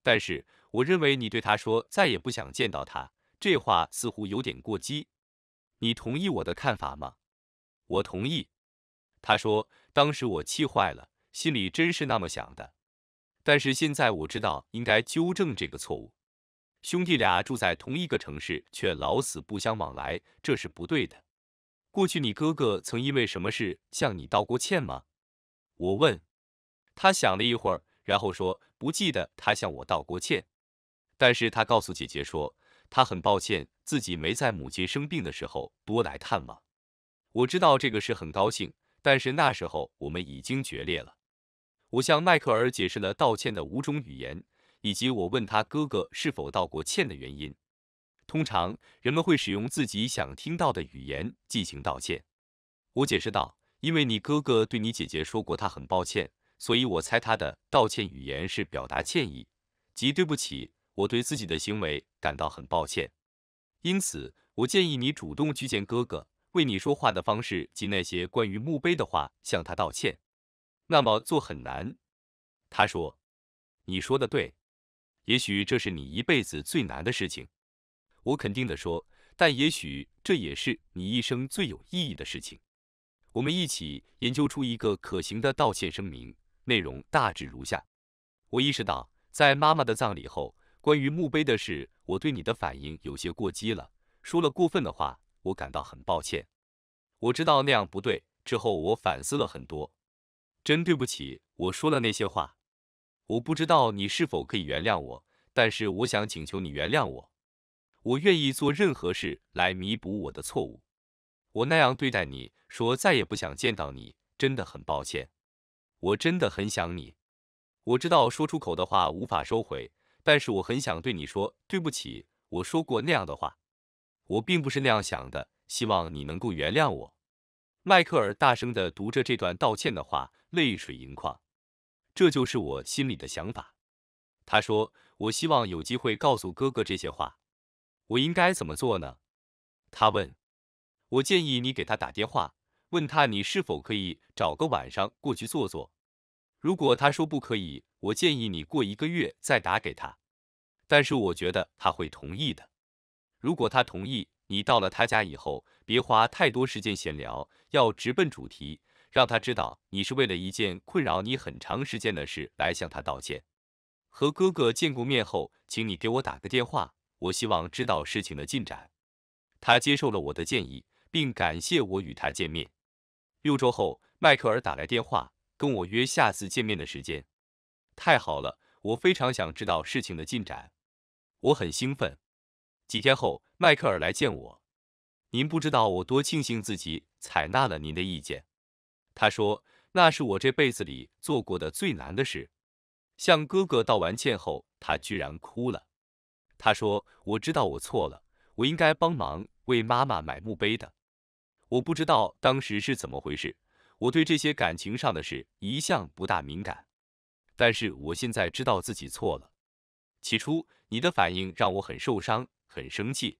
但是我认为你对他说再也不想见到他。这话似乎有点过激，你同意我的看法吗？我同意。他说，当时我气坏了，心里真是那么想的。但是现在我知道应该纠正这个错误。兄弟俩住在同一个城市，却老死不相往来，这是不对的。过去你哥哥曾因为什么事向你道过歉吗？我问。他想了一会儿，然后说不记得他向我道过歉，但是他告诉姐姐说。他很抱歉自己没在母亲生病的时候多来探望。我知道这个事很高兴，但是那时候我们已经决裂了。我向迈克尔解释了道歉的五种语言，以及我问他哥哥是否道过歉的原因。通常人们会使用自己想听到的语言进行道歉。我解释道，因为你哥哥对你姐姐说过他很抱歉，所以我猜他的道歉语言是表达歉意，即对不起。我对自己的行为感到很抱歉，因此我建议你主动去见哥哥，为你说话的方式及那些关于墓碑的话向他道歉。那么做很难，他说。你说的对，也许这是你一辈子最难的事情。我肯定的说，但也许这也是你一生最有意义的事情。我们一起研究出一个可行的道歉声明，内容大致如下：我意识到在妈妈的葬礼后。关于墓碑的事，我对你的反应有些过激了，说了过分的话，我感到很抱歉。我知道那样不对，之后我反思了很多，真对不起我说了那些话。我不知道你是否可以原谅我，但是我想请求你原谅我。我愿意做任何事来弥补我的错误。我那样对待你，说再也不想见到你，真的很抱歉。我真的很想你。我知道说出口的话无法收回。但是我很想对你说对不起，我说过那样的话，我并不是那样想的，希望你能够原谅我。迈克尔大声地读着这段道歉的话，泪水盈眶。这就是我心里的想法。他说，我希望有机会告诉哥哥这些话。我应该怎么做呢？他问。我建议你给他打电话，问他你是否可以找个晚上过去坐坐。如果他说不可以，我建议你过一个月再打给他，但是我觉得他会同意的。如果他同意，你到了他家以后，别花太多时间闲聊，要直奔主题，让他知道你是为了一件困扰你很长时间的事来向他道歉。和哥哥见过面后，请你给我打个电话，我希望知道事情的进展。他接受了我的建议，并感谢我与他见面。六周后，迈克尔打来电话，跟我约下次见面的时间。太好了，我非常想知道事情的进展，我很兴奋。几天后，迈克尔来见我，您不知道我多庆幸自己采纳了您的意见。他说那是我这辈子里做过的最难的事。向哥哥道完歉后，他居然哭了。他说我知道我错了，我应该帮忙为妈妈买墓碑的。我不知道当时是怎么回事，我对这些感情上的事一向不大敏感。但是我现在知道自己错了。起初你的反应让我很受伤、很生气，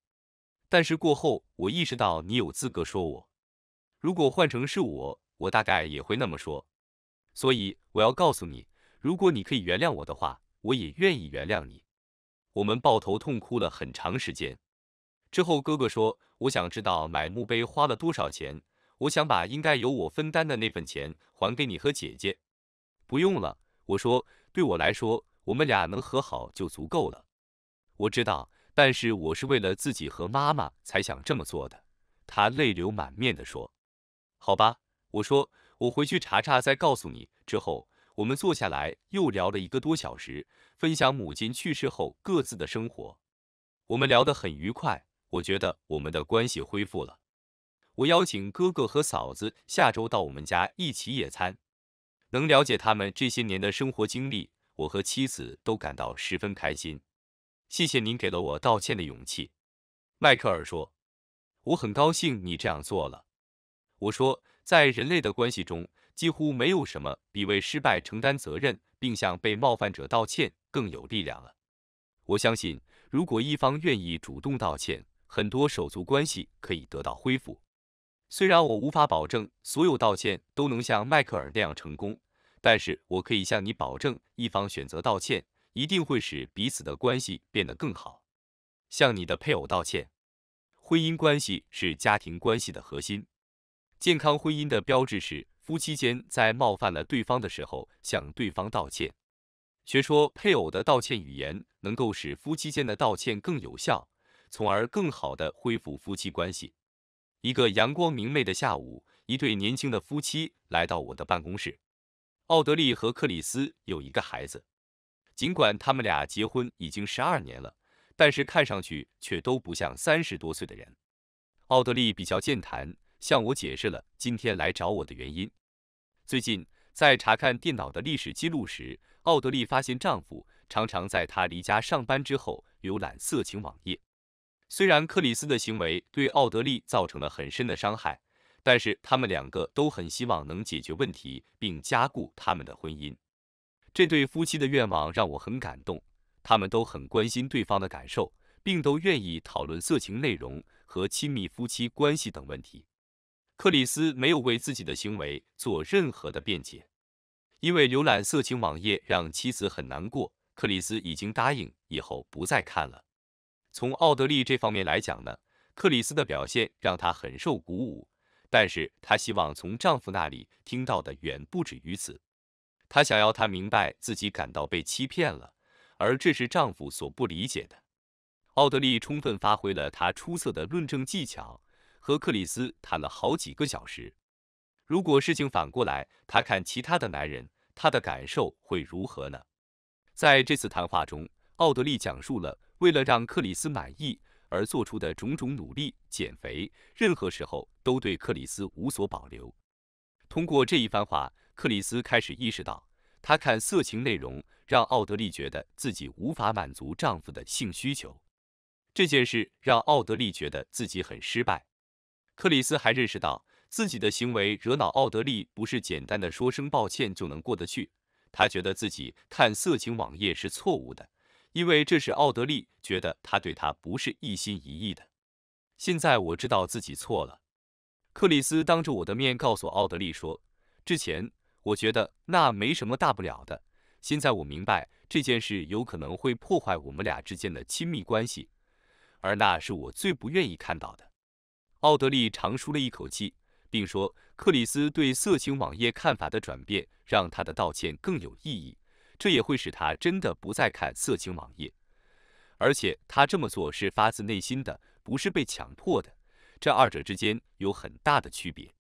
但是过后我意识到你有资格说我。如果换成是我，我大概也会那么说。所以我要告诉你，如果你可以原谅我的话，我也愿意原谅你。我们抱头痛哭了很长时间。之后哥哥说：“我想知道买墓碑花了多少钱，我想把应该由我分担的那份钱还给你和姐姐。”不用了。我说，对我来说，我们俩能和好就足够了。我知道，但是我是为了自己和妈妈才想这么做的。他泪流满面的说。好吧，我说，我回去查查再告诉你。之后，我们坐下来又聊了一个多小时，分享母亲去世后各自的生活。我们聊得很愉快，我觉得我们的关系恢复了。我邀请哥哥和嫂子下周到我们家一起野餐。能了解他们这些年的生活经历，我和妻子都感到十分开心。谢谢您给了我道歉的勇气，迈克尔说。我很高兴你这样做了。我说，在人类的关系中，几乎没有什么比为失败承担责任并向被冒犯者道歉更有力量了。我相信，如果一方愿意主动道歉，很多手足关系可以得到恢复。虽然我无法保证所有道歉都能像迈克尔那样成功，但是我可以向你保证，一方选择道歉，一定会使彼此的关系变得更好。向你的配偶道歉，婚姻关系是家庭关系的核心。健康婚姻的标志是夫妻间在冒犯了对方的时候向对方道歉。学说配偶的道歉语言能够使夫妻间的道歉更有效，从而更好的恢复夫妻关系。一个阳光明媚的下午，一对年轻的夫妻来到我的办公室。奥德利和克里斯有一个孩子。尽管他们俩结婚已经十二年了，但是看上去却都不像三十多岁的人。奥德利比较健谈，向我解释了今天来找我的原因。最近在查看电脑的历史记录时，奥德利发现丈夫常常在她离家上班之后浏览色情网页。虽然克里斯的行为对奥德利造成了很深的伤害，但是他们两个都很希望能解决问题并加固他们的婚姻。这对夫妻的愿望让我很感动，他们都很关心对方的感受，并都愿意讨论色情内容和亲密夫妻关系等问题。克里斯没有为自己的行为做任何的辩解，因为浏览色情网页让妻子很难过。克里斯已经答应以后不再看了。从奥德利这方面来讲呢，克里斯的表现让她很受鼓舞，但是她希望从丈夫那里听到的远不止于此。她想要他明白自己感到被欺骗了，而这是丈夫所不理解的。奥德利充分发挥了她出色的论证技巧，和克里斯谈了好几个小时。如果事情反过来，她看其他的男人，她的感受会如何呢？在这次谈话中，奥德利讲述了。为了让克里斯满意而做出的种种努力，减肥，任何时候都对克里斯无所保留。通过这一番话，克里斯开始意识到，他看色情内容让奥德利觉得自己无法满足丈夫的性需求，这件事让奥德利觉得自己很失败。克里斯还认识到自己的行为惹恼奥德利，不是简单的说声抱歉就能过得去。他觉得自己看色情网页是错误的。因为这是奥德利觉得他对他不是一心一意的。现在我知道自己错了。克里斯当着我的面告诉奥德利说：“之前我觉得那没什么大不了的，现在我明白这件事有可能会破坏我们俩之间的亲密关系，而那是我最不愿意看到的。”奥德利长舒了一口气，并说：“克里斯对色情网页看法的转变，让他的道歉更有意义。”这也会使他真的不再看色情网页，而且他这么做是发自内心的，不是被强迫的。这二者之间有很大的区别。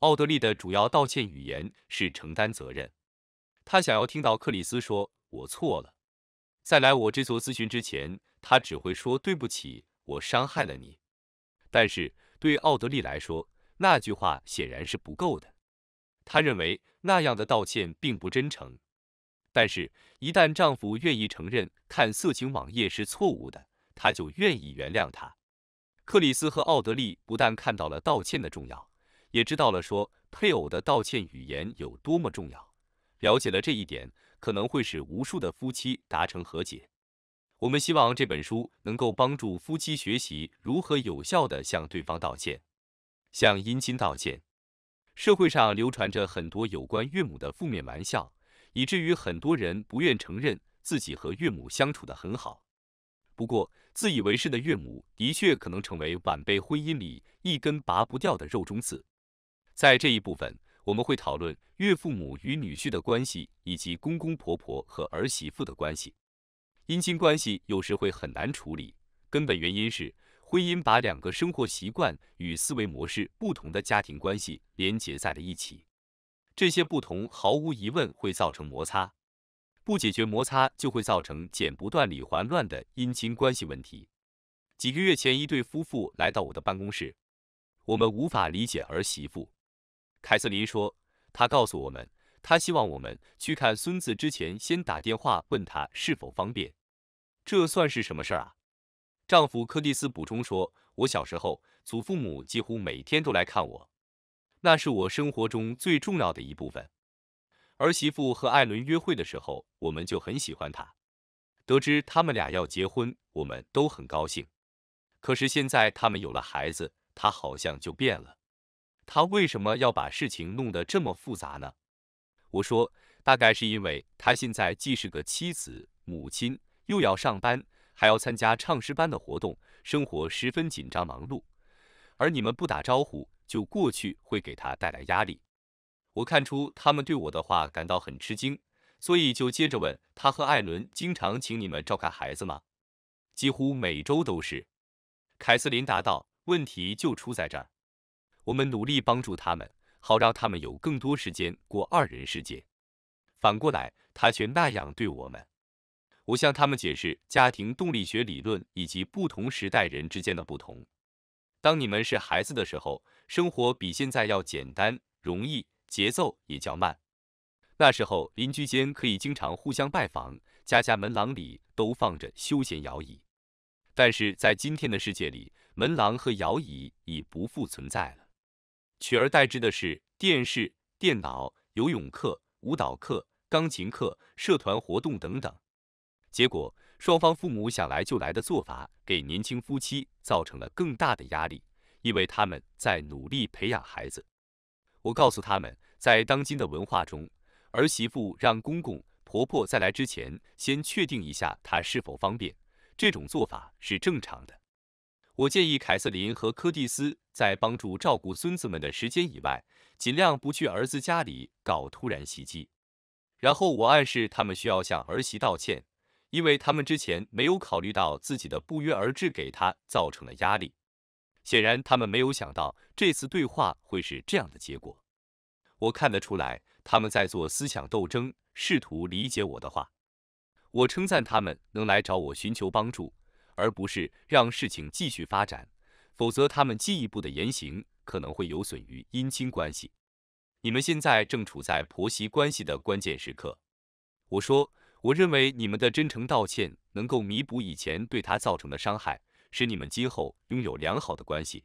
奥德利的主要道歉语言是承担责任，他想要听到克里斯说“我错了”。在来我这做咨询之前，他只会说“对不起，我伤害了你”，但是对奥德利来说，那句话显然是不够的。他认为那样的道歉并不真诚。但是，一旦丈夫愿意承认看色情网页是错误的，她就愿意原谅他。克里斯和奥德利不但看到了道歉的重要，也知道了说配偶的道歉语言有多么重要。了解了这一点，可能会使无数的夫妻达成和解。我们希望这本书能够帮助夫妻学习如何有效地向对方道歉，向姻亲道歉。社会上流传着很多有关岳母的负面玩笑。以至于很多人不愿承认自己和岳母相处得很好。不过，自以为是的岳母的确可能成为晚辈婚姻里一根拔不掉的肉中刺。在这一部分，我们会讨论岳父母与女婿的关系，以及公公婆婆和儿媳妇的关系。姻亲关系有时会很难处理，根本原因是婚姻把两个生活习惯与思维模式不同的家庭关系连结在了一起。这些不同毫无疑问会造成摩擦，不解决摩擦就会造成剪不断理还乱的姻亲关系问题。几个月前，一对夫妇来到我的办公室，我们无法理解儿媳妇凯瑟琳说，她告诉我们，她希望我们去看孙子之前先打电话问他是否方便。这算是什么事儿啊？丈夫柯蒂斯补充说，我小时候祖父母几乎每天都来看我。那是我生活中最重要的一部分。儿媳妇和艾伦约会的时候，我们就很喜欢他。得知他们俩要结婚，我们都很高兴。可是现在他们有了孩子，他好像就变了。他为什么要把事情弄得这么复杂呢？我说，大概是因为他现在既是个妻子、母亲，又要上班，还要参加唱诗班的活动，生活十分紧张忙碌。而你们不打招呼。就过去会给他带来压力。我看出他们对我的话感到很吃惊，所以就接着问他：“和艾伦经常请你们照看孩子吗？”“几乎每周都是。”凯瑟琳答道。“问题就出在这儿。我们努力帮助他们，好让他们有更多时间过二人世界。反过来，他却那样对我们。”我向他们解释家庭动力学理论以及不同时代人之间的不同。当你们是孩子的时候，生活比现在要简单、容易，节奏也较慢。那时候，邻居间可以经常互相拜访，家家门廊里都放着休闲摇椅。但是在今天的世界里，门廊和摇椅已不复存在了，取而代之的是电视、电脑、游泳课、舞蹈课、钢琴课、社团活动等等。结果。双方父母想来就来的做法，给年轻夫妻造成了更大的压力，因为他们在努力培养孩子。我告诉他们，在当今的文化中，儿媳妇让公公婆婆在来之前先确定一下她是否方便，这种做法是正常的。我建议凯瑟琳和柯蒂斯在帮助照顾孙子们的时间以外，尽量不去儿子家里搞突然袭击。然后我暗示他们需要向儿媳道歉。因为他们之前没有考虑到自己的不约而至给他造成了压力，显然他们没有想到这次对话会是这样的结果。我看得出来他们在做思想斗争，试图理解我的话。我称赞他们能来找我寻求帮助，而不是让事情继续发展，否则他们进一步的言行可能会有损于姻亲关系。你们现在正处在婆媳关系的关键时刻，我说。我认为你们的真诚道歉能够弥补以前对他造成的伤害，使你们今后拥有良好的关系。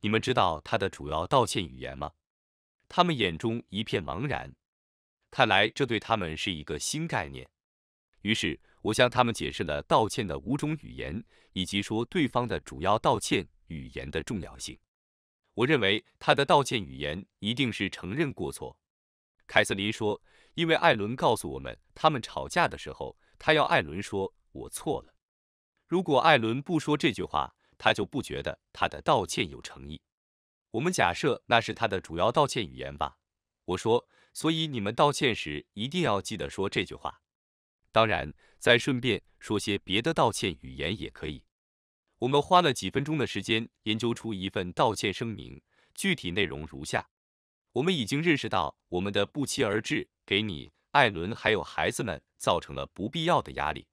你们知道他的主要道歉语言吗？他们眼中一片茫然，看来这对他们是一个新概念。于是，我向他们解释了道歉的五种语言，以及说对方的主要道歉语言的重要性。我认为他的道歉语言一定是承认过错。凯瑟琳说：“因为艾伦告诉我们，他们吵架的时候，他要艾伦说‘我错了’。如果艾伦不说这句话，他就不觉得他的道歉有诚意。我们假设那是他的主要道歉语言吧。”我说：“所以你们道歉时一定要记得说这句话。当然，再顺便说些别的道歉语言也可以。”我们花了几分钟的时间研究出一份道歉声明，具体内容如下。我们已经认识到，我们的不期而至给你、艾伦还有孩子们造成了不必要的压力。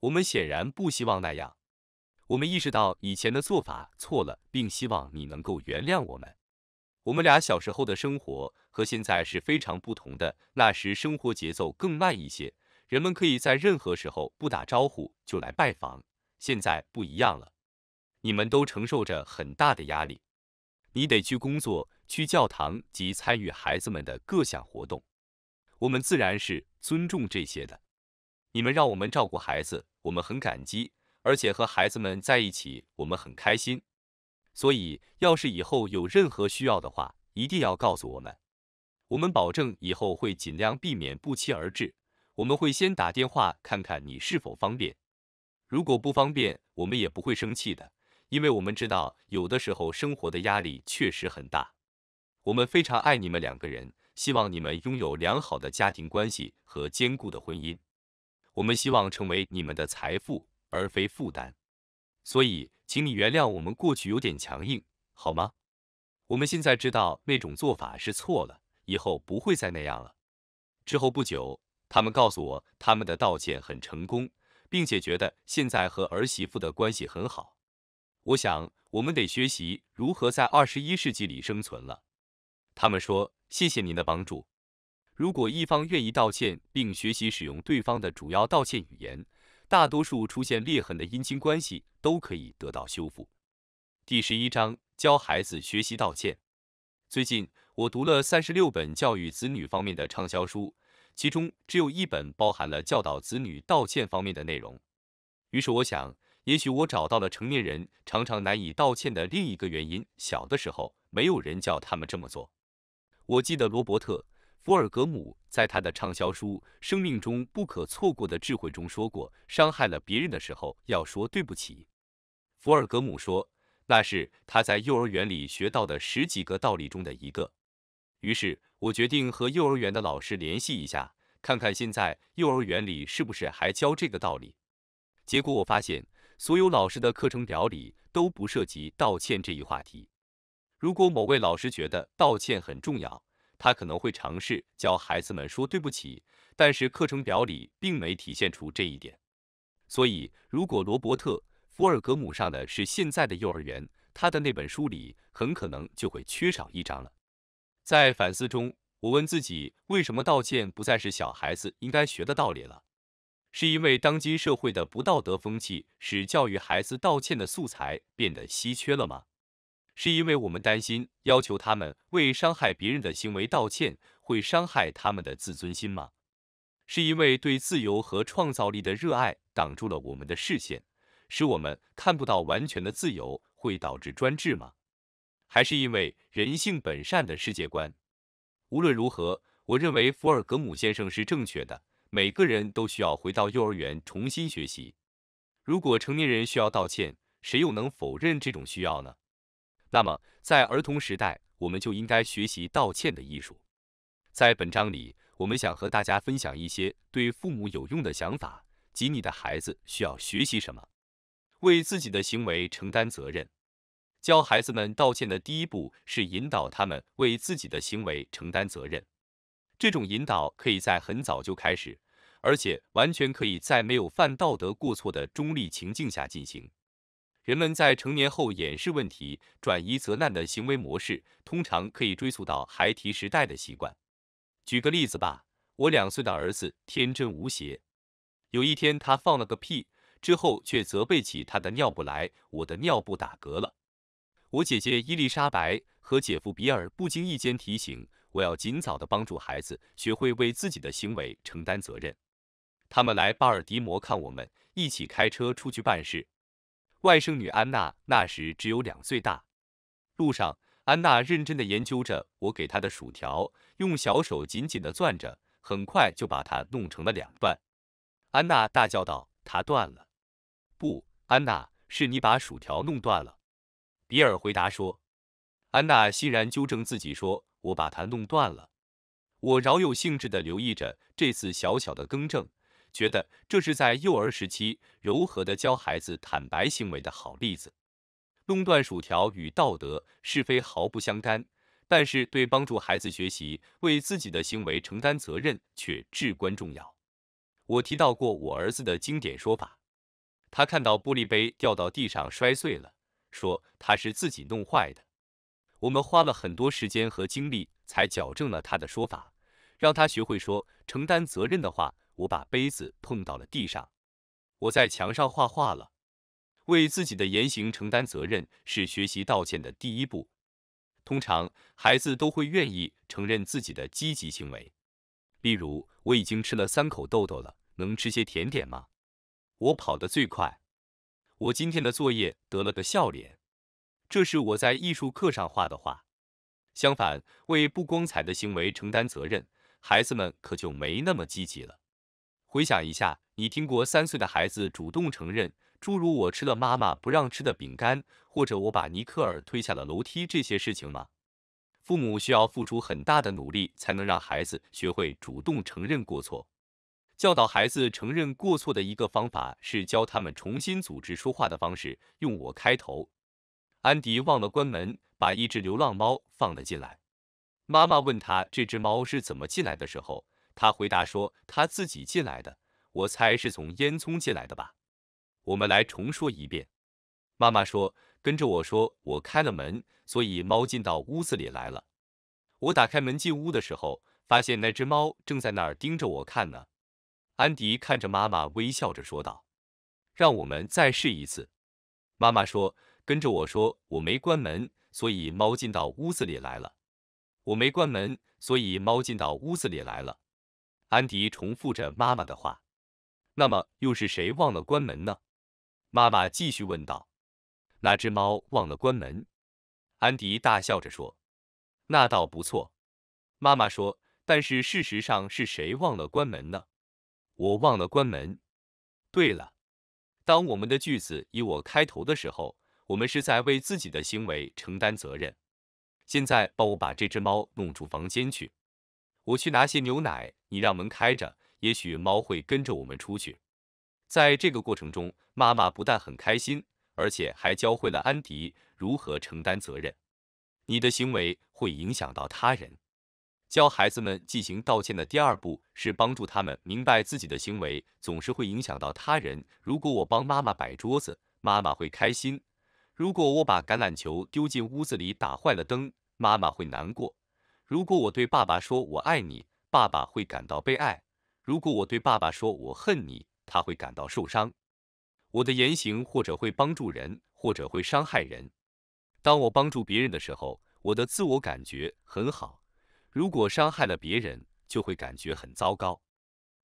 我们显然不希望那样。我们意识到以前的做法错了，并希望你能够原谅我们。我们俩小时候的生活和现在是非常不同的。那时生活节奏更慢一些，人们可以在任何时候不打招呼就来拜访。现在不一样了，你们都承受着很大的压力。你得去工作，去教堂及参与孩子们的各项活动。我们自然是尊重这些的。你们让我们照顾孩子，我们很感激，而且和孩子们在一起，我们很开心。所以要是以后有任何需要的话，一定要告诉我们。我们保证以后会尽量避免不期而至，我们会先打电话看看你是否方便。如果不方便，我们也不会生气的。因为我们知道，有的时候生活的压力确实很大。我们非常爱你们两个人，希望你们拥有良好的家庭关系和坚固的婚姻。我们希望成为你们的财富，而非负担。所以，请你原谅我们过去有点强硬，好吗？我们现在知道那种做法是错了，以后不会再那样了。之后不久，他们告诉我，他们的道歉很成功，并且觉得现在和儿媳妇的关系很好。我想，我们得学习如何在二十一世纪里生存了。他们说：“谢谢您的帮助。”如果一方愿意道歉并学习使用对方的主要道歉语言，大多数出现裂痕的姻亲关系都可以得到修复。第十一章教孩子学习道歉。最近我读了三十六本教育子女方面的畅销书，其中只有一本包含了教导子女道歉方面的内容。于是我想。也许我找到了成年人常常难以道歉的另一个原因：小的时候没有人叫他们这么做。我记得罗伯特·福尔格姆在他的畅销书《生命中不可错过的智慧》中说过，伤害了别人的时候要说对不起。福尔格姆说，那是他在幼儿园里学到的十几个道理中的一个。于是，我决定和幼儿园的老师联系一下，看看现在幼儿园里是不是还教这个道理。结果我发现。所有老师的课程表里都不涉及道歉这一话题。如果某位老师觉得道歉很重要，他可能会尝试教孩子们说对不起，但是课程表里并没体现出这一点。所以，如果罗伯特·福尔格姆上的是现在的幼儿园，他的那本书里很可能就会缺少一章了。在反思中，我问自己，为什么道歉不再是小孩子应该学的道理了？是因为当今社会的不道德风气使教育孩子道歉的素材变得稀缺了吗？是因为我们担心要求他们为伤害别人的行为道歉会伤害他们的自尊心吗？是因为对自由和创造力的热爱挡住了我们的视线，使我们看不到完全的自由会导致专制吗？还是因为人性本善的世界观？无论如何，我认为福尔格姆先生是正确的。每个人都需要回到幼儿园重新学习。如果成年人需要道歉，谁又能否认这种需要呢？那么，在儿童时代，我们就应该学习道歉的艺术。在本章里，我们想和大家分享一些对父母有用的想法，及你的孩子需要学习什么。为自己的行为承担责任。教孩子们道歉的第一步是引导他们为自己的行为承担责任。这种引导可以在很早就开始。而且完全可以在没有犯道德过错的中立情境下进行。人们在成年后掩饰问题、转移责难的行为模式，通常可以追溯到孩提时代的习惯。举个例子吧，我两岁的儿子天真无邪，有一天他放了个屁，之后却责备起他的尿布来：“我的尿布打嗝了。”我姐姐伊丽莎白和姐夫比尔不经意间提醒我，要尽早的帮助孩子学会为自己的行为承担责任。他们来巴尔的摩看我们，一起开车出去办事。外甥女安娜那时只有两岁大。路上，安娜认真地研究着我给她的薯条，用小手紧紧地攥着，很快就把它弄成了两段。安娜大叫道：“它断了！”“不，安娜，是你把薯条弄断了。”比尔回答说。安娜欣然纠正自己说：“我把它弄断了。”我饶有兴致地留意着这次小小的更正。觉得这是在幼儿时期柔和地教孩子坦白行为的好例子。弄断薯条与道德是非毫不相干，但是对帮助孩子学习为自己的行为承担责任却至关重要。我提到过我儿子的经典说法：他看到玻璃杯掉到地上摔碎了，说他是自己弄坏的。我们花了很多时间和精力才矫正了他的说法，让他学会说承担责任的话。我把杯子碰到了地上，我在墙上画画了。为自己的言行承担责任是学习道歉的第一步。通常，孩子都会愿意承认自己的积极行为，例如我已经吃了三口豆豆了，能吃些甜点吗？我跑得最快，我今天的作业得了个笑脸，这是我在艺术课上画的画。相反，为不光彩的行为承担责任，孩子们可就没那么积极了。回想一下，你听过三岁的孩子主动承认，诸如我吃了妈妈不让吃的饼干，或者我把尼克尔推下了楼梯这些事情吗？父母需要付出很大的努力，才能让孩子学会主动承认过错。教导孩子承认过错的一个方法是教他们重新组织说话的方式，用我开头。安迪忘了关门，把一只流浪猫放了进来。妈妈问他这只猫是怎么进来的时候。他回答说：“他自己进来的，我猜是从烟囱进来的吧。”我们来重说一遍。妈妈说：“跟着我说，我开了门，所以猫进到屋子里来了。”我打开门进屋的时候，发现那只猫正在那儿盯着我看呢。安迪看着妈妈，微笑着说道：“让我们再试一次。”妈妈说：“跟着我说，我没关门，所以猫进到屋子里来了。我没关门，所以猫进到屋子里来了。”安迪重复着妈妈的话。那么，又是谁忘了关门呢？妈妈继续问道。那只猫忘了关门。安迪大笑着说：“那倒不错。”妈妈说：“但是事实上是谁忘了关门呢？”我忘了关门。对了，当我们的句子以我开头的时候，我们是在为自己的行为承担责任。现在，帮我把这只猫弄出房间去。我去拿些牛奶，你让门开着，也许猫会跟着我们出去。在这个过程中，妈妈不但很开心，而且还教会了安迪如何承担责任。你的行为会影响到他人。教孩子们进行道歉的第二步是帮助他们明白自己的行为总是会影响到他人。如果我帮妈妈摆桌子，妈妈会开心；如果我把橄榄球丢进屋子里打坏了灯，妈妈会难过。如果我对爸爸说“我爱你”，爸爸会感到被爱；如果我对爸爸说“我恨你”，他会感到受伤。我的言行或者会帮助人，或者会伤害人。当我帮助别人的时候，我的自我感觉很好；如果伤害了别人，就会感觉很糟糕。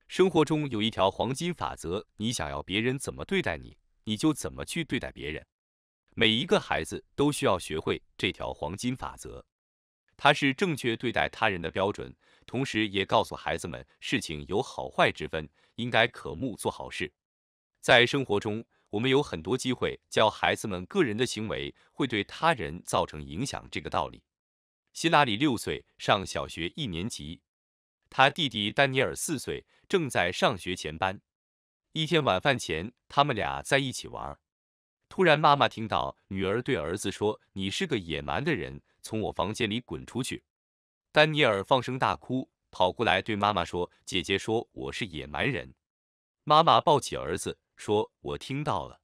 生活中有一条黄金法则：你想要别人怎么对待你，你就怎么去对待别人。每一个孩子都需要学会这条黄金法则。他是正确对待他人的标准，同时也告诉孩子们事情有好坏之分，应该渴慕做好事。在生活中，我们有很多机会教孩子们个人的行为会对他人造成影响这个道理。希拉里六岁，上小学一年级，他弟弟丹尼尔四岁，正在上学前班。一天晚饭前，他们俩在一起玩，突然妈妈听到女儿对儿子说：“你是个野蛮的人。”从我房间里滚出去！丹尼尔放声大哭，跑过来对妈妈说：“姐姐说我是野蛮人。”妈妈抱起儿子说：“我听到了，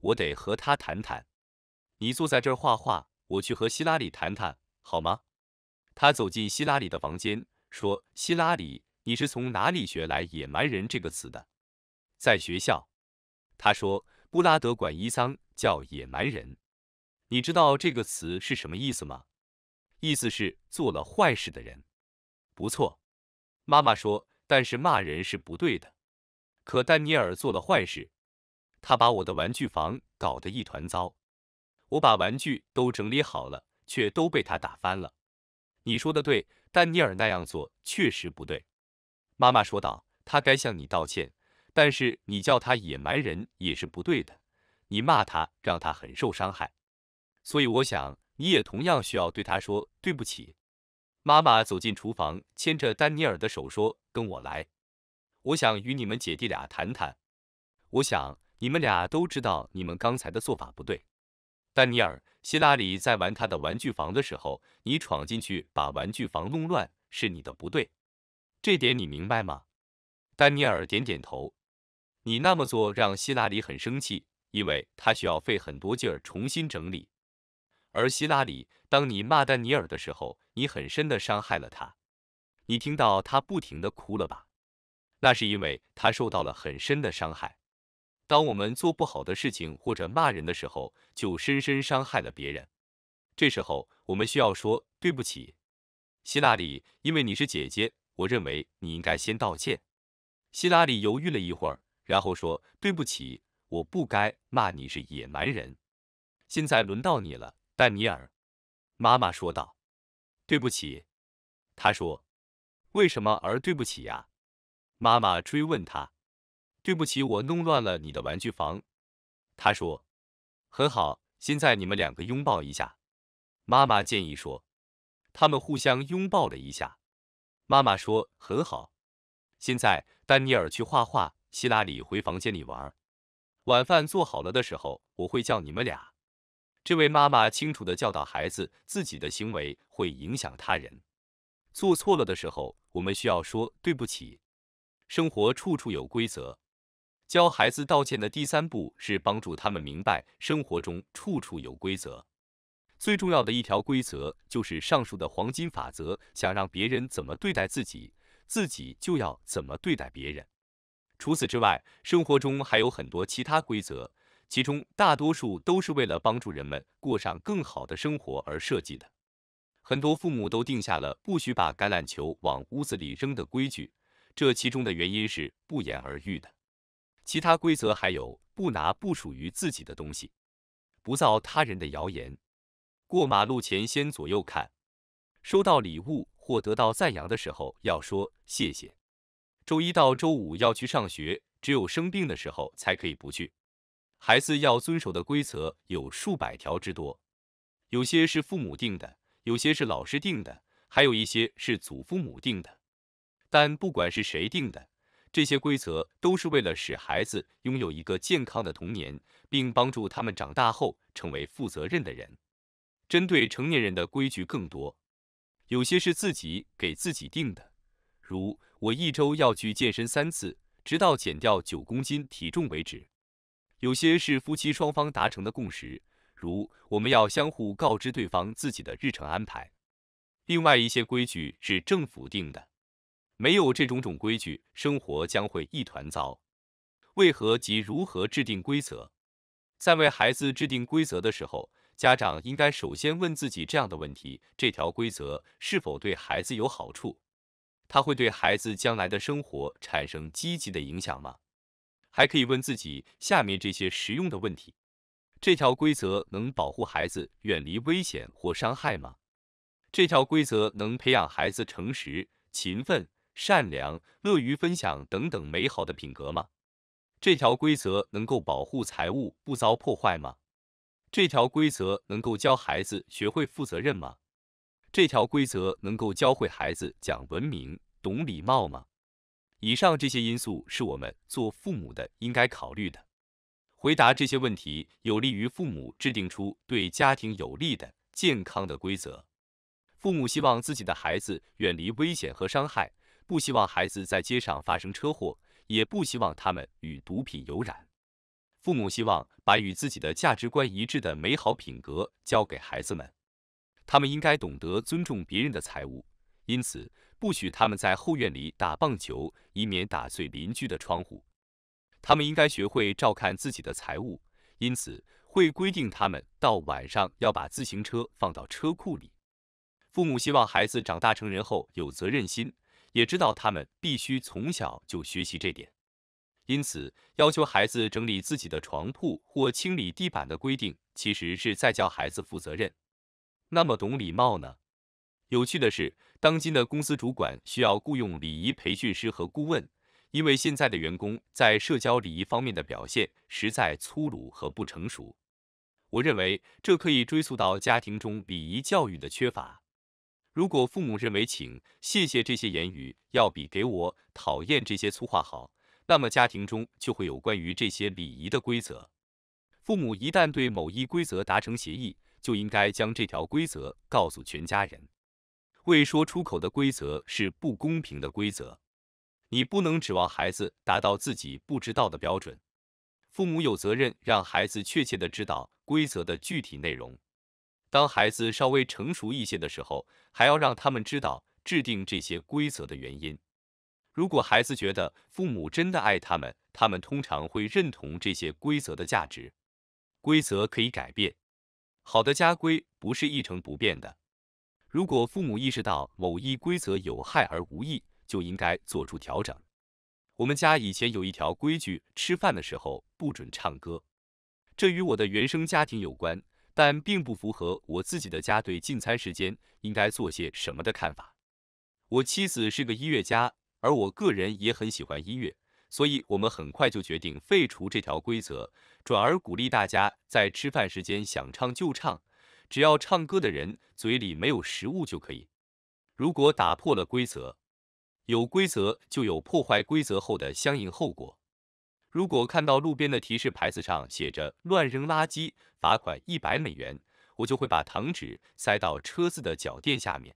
我得和他谈谈。你坐在这儿画画，我去和希拉里谈谈，好吗？”他走进希拉里的房间，说：“希拉里，你是从哪里学来‘野蛮人’这个词的？”“在学校。”他说：“布拉德管伊桑叫野蛮人。”你知道这个词是什么意思吗？意思是做了坏事的人。不错，妈妈说。但是骂人是不对的。可丹尼尔做了坏事，他把我的玩具房搞得一团糟。我把玩具都整理好了，却都被他打翻了。你说的对，丹尼尔那样做确实不对。妈妈说道。他该向你道歉但是你叫他野蛮人也是不对的。你骂他，让他很受伤害。所以我想，你也同样需要对他说对不起。妈妈走进厨房，牵着丹尼尔的手说：“跟我来，我想与你们姐弟俩谈谈。我想你们俩都知道你们刚才的做法不对。丹尼尔，希拉里在玩他的玩具房的时候，你闯进去把玩具房弄乱，是你的不对。这点你明白吗？”丹尼尔点点头。你那么做让希拉里很生气，因为他需要费很多劲儿重新整理。而希拉里，当你骂丹尼尔的时候，你很深的伤害了他。你听到他不停的哭了吧？那是因为他受到了很深的伤害。当我们做不好的事情或者骂人的时候，就深深伤害了别人。这时候，我们需要说对不起。希拉里，因为你是姐姐，我认为你应该先道歉。希拉里犹豫了一会儿，然后说：“对不起，我不该骂你是野蛮人。现在轮到你了。”丹尼尔，妈妈说道：“对不起。”他说：“为什么而对不起呀？”妈妈追问他：“对不起，我弄乱了你的玩具房。”他说：“很好。”现在你们两个拥抱一下。”妈妈建议说。他们互相拥抱了一下。妈妈说：“很好。”现在丹尼尔去画画，希拉里回房间里玩。晚饭做好了的时候，我会叫你们俩。这位妈妈清楚地教导孩子，自己的行为会影响他人。做错了的时候，我们需要说对不起。生活处处有规则。教孩子道歉的第三步是帮助他们明白，生活中处处有规则。最重要的一条规则就是上述的黄金法则：想让别人怎么对待自己，自己就要怎么对待别人。除此之外，生活中还有很多其他规则。其中大多数都是为了帮助人们过上更好的生活而设计的。很多父母都定下了不许把橄榄球往屋子里扔的规矩，这其中的原因是不言而喻的。其他规则还有：不拿不属于自己的东西，不造他人的谣言，过马路前先左右看，收到礼物或得到赞扬的时候要说谢谢。周一到周五要去上学，只有生病的时候才可以不去。孩子要遵守的规则有数百条之多，有些是父母定的，有些是老师定的，还有一些是祖父母定的。但不管是谁定的，这些规则都是为了使孩子拥有一个健康的童年，并帮助他们长大后成为负责任的人。针对成年人的规矩更多，有些是自己给自己定的，如我一周要去健身三次，直到减掉九公斤体重为止。有些是夫妻双方达成的共识，如我们要相互告知对方自己的日程安排。另外一些规矩是政府定的，没有这种种规矩，生活将会一团糟。为何及如何制定规则？在为孩子制定规则的时候，家长应该首先问自己这样的问题：这条规则是否对孩子有好处？它会对孩子将来的生活产生积极的影响吗？还可以问自己下面这些实用的问题：这条规则能保护孩子远离危险或伤害吗？这条规则能培养孩子诚实、勤奋、善良、乐于分享等等美好的品格吗？这条规则能够保护财物不遭破坏吗？这条规则能够教孩子学会负责任吗？这条规则能够教会孩子讲文明、懂礼貌吗？以上这些因素是我们做父母的应该考虑的。回答这些问题，有利于父母制定出对家庭有利的、健康的规则。父母希望自己的孩子远离危险和伤害，不希望孩子在街上发生车祸，也不希望他们与毒品有染。父母希望把与自己的价值观一致的美好品格交给孩子们，他们应该懂得尊重别人的财物。因此，不许他们在后院里打棒球，以免打碎邻居的窗户。他们应该学会照看自己的财物，因此会规定他们到晚上要把自行车放到车库里。父母希望孩子长大成人后有责任心，也知道他们必须从小就学习这点，因此要求孩子整理自己的床铺或清理地板的规定，其实是在教孩子负责任。那么懂礼貌呢？有趣的是。当今的公司主管需要雇佣礼仪培训师和顾问，因为现在的员工在社交礼仪方面的表现实在粗鲁和不成熟。我认为这可以追溯到家庭中礼仪教育的缺乏。如果父母认为请、谢谢这些言语要比给我讨厌这些粗话好，那么家庭中就会有关于这些礼仪的规则。父母一旦对某一规则达成协议，就应该将这条规则告诉全家人。未说出口的规则是不公平的规则。你不能指望孩子达到自己不知道的标准。父母有责任让孩子确切的知道规则的具体内容。当孩子稍微成熟一些的时候，还要让他们知道制定这些规则的原因。如果孩子觉得父母真的爱他们，他们通常会认同这些规则的价值。规则可以改变，好的家规不是一成不变的。如果父母意识到某一规则有害而无益，就应该做出调整。我们家以前有一条规矩，吃饭的时候不准唱歌，这与我的原生家庭有关，但并不符合我自己的家对进餐时间应该做些什么的看法。我妻子是个音乐家，而我个人也很喜欢音乐，所以我们很快就决定废除这条规则，转而鼓励大家在吃饭时间想唱就唱。只要唱歌的人嘴里没有食物就可以。如果打破了规则，有规则就有破坏规则后的相应后果。如果看到路边的提示牌子上写着乱扔垃圾罚款一百美元，我就会把糖纸塞到车子的脚垫下面。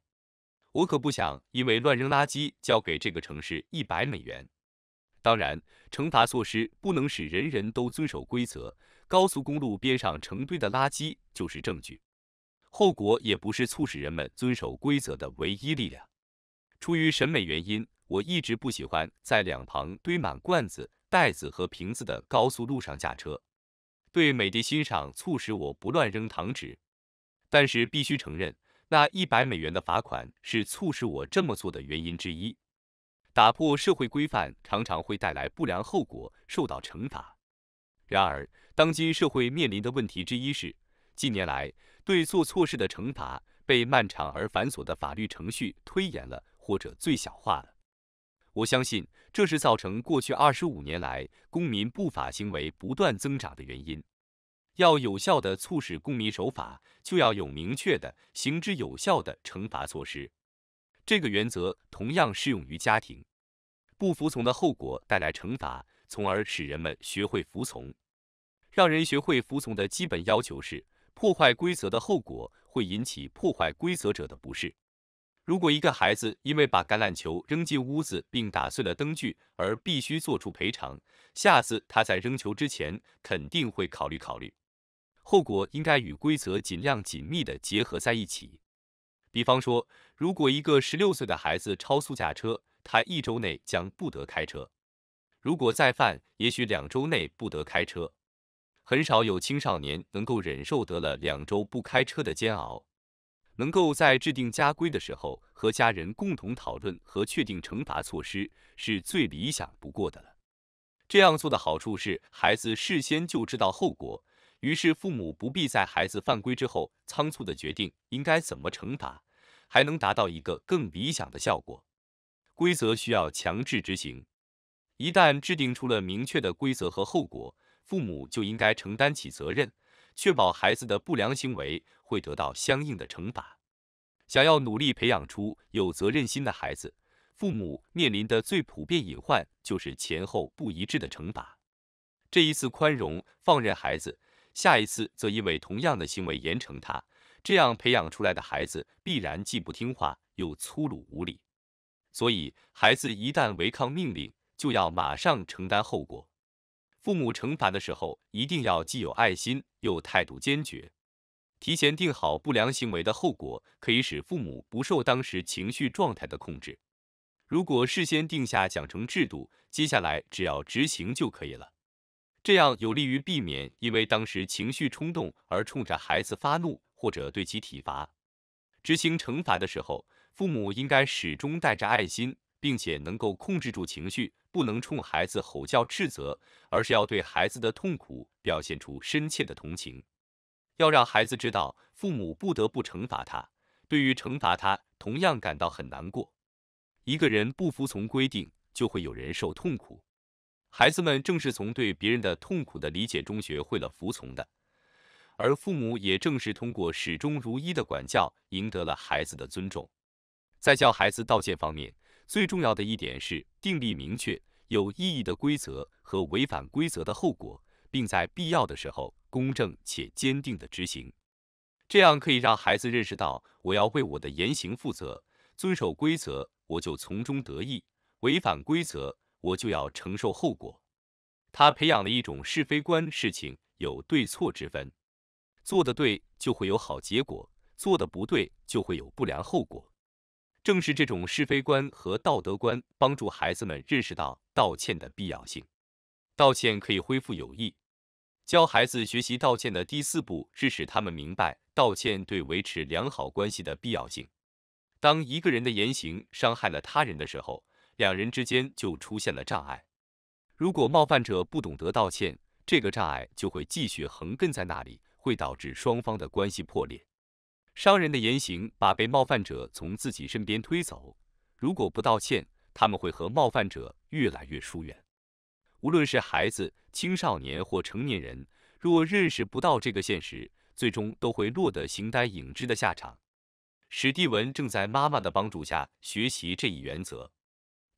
我可不想因为乱扔垃圾交给这个城市一百美元。当然，惩罚措施不能使人人都遵守规则。高速公路边上成堆的垃圾就是证据。后果也不是促使人们遵守规则的唯一力量。出于审美原因，我一直不喜欢在两旁堆满罐子、袋子和瓶子的高速路上驾车。对美的欣赏促使我不乱扔糖纸，但是必须承认，那一百美元的罚款是促使我这么做的原因之一。打破社会规范常常会带来不良后果，受到惩罚。然而，当今社会面临的问题之一是近年来。对做错事的惩罚被漫长而繁琐的法律程序推延了，或者最小化了。我相信这是造成过去二十五年来公民不法行为不断增长的原因。要有效地促使公民守法，就要有明确的、行之有效的惩罚措施。这个原则同样适用于家庭。不服从的后果带来惩罚，从而使人们学会服从。让人学会服从的基本要求是。破坏规则的后果会引起破坏规则者的不适。如果一个孩子因为把橄榄球扔进屋子并打碎了灯具而必须做出赔偿，下次他在扔球之前肯定会考虑考虑。后果应该与规则尽量紧密的结合在一起。比方说，如果一个十六岁的孩子超速驾车，他一周内将不得开车；如果再犯，也许两周内不得开车。很少有青少年能够忍受得了两周不开车的煎熬，能够在制定家规的时候和家人共同讨论和确定惩罚措施是最理想不过的了。这样做的好处是孩子事先就知道后果，于是父母不必在孩子犯规之后仓促的决定应该怎么惩罚，还能达到一个更理想的效果。规则需要强制执行，一旦制定出了明确的规则和后果。父母就应该承担起责任，确保孩子的不良行为会得到相应的惩罚。想要努力培养出有责任心的孩子，父母面临的最普遍隐患就是前后不一致的惩罚。这一次宽容放任孩子，下一次则因为同样的行为严惩他，这样培养出来的孩子必然既不听话又粗鲁无礼。所以，孩子一旦违抗命令，就要马上承担后果。父母惩罚的时候，一定要既有爱心又态度坚决。提前定好不良行为的后果，可以使父母不受当时情绪状态的控制。如果事先定下奖惩制度，接下来只要执行就可以了。这样有利于避免因为当时情绪冲动而冲着孩子发怒或者对其体罚。执行惩罚的时候，父母应该始终带着爱心，并且能够控制住情绪。不能冲孩子吼叫斥责，而是要对孩子的痛苦表现出深切的同情，要让孩子知道父母不得不惩罚他，对于惩罚他同样感到很难过。一个人不服从规定，就会有人受痛苦。孩子们正是从对别人的痛苦的理解中学会了服从的，而父母也正是通过始终如一的管教赢得了孩子的尊重。在教孩子道歉方面，最重要的一点是，订立明确、有意义的规则和违反规则的后果，并在必要的时候公正且坚定地执行。这样可以让孩子认识到，我要为我的言行负责，遵守规则我就从中得益，违反规则我就要承受后果。他培养了一种是非观，事情有对错之分，做的对就会有好结果，做的不对就会有不良后果。正是这种是非观和道德观，帮助孩子们认识到道歉的必要性。道歉可以恢复友谊。教孩子学习道歉的第四步是使他们明白道歉对维持良好关系的必要性。当一个人的言行伤害了他人的时候，两人之间就出现了障碍。如果冒犯者不懂得道歉，这个障碍就会继续横亘在那里，会导致双方的关系破裂。商人的言行把被冒犯者从自己身边推走，如果不道歉，他们会和冒犯者越来越疏远。无论是孩子、青少年或成年人，若认识不到这个现实，最终都会落得形单影只的下场。史蒂文正在妈妈的帮助下学习这一原则。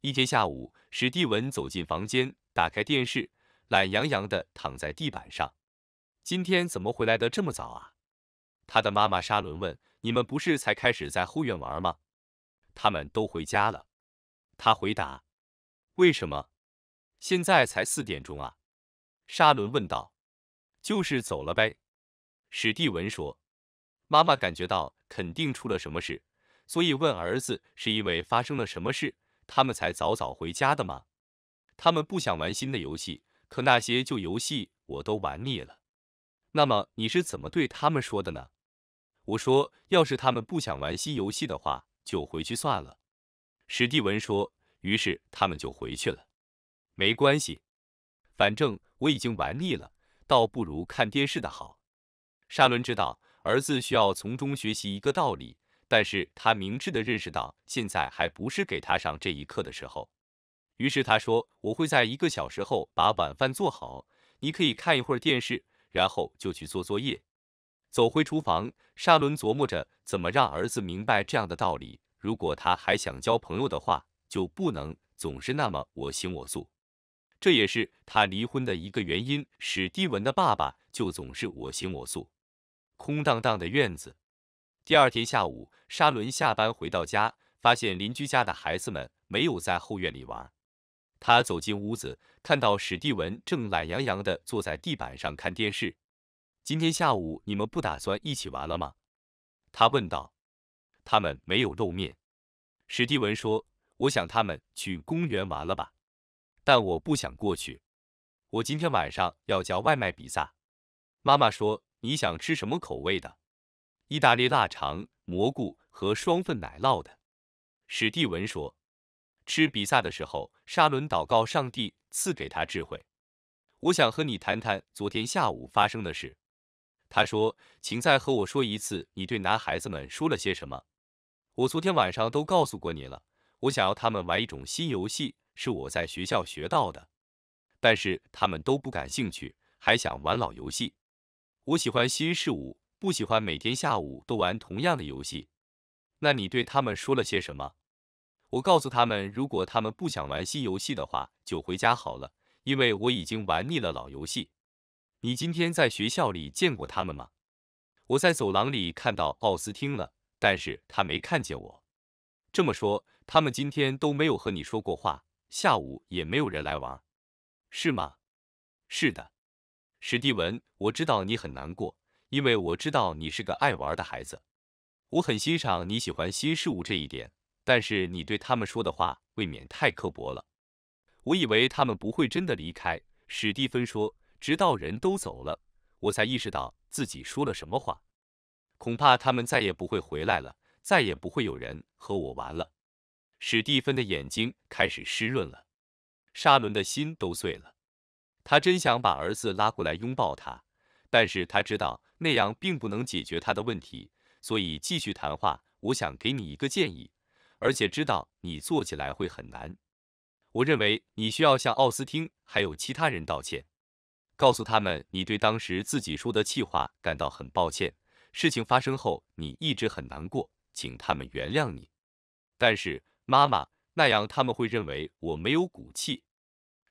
一天下午，史蒂文走进房间，打开电视，懒洋洋地躺在地板上。今天怎么回来的这么早啊？他的妈妈沙伦问：“你们不是才开始在后院玩吗？”他们都回家了。他回答：“为什么？现在才四点钟啊？”沙伦问道。“就是走了呗。”史蒂文说。妈妈感觉到肯定出了什么事，所以问儿子：“是因为发生了什么事，他们才早早回家的吗？”他们不想玩新的游戏，可那些旧游戏我都玩腻了。那么你是怎么对他们说的呢？我说，要是他们不想玩新游戏的话，就回去算了。史蒂文说，于是他们就回去了。没关系，反正我已经玩腻了，倒不如看电视的好。沙伦知道儿子需要从中学习一个道理，但是他明智地认识到现在还不是给他上这一课的时候。于是他说，我会在一个小时后把晚饭做好，你可以看一会儿电视，然后就去做作业。走回厨房，沙伦琢磨着怎么让儿子明白这样的道理。如果他还想交朋友的话，就不能总是那么我行我素。这也是他离婚的一个原因。史蒂文的爸爸就总是我行我素。空荡荡的院子。第二天下午，沙伦下班回到家，发现邻居家的孩子们没有在后院里玩。他走进屋子，看到史蒂文正懒洋洋地坐在地板上看电视。今天下午你们不打算一起玩了吗？他问道。他们没有露面。史蒂文说：“我想他们去公园玩了吧，但我不想过去。我今天晚上要叫外卖比萨。”妈妈说：“你想吃什么口味的？意大利腊肠、蘑菇和双份奶酪的。”史蒂文说：“吃比萨的时候，沙伦祷告上帝赐给他智慧。我想和你谈谈昨天下午发生的事。”他说：“请再和我说一次，你对男孩子们说了些什么？我昨天晚上都告诉过你了。我想要他们玩一种新游戏，是我在学校学到的，但是他们都不感兴趣，还想玩老游戏。我喜欢新事物，不喜欢每天下午都玩同样的游戏。那你对他们说了些什么？我告诉他们，如果他们不想玩新游戏的话，就回家好了，因为我已经玩腻了老游戏。”你今天在学校里见过他们吗？我在走廊里看到奥斯汀了，但是他没看见我。这么说，他们今天都没有和你说过话，下午也没有人来玩，是吗？是的，史蒂文，我知道你很难过，因为我知道你是个爱玩的孩子，我很欣赏你喜欢新事物这一点，但是你对他们说的话未免太刻薄了。我以为他们不会真的离开。史蒂芬说。直到人都走了，我才意识到自己说了什么话。恐怕他们再也不会回来了，再也不会有人和我玩了。史蒂芬的眼睛开始湿润了，沙伦的心都碎了。他真想把儿子拉过来拥抱他，但是他知道那样并不能解决他的问题，所以继续谈话。我想给你一个建议，而且知道你做起来会很难。我认为你需要向奥斯汀还有其他人道歉。告诉他们，你对当时自己说的气话感到很抱歉。事情发生后，你一直很难过，请他们原谅你。但是妈妈，那样他们会认为我没有骨气。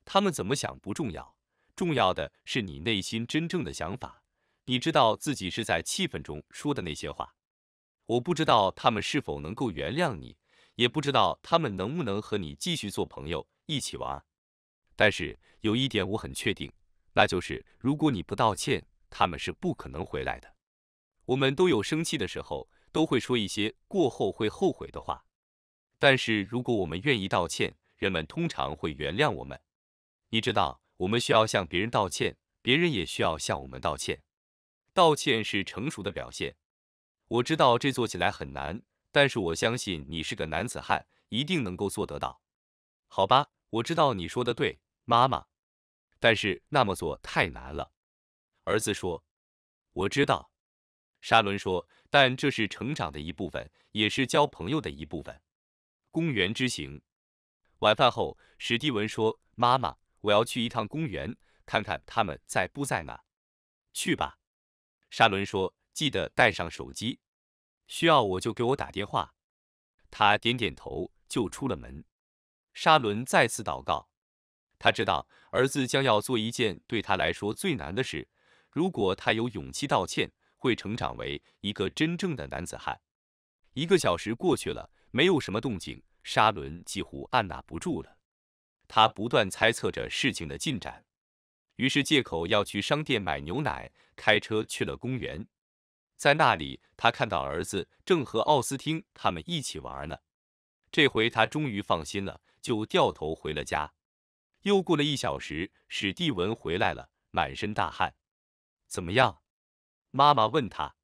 他们怎么想不重要，重要的是你内心真正的想法。你知道自己是在气愤中说的那些话。我不知道他们是否能够原谅你，也不知道他们能不能和你继续做朋友，一起玩。但是有一点我很确定。那就是如果你不道歉，他们是不可能回来的。我们都有生气的时候，都会说一些过后会后悔的话。但是如果我们愿意道歉，人们通常会原谅我们。你知道，我们需要向别人道歉，别人也需要向我们道歉。道歉是成熟的表现。我知道这做起来很难，但是我相信你是个男子汉，一定能够做得到。好吧，我知道你说的对，妈妈。但是那么做太难了，儿子说。我知道，沙伦说。但这是成长的一部分，也是交朋友的一部分。公园之行，晚饭后，史蒂文说：“妈妈，我要去一趟公园，看看他们在不在那。”去吧，沙伦说。记得带上手机，需要我就给我打电话。他点点头，就出了门。沙伦再次祷告。他知道儿子将要做一件对他来说最难的事。如果他有勇气道歉，会成长为一个真正的男子汉。一个小时过去了，没有什么动静，沙伦几乎按捺不住了。他不断猜测着事情的进展，于是借口要去商店买牛奶，开车去了公园。在那里，他看到儿子正和奥斯汀他们一起玩呢。这回他终于放心了，就掉头回了家。又过了一小时，史蒂文回来了，满身大汗。怎么样？妈妈问他。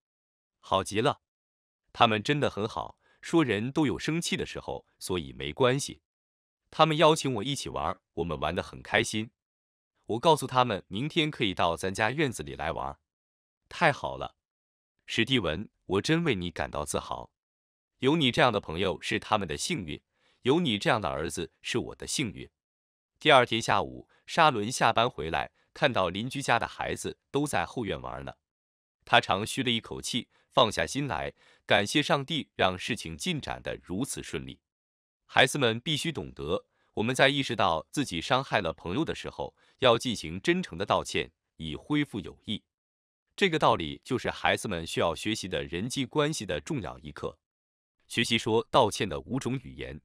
好极了，他们真的很好。说人都有生气的时候，所以没关系。他们邀请我一起玩，我们玩得很开心。我告诉他们，明天可以到咱家院子里来玩。太好了，史蒂文，我真为你感到自豪。有你这样的朋友是他们的幸运，有你这样的儿子是我的幸运。第二天下午，沙伦下班回来，看到邻居家的孩子都在后院玩呢。他长吁了一口气，放下心来，感谢上帝让事情进展得如此顺利。孩子们必须懂得，我们在意识到自己伤害了朋友的时候，要进行真诚的道歉，以恢复友谊。这个道理就是孩子们需要学习的人际关系的重要一课。学习说道歉的五种语言。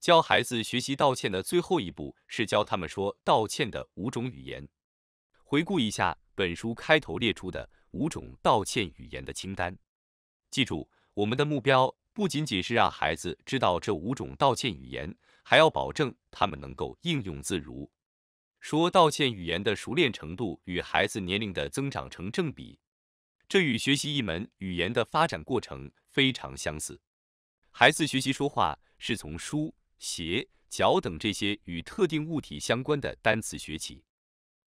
教孩子学习道歉的最后一步是教他们说道歉的五种语言。回顾一下本书开头列出的五种道歉语言的清单。记住，我们的目标不仅仅是让孩子知道这五种道歉语言，还要保证他们能够应用自如。说道歉语言的熟练程度与孩子年龄的增长成正比，这与学习一门语言的发展过程非常相似。孩子学习说话是从书。鞋、脚等这些与特定物体相关的单词学习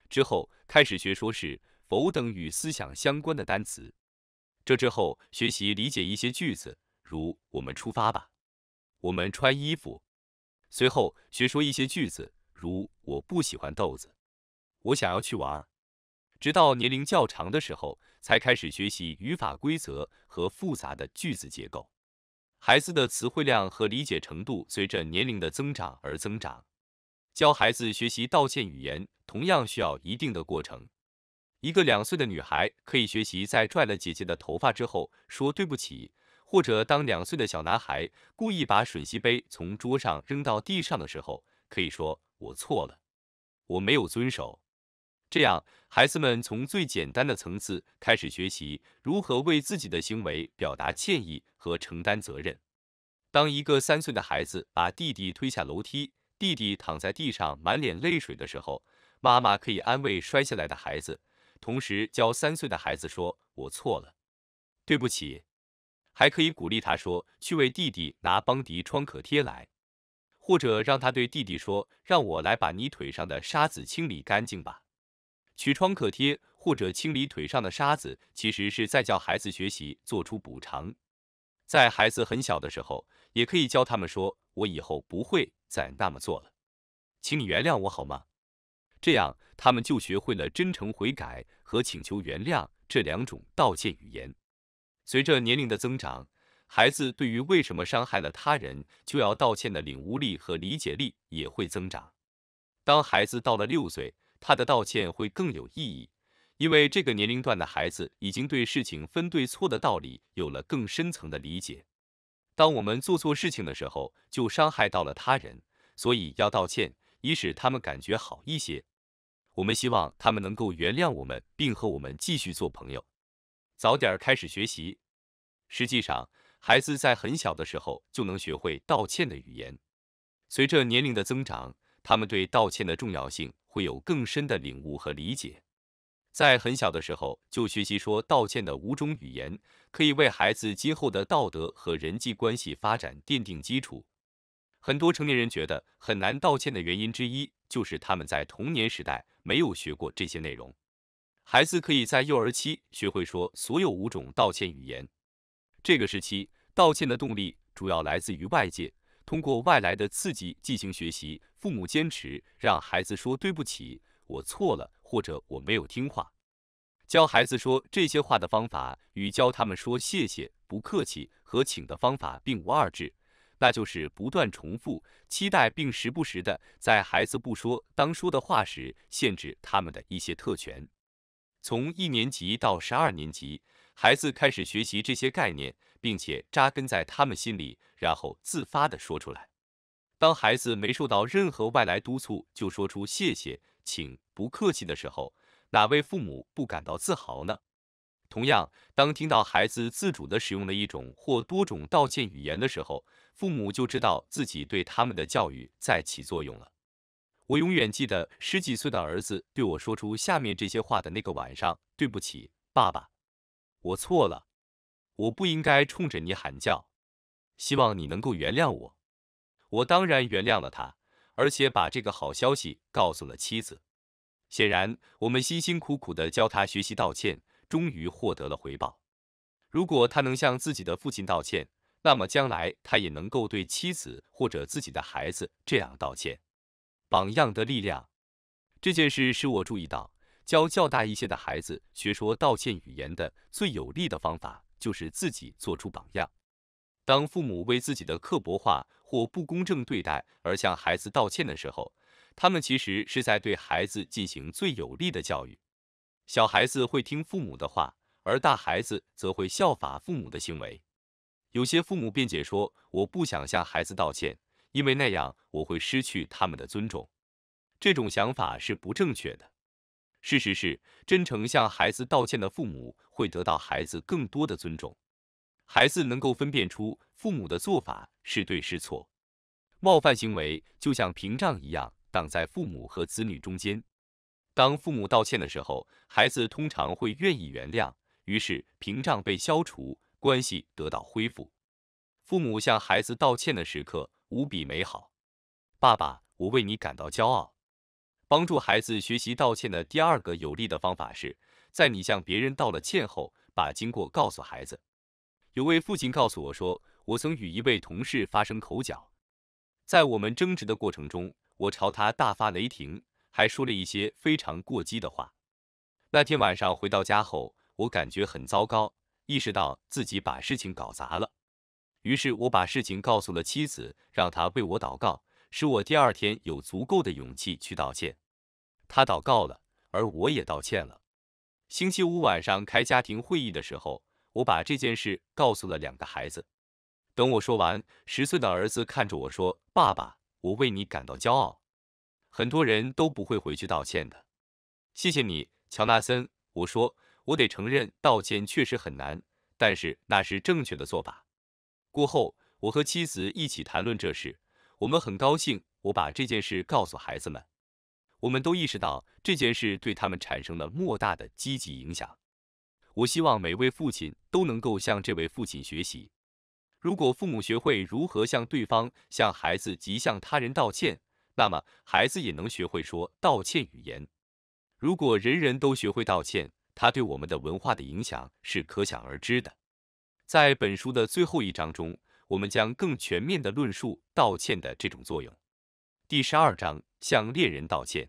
之后，开始学说是否等与思想相关的单词。这之后学习理解一些句子，如“我们出发吧”“我们穿衣服”。随后学说一些句子，如“我不喜欢豆子”“我想要去玩”。直到年龄较长的时候，才开始学习语法规则和复杂的句子结构。孩子的词汇量和理解程度随着年龄的增长而增长，教孩子学习道歉语言同样需要一定的过程。一个两岁的女孩可以学习在拽了姐姐的头发之后说对不起，或者当两岁的小男孩故意把吮吸杯从桌上扔到地上的时候，可以说我错了，我没有遵守。这样，孩子们从最简单的层次开始学习如何为自己的行为表达歉意和承担责任。当一个三岁的孩子把弟弟推下楼梯，弟弟躺在地上满脸泪水的时候，妈妈可以安慰摔下来的孩子，同时教三岁的孩子说：“我错了，对不起。”还可以鼓励他说：“去为弟弟拿邦迪创可贴来。”或者让他对弟弟说：“让我来把你腿上的沙子清理干净吧。”取创可贴或者清理腿上的沙子，其实是在教孩子学习做出补偿。在孩子很小的时候，也可以教他们说：“我以后不会再那么做了，请你原谅我好吗？”这样，他们就学会了真诚悔改和请求原谅这两种道歉语言。随着年龄的增长，孩子对于为什么伤害了他人就要道歉的领悟力和理解力也会增长。当孩子到了六岁，他的道歉会更有意义，因为这个年龄段的孩子已经对事情分对错的道理有了更深层的理解。当我们做错事情的时候，就伤害到了他人，所以要道歉，以使他们感觉好一些。我们希望他们能够原谅我们，并和我们继续做朋友。早点开始学习。实际上，孩子在很小的时候就能学会道歉的语言。随着年龄的增长，他们对道歉的重要性。会有更深的领悟和理解。在很小的时候就学习说道歉的五种语言，可以为孩子今后的道德和人际关系发展奠定基础。很多成年人觉得很难道歉的原因之一，就是他们在童年时代没有学过这些内容。孩子可以在幼儿期学会说所有五种道歉语言。这个时期，道歉的动力主要来自于外界。通过外来的刺激进行学习，父母坚持让孩子说对不起，我错了，或者我没有听话。教孩子说这些话的方法，与教他们说谢谢、不客气和请的方法并无二致，那就是不断重复，期待并时不时的在孩子不说当说的话时限制他们的一些特权。从一年级到十二年级，孩子开始学习这些概念。并且扎根在他们心里，然后自发的说出来。当孩子没受到任何外来督促就说出“谢谢，请不客气”的时候，哪位父母不感到自豪呢？同样，当听到孩子自主的使用了一种或多种道歉语言的时候，父母就知道自己对他们的教育在起作用了。我永远记得十几岁的儿子对我说出下面这些话的那个晚上：“对不起，爸爸，我错了。”我不应该冲着你喊叫，希望你能够原谅我。我当然原谅了他，而且把这个好消息告诉了妻子。显然，我们辛辛苦苦地教他学习道歉，终于获得了回报。如果他能向自己的父亲道歉，那么将来他也能够对妻子或者自己的孩子这样道歉。榜样的力量。这件事使我注意到，教较大一些的孩子学说道歉语言的最有利的方法。就是自己做出榜样。当父母为自己的刻薄话或不公正对待而向孩子道歉的时候，他们其实是在对孩子进行最有利的教育。小孩子会听父母的话，而大孩子则会效法父母的行为。有些父母辩解说：“我不想向孩子道歉，因为那样我会失去他们的尊重。”这种想法是不正确的。事实是，真诚向孩子道歉的父母会得到孩子更多的尊重。孩子能够分辨出父母的做法是对是错。冒犯行为就像屏障一样挡在父母和子女中间。当父母道歉的时候，孩子通常会愿意原谅，于是屏障被消除，关系得到恢复。父母向孩子道歉的时刻无比美好。爸爸，我为你感到骄傲。帮助孩子学习道歉的第二个有利的方法是在你向别人道了歉后，把经过告诉孩子。有位父亲告诉我说，我曾与一位同事发生口角，在我们争执的过程中，我朝他大发雷霆，还说了一些非常过激的话。那天晚上回到家后，我感觉很糟糕，意识到自己把事情搞砸了。于是我把事情告诉了妻子，让她为我祷告，使我第二天有足够的勇气去道歉。他祷告了，而我也道歉了。星期五晚上开家庭会议的时候，我把这件事告诉了两个孩子。等我说完，十岁的儿子看着我说：“爸爸，我为你感到骄傲。”很多人都不会回去道歉的。谢谢你，乔纳森。我说，我得承认，道歉确实很难，但是那是正确的做法。过后，我和妻子一起谈论这事，我们很高兴我把这件事告诉孩子们。我们都意识到这件事对他们产生了莫大的积极影响。我希望每位父亲都能够向这位父亲学习。如果父母学会如何向对方、向孩子及向他人道歉，那么孩子也能学会说道歉语言。如果人人都学会道歉，他对我们的文化的影响是可想而知的。在本书的最后一章中，我们将更全面地论述道歉的这种作用。第十二章。向恋人道歉。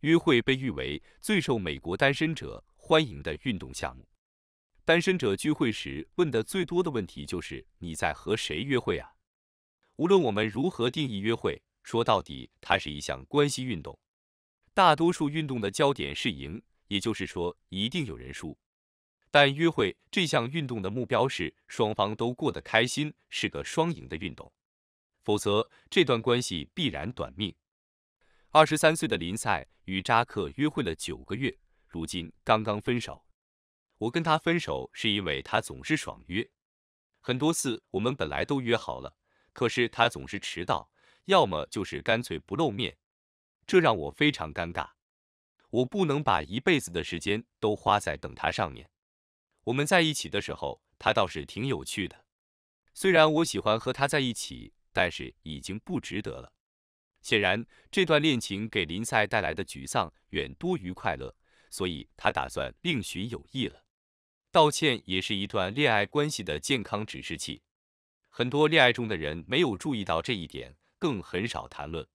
约会被誉为最受美国单身者欢迎的运动项目。单身者聚会时问的最多的问题就是你在和谁约会啊？无论我们如何定义约会，说到底它是一项关系运动。大多数运动的焦点是赢，也就是说一定有人输。但约会这项运动的目标是双方都过得开心，是个双赢的运动。否则，这段关系必然短命。二十三岁的林赛与扎克约会了九个月，如今刚刚分手。我跟他分手是因为他总是爽约，很多次我们本来都约好了，可是他总是迟到，要么就是干脆不露面，这让我非常尴尬。我不能把一辈子的时间都花在等他上面。我们在一起的时候，他倒是挺有趣的，虽然我喜欢和他在一起，但是已经不值得了。显然，这段恋情给林赛带来的沮丧远多于快乐，所以他打算另寻友谊了。道歉也是一段恋爱关系的健康指示器。很多恋爱中的人没有注意到这一点，更很少谈论。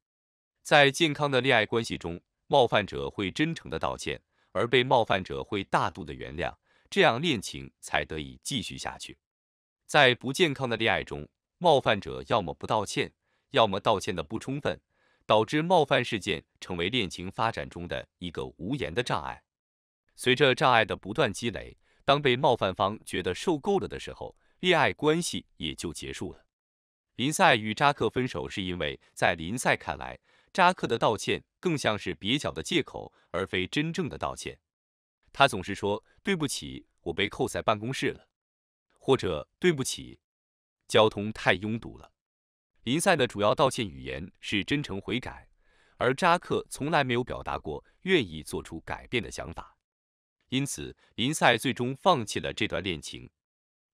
在健康的恋爱关系中，冒犯者会真诚的道歉，而被冒犯者会大度的原谅，这样恋情才得以继续下去。在不健康的恋爱中，冒犯者要么不道歉，要么道歉的不充分。导致冒犯事件成为恋情发展中的一个无言的障碍。随着障碍的不断积累，当被冒犯方觉得受够了的时候，恋爱关系也就结束了。林赛与扎克分手是因为在林赛看来，扎克的道歉更像是蹩脚的借口，而非真正的道歉。他总是说：“对不起，我被扣在办公室了。”或者：“对不起，交通太拥堵了。”林赛的主要道歉语言是真诚悔改，而扎克从来没有表达过愿意做出改变的想法，因此林赛最终放弃了这段恋情。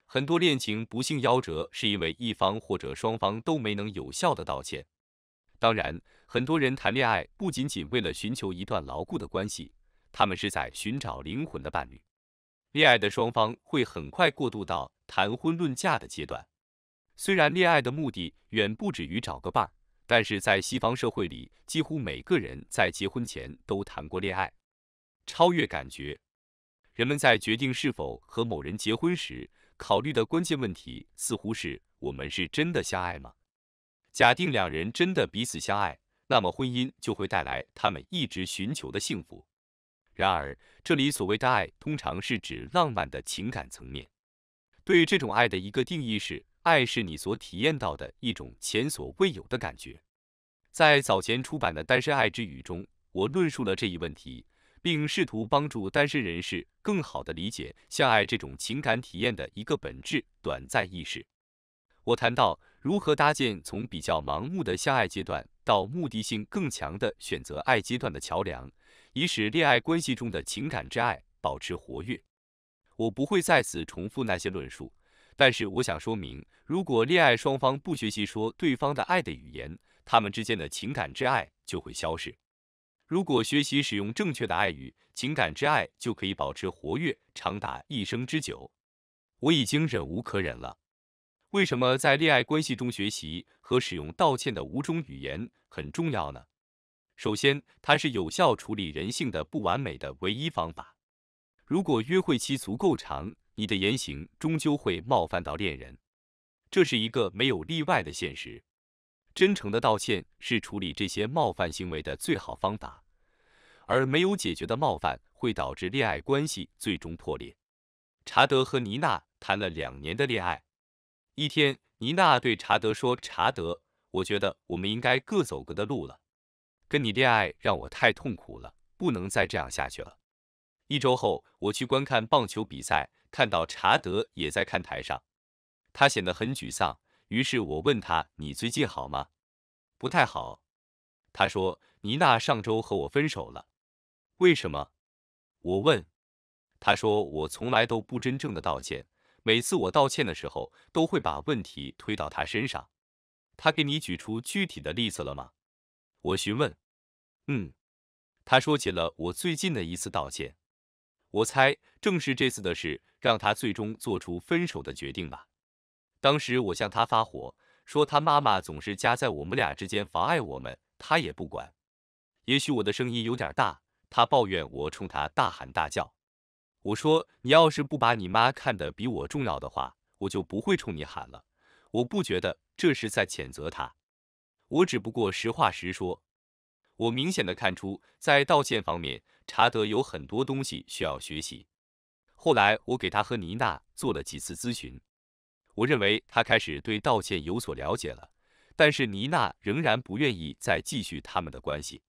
很多恋情不幸夭折，是因为一方或者双方都没能有效的道歉。当然，很多人谈恋爱不仅仅为了寻求一段牢固的关系，他们是在寻找灵魂的伴侣。恋爱的双方会很快过渡到谈婚论嫁的阶段。虽然恋爱的目的远不止于找个伴，但是在西方社会里，几乎每个人在结婚前都谈过恋爱。超越感觉，人们在决定是否和某人结婚时，考虑的关键问题似乎是我们是真的相爱吗？假定两人真的彼此相爱，那么婚姻就会带来他们一直寻求的幸福。然而，这里所谓的爱通常是指浪漫的情感层面。对这种爱的一个定义是。爱是你所体验到的一种前所未有的感觉。在早前出版的《单身爱之语》中，我论述了这一问题，并试图帮助单身人士更好地理解相爱这种情感体验的一个本质——短暂意识。我谈到如何搭建从比较盲目的相爱阶段到目的性更强的选择爱阶段的桥梁，以使恋爱关系中的情感之爱保持活跃。我不会再次重复那些论述。但是我想说明，如果恋爱双方不学习说对方的爱的语言，他们之间的情感之爱就会消失。如果学习使用正确的爱语，情感之爱就可以保持活跃，长达一生之久。我已经忍无可忍了。为什么在恋爱关系中学习和使用道歉的五种语言很重要呢？首先，它是有效处理人性的不完美的唯一方法。如果约会期足够长，你的言行终究会冒犯到恋人，这是一个没有例外的现实。真诚的道歉是处理这些冒犯行为的最好方法，而没有解决的冒犯会导致恋爱关系最终破裂。查德和妮娜谈了两年的恋爱，一天，妮娜对查德说：“查德，我觉得我们应该各走各的路了，跟你恋爱让我太痛苦了，不能再这样下去了。”一周后，我去观看棒球比赛。看到查德也在看台上，他显得很沮丧。于是我问他：“你最近好吗？”“不太好。”他说。“妮娜上周和我分手了。”“为什么？”我问。他说：“我从来都不真正的道歉，每次我道歉的时候，都会把问题推到他身上。”“他给你举出具体的例子了吗？”我询问。“嗯。”他说起了我最近的一次道歉。我猜，正是这次的事，让他最终做出分手的决定吧。当时我向他发火，说他妈妈总是夹在我们俩之间，妨碍我们，他也不管。也许我的声音有点大，他抱怨我冲他大喊大叫。我说：“你要是不把你妈看得比我重要的话，我就不会冲你喊了。”我不觉得这是在谴责他，我只不过实话实说。我明显的看出，在道歉方面，查德有很多东西需要学习。后来，我给他和妮娜做了几次咨询，我认为他开始对道歉有所了解了。但是，妮娜仍然不愿意再继续他们的关系。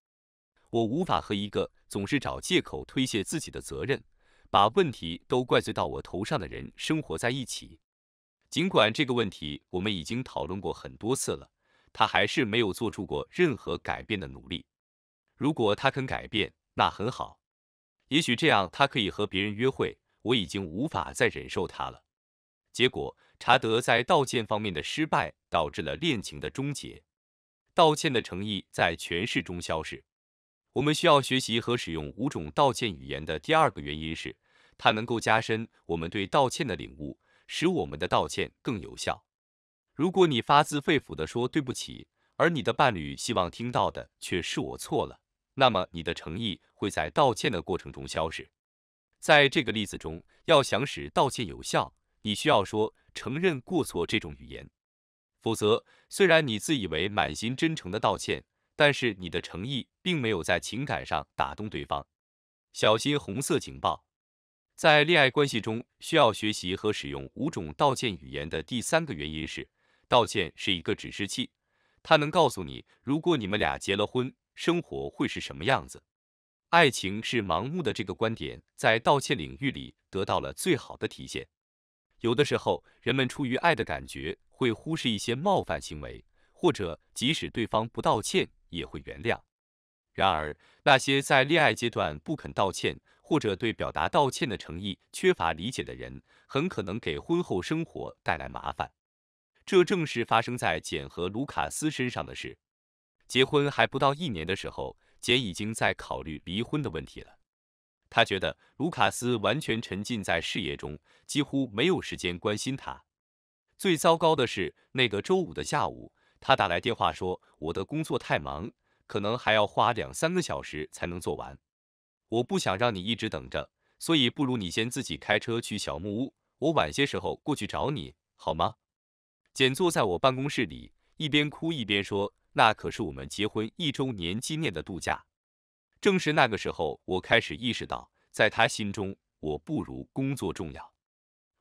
我无法和一个总是找借口推卸自己的责任，把问题都怪罪到我头上的人生活在一起。尽管这个问题我们已经讨论过很多次了，他还是没有做出过任何改变的努力。如果他肯改变，那很好。也许这样他可以和别人约会。我已经无法再忍受他了。结果，查德在道歉方面的失败导致了恋情的终结。道歉的诚意在诠释中消失。我们需要学习和使用五种道歉语言的第二个原因是，它能够加深我们对道歉的领悟，使我们的道歉更有效。如果你发自肺腑地说对不起，而你的伴侣希望听到的却是我错了。那么你的诚意会在道歉的过程中消失。在这个例子中，要想使道歉有效，你需要说承认过错这种语言。否则，虽然你自以为满心真诚的道歉，但是你的诚意并没有在情感上打动对方。小心红色警报，在恋爱关系中需要学习和使用五种道歉语言的第三个原因是，道歉是一个指示器，它能告诉你，如果你们俩结了婚。生活会是什么样子？爱情是盲目的这个观点在道歉领域里得到了最好的体现。有的时候，人们出于爱的感觉会忽视一些冒犯行为，或者即使对方不道歉也会原谅。然而，那些在恋爱阶段不肯道歉，或者对表达道歉的诚意缺乏理解的人，很可能给婚后生活带来麻烦。这正是发生在简和卢卡斯身上的事。结婚还不到一年的时候，简已经在考虑离婚的问题了。他觉得卢卡斯完全沉浸在事业中，几乎没有时间关心他。最糟糕的是，那个周五的下午，他打来电话说：“我的工作太忙，可能还要花两三个小时才能做完。我不想让你一直等着，所以不如你先自己开车去小木屋，我晚些时候过去找你，好吗？”简坐在我办公室里，一边哭一边说。那可是我们结婚一周年纪念的度假。正是那个时候，我开始意识到，在他心中，我不如工作重要。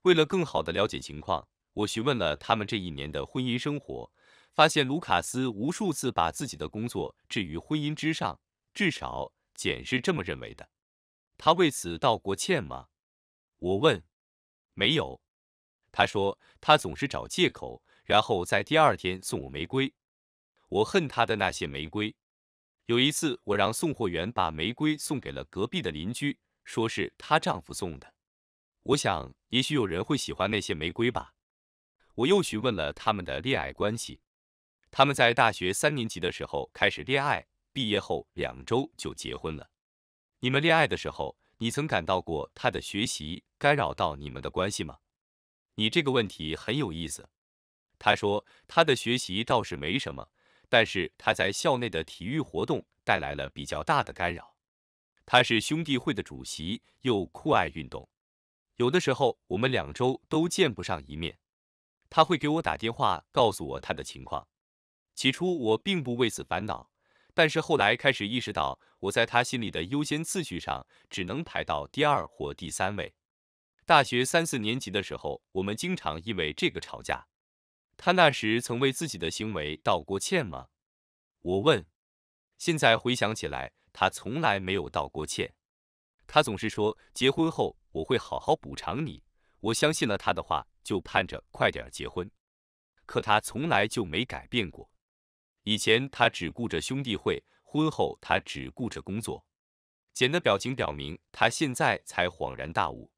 为了更好的了解情况，我询问了他们这一年的婚姻生活，发现卢卡斯无数次把自己的工作置于婚姻之上。至少简是这么认为的。他为此道过歉吗？我问。没有。他说他总是找借口，然后在第二天送我玫瑰。我恨她的那些玫瑰。有一次，我让送货员把玫瑰送给了隔壁的邻居，说是她丈夫送的。我想，也许有人会喜欢那些玫瑰吧。我又询问了他们的恋爱关系。他们在大学三年级的时候开始恋爱，毕业后两周就结婚了。你们恋爱的时候，你曾感到过他的学习干扰到你们的关系吗？你这个问题很有意思。他说，他的学习倒是没什么。但是他在校内的体育活动带来了比较大的干扰。他是兄弟会的主席，又酷爱运动，有的时候我们两周都见不上一面。他会给我打电话告诉我他的情况。起初我并不为此烦恼，但是后来开始意识到我在他心里的优先次序上只能排到第二或第三位。大学三四年级的时候，我们经常因为这个吵架。他那时曾为自己的行为道过歉吗？我问。现在回想起来，他从来没有道过歉。他总是说结婚后我会好好补偿你。我相信了他的话，就盼着快点结婚。可他从来就没改变过。以前他只顾着兄弟会，婚后他只顾着工作。简的表情表明他现在才恍然大悟。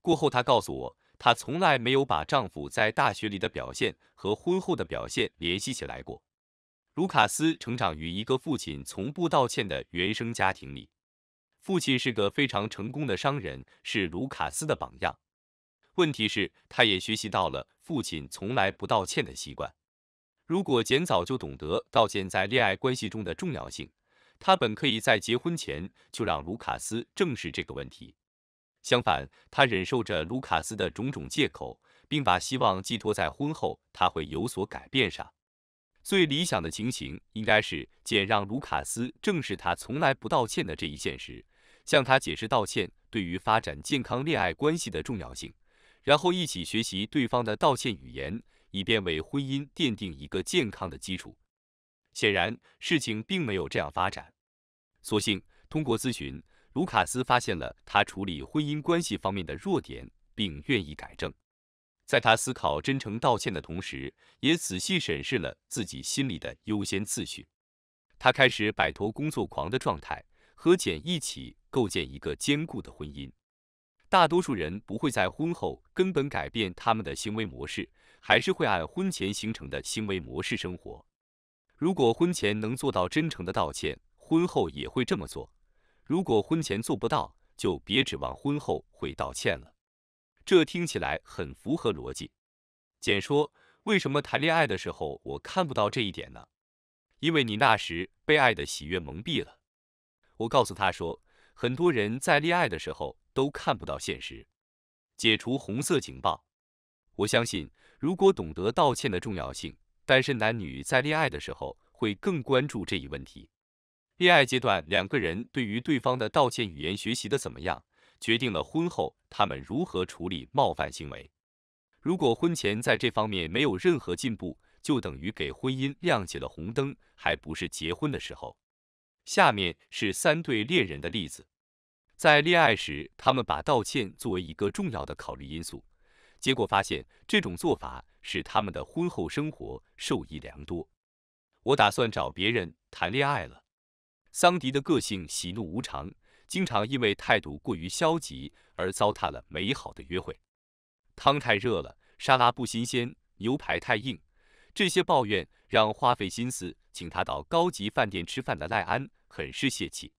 过后，他告诉我。她从来没有把丈夫在大学里的表现和婚后的表现联系起来过。卢卡斯成长于一个父亲从不道歉的原生家庭里，父亲是个非常成功的商人，是卢卡斯的榜样。问题是，他也学习到了父亲从来不道歉的习惯。如果简早就懂得道歉在恋爱关系中的重要性，她本可以在结婚前就让卢卡斯正视这个问题。相反，他忍受着卢卡斯的种种借口，并把希望寄托在婚后他会有所改变上。最理想的情形应该是，简让卢卡斯正视他从来不道歉的这一现实，向他解释道歉对于发展健康恋爱关系的重要性，然后一起学习对方的道歉语言，以便为婚姻奠定一个健康的基础。显然，事情并没有这样发展。所幸，通过咨询。卢卡斯发现了他处理婚姻关系方面的弱点，并愿意改正。在他思考真诚道歉的同时，也仔细审视了自己心里的优先次序。他开始摆脱工作狂的状态，和简一起构建一个坚固的婚姻。大多数人不会在婚后根本改变他们的行为模式，还是会按婚前形成的行为模式生活。如果婚前能做到真诚的道歉，婚后也会这么做。如果婚前做不到，就别指望婚后会道歉了。这听起来很符合逻辑。简说，为什么谈恋爱的时候我看不到这一点呢？因为你那时被爱的喜悦蒙蔽了。我告诉他说，很多人在恋爱的时候都看不到现实。解除红色警报。我相信，如果懂得道歉的重要性，单身男女在恋爱的时候会更关注这一问题。恋爱阶段，两个人对于对方的道歉语言学习的怎么样，决定了婚后他们如何处理冒犯行为。如果婚前在这方面没有任何进步，就等于给婚姻亮起了红灯，还不是结婚的时候。下面是三对恋人的例子，在恋爱时，他们把道歉作为一个重要的考虑因素，结果发现这种做法使他们的婚后生活受益良多。我打算找别人谈恋爱了。桑迪的个性喜怒无常，经常因为态度过于消极而糟蹋了美好的约会。汤太热了，沙拉不新鲜，牛排太硬，这些抱怨让花费心思请他到高级饭店吃饭的赖安很是泄气。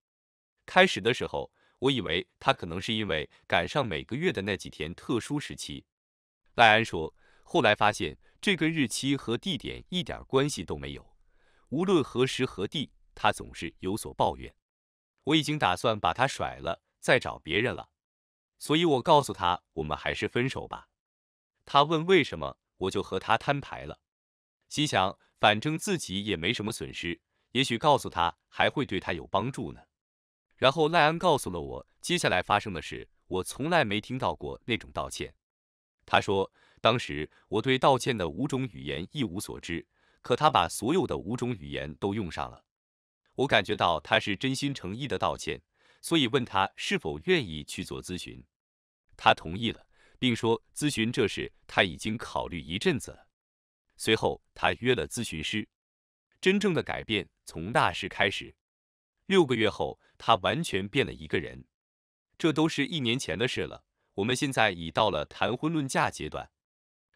开始的时候，我以为他可能是因为赶上每个月的那几天特殊时期，赖安说。后来发现这跟日期和地点一点关系都没有，无论何时何地。他总是有所抱怨，我已经打算把他甩了，再找别人了。所以，我告诉他，我们还是分手吧。他问为什么，我就和他摊牌了。心想，反正自己也没什么损失，也许告诉他还会对他有帮助呢。然后，赖安告诉了我接下来发生的事。我从来没听到过那种道歉。他说，当时我对道歉的五种语言一无所知，可他把所有的五种语言都用上了。我感觉到他是真心诚意的道歉，所以问他是否愿意去做咨询，他同意了，并说咨询这事他已经考虑一阵子了。随后他约了咨询师，真正的改变从那时开始。六个月后，他完全变了一个人，这都是一年前的事了。我们现在已到了谈婚论嫁阶段。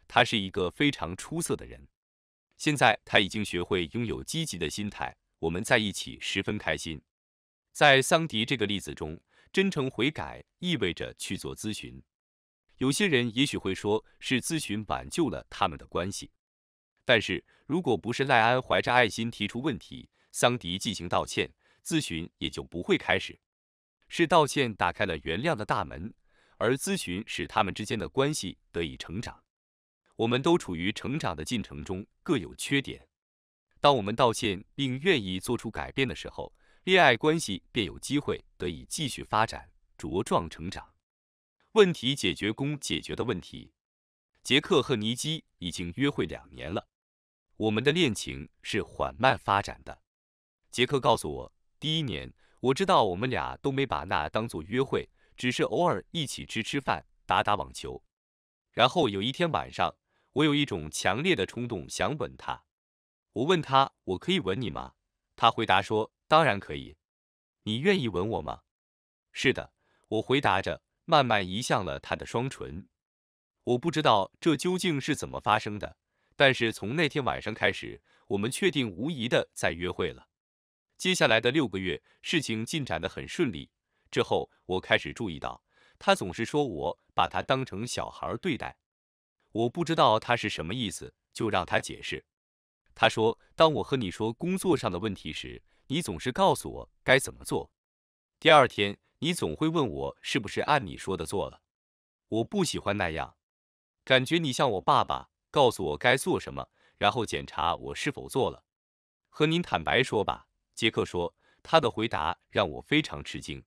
他是一个非常出色的人，现在他已经学会拥有积极的心态。我们在一起十分开心。在桑迪这个例子中，真诚悔改意味着去做咨询。有些人也许会说，是咨询挽救了他们的关系。但是，如果不是赖安怀着爱心提出问题，桑迪进行道歉，咨询也就不会开始。是道歉打开了原谅的大门，而咨询使他们之间的关系得以成长。我们都处于成长的进程中，各有缺点。当我们道歉并愿意做出改变的时候，恋爱关系便有机会得以继续发展、茁壮成长。问题解决工解决的问题。杰克和尼基已经约会两年了，我们的恋情是缓慢发展的。杰克告诉我，第一年我知道我们俩都没把那当做约会，只是偶尔一起吃吃饭、打打网球。然后有一天晚上，我有一种强烈的冲动想吻他。我问他我可以吻你吗？他回答说当然可以。你愿意吻我吗？是的，我回答着，慢慢移向了他的双唇。我不知道这究竟是怎么发生的，但是从那天晚上开始，我们确定无疑的在约会了。接下来的六个月，事情进展得很顺利。之后我开始注意到，他总是说我把他当成小孩对待。我不知道他是什么意思，就让他解释。他说：“当我和你说工作上的问题时，你总是告诉我该怎么做。第二天，你总会问我是不是按你说的做了。我不喜欢那样，感觉你像我爸爸，告诉我该做什么，然后检查我是否做了。和您坦白说吧，杰克说，他的回答让我非常吃惊。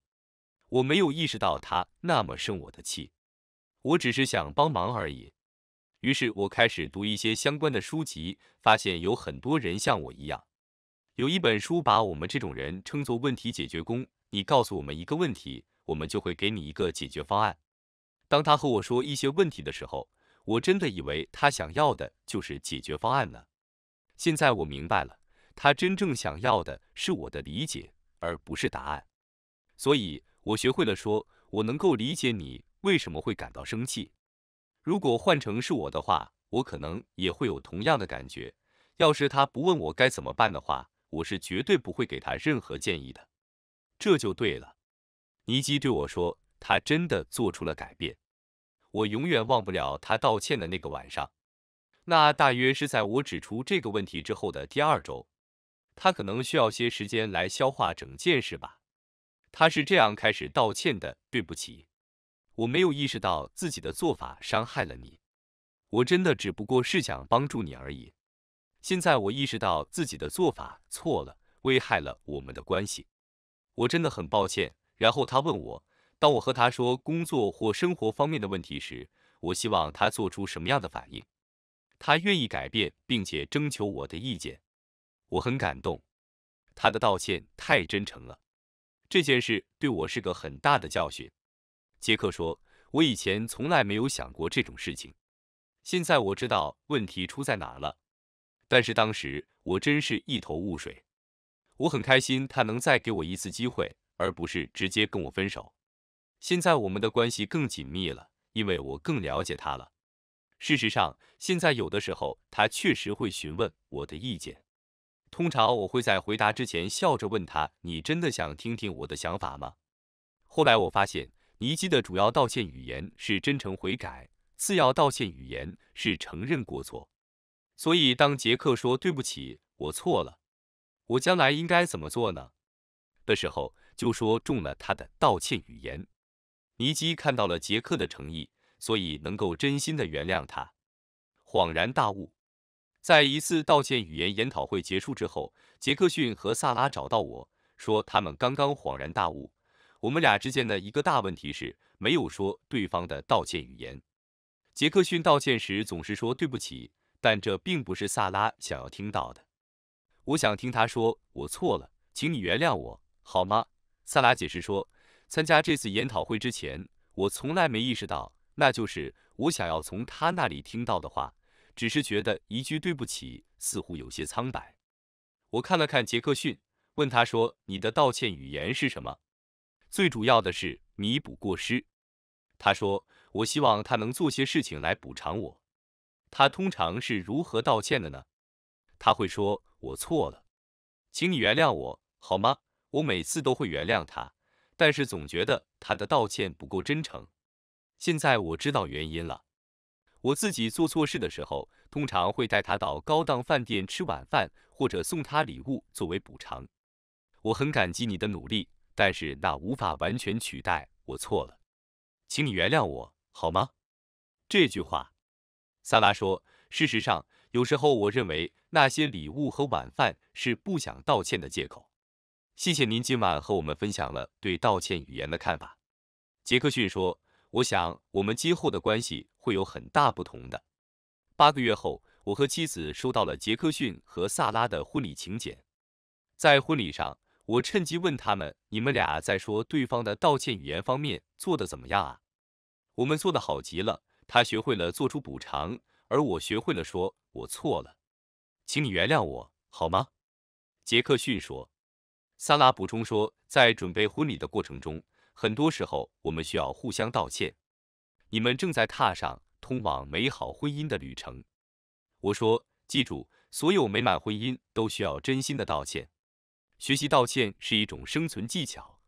我没有意识到他那么生我的气，我只是想帮忙而已。”于是我开始读一些相关的书籍，发现有很多人像我一样。有一本书把我们这种人称作“问题解决工”，你告诉我们一个问题，我们就会给你一个解决方案。当他和我说一些问题的时候，我真的以为他想要的就是解决方案呢。现在我明白了，他真正想要的是我的理解，而不是答案。所以，我学会了说：“我能够理解你为什么会感到生气。”如果换成是我的话，我可能也会有同样的感觉。要是他不问我该怎么办的话，我是绝对不会给他任何建议的。这就对了。尼基对我说，他真的做出了改变。我永远忘不了他道歉的那个晚上。那大约是在我指出这个问题之后的第二周。他可能需要些时间来消化整件事吧。他是这样开始道歉的：“对不起。”我没有意识到自己的做法伤害了你，我真的只不过是想帮助你而已。现在我意识到自己的做法错了，危害了我们的关系，我真的很抱歉。然后他问我，当我和他说工作或生活方面的问题时，我希望他做出什么样的反应？他愿意改变，并且征求我的意见，我很感动，他的道歉太真诚了。这件事对我是个很大的教训。杰克说：“我以前从来没有想过这种事情，现在我知道问题出在哪了。但是当时我真是一头雾水。我很开心他能再给我一次机会，而不是直接跟我分手。现在我们的关系更紧密了，因为我更了解他了。事实上，现在有的时候他确实会询问我的意见，通常我会在回答之前笑着问他：‘你真的想听听我的想法吗？’后来我发现。”尼基的主要道歉语言是真诚悔改，次要道歉语言是承认过错。所以，当杰克说“对不起，我错了，我将来应该怎么做呢？”的时候，就说中了他的道歉语言。尼基看到了杰克的诚意，所以能够真心的原谅他。恍然大悟，在一次道歉语言研讨会结束之后，杰克逊和萨拉找到我说，他们刚刚恍然大悟。我们俩之间的一个大问题是，没有说对方的道歉语言。杰克逊道歉时总是说对不起，但这并不是萨拉想要听到的。我想听他说我错了，请你原谅我，好吗？萨拉解释说，参加这次研讨会之前，我从来没意识到，那就是我想要从他那里听到的话。只是觉得一句对不起似乎有些苍白。我看了看杰克逊，问他说：“你的道歉语言是什么？”最主要的是弥补过失。他说：“我希望他能做些事情来补偿我。”他通常是如何道歉的呢？他会说：“我错了，请你原谅我，好吗？”我每次都会原谅他，但是总觉得他的道歉不够真诚。现在我知道原因了。我自己做错事的时候，通常会带他到高档饭店吃晚饭，或者送他礼物作为补偿。我很感激你的努力。但是那无法完全取代，我错了，请你原谅我好吗？这句话，萨拉说。事实上，有时候我认为那些礼物和晚饭是不想道歉的借口。谢谢您今晚和我们分享了对道歉语言的看法。杰克逊说，我想我们今后的关系会有很大不同的。八个月后，我和妻子收到了杰克逊和萨拉的婚礼请柬，在婚礼上。我趁机问他们：“你们俩在说对方的道歉语言方面做得怎么样啊？”“我们做得好极了。”他学会了做出补偿，而我学会了说：“我错了，请你原谅我，好吗？”杰克逊说。萨拉补充说：“在准备婚礼的过程中，很多时候我们需要互相道歉。你们正在踏上通往美好婚姻的旅程。”我说：“记住，所有美满婚姻都需要真心的道歉。”学习道歉是一种生存技巧，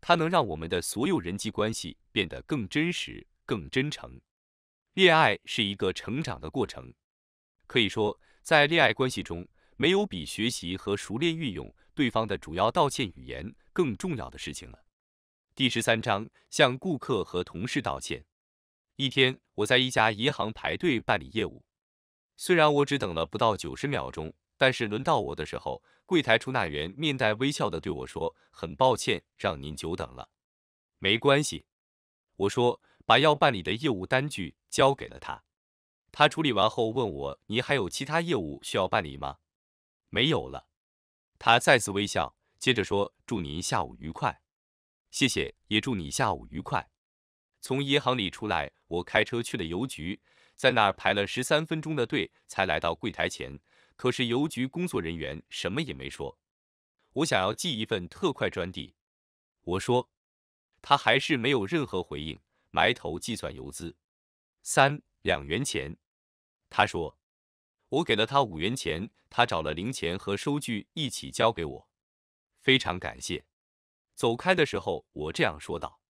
它能让我们的所有人际关系变得更真实、更真诚。恋爱是一个成长的过程，可以说，在恋爱关系中，没有比学习和熟练运用对方的主要道歉语言更重要的事情了。第十三章：向顾客和同事道歉。一天，我在一家银行排队办理业务，虽然我只等了不到九十秒钟，但是轮到我的时候。柜台出纳员面带微笑地对我说：“很抱歉让您久等了，没关系。”我说：“把要办理的业务单据交给了他。”他处理完后问我：“您还有其他业务需要办理吗？”“没有了。”他再次微笑，接着说：“祝您下午愉快。”“谢谢，也祝你下午愉快。”从银行里出来，我开车去了邮局，在那儿排了十三分钟的队才来到柜台前。可是邮局工作人员什么也没说。我想要寄一份特快专递。我说，他还是没有任何回应，埋头计算邮资，三两元钱。他说，我给了他五元钱，他找了零钱和收据一起交给我。非常感谢。走开的时候，我这样说道。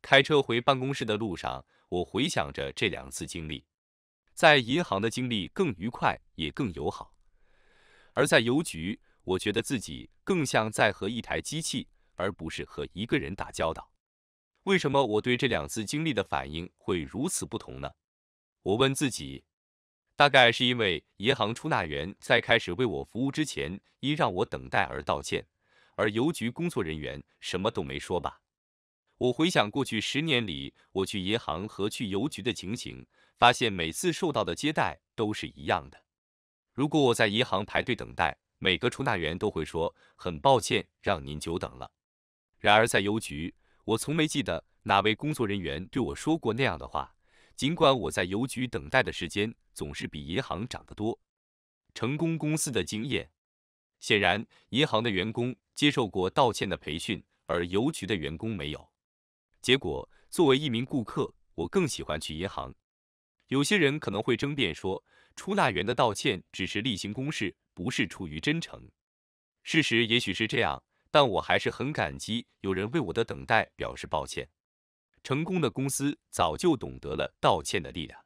开车回办公室的路上，我回想着这两次经历，在银行的经历更愉快，也更友好。而在邮局，我觉得自己更像在和一台机器，而不是和一个人打交道。为什么我对这两次经历的反应会如此不同呢？我问自己，大概是因为银行出纳员在开始为我服务之前，因让我等待而道歉，而邮局工作人员什么都没说吧？我回想过去十年里我去银行和去邮局的情形，发现每次受到的接待都是一样的。如果我在银行排队等待，每个出纳员都会说：“很抱歉让您久等了。”然而在邮局，我从没记得哪位工作人员对我说过那样的话。尽管我在邮局等待的时间总是比银行长得多。成功公司的经验显然，银行的员工接受过道歉的培训，而邮局的员工没有。结果，作为一名顾客，我更喜欢去银行。有些人可能会争辩说。出纳员的道歉只是例行公事，不是出于真诚。事实也许是这样，但我还是很感激有人为我的等待表示抱歉。成功的公司早就懂得了道歉的力量。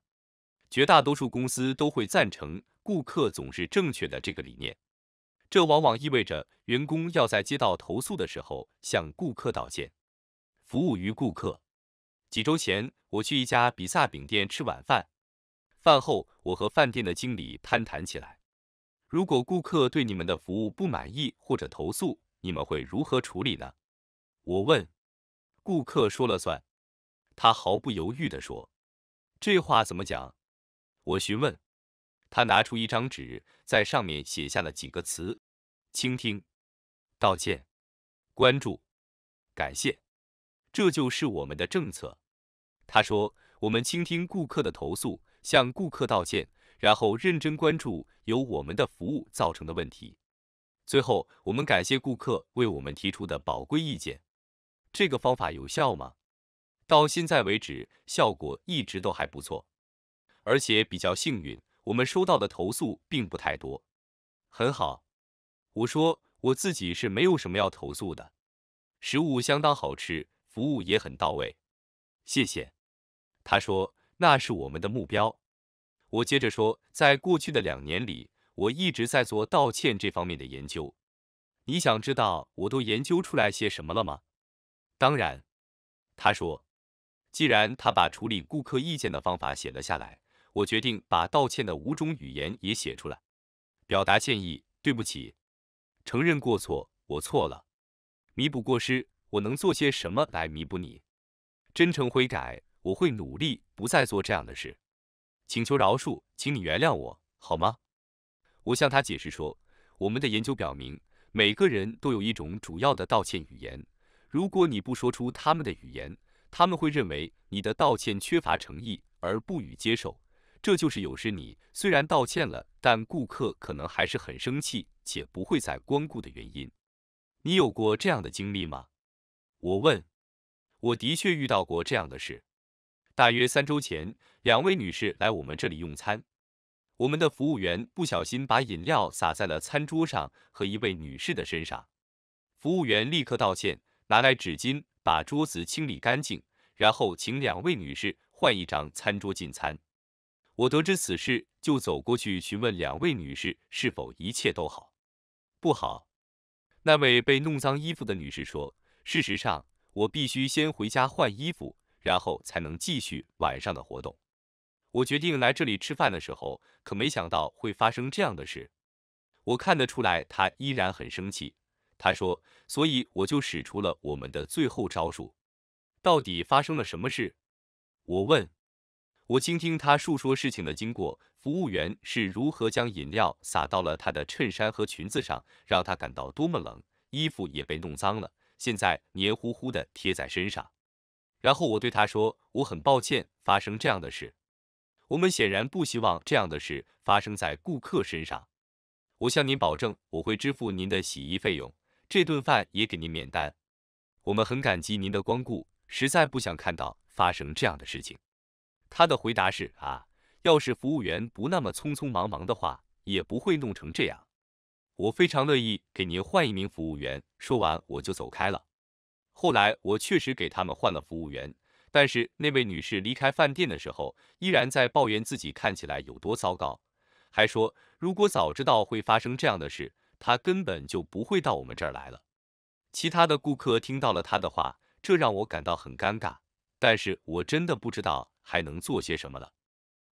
绝大多数公司都会赞成“顾客总是正确的”这个理念，这往往意味着员工要在接到投诉的时候向顾客道歉，服务于顾客。几周前，我去一家比萨饼店吃晚饭。饭后，我和饭店的经理攀谈起来。如果顾客对你们的服务不满意或者投诉，你们会如何处理呢？我问。顾客说了算。他毫不犹豫的说。这话怎么讲？我询问。他拿出一张纸，在上面写下了几个词：倾听、道歉、关注、感谢。这就是我们的政策。他说，我们倾听顾客的投诉。向顾客道歉，然后认真关注由我们的服务造成的问题。最后，我们感谢顾客为我们提出的宝贵意见。这个方法有效吗？到现在为止，效果一直都还不错。而且比较幸运，我们收到的投诉并不太多。很好，我说我自己是没有什么要投诉的。食物相当好吃，服务也很到位。谢谢。他说。那是我们的目标。我接着说，在过去的两年里，我一直在做道歉这方面的研究。你想知道我都研究出来些什么了吗？当然。他说，既然他把处理顾客意见的方法写了下来，我决定把道歉的五种语言也写出来：表达歉意，对不起；承认过错，我错了；弥补过失，我能做些什么来弥补你？真诚悔改。我会努力不再做这样的事，请求饶恕，请你原谅我，好吗？我向他解释说，我们的研究表明，每个人都有一种主要的道歉语言，如果你不说出他们的语言，他们会认为你的道歉缺乏诚意而不予接受。这就是有时你虽然道歉了，但顾客可能还是很生气且不会再光顾的原因。你有过这样的经历吗？我问。我的确遇到过这样的事。大约三周前，两位女士来我们这里用餐，我们的服务员不小心把饮料洒在了餐桌上和一位女士的身上，服务员立刻道歉，拿来纸巾把桌子清理干净，然后请两位女士换一张餐桌进餐。我得知此事就走过去询问两位女士是否一切都好，不好。那位被弄脏衣服的女士说：“事实上，我必须先回家换衣服。”然后才能继续晚上的活动。我决定来这里吃饭的时候，可没想到会发生这样的事。我看得出来，他依然很生气。他说：“所以我就使出了我们的最后招数。”到底发生了什么事？我问。我倾听他述说事情的经过，服务员是如何将饮料洒到了他的衬衫和裙子上，让他感到多么冷，衣服也被弄脏了，现在黏糊糊的贴在身上。然后我对他说，我很抱歉发生这样的事，我们显然不希望这样的事发生在顾客身上。我向您保证，我会支付您的洗衣费用，这顿饭也给您免单。我们很感激您的光顾，实在不想看到发生这样的事情。他的回答是啊，要是服务员不那么匆匆忙忙的话，也不会弄成这样。我非常乐意给您换一名服务员。说完我就走开了。后来我确实给他们换了服务员，但是那位女士离开饭店的时候，依然在抱怨自己看起来有多糟糕，还说如果早知道会发生这样的事，她根本就不会到我们这儿来了。其他的顾客听到了她的话，这让我感到很尴尬，但是我真的不知道还能做些什么了。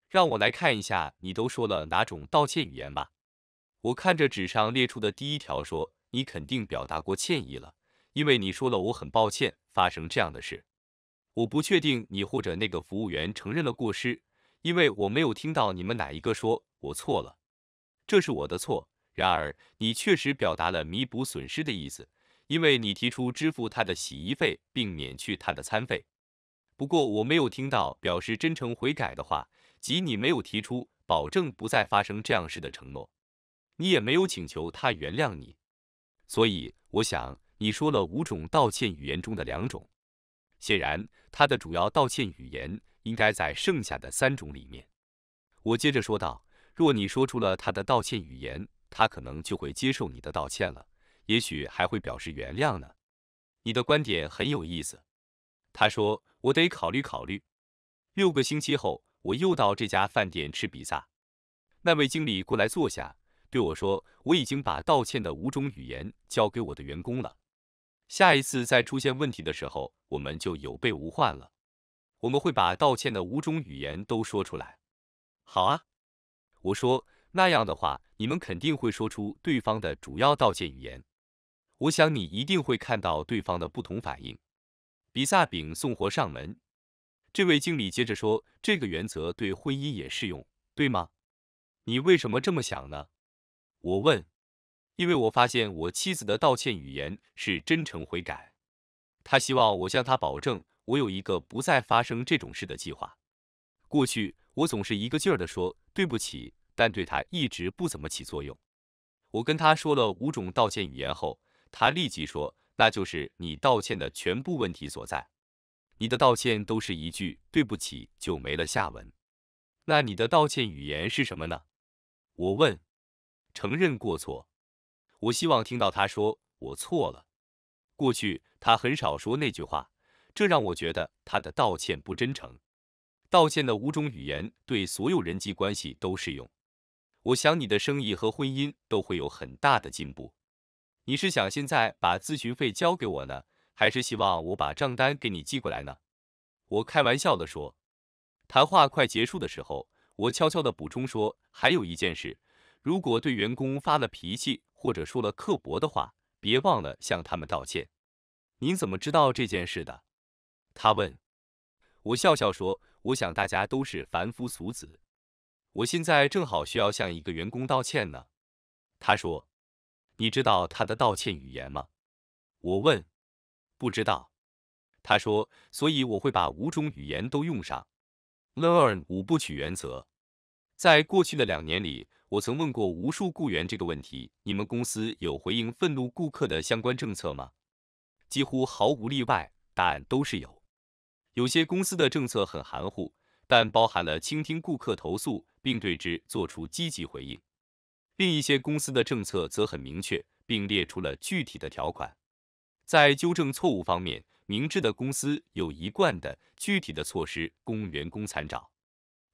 让我来看一下你都说了哪种道歉语言吧。我看着纸上列出的第一条说，你肯定表达过歉意了。因为你说了我很抱歉发生这样的事，我不确定你或者那个服务员承认了过失，因为我没有听到你们哪一个说我错了，这是我的错。然而你确实表达了弥补损失的意思，因为你提出支付他的洗衣费并免去他的餐费。不过我没有听到表示真诚悔改的话，即你没有提出保证不再发生这样事的承诺，你也没有请求他原谅你，所以我想。你说了五种道歉语言中的两种，显然他的主要道歉语言应该在剩下的三种里面。我接着说道：“若你说出了他的道歉语言，他可能就会接受你的道歉了，也许还会表示原谅呢。”你的观点很有意思。他说：“我得考虑考虑。”六个星期后，我又到这家饭店吃比萨，那位经理过来坐下，对我说：“我已经把道歉的五种语言交给我的员工了。”下一次再出现问题的时候，我们就有备无患了。我们会把道歉的五种语言都说出来。好啊，我说那样的话，你们肯定会说出对方的主要道歉语言。我想你一定会看到对方的不同反应。比萨饼送货上门。这位经理接着说，这个原则对婚姻也适用，对吗？你为什么这么想呢？我问。因为我发现我妻子的道歉语言是真诚悔改，她希望我向她保证我有一个不再发生这种事的计划。过去我总是一个劲儿地说对不起，但对她一直不怎么起作用。我跟他说了五种道歉语言后，他立即说那就是你道歉的全部问题所在，你的道歉都是一句对不起就没了下文。那你的道歉语言是什么呢？我问，承认过错。我希望听到他说我错了。过去他很少说那句话，这让我觉得他的道歉不真诚。道歉的五种语言对所有人际关系都适用。我想你的生意和婚姻都会有很大的进步。你是想现在把咨询费交给我呢，还是希望我把账单给你寄过来呢？我开玩笑的说。谈话快结束的时候，我悄悄的补充说，还有一件事，如果对员工发了脾气。或者说了刻薄的话，别忘了向他们道歉。您怎么知道这件事的？他问。我笑笑说，我想大家都是凡夫俗子。我现在正好需要向一个员工道歉呢。他说，你知道他的道歉语言吗？我问。不知道。他说，所以我会把五种语言都用上。Learn 五部曲原则，在过去的两年里。我曾问过无数雇员这个问题：你们公司有回应愤怒顾客的相关政策吗？几乎毫无例外，答案都是有。有些公司的政策很含糊，但包含了倾听顾客投诉并对之做出积极回应；另一些公司的政策则很明确，并列出了具体的条款。在纠正错误方面，明智的公司有一贯的具体的措施供员工参照。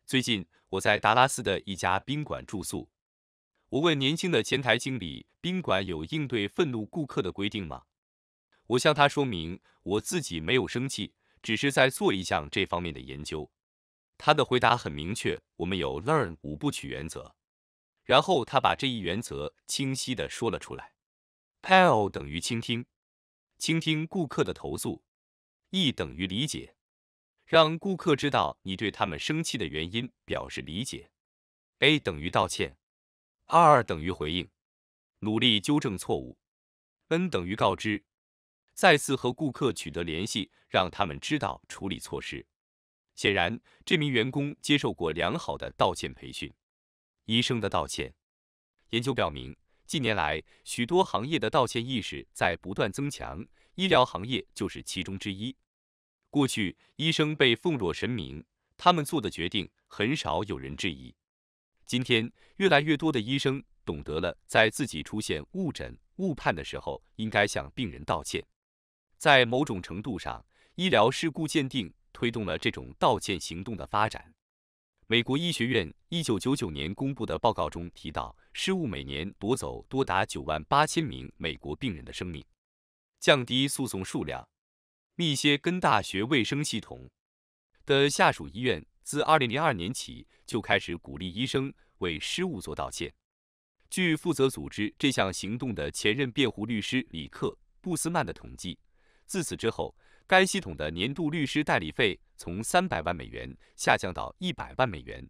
最近我在达拉斯的一家宾馆住宿，我问年轻的前台经理，宾馆有应对愤怒顾客的规定吗？我向他说明我自己没有生气，只是在做一项这方面的研究。他的回答很明确，我们有 Learn 五部曲原则。然后他把这一原则清晰地说了出来 p a l 等于倾听，倾听顾客的投诉，E 等于理解。让顾客知道你对他们生气的原因，表示理解。A 等于道歉，r 等于回应，努力纠正错误。N 等于告知，再次和顾客取得联系，让他们知道处理措施。显然，这名员工接受过良好的道歉培训。医生的道歉。研究表明，近年来许多行业的道歉意识在不断增强，医疗行业就是其中之一。过去，医生被奉若神明，他们做的决定很少有人质疑。今天，越来越多的医生懂得了，在自己出现误诊、误判的时候，应该向病人道歉。在某种程度上，医疗事故鉴定推动了这种道歉行动的发展。美国医学院一九九九年公布的报告中提到，失误每年夺走多达九万八千名美国病人的生命，降低诉讼数量。密歇根大学卫生系统的下属医院自2002年起就开始鼓励医生为失误做道歉。据负责组织这项行动的前任辩护律师里克·布斯曼的统计，自此之后，该系统的年度律师代理费从三百万美元下降到一百万美元，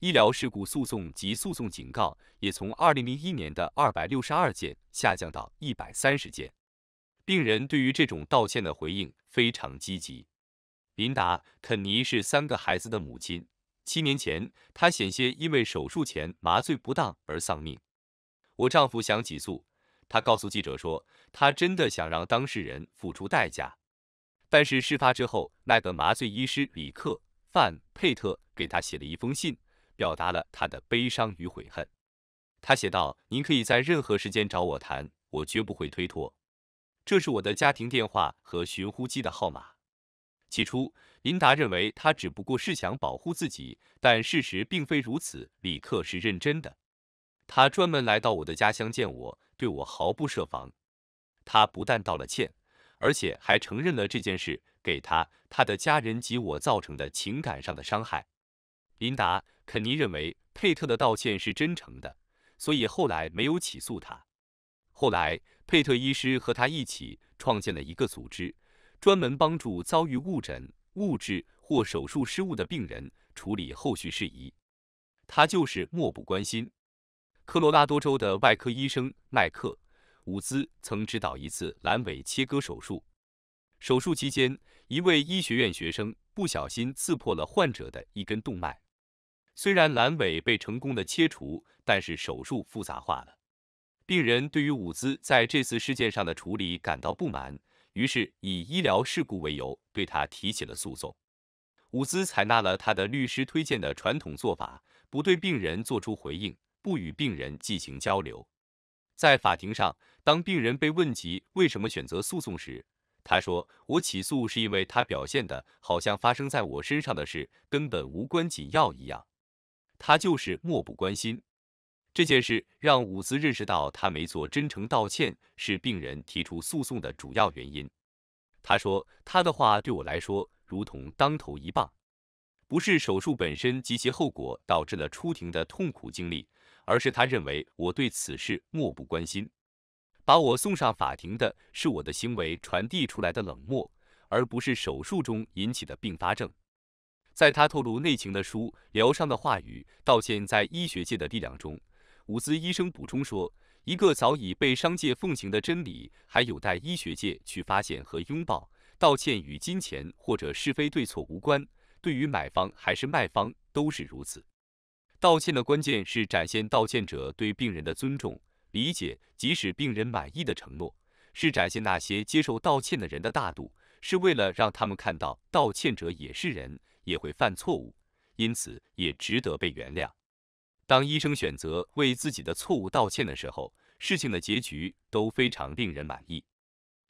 医疗事故诉讼及诉讼警告也从2001年的二百六十二件下降到一百三十件。病人对于这种道歉的回应。非常积极。琳达·肯尼是三个孩子的母亲。七年前，她险些因为手术前麻醉不当而丧命。我丈夫想起诉。他告诉记者说，他真的想让当事人付出代价。但是事发之后，那个麻醉医师李克·范佩特给他写了一封信，表达了他的悲伤与悔恨。他写道：“您可以在任何时间找我谈，我绝不会推脱。”这是我的家庭电话和寻呼机的号码。起初，琳达认为他只不过是想保护自己，但事实并非如此。李克是认真的，他专门来到我的家乡见我，对我毫不设防。他不但道了歉，而且还承认了这件事给他、他的家人及我造成的情感上的伤害。琳达·肯尼认为佩特的道歉是真诚的，所以后来没有起诉他。后来，佩特医师和他一起创建了一个组织，专门帮助遭遇误诊、误治或手术失误的病人处理后续事宜。他就是漠不关心。科罗拉多州的外科医生麦克伍兹曾指导一次阑尾切割手术，手术期间，一位医学院学生不小心刺破了患者的一根动脉。虽然阑尾被成功的切除，但是手术复杂化了。病人对于伍兹在这次事件上的处理感到不满，于是以医疗事故为由对他提起了诉讼。伍兹采纳了他的律师推荐的传统做法，不对病人做出回应，不与病人进行交流。在法庭上，当病人被问及为什么选择诉讼时，他说：“我起诉是因为他表现的好像发生在我身上的事根本无关紧要一样，他就是漠不关心。”这件事让伍兹认识到，他没做真诚道歉是病人提出诉讼的主要原因。他说：“他的话对我来说如同当头一棒，不是手术本身及其后果导致了出庭的痛苦经历，而是他认为我对此事漠不关心。把我送上法庭的是我的行为传递出来的冷漠，而不是手术中引起的并发症。”在他透露内情的书《疗伤的话语：道歉在医学界的力量》中。伍兹医生补充说：“一个早已被商界奉行的真理，还有待医学界去发现和拥抱。道歉与金钱或者是非对错无关，对于买方还是卖方都是如此。道歉的关键是展现道歉者对病人的尊重、理解，即使病人满意的承诺，是展现那些接受道歉的人的大度，是为了让他们看到道歉者也是人，也会犯错误，因此也值得被原谅。”当医生选择为自己的错误道歉的时候，事情的结局都非常令人满意。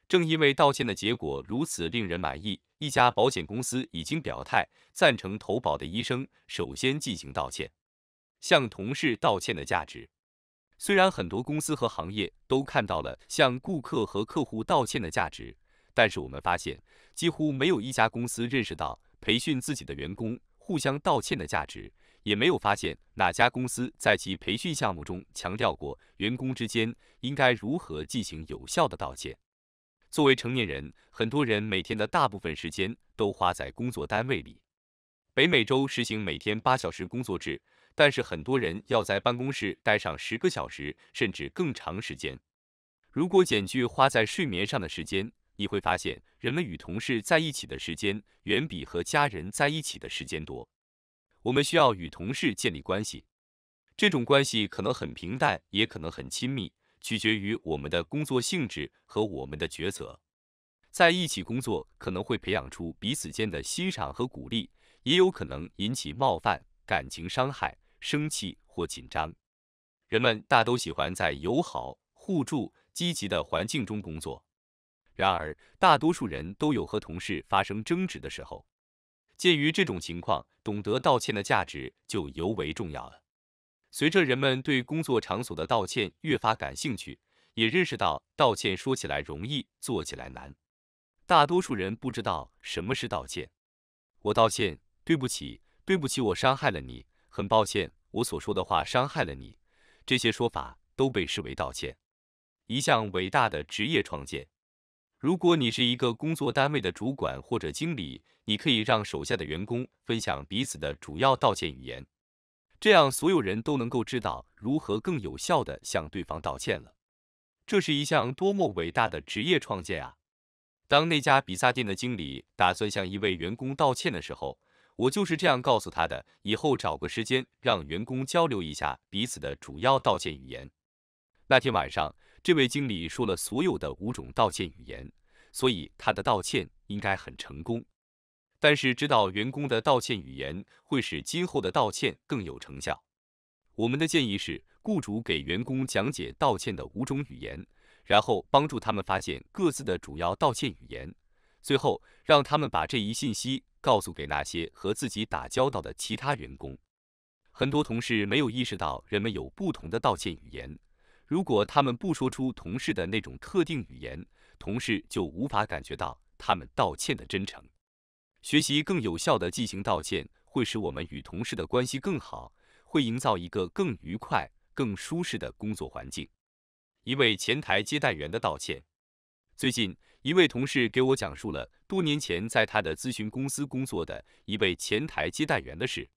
正因为道歉的结果如此令人满意，一家保险公司已经表态赞成投保的医生首先进行道歉。向同事道歉的价值，虽然很多公司和行业都看到了向顾客和客户道歉的价值，但是我们发现几乎没有一家公司认识到培训自己的员工互相道歉的价值。也没有发现哪家公司在其培训项目中强调过员工之间应该如何进行有效的道歉。作为成年人，很多人每天的大部分时间都花在工作单位里。北美洲实行每天八小时工作制，但是很多人要在办公室待上十个小时甚至更长时间。如果减去花在睡眠上的时间，你会发现人们与同事在一起的时间远比和家人在一起的时间多。我们需要与同事建立关系，这种关系可能很平淡，也可能很亲密，取决于我们的工作性质和我们的抉择。在一起工作可能会培养出彼此间的欣赏和鼓励，也有可能引起冒犯、感情伤害、生气或紧张。人们大都喜欢在友好、互助、积极的环境中工作。然而，大多数人都有和同事发生争执的时候。鉴于这种情况，懂得道歉的价值就尤为重要了。随着人们对工作场所的道歉越发感兴趣，也认识到道歉说起来容易，做起来难。大多数人不知道什么是道歉。我道歉，对不起，对不起，我伤害了你，很抱歉，我所说的话伤害了你。这些说法都被视为道歉，一项伟大的职业创建。如果你是一个工作单位的主管或者经理，你可以让手下的员工分享彼此的主要道歉语言，这样所有人都能够知道如何更有效地向对方道歉了。这是一项多么伟大的职业创建啊！当那家比萨店的经理打算向一位员工道歉的时候，我就是这样告诉他的：以后找个时间让员工交流一下彼此的主要道歉语言。那天晚上。这位经理说了所有的五种道歉语言，所以他的道歉应该很成功。但是知道员工的道歉语言会使今后的道歉更有成效。我们的建议是，雇主给员工讲解道歉的五种语言，然后帮助他们发现各自的主要道歉语言，最后让他们把这一信息告诉给那些和自己打交道的其他员工。很多同事没有意识到人们有不同的道歉语言。如果他们不说出同事的那种特定语言，同事就无法感觉到他们道歉的真诚。学习更有效的进行道歉，会使我们与同事的关系更好，会营造一个更愉快、更舒适的工作环境。一位前台接待员的道歉。最近，一位同事给我讲述了多年前在他的咨询公司工作的一位前台接待员的事。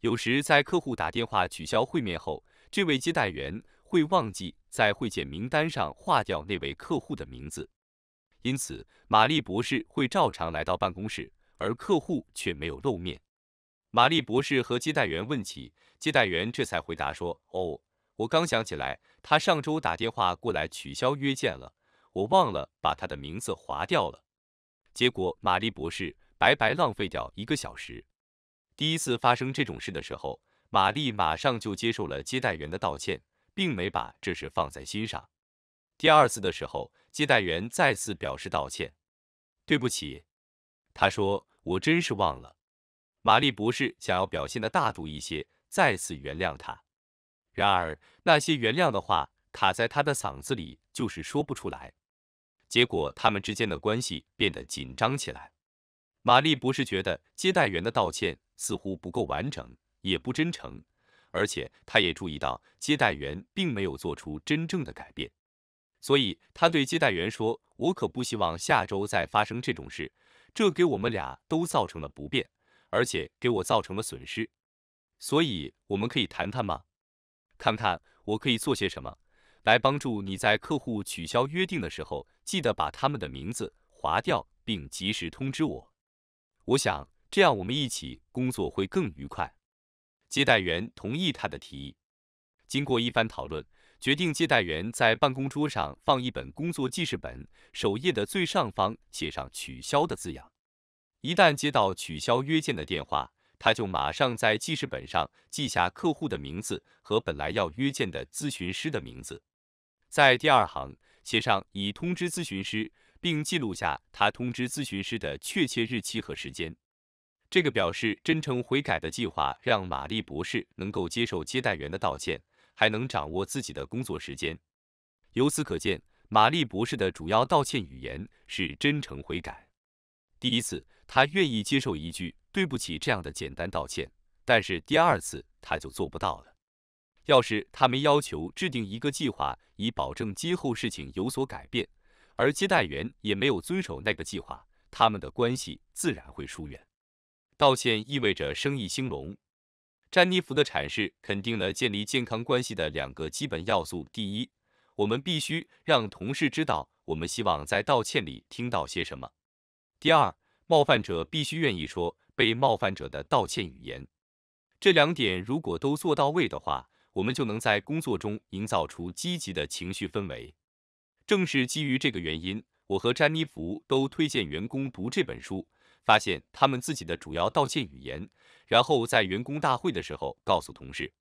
有时在客户打电话取消会面后，这位接待员。会忘记在会见名单上划掉那位客户的名字，因此玛丽博士会照常来到办公室，而客户却没有露面。玛丽博士和接待员问起，接待员这才回答说：“哦，我刚想起来，他上周打电话过来取消约见了，我忘了把他的名字划掉了。”结果玛丽博士白白浪费掉一个小时。第一次发生这种事的时候，玛丽马上就接受了接待员的道歉。并没把这事放在心上。第二次的时候，接待员再次表示道歉，对不起。他说：“我真是忘了。”玛丽博士想要表现的大度一些，再次原谅他。然而，那些原谅的话卡在他的嗓子里，就是说不出来。结果，他们之间的关系变得紧张起来。玛丽博士觉得接待员的道歉似乎不够完整，也不真诚。而且他也注意到接待员并没有做出真正的改变，所以他对接待员说：“我可不希望下周再发生这种事，这给我们俩都造成了不便，而且给我造成了损失。所以我们可以谈谈吗？看看我可以做些什么来帮助你在客户取消约定的时候，记得把他们的名字划掉，并及时通知我。我想这样我们一起工作会更愉快。”接待员同意他的提议。经过一番讨论，决定接待员在办公桌上放一本工作记事本，首页的最上方写上“取消”的字样。一旦接到取消约见的电话，他就马上在记事本上记下客户的名字和本来要约见的咨询师的名字，在第二行写上已通知咨询师，并记录下他通知咨询师的确切日期和时间。这个表示真诚悔改的计划，让玛丽博士能够接受接待员的道歉，还能掌握自己的工作时间。由此可见，玛丽博士的主要道歉语言是真诚悔改。第一次，他愿意接受一句“对不起”这样的简单道歉，但是第二次他就做不到了。要是他没要求制定一个计划以保证今后事情有所改变，而接待员也没有遵守那个计划，他们的关系自然会疏远。道歉意味着生意兴隆。詹妮弗的阐释肯定了建立健康关系的两个基本要素：第一，我们必须让同事知道我们希望在道歉里听到些什么；第二，冒犯者必须愿意说被冒犯者的道歉语言。这两点如果都做到位的话，我们就能在工作中营造出积极的情绪氛围。正是基于这个原因，我和詹妮弗都推荐员工读这本书。发现他们自己的主要道歉语言，然后在员工大会的时候告诉同事，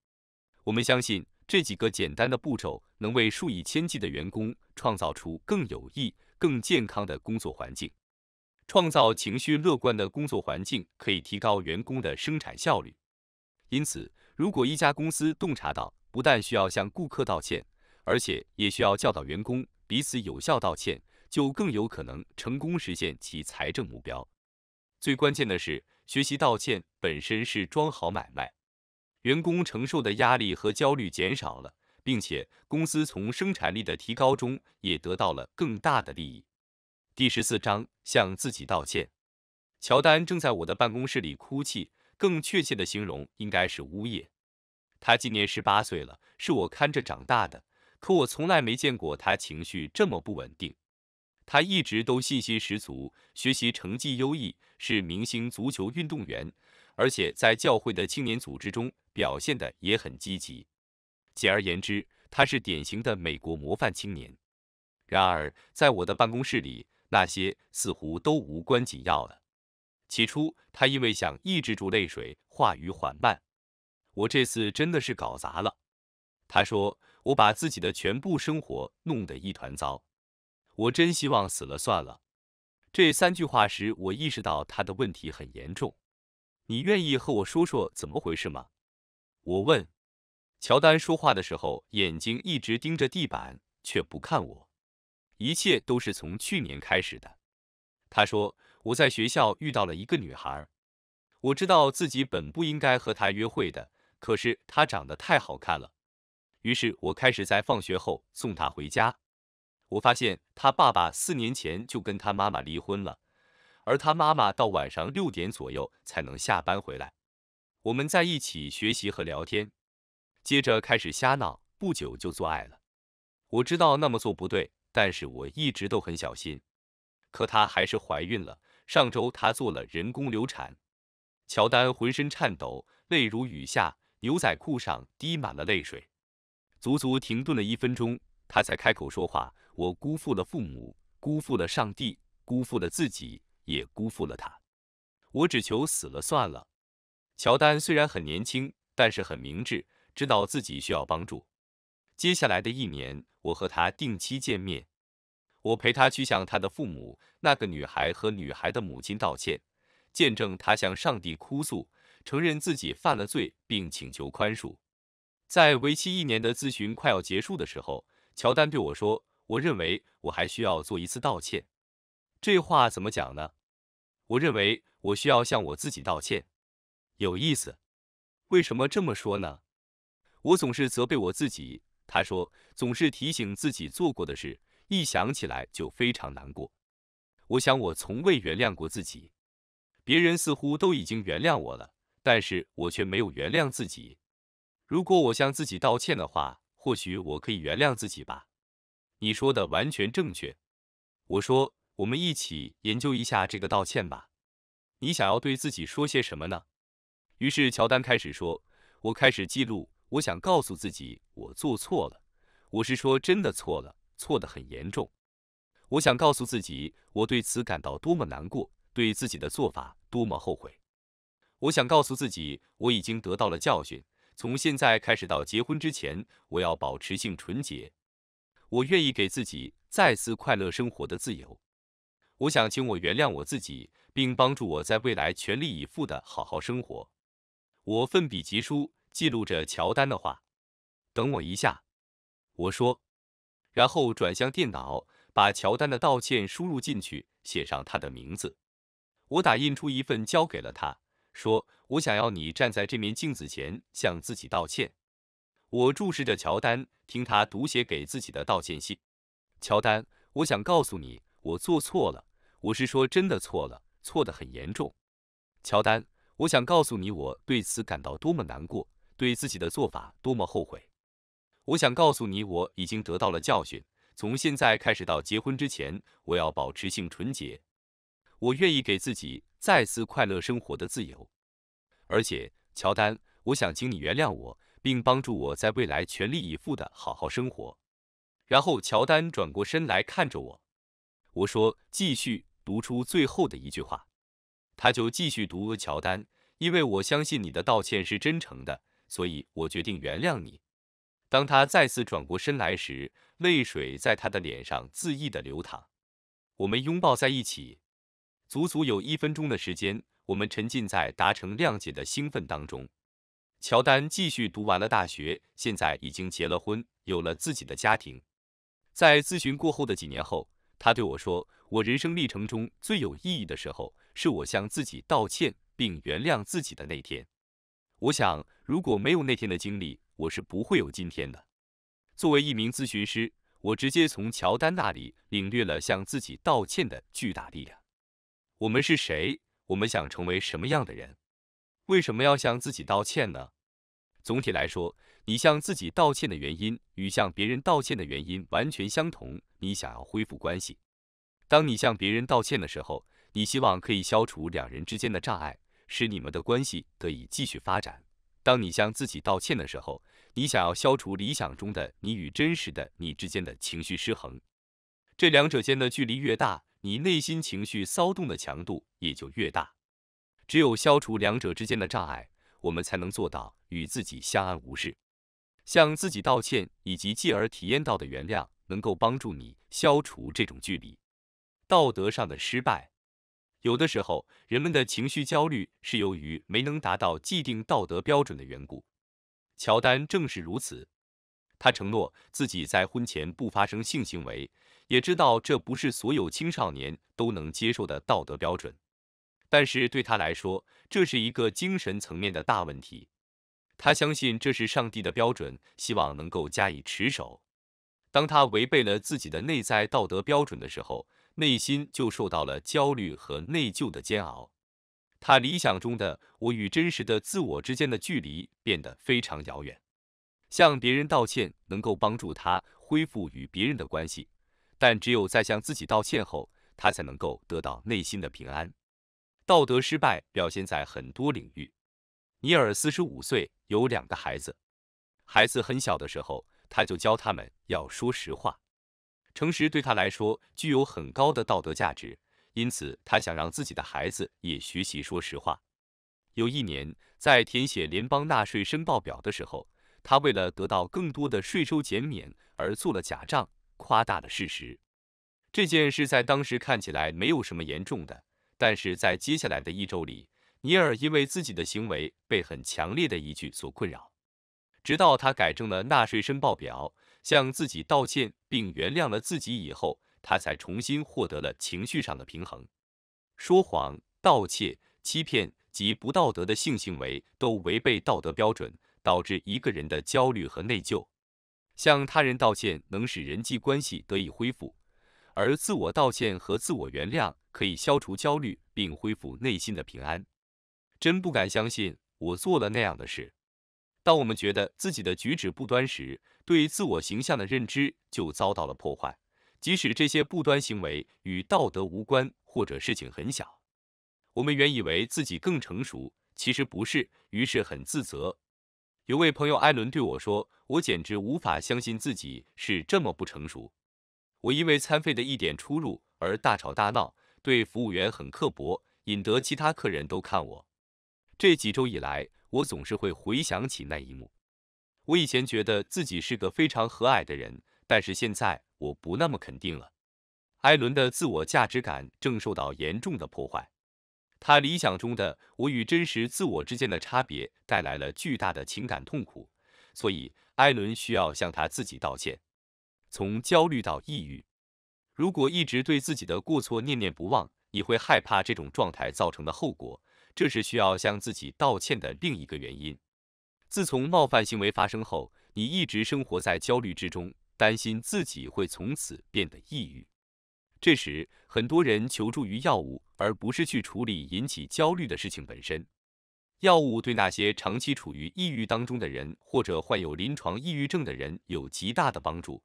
我们相信这几个简单的步骤能为数以千计的员工创造出更有益、更健康的工作环境。创造情绪乐观的工作环境可以提高员工的生产效率。因此，如果一家公司洞察到，不但需要向顾客道歉，而且也需要教导员工彼此有效道歉，就更有可能成功实现其财政目标。最关键的是，学习道歉本身是桩好买卖，员工承受的压力和焦虑减少了，并且公司从生产力的提高中也得到了更大的利益。第十四章向自己道歉。乔丹正在我的办公室里哭泣，更确切的形容应该是呜咽。他今年十八岁了，是我看着长大的，可我从来没见过他情绪这么不稳定。他一直都信心十足，学习成绩优异，是明星足球运动员，而且在教会的青年组织中表现的也很积极。简而言之，他是典型的美国模范青年。然而，在我的办公室里，那些似乎都无关紧要了。起初，他因为想抑制住泪水，话语缓慢。我这次真的是搞砸了，他说，我把自己的全部生活弄得一团糟。我真希望死了算了。这三句话时，我意识到他的问题很严重。你愿意和我说说怎么回事吗？我问。乔丹说话的时候，眼睛一直盯着地板，却不看我。一切都是从去年开始的。他说，我在学校遇到了一个女孩。我知道自己本不应该和她约会的，可是她长得太好看了。于是我开始在放学后送她回家。我发现他爸爸四年前就跟他妈妈离婚了，而他妈妈到晚上六点左右才能下班回来。我们在一起学习和聊天，接着开始瞎闹，不久就做爱了。我知道那么做不对，但是我一直都很小心，可她还是怀孕了。上周她做了人工流产。乔丹浑身颤抖，泪如雨下，牛仔裤上滴满了泪水。足足停顿了一分钟，他才开口说话。我辜负了父母，辜负了上帝，辜负了自己，也辜负了他。我只求死了算了。乔丹虽然很年轻，但是很明智，知道自己需要帮助。接下来的一年，我和他定期见面，我陪他去向他的父母、那个女孩和女孩的母亲道歉，见证他向上帝哭诉，承认自己犯了罪，并请求宽恕。在为期一年的咨询快要结束的时候，乔丹对我说。我认为我还需要做一次道歉，这话怎么讲呢？我认为我需要向我自己道歉，有意思。为什么这么说呢？我总是责备我自己，他说，总是提醒自己做过的事，一想起来就非常难过。我想我从未原谅过自己，别人似乎都已经原谅我了，但是我却没有原谅自己。如果我向自己道歉的话，或许我可以原谅自己吧。你说的完全正确。我说，我们一起研究一下这个道歉吧。你想要对自己说些什么呢？于是乔丹开始说：“我开始记录，我想告诉自己我做错了，我是说真的错了，错得很严重。我想告诉自己，我对此感到多么难过，对自己的做法多么后悔。我想告诉自己，我已经得到了教训，从现在开始到结婚之前，我要保持性纯洁。”我愿意给自己再次快乐生活的自由。我想，请我原谅我自己，并帮助我在未来全力以赴的好好生活。我奋笔疾书，记录着乔丹的话。等我一下，我说，然后转向电脑，把乔丹的道歉输入进去，写上他的名字。我打印出一份，交给了他，说：“我想要你站在这面镜子前，向自己道歉。”我注视着乔丹，听他读写给自己的道歉信。乔丹，我想告诉你，我做错了，我是说真的错了，错得很严重。乔丹，我想告诉你，我对此感到多么难过，对自己的做法多么后悔。我想告诉你，我已经得到了教训，从现在开始到结婚之前，我要保持性纯洁。我愿意给自己再次快乐生活的自由。而且，乔丹，我想请你原谅我。并帮助我在未来全力以赴的好好生活。然后乔丹转过身来看着我，我说：“继续读出最后的一句话。”他就继续读：“乔丹，因为我相信你的道歉是真诚的，所以我决定原谅你。”当他再次转过身来时，泪水在他的脸上恣意的流淌。我们拥抱在一起，足足有一分钟的时间，我们沉浸在达成谅解的兴奋当中。乔丹继续读完了大学，现在已经结了婚，有了自己的家庭。在咨询过后的几年后，他对我说：“我人生历程中最有意义的时候，是我向自己道歉并原谅自己的那天。我想，如果没有那天的经历，我是不会有今天的。作为一名咨询师，我直接从乔丹那里领略了向自己道歉的巨大力量。我们是谁？我们想成为什么样的人？”为什么要向自己道歉呢？总体来说，你向自己道歉的原因与向别人道歉的原因完全相同。你想要恢复关系。当你向别人道歉的时候，你希望可以消除两人之间的障碍，使你们的关系得以继续发展。当你向自己道歉的时候，你想要消除理想中的你与真实的你之间的情绪失衡。这两者间的距离越大，你内心情绪骚动的强度也就越大。只有消除两者之间的障碍，我们才能做到与自己相安无事。向自己道歉，以及继而体验到的原谅，能够帮助你消除这种距离。道德上的失败，有的时候人们的情绪焦虑是由于没能达到既定道德标准的缘故。乔丹正是如此，他承诺自己在婚前不发生性行为，也知道这不是所有青少年都能接受的道德标准。但是对他来说，这是一个精神层面的大问题。他相信这是上帝的标准，希望能够加以持守。当他违背了自己的内在道德标准的时候，内心就受到了焦虑和内疚的煎熬。他理想中的我与真实的自我之间的距离变得非常遥远。向别人道歉能够帮助他恢复与别人的关系，但只有在向自己道歉后，他才能够得到内心的平安。道德失败表现在很多领域。尼尔四十五岁，有两个孩子。孩子很小的时候，他就教他们要说实话。诚实对他来说具有很高的道德价值，因此他想让自己的孩子也学习说实话。有一年，在填写联邦纳税申报表的时候，他为了得到更多的税收减免而做了假账，夸大了事实。这件事在当时看起来没有什么严重的。但是在接下来的一周里，尼尔因为自己的行为被很强烈的依据所困扰，直到他改正了纳税申报表，向自己道歉并原谅了自己以后，他才重新获得了情绪上的平衡。说谎、盗窃、欺骗及不道德的性行为都违背道德标准，导致一个人的焦虑和内疚。向他人道歉能使人际关系得以恢复，而自我道歉和自我原谅。可以消除焦虑并恢复内心的平安。真不敢相信我做了那样的事。当我们觉得自己的举止不端时，对自我形象的认知就遭到了破坏。即使这些不端行为与道德无关或者事情很小，我们原以为自己更成熟，其实不是，于是很自责。有位朋友艾伦对我说：“我简直无法相信自己是这么不成熟。”我因为餐费的一点出入而大吵大闹。对服务员很刻薄，引得其他客人都看我。这几周以来，我总是会回想起那一幕。我以前觉得自己是个非常和蔼的人，但是现在我不那么肯定了。艾伦的自我价值感正受到严重的破坏，他理想中的我与真实自我之间的差别带来了巨大的情感痛苦，所以艾伦需要向他自己道歉。从焦虑到抑郁。如果一直对自己的过错念念不忘，你会害怕这种状态造成的后果，这是需要向自己道歉的另一个原因。自从冒犯行为发生后，你一直生活在焦虑之中，担心自己会从此变得抑郁。这时，很多人求助于药物，而不是去处理引起焦虑的事情本身。药物对那些长期处于抑郁当中的人，或者患有临床抑郁症的人有极大的帮助。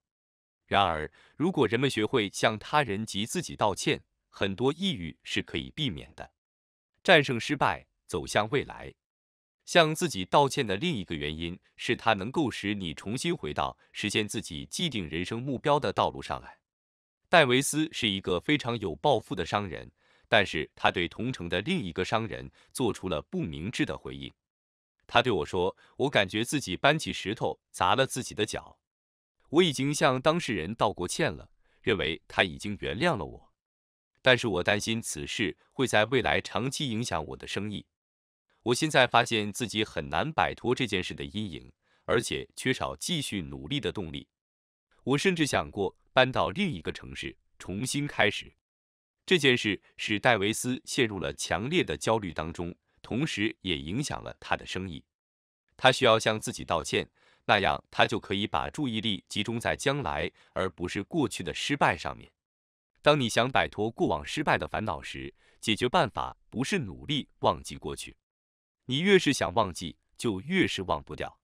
然而，如果人们学会向他人及自己道歉，很多抑郁是可以避免的。战胜失败，走向未来。向自己道歉的另一个原因是，它能够使你重新回到实现自己既定人生目标的道路上来。戴维斯是一个非常有抱负的商人，但是他对同城的另一个商人做出了不明智的回应。他对我说：“我感觉自己搬起石头砸了自己的脚。”我已经向当事人道过歉了，认为他已经原谅了我，但是我担心此事会在未来长期影响我的生意。我现在发现自己很难摆脱这件事的阴影，而且缺少继续努力的动力。我甚至想过搬到另一个城市重新开始。这件事使戴维斯陷入了强烈的焦虑当中，同时也影响了他的生意。他需要向自己道歉。那样，他就可以把注意力集中在将来，而不是过去的失败上面。当你想摆脱过往失败的烦恼时，解决办法不是努力忘记过去，你越是想忘记，就越是忘不掉。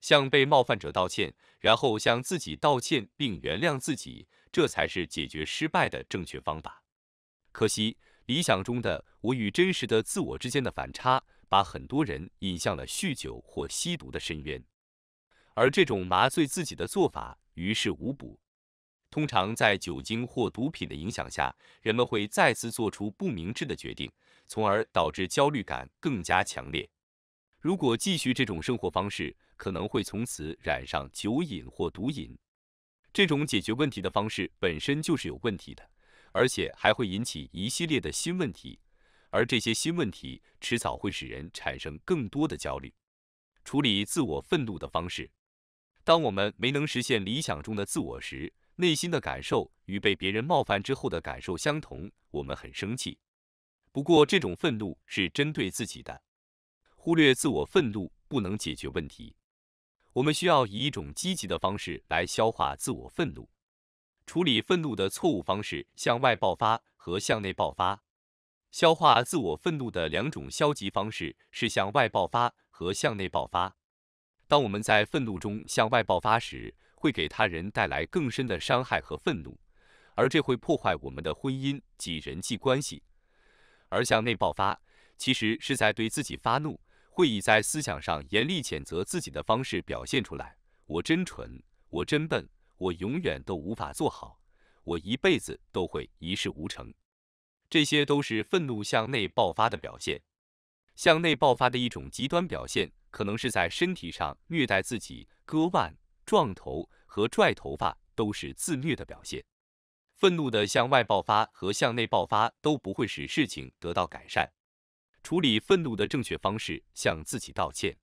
向被冒犯者道歉，然后向自己道歉并原谅自己，这才是解决失败的正确方法。可惜，理想中的我与真实的自我之间的反差，把很多人引向了酗酒或吸毒的深渊。而这种麻醉自己的做法于事无补。通常在酒精或毒品的影响下，人们会再次做出不明智的决定，从而导致焦虑感更加强烈。如果继续这种生活方式，可能会从此染上酒瘾或毒瘾。这种解决问题的方式本身就是有问题的，而且还会引起一系列的新问题，而这些新问题迟早会使人产生更多的焦虑。处理自我愤怒的方式。当我们没能实现理想中的自我时，内心的感受与被别人冒犯之后的感受相同，我们很生气。不过，这种愤怒是针对自己的，忽略自我愤怒不能解决问题。我们需要以一种积极的方式来消化自我愤怒。处理愤怒的错误方式：向外爆发和向内爆发。消化自我愤怒的两种消极方式是向外爆发和向内爆发。当我们在愤怒中向外爆发时，会给他人带来更深的伤害和愤怒，而这会破坏我们的婚姻及人际关系。而向内爆发其实是在对自己发怒，会以在思想上严厉谴责自己的方式表现出来。我真蠢，我真笨，我永远都无法做好，我一辈子都会一事无成。这些都是愤怒向内爆发的表现。向内爆发的一种极端表现。可能是在身体上虐待自己，割腕、撞头和拽头发都是自虐的表现。愤怒的向外爆发和向内爆发都不会使事情得到改善。处理愤怒的正确方式，向自己道歉。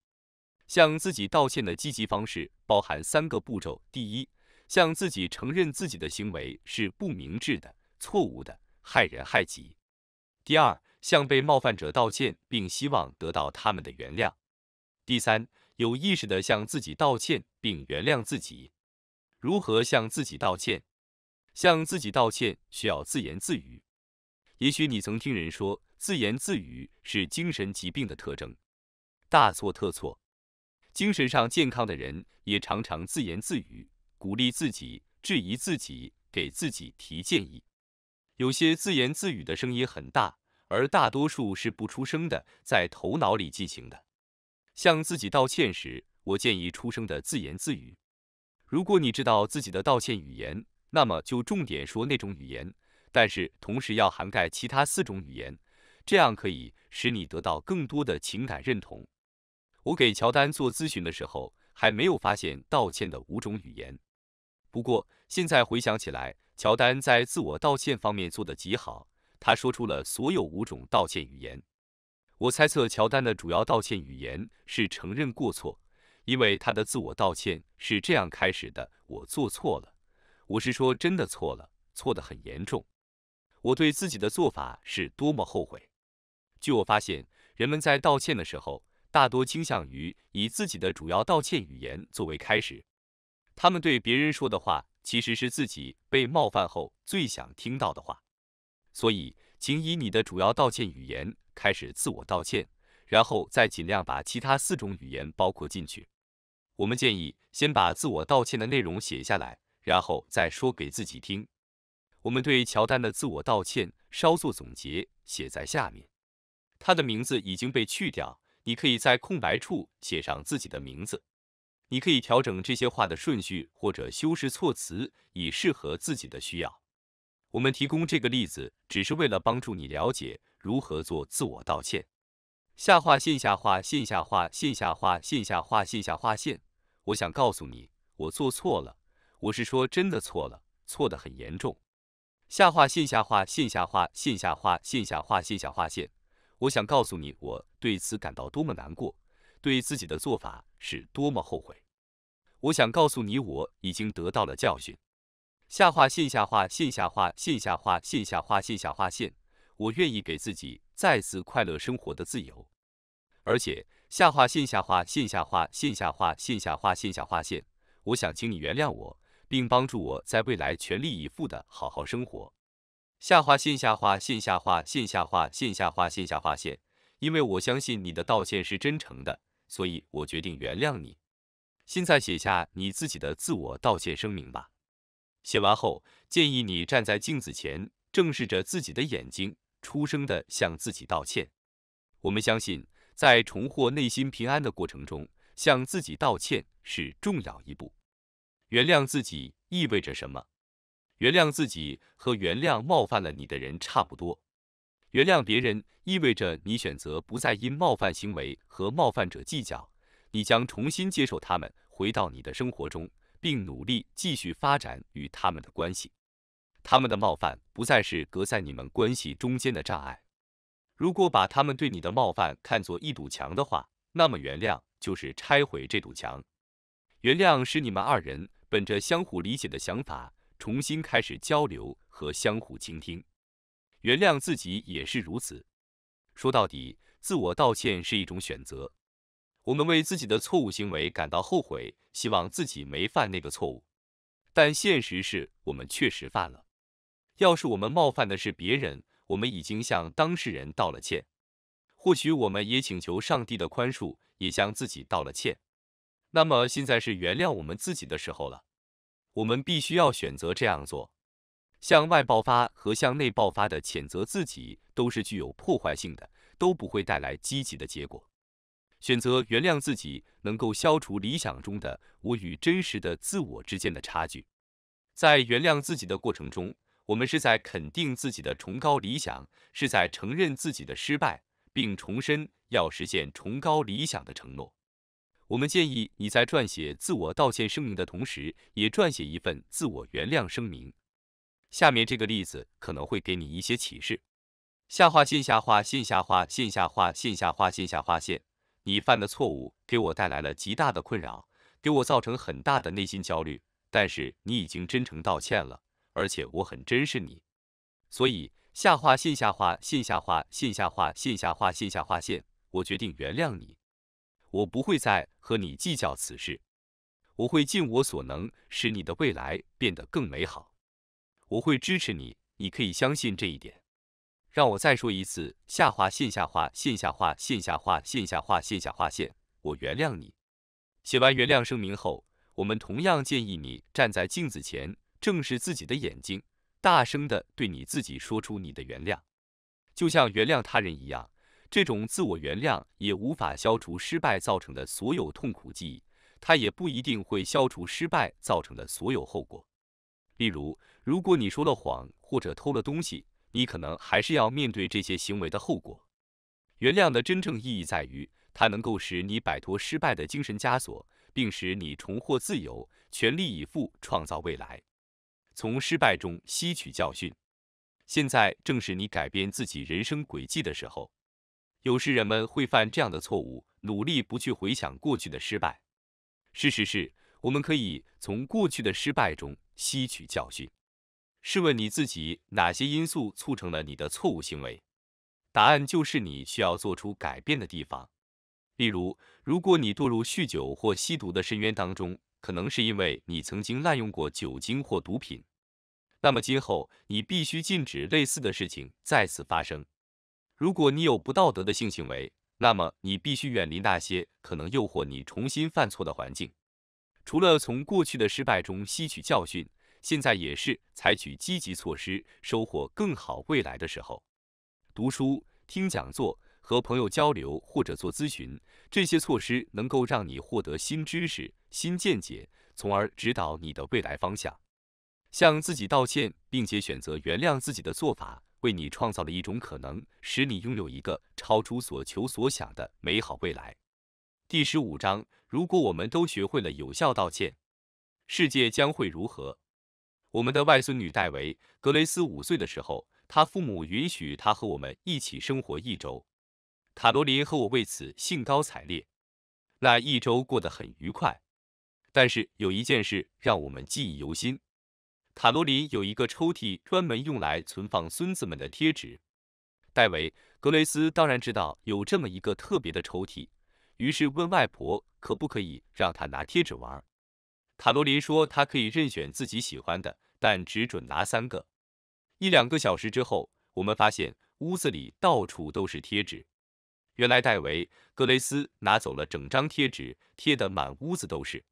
向自己道歉的积极方式包含三个步骤：第一，向自己承认自己的行为是不明智的、错误的、害人害己；第二，向被冒犯者道歉，并希望得到他们的原谅。第三，有意识的向自己道歉并原谅自己。如何向自己道歉？向自己道歉需要自言自语。也许你曾听人说自言自语是精神疾病的特征，大错特错。精神上健康的人也常常自言自语，鼓励自己，质疑自己，给自己提建议。有些自言自语的声音很大，而大多数是不出声的，在头脑里进行的。向自己道歉时，我建议出声的自言自语。如果你知道自己的道歉语言，那么就重点说那种语言，但是同时要涵盖其他四种语言，这样可以使你得到更多的情感认同。我给乔丹做咨询的时候，还没有发现道歉的五种语言。不过现在回想起来，乔丹在自我道歉方面做得极好，他说出了所有五种道歉语言。我猜测乔丹的主要道歉语言是承认过错，因为他的自我道歉是这样开始的：“我做错了，我是说真的错了，错得很严重。我对自己的做法是多么后悔。”据我发现，人们在道歉的时候，大多倾向于以自己的主要道歉语言作为开始。他们对别人说的话，其实是自己被冒犯后最想听到的话。所以，请以你的主要道歉语言。开始自我道歉，然后再尽量把其他四种语言包括进去。我们建议先把自我道歉的内容写下来，然后再说给自己听。我们对乔丹的自我道歉稍作总结，写在下面。他的名字已经被去掉，你可以在空白处写上自己的名字。你可以调整这些话的顺序或者修饰措辞，以适合自己的需要。我们提供这个例子只是为了帮助你了解。如何做自我道歉？下划线下划线下划线下划线下划线下划线。我想告诉你，我做错了，我是说真的错了，错得很严重。下划线下划线下划线下划线下划线。我想告诉你，我对此感到多么难过，对自己的做法是多么后悔。我想告诉你，我已经得到了教训。下划线下划线下划线下划线下划线下划线。我愿意给自己再次快乐生活的自由，而且下划线下划线下划线下划线下划线。下划线，我想请你原谅我，并帮助我在未来全力以赴的好好生活。下划线下划线下划线下划线下划线。因为我相信你的道歉是真诚的，所以我决定原谅你。现在写下你自己的自我道歉声明吧。写完后，建议你站在镜子前，正视着自己的眼睛。出声的向自己道歉。我们相信，在重获内心平安的过程中，向自己道歉是重要一步。原谅自己意味着什么？原谅自己和原谅冒犯了你的人差不多。原谅别人意味着你选择不再因冒犯行为和冒犯者计较，你将重新接受他们，回到你的生活中，并努力继续发展与他们的关系。他们的冒犯不再是隔在你们关系中间的障碍。如果把他们对你的冒犯看作一堵墙的话，那么原谅就是拆毁这堵墙。原谅使你们二人本着相互理解的想法重新开始交流和相互倾听。原谅自己也是如此。说到底，自我道歉是一种选择。我们为自己的错误行为感到后悔，希望自己没犯那个错误，但现实是我们确实犯了。要是我们冒犯的是别人，我们已经向当事人道了歉，或许我们也请求上帝的宽恕，也向自己道了歉。那么现在是原谅我们自己的时候了，我们必须要选择这样做。向外爆发和向内爆发的谴责自己都是具有破坏性的，都不会带来积极的结果。选择原谅自己，能够消除理想中的我与真实的自我之间的差距。在原谅自己的过程中。我们是在肯定自己的崇高理想，是在承认自己的失败，并重申要实现崇高理想的承诺。我们建议你在撰写自我道歉声明的同时，也撰写一份自我原谅声明。下面这个例子可能会给你一些启示：下划线，下划线，下划线，下划线，下划线，下划线。你犯的错误给我带来了极大的困扰，给我造成很大的内心焦虑。但是你已经真诚道歉了。而且我很珍视你，所以下划线下划线下划线下划线下划线下划线，我决定原谅你，我不会再和你计较此事，我会尽我所能使你的未来变得更美好，我会支持你，你可以相信这一点。让我再说一次，下划线下划线下划线下划线下划线，我原谅你。写完原谅声明后，我们同样建议你站在镜子前。正视自己的眼睛，大声的对你自己说出你的原谅，就像原谅他人一样。这种自我原谅也无法消除失败造成的所有痛苦记忆，它也不一定会消除失败造成的所有后果。例如，如果你说了谎或者偷了东西，你可能还是要面对这些行为的后果。原谅的真正意义在于，它能够使你摆脱失败的精神枷锁，并使你重获自由，全力以赴创造未来。从失败中吸取教训，现在正是你改变自己人生轨迹的时候。有时人们会犯这样的错误，努力不去回想过去的失败。事实是，我们可以从过去的失败中吸取教训。试问你自己，哪些因素促成了你的错误行为？答案就是你需要做出改变的地方。例如，如果你堕入酗酒或吸毒的深渊当中，可能是因为你曾经滥用过酒精或毒品。那么今后你必须禁止类似的事情再次发生。如果你有不道德的性行为，那么你必须远离那些可能诱惑你重新犯错的环境。除了从过去的失败中吸取教训，现在也是采取积极措施收获更好未来的时候。读书、听讲座、和朋友交流或者做咨询，这些措施能够让你获得新知识、新见解，从而指导你的未来方向。向自己道歉，并且选择原谅自己的做法，为你创造了一种可能，使你拥有一个超出所求所想的美好未来。第十五章，如果我们都学会了有效道歉，世界将会如何？我们的外孙女戴维·格雷斯五岁的时候，她父母允许她和我们一起生活一周。卡罗琳和我为此兴高采烈，那一周过得很愉快。但是有一件事让我们记忆犹新。卡罗琳有一个抽屉，专门用来存放孙子们的贴纸。戴维、格雷斯当然知道有这么一个特别的抽屉，于是问外婆可不可以让他拿贴纸玩。卡罗琳说，他可以任选自己喜欢的，但只准拿三个。一两个小时之后，我们发现屋子里到处都是贴纸。原来戴维、格雷斯拿走了整张贴纸，贴得满屋子都是。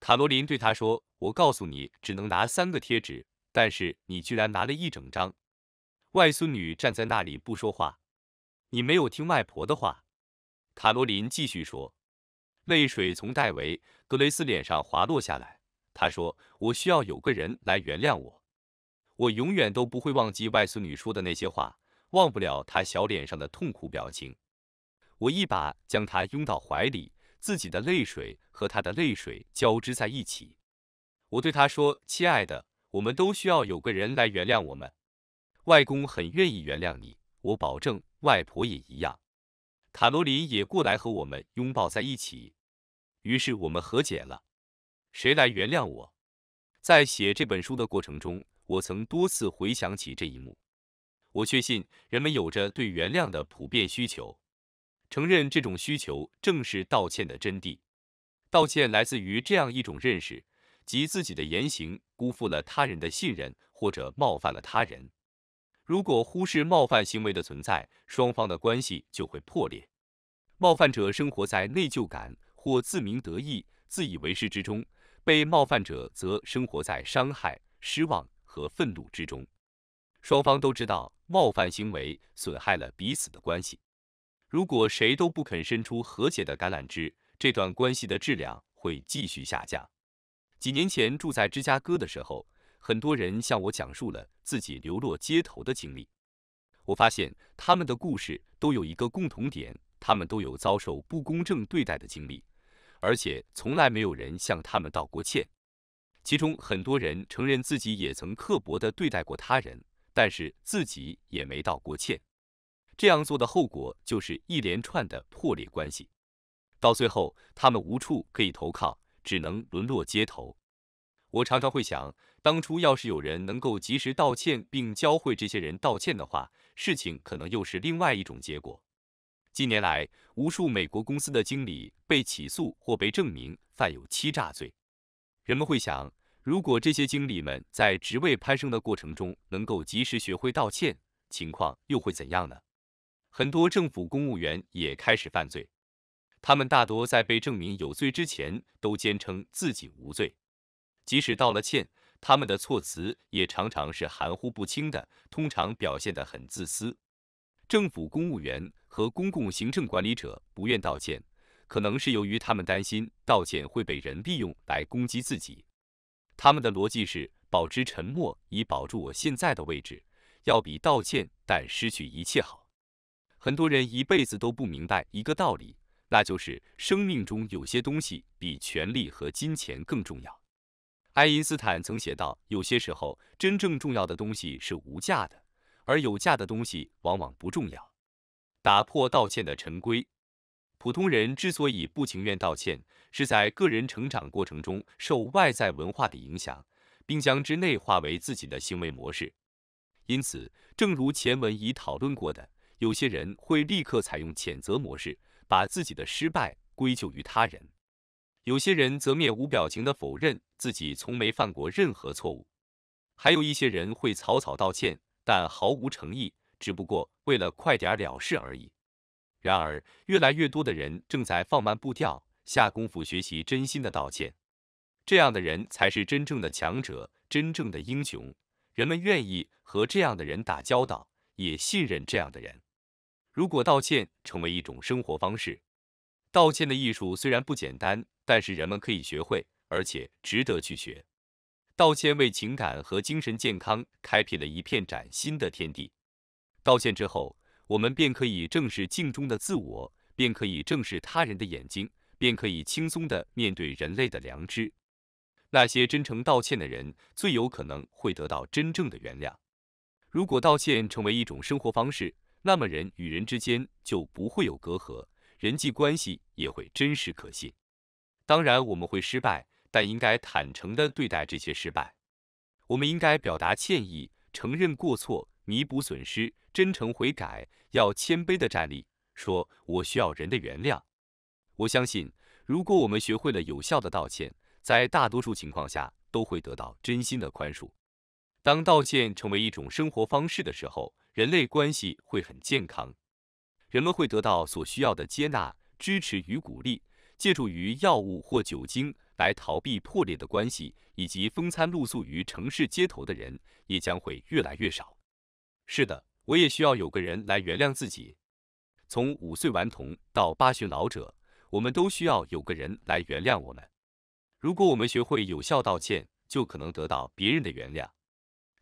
卡罗琳对他说：“我告诉你，只能拿三个贴纸，但是你居然拿了一整张。”外孙女站在那里不说话。你没有听外婆的话。”卡罗琳继续说。泪水从戴维·格雷斯脸上滑落下来。他说：“我需要有个人来原谅我。我永远都不会忘记外孙女说的那些话，忘不了她小脸上的痛苦表情。”我一把将她拥到怀里。自己的泪水和他的泪水交织在一起。我对他说：“亲爱的，我们都需要有个人来原谅我们。外公很愿意原谅你，我保证，外婆也一样。”卡罗琳也过来和我们拥抱在一起。于是我们和解了。谁来原谅我？在写这本书的过程中，我曾多次回想起这一幕。我确信，人们有着对原谅的普遍需求。承认这种需求正是道歉的真谛。道歉来自于这样一种认识，即自己的言行辜负了他人的信任或者冒犯了他人。如果忽视冒犯行为的存在，双方的关系就会破裂。冒犯者生活在内疚感或自鸣得意、自以为是之中，被冒犯者则生活在伤害、失望和愤怒之中。双方都知道冒犯行为损害了彼此的关系。如果谁都不肯伸出和解的橄榄枝，这段关系的质量会继续下降。几年前住在芝加哥的时候，很多人向我讲述了自己流落街头的经历。我发现他们的故事都有一个共同点：他们都有遭受不公正对待的经历，而且从来没有人向他们道过歉。其中很多人承认自己也曾刻薄地对待过他人，但是自己也没道过歉。这样做的后果就是一连串的破裂关系，到最后他们无处可以投靠，只能沦落街头。我常常会想，当初要是有人能够及时道歉，并教会这些人道歉的话，事情可能又是另外一种结果。近年来，无数美国公司的经理被起诉或被证明犯有欺诈罪。人们会想，如果这些经理们在职位攀升的过程中能够及时学会道歉，情况又会怎样呢？很多政府公务员也开始犯罪，他们大多在被证明有罪之前都坚称自己无罪，即使道了歉，他们的措辞也常常是含糊不清的，通常表现得很自私。政府公务员和公共行政管理者不愿道歉，可能是由于他们担心道歉会被人利用来攻击自己。他们的逻辑是保持沉默以保住我现在的位置，要比道歉但失去一切好。很多人一辈子都不明白一个道理，那就是生命中有些东西比权力和金钱更重要。爱因斯坦曾写道：“有些时候，真正重要的东西是无价的，而有价的东西往往不重要。”打破道歉的陈规，普通人之所以不情愿道歉，是在个人成长过程中受外在文化的影响，并将之内化为自己的行为模式。因此，正如前文已讨论过的。有些人会立刻采用谴责模式，把自己的失败归咎于他人；有些人则面无表情的否认自己从没犯过任何错误；还有一些人会草草道歉，但毫无诚意，只不过为了快点了事而已。然而，越来越多的人正在放慢步调，下功夫学习真心的道歉。这样的人才是真正的强者，真正的英雄。人们愿意和这样的人打交道，也信任这样的人。如果道歉成为一种生活方式，道歉的艺术虽然不简单，但是人们可以学会，而且值得去学。道歉为情感和精神健康开辟了一片崭新的天地。道歉之后，我们便可以正视镜中的自我，便可以正视他人的眼睛，便可以轻松地面对人类的良知。那些真诚道歉的人，最有可能会得到真正的原谅。如果道歉成为一种生活方式，那么人与人之间就不会有隔阂，人际关系也会真实可信。当然我们会失败，但应该坦诚的对待这些失败。我们应该表达歉意，承认过错，弥补损失，真诚悔改，要谦卑的站立，说我需要人的原谅。我相信，如果我们学会了有效的道歉，在大多数情况下都会得到真心的宽恕。当道歉成为一种生活方式的时候。人类关系会很健康，人们会得到所需要的接纳、支持与鼓励。借助于药物或酒精来逃避破裂的关系，以及风餐露宿于城市街头的人也将会越来越少。是的，我也需要有个人来原谅自己。从五岁顽童到八旬老者，我们都需要有个人来原谅我们。如果我们学会有效道歉，就可能得到别人的原谅。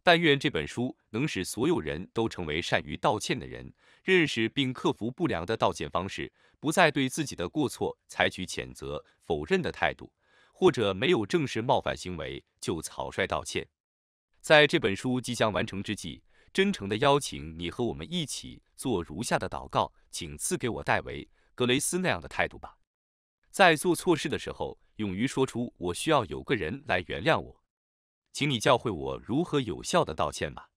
但愿这本书能使所有人都成为善于道歉的人，认识并克服不良的道歉方式，不再对自己的过错采取谴责、否认的态度，或者没有正式冒犯行为就草率道歉。在这本书即将完成之际，真诚地邀请你和我们一起做如下的祷告：请赐给我戴维·格雷斯那样的态度吧，在做错事的时候，勇于说出“我需要有个人来原谅我”。请你教会我如何有效的道歉吧。